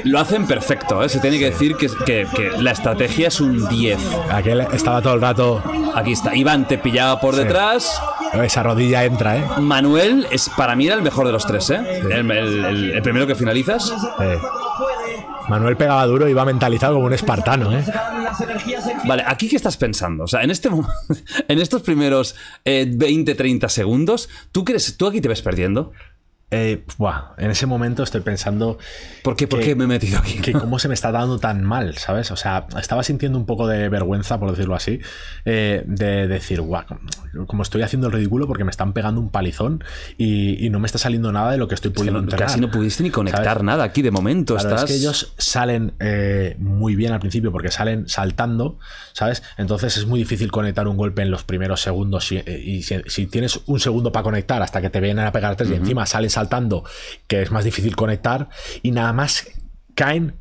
Lo hacen perfecto, ¿eh? se tiene que decir que, la estrategia es un 10. Aquel estaba todo el rato. Aquí está, Iván te pillaba por detrás. Esa rodilla entra, ¿eh? Manuel es para mí era el mejor de los tres, ¿eh? El, primero que finalizas. Manuel pegaba duro y iba mentalizado como un espartano, ¿eh? Vale, ¿aquí qué estás pensando? O sea, en, este, [LAUGHS] en estos primeros 20-30 eh, segundos, ¿tú crees, tú aquí te ves perdiendo? Eh, en ese momento estoy pensando. ¿Por qué, ¿Por me he metido aquí? Que cómo se me está dando tan mal, ¿sabes? O sea, estaba sintiendo un poco de vergüenza, por decirlo así, eh, de decir, guau, como estoy haciendo el ridículo porque me están pegando un palizón y, no me está saliendo nada de lo que estoy pudiendo es Casi no pudiste ni conectar nada aquí de momento. Es que ellos salen eh, muy bien al principio porque salen saltando, ¿sabes? Entonces es muy difícil conectar un golpe en los primeros segundos. y si, tienes un segundo para conectar hasta que te vienen a pegar tres y encima sales saltando, que es más difícil conectar, y nada más caen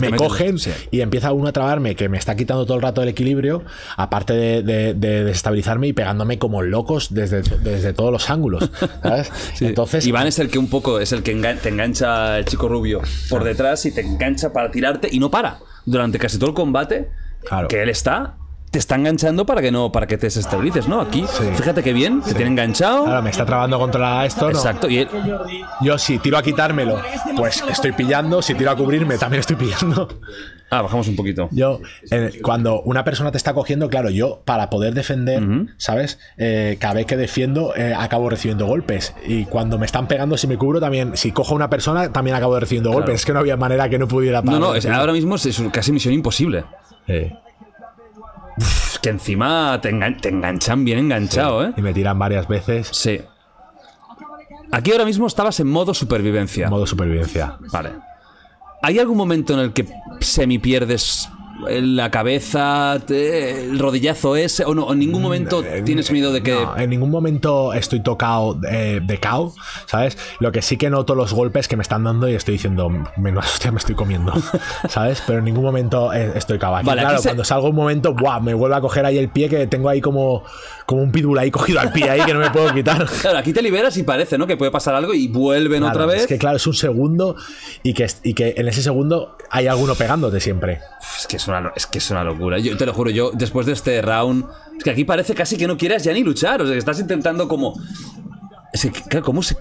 me cogen y empieza uno a trabarme que me está quitando todo el rato el equilibrio, aparte de, desestabilizarme y pegándome como locos desde, desde todos los ángulos. [LAUGHS] Entonces, Iván es el que un poco es el que te engancha el chico rubio por detrás y te engancha para tirarte y no para durante casi todo el combate claro. que él está te está enganchando para que no para que te desestabilices, ¿no? Aquí, fíjate qué bien, se tiene enganchado. Ahora me está trabando contra esto, Exacto. Y Yo si tiro a quitármelo, pues estoy pillando, si tiro a cubrirme, también estoy pillando. Ah, bajamos un poquito. Yo, eh, cuando una persona te está cogiendo, claro, yo para poder defender, ¿sabes? Eh, cada vez que defiendo, eh, acabo recibiendo golpes. Y cuando me están pegando, si me cubro, también, si cojo a una persona, también acabo recibiendo golpes. Es que no había manera que no pudiera parar. No, no, ahora mismo es, es casi misión imposible. Sí que encima te, enganchan bien enganchado, ¿eh? Y me tiran varias veces. Sí. Aquí ahora mismo estabas en modo supervivencia. Modo supervivencia. Vale. ¿Hay algún momento en el que semi pierdes la cabeza, el rodillazo ese, o no, en ningún mm, momento tienes miedo de que... en ningún momento estoy tocado eh, de cao, ¿sabes? Lo que sí que noto los golpes que me están dando y estoy diciendo, menos hostia me estoy comiendo, [LAUGHS] ¿sabes? Pero en ningún momento eh, estoy cao. claro, cuando salgo un momento, ¡buah! Me vuelve a coger ahí el pie que tengo ahí como, como un pídula ahí cogido al pie ahí que no me puedo quitar. [LAUGHS] Claro, aquí te liberas y parece, ¿no? Que puede pasar algo y vuelven otra vez. Es que claro, es un segundo y que, y que en ese segundo hay alguno pegándote siempre. que es que es una locura. Yo te lo juro, yo después de este round... Es que aquí parece casi que no quieras ya ni luchar. O sea, que estás intentando como... Es que, ¿cómo se...?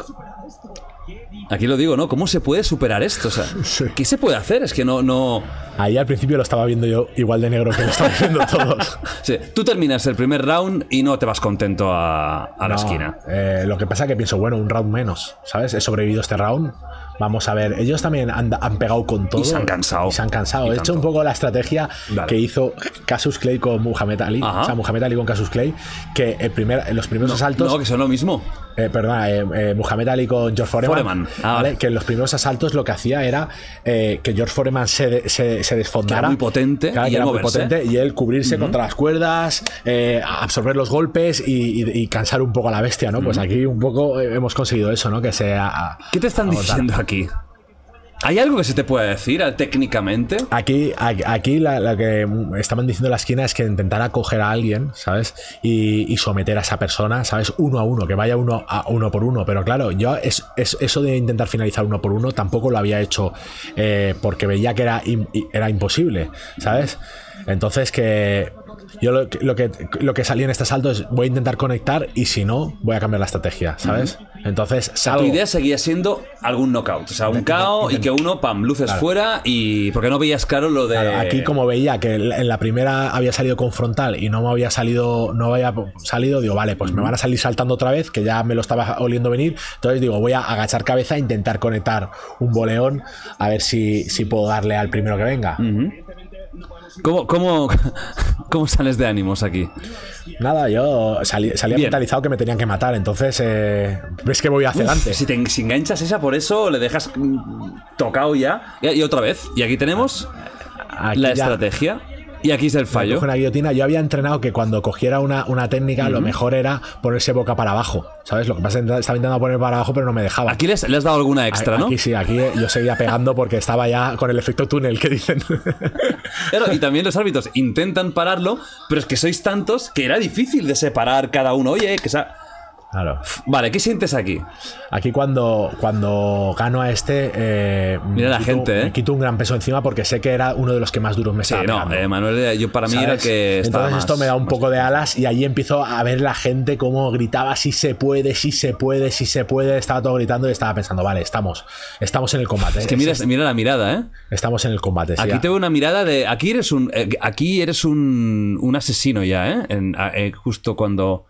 Aquí lo digo, ¿no? ¿Cómo se puede superar esto? O sea, [LAUGHS] ¿qué se puede hacer? Es que no, no... Ahí al principio lo estaba viendo yo igual de negro que lo estamos viendo todos. [LAUGHS] sí. Tú terminas el primer round y no te vas contento a, la esquina. Eh, lo que pasa es que pienso, bueno, un round menos, ¿sabes? He sobrevivido este round. Vamos a ver, ellos también han, pegado con todo. Y se han cansado. Y se han cansado. He hecho un poco la estrategia que hizo Casus Clay con Muhammad Ali. O sea, Muhammad Ali con Casus Clay. Que el primer, los primeros asaltos. No, que son lo mismo. Eh, perdona, eh, eh Muhammad Ali con George Foreman. Ah, que en los primeros asaltos lo que hacía era eh, que George Foreman se, se, desfondara. era muy potente. y, muy potente y él cubrirse contra las cuerdas, eh, absorber los golpes y, cansar un poco a la bestia, ¿no? Pues aquí un poco hemos conseguido eso, ¿no? Que sea. ¿Qué te están diciendo aquí? aquí? ¿Hay algo que se te pueda decir técnicamente? Aquí, aquí, la, que estaban diciendo en la esquina es que intentar acoger a alguien, ¿sabes? Y, someter a esa persona, ¿sabes? Uno a uno, que vaya uno a uno por uno. Pero claro, yo es, eso de intentar finalizar uno por uno tampoco lo había hecho eh, porque veía que era, era imposible, ¿sabes? Entonces que yo lo, que, lo que salí en este salto es voy a intentar conectar y si no, voy a cambiar la estrategia, ¿sabes? Entonces, salgo. idea seguía siendo algún knockout, o sea, un caos y que uno, pam, luces fuera y. Porque no veías claro lo de. aquí, como veía que en la primera había salido con frontal y no me había salido, no había salido, digo, vale, pues me van a salir saltando otra vez, que ya me lo estaba oliendo venir. Entonces digo, voy a agachar cabeza e intentar conectar un boleón a ver si, puedo darle al primero que venga. ¿Cómo, [LAUGHS] cómo, sales de ánimos aquí? Nada, yo salía mentalizado que me tenían que matar, entonces ves eh, que voy a hacer adelante. Si te enganchas esa por eso, le dejas mm, tocado ya. Y, otra vez, y aquí tenemos la estrategia y aquí es el fallo. con la guillotina. Yo había entrenado que cuando cogiera una, una técnica, lo mejor era ponerse boca para abajo. ¿Sabes? Lo que pasa es que estaba intentando poner para abajo, pero no me dejaba. Aquí les, has dado alguna extra, ¿no? Y sí, aquí yo seguía pegando porque estaba ya con el efecto túnel que dicen. [LAUGHS] y también los árbitros intentan pararlo, pero es que sois tantos que era difícil de separar cada uno. Oye, que sea. Vale, ¿qué sientes aquí? Aquí cuando, cuando gano a este. Eh, mira la gente, ¿eh? Me quito un gran peso encima porque sé que era uno de los que más duros me sí, no, eh, Manuel, yo para mí era que. Entonces, esto me da un poco de alas y ahí empiezo a ver la gente cómo gritaba: si se puede, si se puede, si se puede. Estaba todo gritando y estaba pensando: vale, estamos. Estamos en el combate. Es que mira, la mirada, ¿eh? Estamos en el combate. Aquí tengo una mirada de. Aquí eres un. Aquí eres un, asesino ya, ¿eh? justo cuando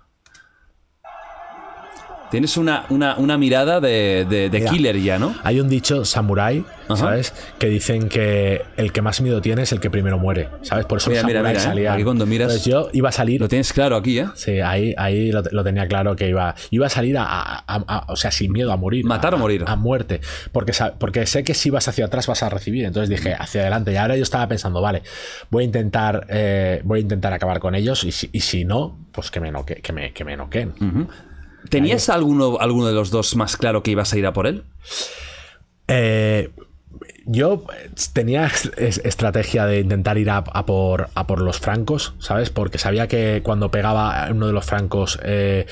Tienes una, una, mirada de, killer ya, ¿no? Hay un dicho samurai, ¿sabes? Que dicen que el que más miedo tiene es el que primero muere, ¿sabes? Por eso mira, mira, ¿eh? salía. cuando miras. yo iba a salir. Lo tienes claro aquí, ¿eh? Sí, ahí, ahí lo, tenía claro que iba. Iba a salir a, O sea, sin miedo a morir. Matar o morir. A, muerte. Porque, porque sé que si vas hacia atrás vas a recibir. Entonces dije, hacia adelante. Y ahora yo estaba pensando, vale, voy a intentar. Eh, voy a intentar acabar con ellos. Y si, y si no, pues que me, que que me ¿Tenías alguno, alguno de los dos más claro que ibas a ir a por él? Eh, yo tenía estrategia de intentar ir a, por, por los francos, ¿sabes? Porque sabía que cuando pegaba uno de los francos eh,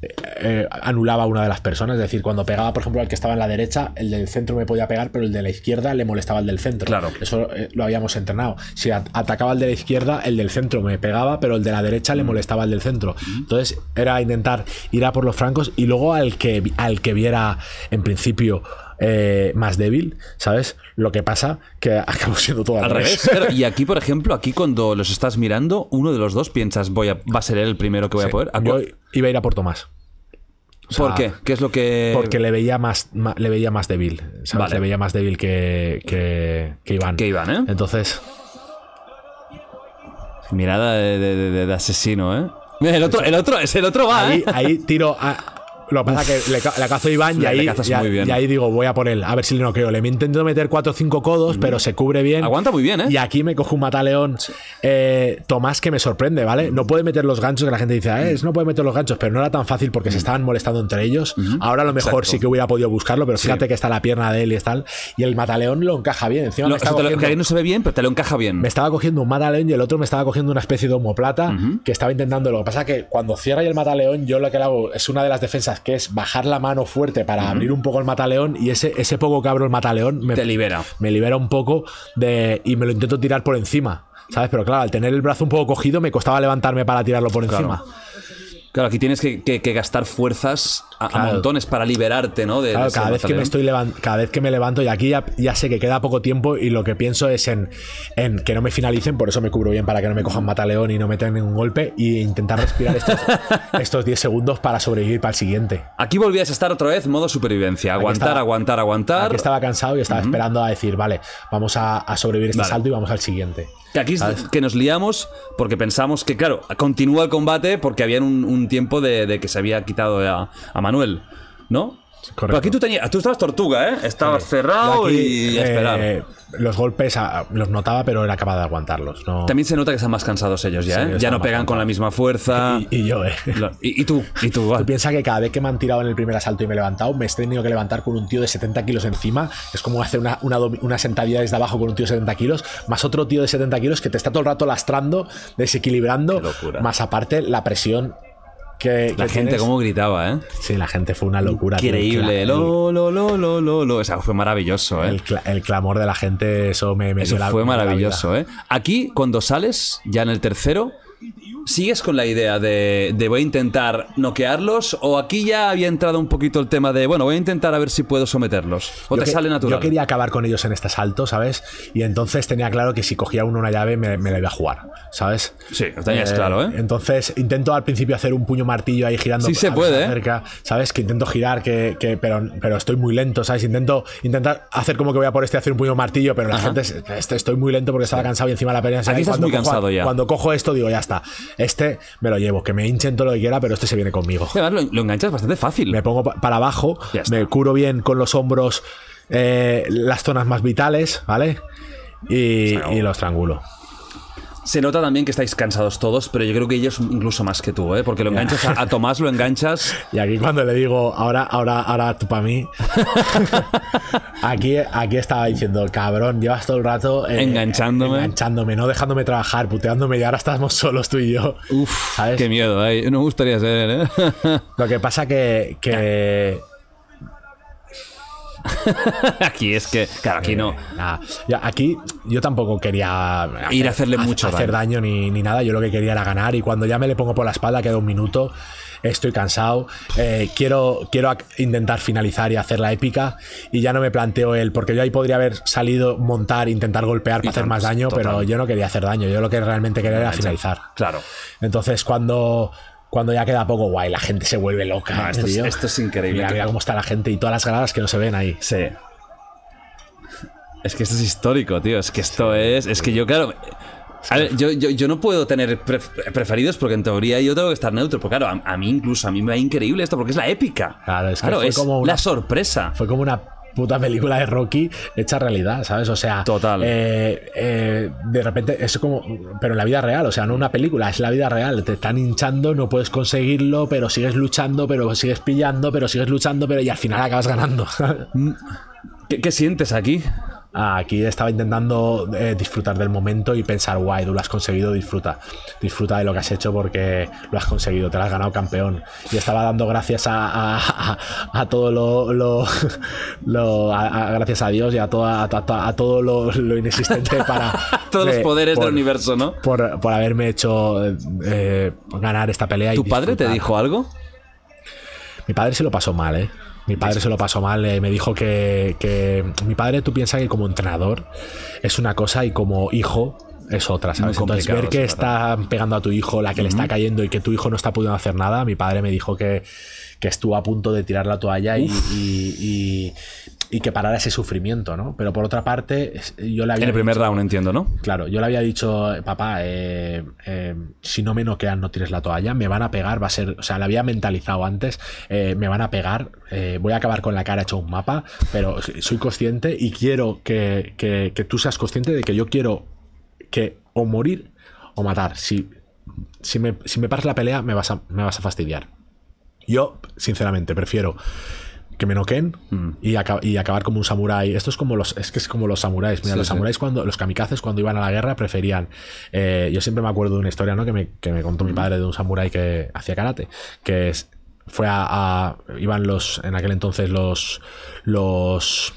eh, anulaba a una de las personas. Es decir, cuando pegaba, por ejemplo, al que estaba en la derecha, el del centro me podía pegar, pero el de la izquierda le molestaba al del centro. Claro. Eso eh, lo habíamos entrenado. Si atacaba al de la izquierda, el del centro me pegaba, pero el de la derecha le mm. molestaba al del centro. Mm. Entonces, era intentar ir a por los francos y luego al que, al que viera en principio eh, más débil, ¿sabes? Lo que pasa que [LAUGHS] acabamos siendo todo al, revés. [LAUGHS] y aquí, por ejemplo, aquí cuando los estás mirando, uno de los dos piensas, voy va a ser él el primero que voy a poder. iba a ir a por Tomás. ¿Por qué? ¿Qué es lo que.? Porque le veía más, le veía más débil. ¿sabes? Le veía más débil que, que, que Iván. Que Iván, ¿eh? Entonces. Mirada de, asesino, ¿eh? El otro, el otro, es el otro va. Ahí, ¿eh? ahí tiro. A, lo que pasa es que le, la cazo Iván y ahí, digo, voy a por a ver si le no creo. Le intento meter Cuatro o cinco codos, pero se cubre bien. Aguanta muy bien, ¿eh? Y aquí me cojo un mataleón. Eh, Tomás que me sorprende, ¿vale? No puede meter los ganchos, que la gente dice, eh, no puede meter los ganchos, pero no era tan fácil porque se estaban molestando entre ellos. Ahora a lo mejor sí que hubiera podido buscarlo, pero fíjate que está la pierna de él y tal. Y el mataleón lo encaja bien. Encima lo, me cogiendo, que no se ve bien, pero te lo encaja bien. Me estaba cogiendo un mataleón y el otro me estaba cogiendo una especie de homoplata que estaba intentando. Lo que pasa que cuando cierra y el mataleón, yo lo que hago es una de las defensas que es bajar la mano fuerte para abrir un poco el mataleón, y ese, ese poco que abro el mataleón me, libera. me libera un poco de, y me lo intento tirar por encima, ¿sabes? Pero claro, al tener el brazo un poco cogido me costaba levantarme para tirarlo por encima. Claro, aquí tienes que, gastar fuerzas a, montones para liberarte, ¿no? De, claro, cada, vez que me estoy cada vez que me levanto, y aquí ya, sé que queda poco tiempo, y lo que pienso es en, que no me finalicen, por eso me cubro bien, para que no me cojan mataleón y no me den ningún golpe, y intentar respirar estos, 10 [LAUGHS] segundos para sobrevivir para el siguiente. Aquí volvías a estar otra vez modo supervivencia, aguantar, aguantar, aguantar. Aquí estaba cansado y estaba esperando a decir, vale, vamos a, sobrevivir este salto y vamos al siguiente. Que aquí ah. que nos liamos porque pensamos que, claro, continúa el combate porque había un, tiempo de, que se había quitado a, a Manuel, ¿no? aquí tú tú estabas tortuga, ¿eh? Estabas cerrado y eh, esperaba los golpes ah, los notaba, pero era capaz de aguantarlos. También se nota que están más cansados ellos ya, ¿eh? Ya no pegan con la misma fuerza. Y, yo, ¿eh? y, tú, y tú. piensa que cada vez que me han tirado en el primer asalto y me he levantado, me he tenido que levantar con un tío de 70 kilos encima. Es como hacer una, una, una sentadilla desde abajo con un tío de 70 kilos, más otro tío de 70 kilos que te está todo el rato lastrando, desequilibrando. Más aparte, la presión la gente como cómo gritaba, ¿eh? Sí, la gente fue una locura. Increíble. Lo, lo, lo, lo, lo, lo. O fue maravilloso, ¿eh? El, clamor de la gente, eso me, Eso fue maravilloso, ¿eh? Aquí, cuando sales, ya en el tercero, ¿Sigues con la idea de, voy a intentar noquearlos? ¿O aquí ya había entrado un poquito el tema de, bueno, voy a intentar a ver si puedo someterlos? ¿O te sale natural? Yo quería acabar con ellos en este asalto, ¿sabes? Y entonces tenía claro que si cogía uno una llave me, la iba a jugar, ¿sabes? Sí, lo tenías eh, claro, ¿eh? Entonces intento al principio hacer un puño martillo ahí girando. Sí se puede, ¿eh? cerca, ¿Sabes? Que intento girar, que, pero, pero estoy muy lento, ¿sabes? Intento intentar hacer como que voy a por este hacer un puño martillo, pero la gente, este, estoy muy lento porque estaba cansado y encima la pelea. Aquí estás muy cansado ya. Cuando cojo esto digo, ya está. Este me lo llevo, que me hinchen todo lo que quiera, pero este se viene conmigo. lo, enganchas bastante fácil. Me pongo para abajo, me curo bien con los hombros eh, las zonas más vitales, ¿vale? Y, y lo estrangulo. Se nota también que estáis cansados todos, pero yo creo que ellos incluso más que tú, ¿eh? Porque lo enganchas a, Tomás, lo enganchas. [LAUGHS] Y aquí cuando le digo, ahora, ahora, ahora tú para mí. [LAUGHS] aquí, aquí estaba diciendo, cabrón, llevas todo el rato eh, eh, enganchándome. Enganchándome, no dejándome trabajar, puteándome y ahora estamos solos tú y yo. Uf, ¿sabes? qué miedo, ¿eh? no me gustaría ser, ¿eh? lo que pasa que, que [LAUGHS] aquí es que, claro, aquí no. Eh, aquí yo tampoco quería ir a hacerle mucho hacer daño, ni, nada. Yo lo que quería era ganar. Y cuando ya me le pongo por la espalda, queda un minuto. Estoy cansado. Eh, quiero, quiero intentar finalizar y hacer la épica. Y ya no me planteo él, porque yo ahí podría haber salido, montar, intentar golpear para hacer más daño, pero yo no quería hacer daño. Yo lo que realmente quería era finalizar. Claro. Entonces, cuando cuando ya queda poco guay, la gente se vuelve loca. esto, es, increíble. Mira, cómo está la gente y todas las gradas que no se ven ahí. Sí. Es que esto es histórico, tío. Es que esto es. Es que yo, claro. A ver, yo, no puedo tener preferidos porque en teoría yo tengo que estar neutro. Porque claro, a, mí incluso, a mí me va increíble esto porque es la épica. Claro, es, como una, la sorpresa. Fue como una puta película de Rocky hecha realidad, ¿sabes? O sea, total. Eh, eh, de repente es como, pero en la vida real, o sea, no una película, es la vida real. Te están hinchando, no puedes conseguirlo, pero sigues luchando, pero sigues pillando, pero sigues luchando, pero y al final acabas ganando. [LAUGHS] Mm, qué sientes aquí? Aquí estaba intentando eh, disfrutar del momento y pensar, guay, tú lo has conseguido, disfruta. Disfruta de lo que has hecho porque lo has conseguido, te lo has ganado campeón. Y estaba dando gracias a, todo lo. [LAUGHS] gracias a Dios y a, toda, a, todo lo, inexistente para. [LAUGHS] Todos los poderes del universo, ¿no? Por, haberme hecho eh, ganar esta pelea. ¿Tu padre te dijo algo? Mi padre se lo pasó mal, ¿eh? Mi padre se lo pasó mal, eh, me dijo que, mi padre tú piensas que como entrenador es una cosa y como hijo es otra, ¿sabes? Entonces ver que está pegando a tu hijo, la que le está cayendo y que tu hijo no está pudiendo hacer nada, mi padre me dijo que, estuvo a punto de tirar la toalla y, y que parara ese sufrimiento, ¿no? Pero por otra parte, yo le había. En el primer round, entiendo, ¿no? Claro, yo le había dicho, papá, eh, eh, si no me noquean, no tienes la toalla, me van a pegar, va a ser. O sea, la había mentalizado antes, eh, me van a pegar, voy a acabar con la cara hecho un mapa, pero soy consciente y quiero que, que, tú seas consciente de que yo quiero que o morir o matar. Si, si, me, si me paras la pelea, me vas me vas a fastidiar. Yo, sinceramente, prefiero que me noquen mm. y, acabar como un samurái. Esto es como los, es que es como los samuráis. Mira, los samuráis cuando, los kamikazes cuando iban a la guerra preferían. Eh, yo siempre me acuerdo de una historia, ¿no? Que me, que me contó mi mm. padre de un samurái que hacía karate, que fue a, iban los, en aquel entonces los, los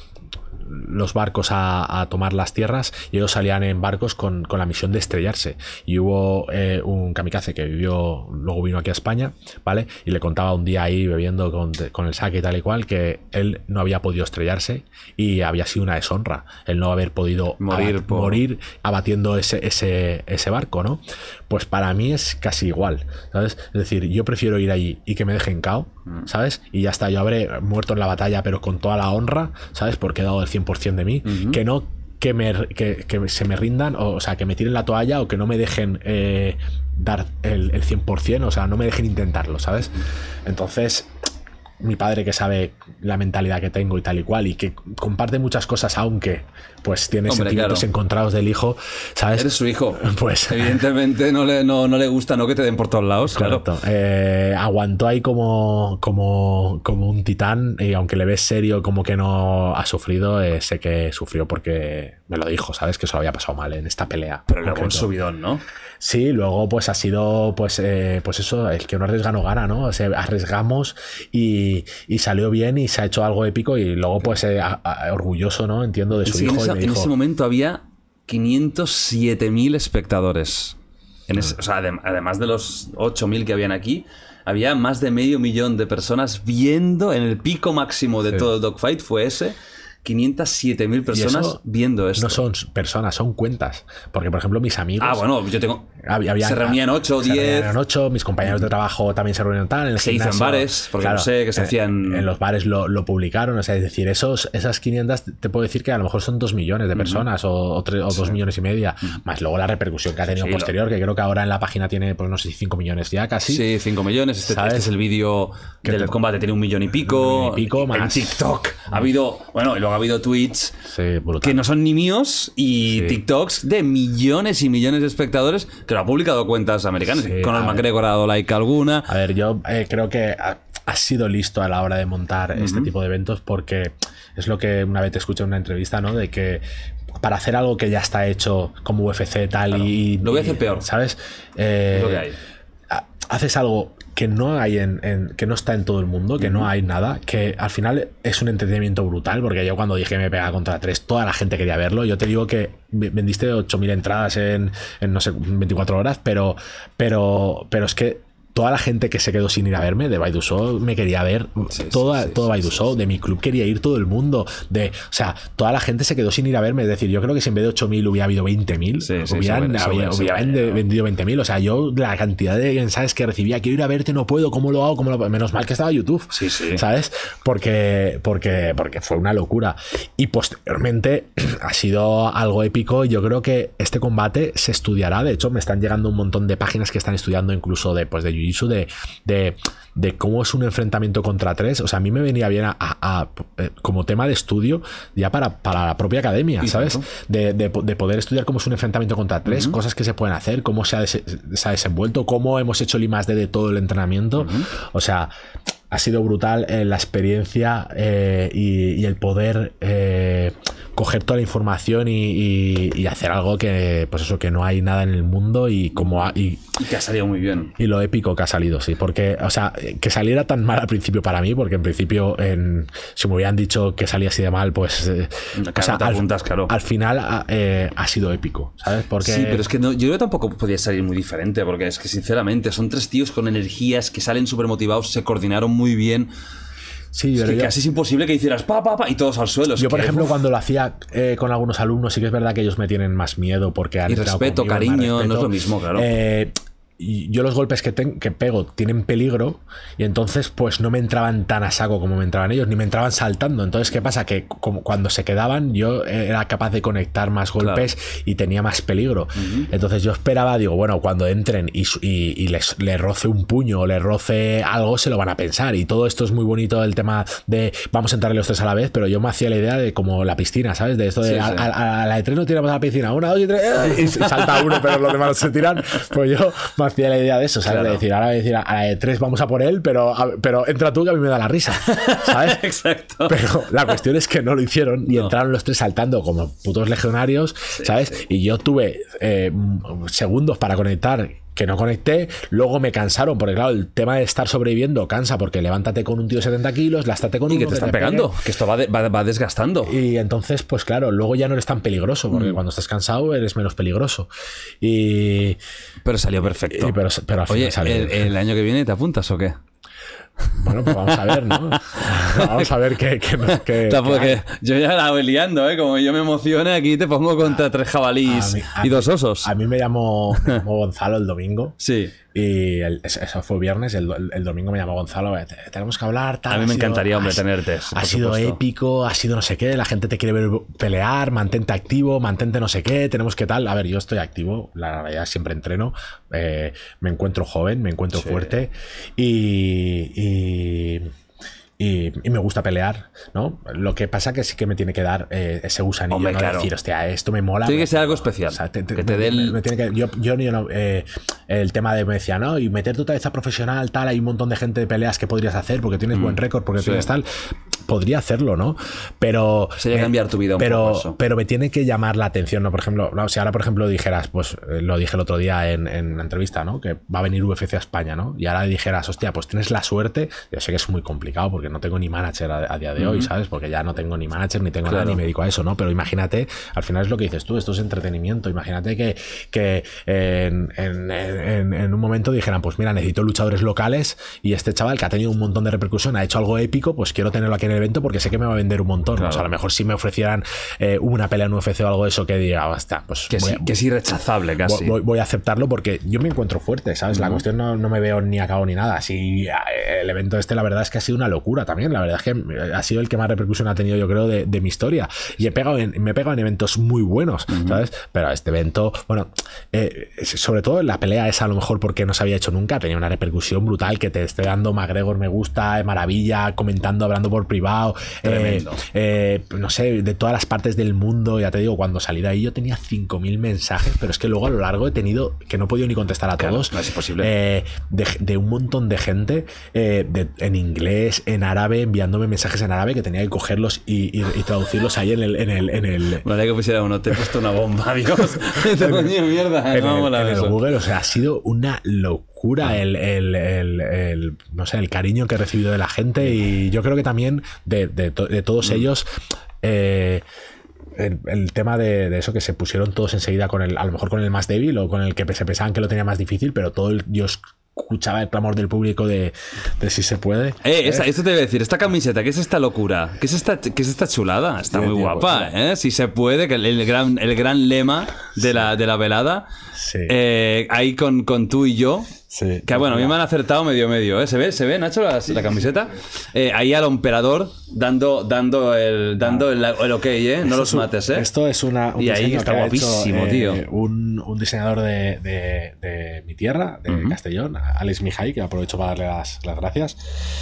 los barcos a, a, tomar las tierras y ellos salían en barcos con, con la misión de estrellarse. Y hubo eh, un kamikaze que vivió, luego vino aquí a España, ¿vale? Y le contaba un día ahí bebiendo con, con el saque y tal y cual que él no había podido estrellarse y había sido una deshonra el no haber podido morir, morir abatiendo ese, ese, ese barco, ¿no? pues para mí es casi igual, ¿sabes? Es decir, yo prefiero ir allí y que me dejen cao, mm. ¿sabes? Y ya está, yo habré muerto en la batalla, pero con toda la honra, ¿sabes? Porque he dado el 100% de mí, que no que, se me rindan, o, sea, que me tiren la toalla o que no me dejen eh, dar el, el, 100%, o sea, no me dejen intentarlo, ¿sabes? Entonces, mi padre que sabe la mentalidad que tengo y tal y cual, y que comparte muchas cosas, aunque pues tiene sentimientos encontrados del hijo, ¿sabes? Eres su hijo. [LAUGHS] Pues. Evidentemente no le, no, no le gusta, ¿no? Que te den por todos lados, claro. Eh, aguantó ahí como, como, como un titán, y aunque le ves serio, como que no ha sufrido, eh, sé que sufrió porque me lo dijo, ¿sabes? Que eso había pasado mal en esta pelea. Pero luego un subidón, ¿no? Sí, luego pues ha sido pues, eh, pues eso, el que no arriesga no gana, ¿no? O sea, arriesgamos y, salió bien y se ha hecho algo épico y luego pues eh, orgulloso, ¿no? Entiendo de su hijo. En, ese momento había 507.000 espectadores. En ah. o sea, además de los 8.000 que habían aquí, había más de medio millón de personas viendo en el pico máximo de todo el dogfight, fue ese. 507.000 personas viendo esto. No son personas, son cuentas. Porque, por ejemplo, mis amigos. Ah, bueno, yo tengo. Había, había, se reunían 8 o 10. Se reunían 8, mis compañeros de trabajo también se reunían tal. En el se hizo en bares, porque no sé que se eh, hacían. En, los bares lo, publicaron, es decir, esos, esas 500, te puedo decir que a lo mejor son 2 millones de personas o, o, 2 millones y media, más luego la repercusión que ha tenido posterior, que creo que ahora en la página tiene, pues no sé 5 millones ya casi. Sí, 5 millones. Este, este es el vídeo del te... combate, tiene un millón y pico. pico más. En TikTok. Ha habido. Bueno, y luego ha habido tweets que no son ni míos y TikToks de millones y millones de espectadores que lo ha publicado cuentas americanas. con el McGregor ha dado like alguna. A ver, yo eh, creo que ha, sido listo a la hora de montar este tipo de eventos porque es lo que una vez te escuché en una entrevista, ¿no? De que para hacer algo que ya está hecho como UFC tal y... Lo voy a hacer peor. ¿Sabes? Eh, haces algo que no hay en, que no está en todo el mundo, que no hay nada, que al final es un entretenimiento brutal, porque yo cuando dije me pega contra tres toda la gente quería verlo. Yo te digo que vendiste 8.000 entradas en, no sé, 24 horas, pero, pero, pero es que toda la gente que se quedó sin ir a verme de Baidu Show me quería ver todo Baidu Show, de mi club quería ir todo el mundo de o sea toda la gente se quedó sin ir a verme es decir yo creo que si en vez de 8.000 hubiera habido 20.000 hubieran, vendido 20.000 o sea yo la cantidad de mensajes que recibía quiero ir a verte no puedo cómo lo hago ¿Cómo lo...? menos mal que estaba YouTube sabes porque porque porque fue una locura y posteriormente [CLEARS THROAT] ha sido algo épico yo creo que este combate se estudiará de hecho me están llegando un montón de páginas que están estudiando incluso de YouTube y de, de, cómo es un enfrentamiento contra tres. O sea, a mí me venía bien a, eh, como tema de estudio ya para, para la propia academia, ¿sabes? De, poder estudiar cómo es un enfrentamiento contra tres, cosas que se pueden hacer, cómo se ha, se desenvuelto, cómo hemos hecho el I+.D. de todo el entrenamiento. O sea, ha sido brutal eh, la experiencia eh, y, el poder coger toda la información y, hacer algo que, pues eso, que no hay nada en el mundo y como... y, que ha salido muy bien. Y lo épico que ha salido, sí. Porque, o sea, que saliera tan mal al principio para mí, porque en principio, en, si me hubieran dicho que salía así de mal, pues... Eh, al, final ah, eh, ha sido épico, ¿sabes? Porque... Sí, pero es que no, yo tampoco podía salir muy diferente, porque es que sinceramente son tres tíos con energías que salen súper motivados, se coordinaron muy bien. Sí, es que casi es imposible que hicieras pa, pa, pa y todos al suelo. yo, por ejemplo, cuando lo hacía eh, con algunos alumnos, sí que es verdad que ellos me tienen más miedo porque han. Y respeto, cariño, no es lo mismo, claro. Eh, yo los golpes que, tengo que pego tienen peligro y entonces pues no me entraban tan a saco como me entraban ellos, ni me entraban saltando. Entonces, ¿qué pasa? Que como cuando se quedaban yo era capaz de conectar más golpes y tenía más peligro. Entonces yo esperaba, digo, bueno, cuando entren y, les, roce un puño o les roce algo, se lo van a pensar. Y todo esto es muy bonito, el tema de vamos a entrar los tres a la vez, pero yo me hacía la idea de como la piscina, ¿sabes? De esto de a, la de tres no tiramos a la piscina, una, dos y tres, ¡eh! y salta uno, pero los demás se tiran. Pues yo la idea de eso, ¿sabes? De decir, ahora a decir, a la de tres vamos a por él, pero, pero entra tú que a mí me da la risa, [LAUGHS] ¿sabes? Exacto. Pero la cuestión es que no lo hicieron y entraron los tres saltando como putos legionarios, ¿sabes? Y yo tuve eh, segundos para conectar que no conecté, luego me cansaron, porque claro, el tema de estar sobreviviendo cansa, porque levántate con un tío de 70 kilos, lástate con y que te están pegando, que esto va, va, desgastando. Y entonces, pues claro, luego ya no eres tan peligroso, porque mm. cuando estás cansado eres menos peligroso. Y... Pero salió perfecto. pero, Oye, ¿el año que viene te apuntas o qué? Bueno, pues vamos a ver, ¿no? [LAUGHS] Vamos a ver qué... qué, qué, yo ya la voy liando, ¿eh? Como yo me emocione, aquí te pongo contra tres jabalís y dos osos. A mí me llamo me [LAUGHS] Gonzalo el domingo. Sí. Y eso fue viernes, el, el, domingo me llamó Gonzalo, tenemos que hablar, tal, A mí me encantaría, hombre, tenerte. Ha sido épico, ha sido no sé qué, la gente te quiere ver pelear, mantente activo, mantente no sé qué, tenemos que tal. A ver, yo estoy activo, la realidad siempre entreno, eh, me encuentro joven, me encuentro fuerte y, y y, me gusta pelear, ¿no? Lo que pasa que sí que me tiene que dar eh, ese gusanillo, ¿no? decir, hostia, esto me mola. Tiene que ser algo especial. que te el... yo, yo, eh, el tema de, me decía, ¿no? Y meterte tu vez a profesional, tal, hay un montón de gente de peleas que podrías hacer porque tienes buen mm. récord, porque tienes tal. Podría hacerlo, ¿no? Pero... Sería eh, cambiar tu vida pero, Pero me tiene que llamar la atención, ¿no? Por ejemplo, no, si ahora, por ejemplo, dijeras, pues lo dije el otro día en, en una entrevista, ¿no? Que va a venir UFC a España, ¿no? Y ahora dijeras, hostia, pues tienes la suerte, yo sé que es muy complicado porque no tengo ni manager a, día de hoy, ¿sabes? Porque ya no tengo ni manager, ni tengo nada, ni me dedico a eso, ¿no? Pero imagínate, al final es lo que dices tú, esto es entretenimiento. Imagínate que, en, un momento dijeran, pues mira, necesito luchadores locales y este chaval que ha tenido un montón de repercusión, ha hecho algo épico, pues quiero tenerlo aquí en el evento porque sé que me va a vender un montón. O sea, a lo mejor si me ofrecieran eh, una pelea en UFC o algo de eso que diga, basta, pues... Que, es irrechazable casi. Voy, a aceptarlo porque yo me encuentro fuerte, ¿sabes? La cuestión no, me veo ni a ni nada. Si eh, el evento este, la verdad es que ha sido una locura también. La verdad es que eh, ha sido el que más repercusión ha tenido, yo creo, de, mi historia. Y he pegado me he pegado en eventos muy buenos, ¿sabes? Pero este evento, bueno, eh, sobre todo la pelea esa, a lo mejor porque no se había hecho nunca, tenía una repercusión brutal que te esté dando McGregor me gusta, de eh, maravilla, comentando, hablando por privado. no sé, de todas las partes del mundo. Ya te digo, cuando salí de ahí yo tenía 5.000 mensajes, pero es que luego a lo largo he tenido que no he podido ni contestar a todos. No es posible. De, un montón de gente en inglés, en árabe, enviándome mensajes en árabe que tenía que cogerlos y, traducirlos ahí en el, en el, en el... Vale que pusiera uno, te he puesto una bomba, [LAUGHS] Dios. mierda. En, el, Google, o sea, ha sido una locura ah. el, el, no sé, el cariño que he recibido de la gente y yo creo que también de, todos mm. ellos... Eh, el, tema de, eso que se pusieron todos enseguida con el, a lo mejor con el más débil o con el que se pensaban que lo tenía más difícil, pero todo el, Dios escuchaba el clamor del público de, si se puede. Eh, eh. esto te voy a decir, esta camiseta, ¿qué es esta locura? ¿Qué es esta, qué es esta chulada? Está muy guapa, pues, ¿eh? Si se puede, que el, gran, el gran lema de la, de la velada. Eh, ahí con, con, tú y yo. Que bueno, a mí me han acertado medio medio, ¿eh? ¿Se ve, se ve Nacho, la, camiseta? Eh, ahí al emperador dando, dando, el, dando ah. el, ok, ¿eh? No lo mates, Esto es una. Un y ahí está guapísimo, tío. Un, diseñador de, mi tierra, de Castellón, Alex Mijay, que aprovecho para darle las, gracias.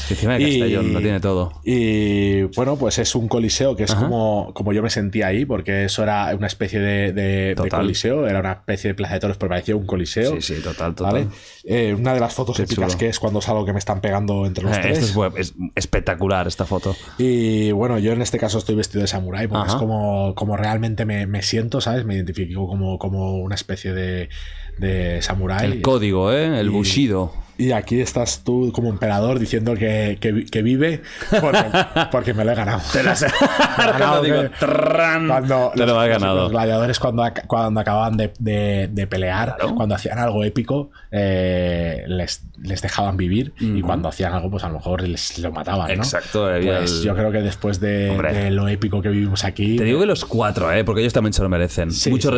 que encima de Castellón lo tiene todo. Y bueno, pues es un coliseo que es como, como yo me sentía ahí, porque eso era una especie de, de coliseo, era una especie de plaza de pero parecía un coliseo. Sí, sí, total, total. Eh, una de las fotos épicas que es cuando salgo que me están pegando entre los eh, tres. es, espectacular esta foto. Y bueno, yo en este caso estoy vestido de samurái porque es como, como realmente me, siento, ¿sabes? Me identifico como, como una especie de de samurái. El código, ¿eh? El bushido. Y aquí estás tú como emperador diciendo que, que, vive [LAUGHS] porque, me lo he ganado. Te [LAUGHS] [LAUGHS] lo has cuando los, gladiadores cuando, cuando acababan de, de, pelear, cuando hacían algo épico, les, les, dejaban vivir y cuando hacían algo, pues a lo mejor les lo mataban. ¿no? Exacto. Pues yo creo que después de, lo épico que vivimos aquí... Te digo que los cuatro, ¿eh? porque ellos también se lo merecen. muchos Mucho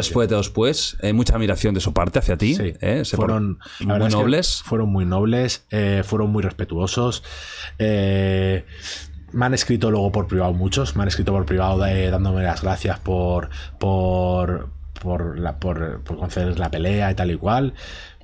pues respeto mucha admiración de su parte hacia a ti. ¿eh? fueron muy nobles. fueron muy nobles, eh, fueron muy respetuosos. Eh, me han escrito luego por privado muchos, me han escrito por privado dándome las gracias por, por, por, por, por conceder la pelea y tal y cual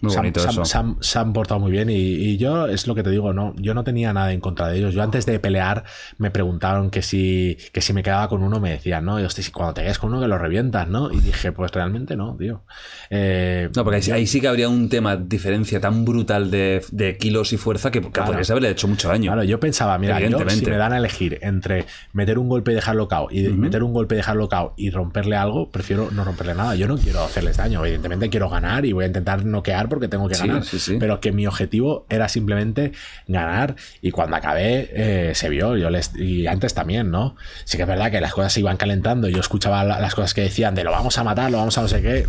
se, han, portado muy bien y, yo es lo que te digo, no, yo no tenía nada en contra de ellos. Yo antes de pelear me preguntaron que si, que si me quedaba con uno me decían, no, y cuando te quedas con uno que lo revientas, ¿no? Y dije, pues realmente no, tío. Eh, no, porque ahí, sí que habría un tema, diferencia tan brutal de, kilos y fuerza que, que haberle hecho mucho daño. Claro, yo pensaba, mira, yo, si me dan a elegir entre meter un golpe y dejarlo cao y meter un golpe y dejarlo cao y romperle algo, prefiero no romperle nada. Yo no quiero hacerles daño, evidentemente quiero ganar y voy a intentar noquear porque tengo que ganar. Pero que mi objetivo era simplemente ganar y cuando acabé eh, se vio, y antes también, ¿no? Sí que es verdad que las cosas se iban calentando, yo escuchaba las cosas que decían de lo vamos a matar, lo vamos a no sé qué.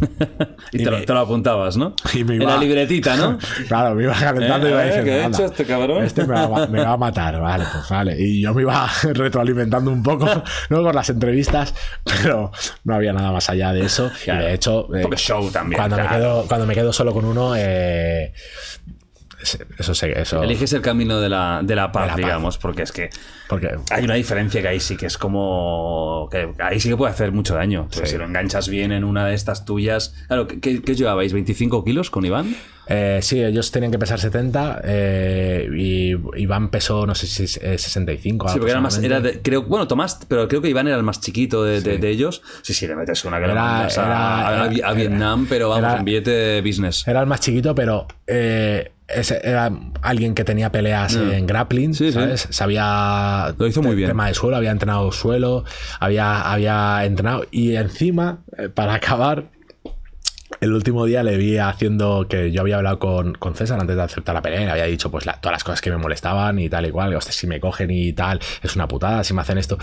[LAUGHS] y, te, lo, apuntabas, ¿no? [LAUGHS] en la libretita, ¿no? [LAUGHS] claro, me iba calentando y eh, iba eh, diciendo, este cabrón? Este me va, a matar, vale, pues vale. Y yo me iba retroalimentando un poco, luego Con las entrevistas, pero no había nada más allá de eso. Y de hecho, Cuando, me quedo, cuando me quedo solo con uno, の、えー、eso, eso, Eliges el camino de la, paz, digamos, porque es que porque... hay una diferencia que ahí sí que es como. Que ahí sí que puede hacer mucho daño. Si lo enganchas bien en una de estas tuyas. Claro, ¿qué, llevabais? ¿25 kilos con Iván? Eh, sí, ellos tenían que pesar 70 eh, y Iván pesó, no sé si 65. Eh, sí, porque era más. Era creo, bueno, Tomás, pero creo que Iván era el más chiquito de, ellos. Sí, sí, le metes una Que lo era, a, a, Vietnam, pero vamos, en billete business. Era el más chiquito, pero era alguien que tenía peleas mm. en grappling, ¿sabes? Sabía. Lo hizo muy bien. Tema de suelo, había entrenado suelo, había, había entrenado. Y encima, eh, para acabar, el último día le vi haciendo que yo había hablado con, con César antes de aceptar la pelea, y le había dicho pues todas las cosas que me molestaban y tal y cual, hostia, si me cogen y tal, es una putada, si me hacen esto.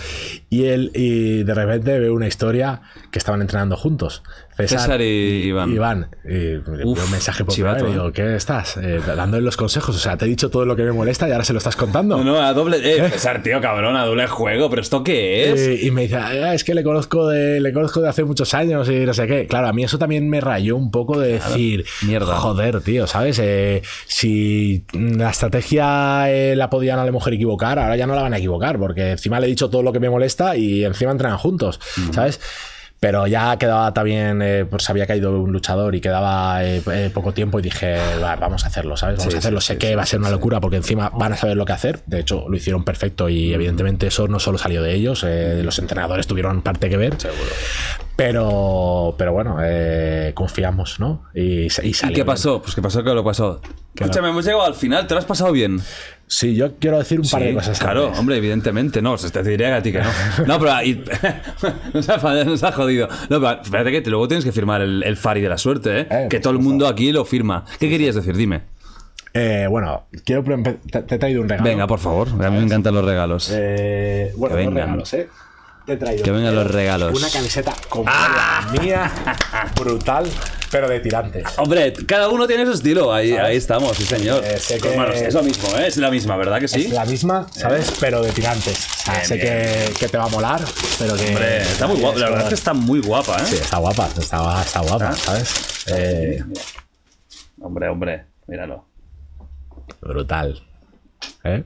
Y él y de repente veo una historia que estaban entrenando juntos César, y, Iván. Iván. un mensaje por chivato, y digo, ¿eh? ¿qué estás? Eh, dándole los consejos. O sea, te he dicho todo lo que me molesta y ahora se lo estás contando. No, no a doble. Eh, César, tío, cabrón, a doble juego, pero ¿esto qué es? y me dice, ah, es que le conozco, de, le conozco de hace muchos años y no sé qué. Claro, a mí eso también me rayó un poco de decir, mierda. Joder, tío, ¿sabes? si la estrategia la podían a la mujer equivocar, ahora ya no la van a equivocar, porque encima le he dicho todo lo que me molesta y encima entran juntos, ¿sabes? Pero ya quedaba también, eh, pues había caído un luchador y quedaba eh, eh, poco tiempo y dije, vamos a hacerlo, ¿sabes? Vamos a hacerlo. sé que va a ser una locura porque encima van a saber lo que hacer. De hecho, lo hicieron perfecto y evidentemente eso no solo salió de ellos, eh, los entrenadores tuvieron parte que ver. Seguro. Pero, pero bueno, confiamos, ¿no? Y, ¿Y qué pasó? Pues qué pasó que lo pasó. Escúchame, hemos llegado al final, ¿te lo has pasado bien? Sí, yo quiero decir un par de cosas. Claro, hombre, evidentemente, no, te diría que a ti que no. No, pero y, [LAUGHS] nos, ha, ha, jodido. No, pero espérate que luego tienes que firmar el, Fari de la suerte, ¿eh? eh que todo el mundo aquí lo firma. ¿Qué querías decir? Dime. Eh, bueno, quiero te, he traído un regalo. Venga, por favor, a mí me encantan los regalos. Eh, bueno, los regalos, ¿eh? Te he traído. Que vengan los regalos. Una camiseta como ¡Ah! la mía, brutal pero de tirantes. Hombre, cada uno tiene su estilo. Ahí, ahí estamos, sí, señor. Eh, pues, es lo mismo, ¿eh? es la misma, ¿verdad que sí? Es la misma, ¿sabes? Eh. Pero de tirantes. sé que, te va a molar, pero que. Hombre, está muy guapa. La verdad es que está muy guapa, ¿eh? Sí, está guapa, está, guapa, ah. ¿sabes? Hombre, hombre, míralo. Brutal. ¿Eh?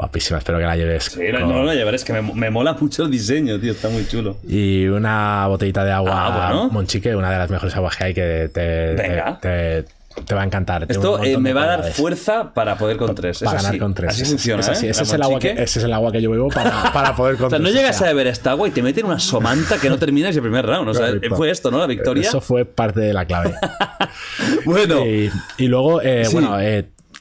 guapísima. Espero que la lleves. Sí, no, no la es que me, me, mola mucho el diseño, tío, está muy chulo. Y una botellita de agua ah, Monchique, una de las mejores aguas que hay que te, va a encantar. Esto eh, me va a dar fuerza para poder con tres. Para ganar con tres. funciona. así. ¿eh? Ese, es el agua que, ese es el agua que yo bebo para, [LAUGHS] poder con o sea, No llegas a beber esta agua y te meten una somanta que no terminas el primer round. O sea, fue esto, ¿no? La eh, victoria. Eso fue parte de la clave. [LAUGHS] bueno. Y, luego, eh, bueno,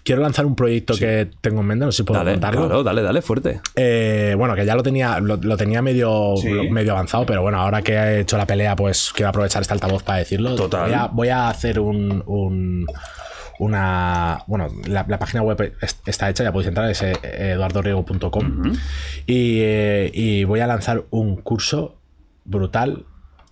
quiero lanzar un proyecto que tengo en mente, no sé si puedo dale, contarlo. dale, dale, fuerte. Eh, bueno, que ya lo tenía, lo, tenía medio, medio avanzado, pero bueno, ahora que he hecho la pelea, pues quiero aprovechar este altavoz para decirlo. Total. Voy a, hacer un, una. Bueno, la, página web está hecha, ya podéis entrar, es eh, eduardoriego.com. Eh, y, voy a lanzar un curso brutal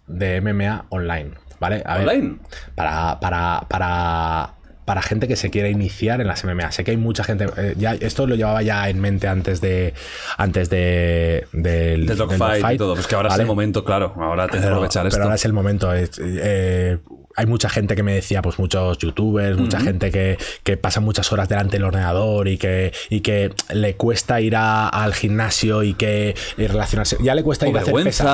de MMA online. ¿Vale? ¿Online? para, para, para para gente que se quiera iniciar en las MMA. Sé que hay mucha gente, eh, ya, esto lo llevaba ya en mente antes de antes de, de del dogfight y todo, pues que ahora es el momento, claro, ahora tengo que aprovechar pero, esto. Pero ahora es el momento. Eh, eh, hay mucha gente que me decía, pues muchos youtubers, mucha gente que, que, pasa muchas horas delante del ordenador y que, y que le cuesta ir a, al gimnasio y que relacionarse. Ya le cuesta ir a hacer pesas.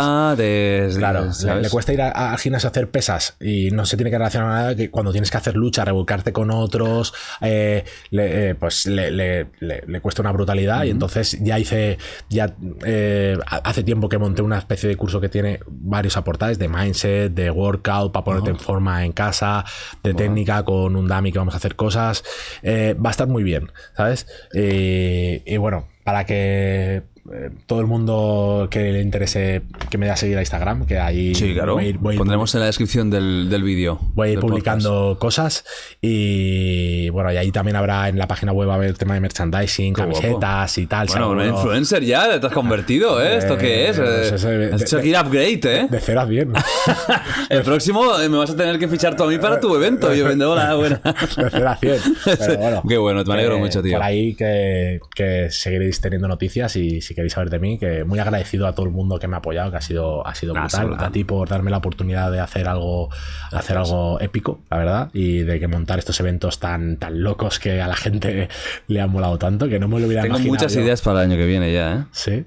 claro, le, cuesta ir al gimnasio a hacer pesas y no se tiene que relacionar nada que cuando tienes que hacer lucha, revolcarte con otros, eh, le, eh, pues le, le, cuesta una brutalidad. Y entonces ya hice, ya eh, hace tiempo que monté una especie de curso que tiene varios aportajes de mindset, de workout, para ponerte en forma en casa, de técnica, con un dummy que vamos a hacer cosas. Eh, va a estar muy bien, ¿sabes? Eh, y bueno, para que eh, todo el mundo que le interese que me da a seguir a Instagram, que ahí sí, claro. pondremos en la descripción del, del vídeo. Voy a ir publicando cosas y bueno, y ahí también habrá en la página web a ver el tema de merchandising, camisetas y tal. Bueno, influencer ya, te has convertido, ¿eh? Eh, ¿Esto qué es? de, upgrade, ¿eh? De cero a [LAUGHS] el próximo me vas a tener que fichar tú a mí para tu evento. Yo vendo la [LAUGHS] buena. de cero bueno, Qué bueno, te alegro mucho, tío. Por ahí que, que seguiréis teniendo noticias y si queréis saber de mí, que muy agradecido a todo el mundo que me ha apoyado, que ha sido, ha sido brutal. A ti por darme la oportunidad de hacer algo, hacer algo épico, la verdad, y de que montar estos eventos tan, tan locos que a la gente le han molado tanto, que no me lo hubiera Tengo muchas ideas para el año que viene ya, ¿eh? Sí.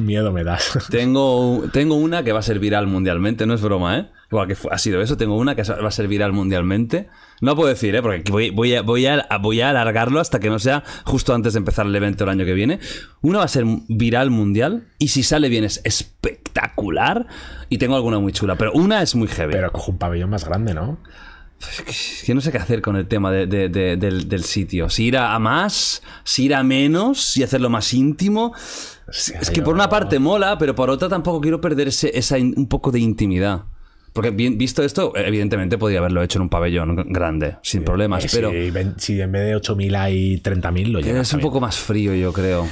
[LAUGHS] Miedo me das. Tengo, tengo una que va a ser viral mundialmente, no es broma, ¿eh? igual que ha sido eso. Tengo una que va a ser viral mundialmente. No puedo decir, ¿eh? porque voy, a, voy, a, alargarlo hasta que no sea justo antes de empezar el evento el año que viene. Una va a ser viral mundial y si sale bien es espectacular. Y tengo alguna muy chula, pero una es muy heavy. Pero cojo un pabellón más grande, ¿no? Que no sé qué hacer con el tema del, sitio. Si ir a, más, si ir a menos, y hacerlo más íntimo. es que por una parte mola, pero por otra tampoco quiero perder esa un poco de intimidad. Porque visto esto, evidentemente podría haberlo hecho en un pabellón grande, sin problemas. Eh, pero si, en vez de 8.000 hay 30.000, lo llevas. Es un poco más frío, yo creo.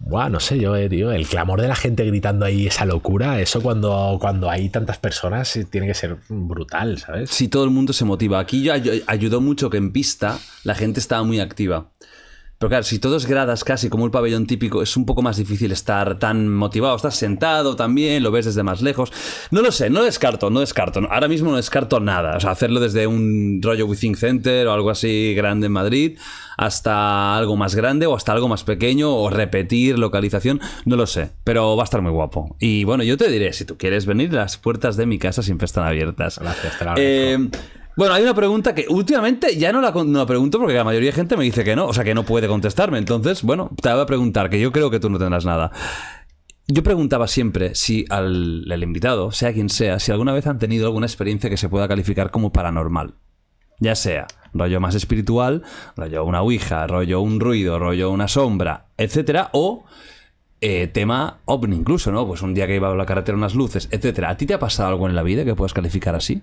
Buah, no sé yo, eh, tío. El clamor de la gente gritando ahí esa locura, eso cuando, cuando hay tantas personas eh, tiene que ser brutal, ¿sabes? Si sí, todo el mundo se motiva. Aquí yo, ayudó mucho que en pista la gente estaba muy activa. Pero claro, si todos gradas casi como el pabellón típico, es un poco más difícil estar tan motivado. Estás sentado también, lo ves desde más lejos. No lo sé, no descarto, no descarto. Ahora mismo no descarto nada. O sea, hacerlo desde un rollo Within Center o algo así grande en Madrid hasta algo más grande o hasta algo más pequeño o repetir localización, no lo sé, pero va a estar muy guapo. Y bueno, yo te diré, si tú quieres venir, las puertas de mi casa siempre están abiertas. Gracias, bueno, hay una pregunta que últimamente ya no la, pregunto porque la mayoría de gente me dice que no, o sea, que no puede contestarme. Entonces, bueno, te voy a preguntar, que yo creo que tú no tendrás nada. Yo preguntaba siempre si al, invitado, sea quien sea, si alguna vez han tenido alguna experiencia que se pueda calificar como paranormal. Ya sea rollo más espiritual, rollo una ouija, rollo un ruido, rollo una sombra, etcétera, o eh, tema ovni incluso, ¿no? Pues un día que iba a la carretera unas luces, etcétera. ¿A ti te ha pasado algo en la vida que puedas calificar así?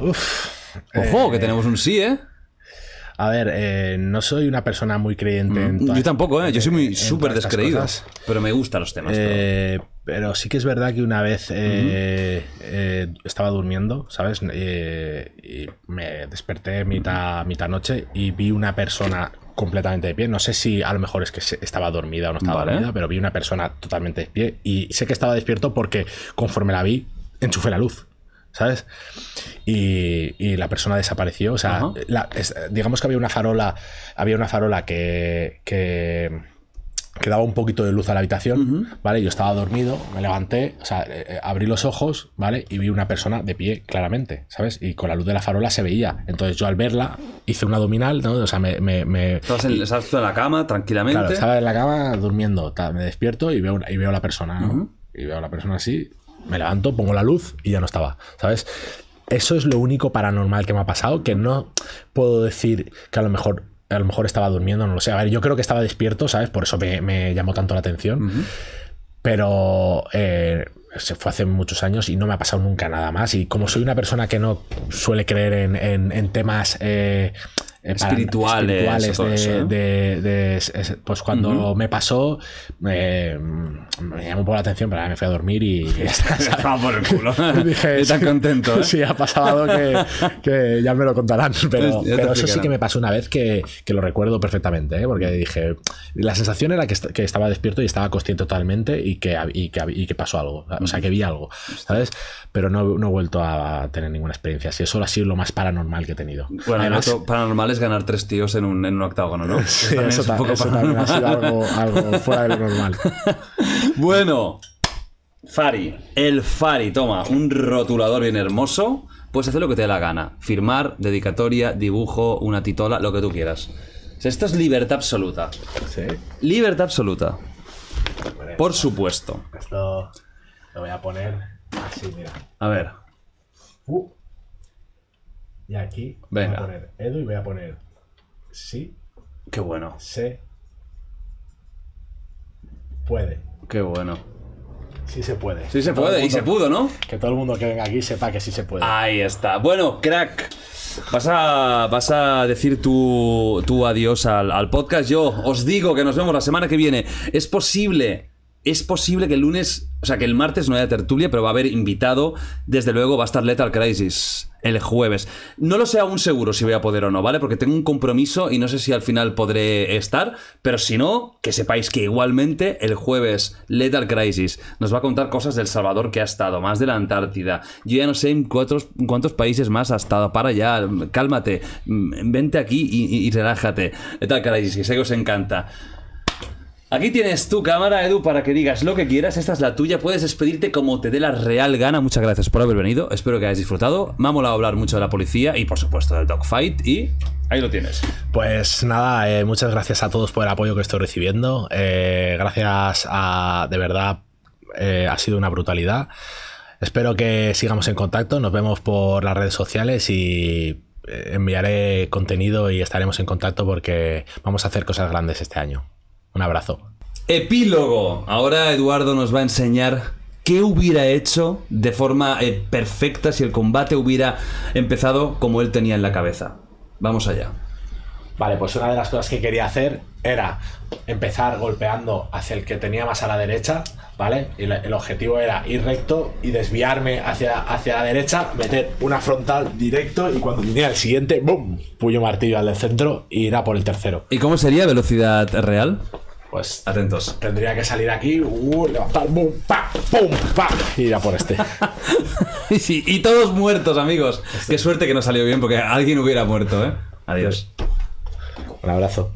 Uf. Ojo, que eh, tenemos un sí, ¿eh? A ver, eh, no soy una persona muy creyente en mm, Yo tampoco, ¿eh? Yo soy muy súper descreído. Pero me gustan los temas. Eh, pero sí que es verdad que una vez estaba durmiendo, ¿sabes? y me desperté mitad, mitad noche y vi una persona completamente de pie. No sé si a lo mejor es que estaba dormida o no estaba dormida, pero vi una persona totalmente de pie. Y sé que estaba despierto porque conforme la vi, enchufé la luz. ¿sabes? Y, la persona desapareció. O sea, digamos que había una farola, había una farola que, que, daba un poquito de luz a la habitación, ¿vale? Yo estaba dormido, me levanté, eh, eh, abrí los ojos, ¿vale? Y vi una persona de pie, claramente, ¿sabes? Y con la luz de la farola se veía. Entonces yo al verla hice una abdominal, ¿no? O sea, me... me, me Estás en, la cama, tranquilamente. Claro, estaba en la cama durmiendo, me despierto y veo, y veo la persona, Y veo a la persona así, me levanto, pongo la luz y ya no estaba, ¿sabes? Eso es lo único paranormal que me ha pasado, que no puedo decir que a lo mejor a lo mejor estaba durmiendo, no lo sé. A ver, yo creo que estaba despierto, ¿sabes? Por eso me, llamó tanto la atención. Pero eh, se fue hace muchos años y no me ha pasado nunca nada más. Y como soy una persona que no suele creer en, temas eh, eh, espirituales, de, pues cuando me pasó eh, me llamó un poco la atención pero me fui a dormir y, se [LAUGHS] estaba por el culo [LAUGHS] dije tan contento ¿eh? [LAUGHS] sí ha pasado que, ya me lo contarán pero, eso sí que me pasó una vez que, lo recuerdo perfectamente porque dije la sensación era que, estaba despierto y estaba consciente totalmente y que, y que, pasó algo o sea que vi algo ¿sabes? pero no, no he vuelto a tener ninguna experiencia Si eso ha sido lo más paranormal que he tenido bueno Además, paranormal es ganar tres tíos en un, en octágono, ¿no? [LAUGHS] Sí, eso, un poco algo, fuera de lo normal. [LAUGHS] bueno, Fari, el Fari, toma, un rotulador bien hermoso. Puedes hacer lo que te dé la gana. Firmar, dedicatoria, dibujo, una titola, lo que tú quieras. esto es libertad absoluta. Sí. Libertad absoluta. Por supuesto. Esto lo voy a poner así, mira. A ver. Uh. Y aquí voy a poner Edu y voy a poner sí. Qué bueno. Se puede. Qué bueno. Sí se puede. Sí se puede, y se pudo, ¿no? Que todo el mundo que venga aquí sepa que sí se puede. Ahí está. Bueno, crack. Vas a, vas a decir tu, adiós al, al, podcast. Yo os digo que nos vemos la semana que viene. Es posible, es posible que el lunes, o sea, que el martes no haya tertulia, pero va a haber invitado. Desde luego va a estar Lethal Crisis el jueves. No lo sé aún seguro si voy a poder o no, ¿vale? Porque tengo un compromiso y no sé si al final podré estar, pero si no, que sepáis que igualmente el jueves Lethal Crisis nos va a contar cosas del Salvador que ha estado, más de la Antártida. Yo ya no sé en cuántos, países más ha estado. Para allá. cálmate, mm, vente aquí y, y relájate. Lethal Crisis, que sé que os encanta. Aquí tienes tu cámara, Edu, para que digas lo que quieras. Esta es la tuya. Puedes despedirte como te dé la real gana. Muchas gracias por haber venido. Espero que hayas disfrutado. Me ha molado hablar mucho de la policía y, por supuesto, del dogfight. Y ahí lo tienes. Pues nada, eh, muchas gracias a todos por el apoyo que estoy recibiendo. Eh, gracias a. De verdad, eh, ha sido una brutalidad. Espero que sigamos en contacto. Nos vemos por las redes sociales y enviaré contenido y estaremos en contacto porque vamos a hacer cosas grandes este año. Un abrazo. Epílogo. Ahora Eduardo nos va a enseñar qué hubiera hecho de forma eh, perfecta si el combate hubiera empezado como él tenía en la cabeza. Vamos allá. Vale, pues una de las cosas que quería hacer era empezar golpeando hacia el que tenía más a la derecha, ¿vale? Y el objetivo era ir recto y desviarme hacia, hacia la derecha, meter una frontal directo y cuando viniera el siguiente, ¡boom! Puño martillo al del centro y a por el tercero. ¿Y cómo sería velocidad real? Pues atentos. Tendría que salir aquí, uh, levantar, boom, pa, pum, pa, y ir a por este. [LAUGHS] y, todos muertos, amigos. Este. Qué suerte que no salió bien porque alguien hubiera muerto, ¿eh? Adiós. Un abrazo.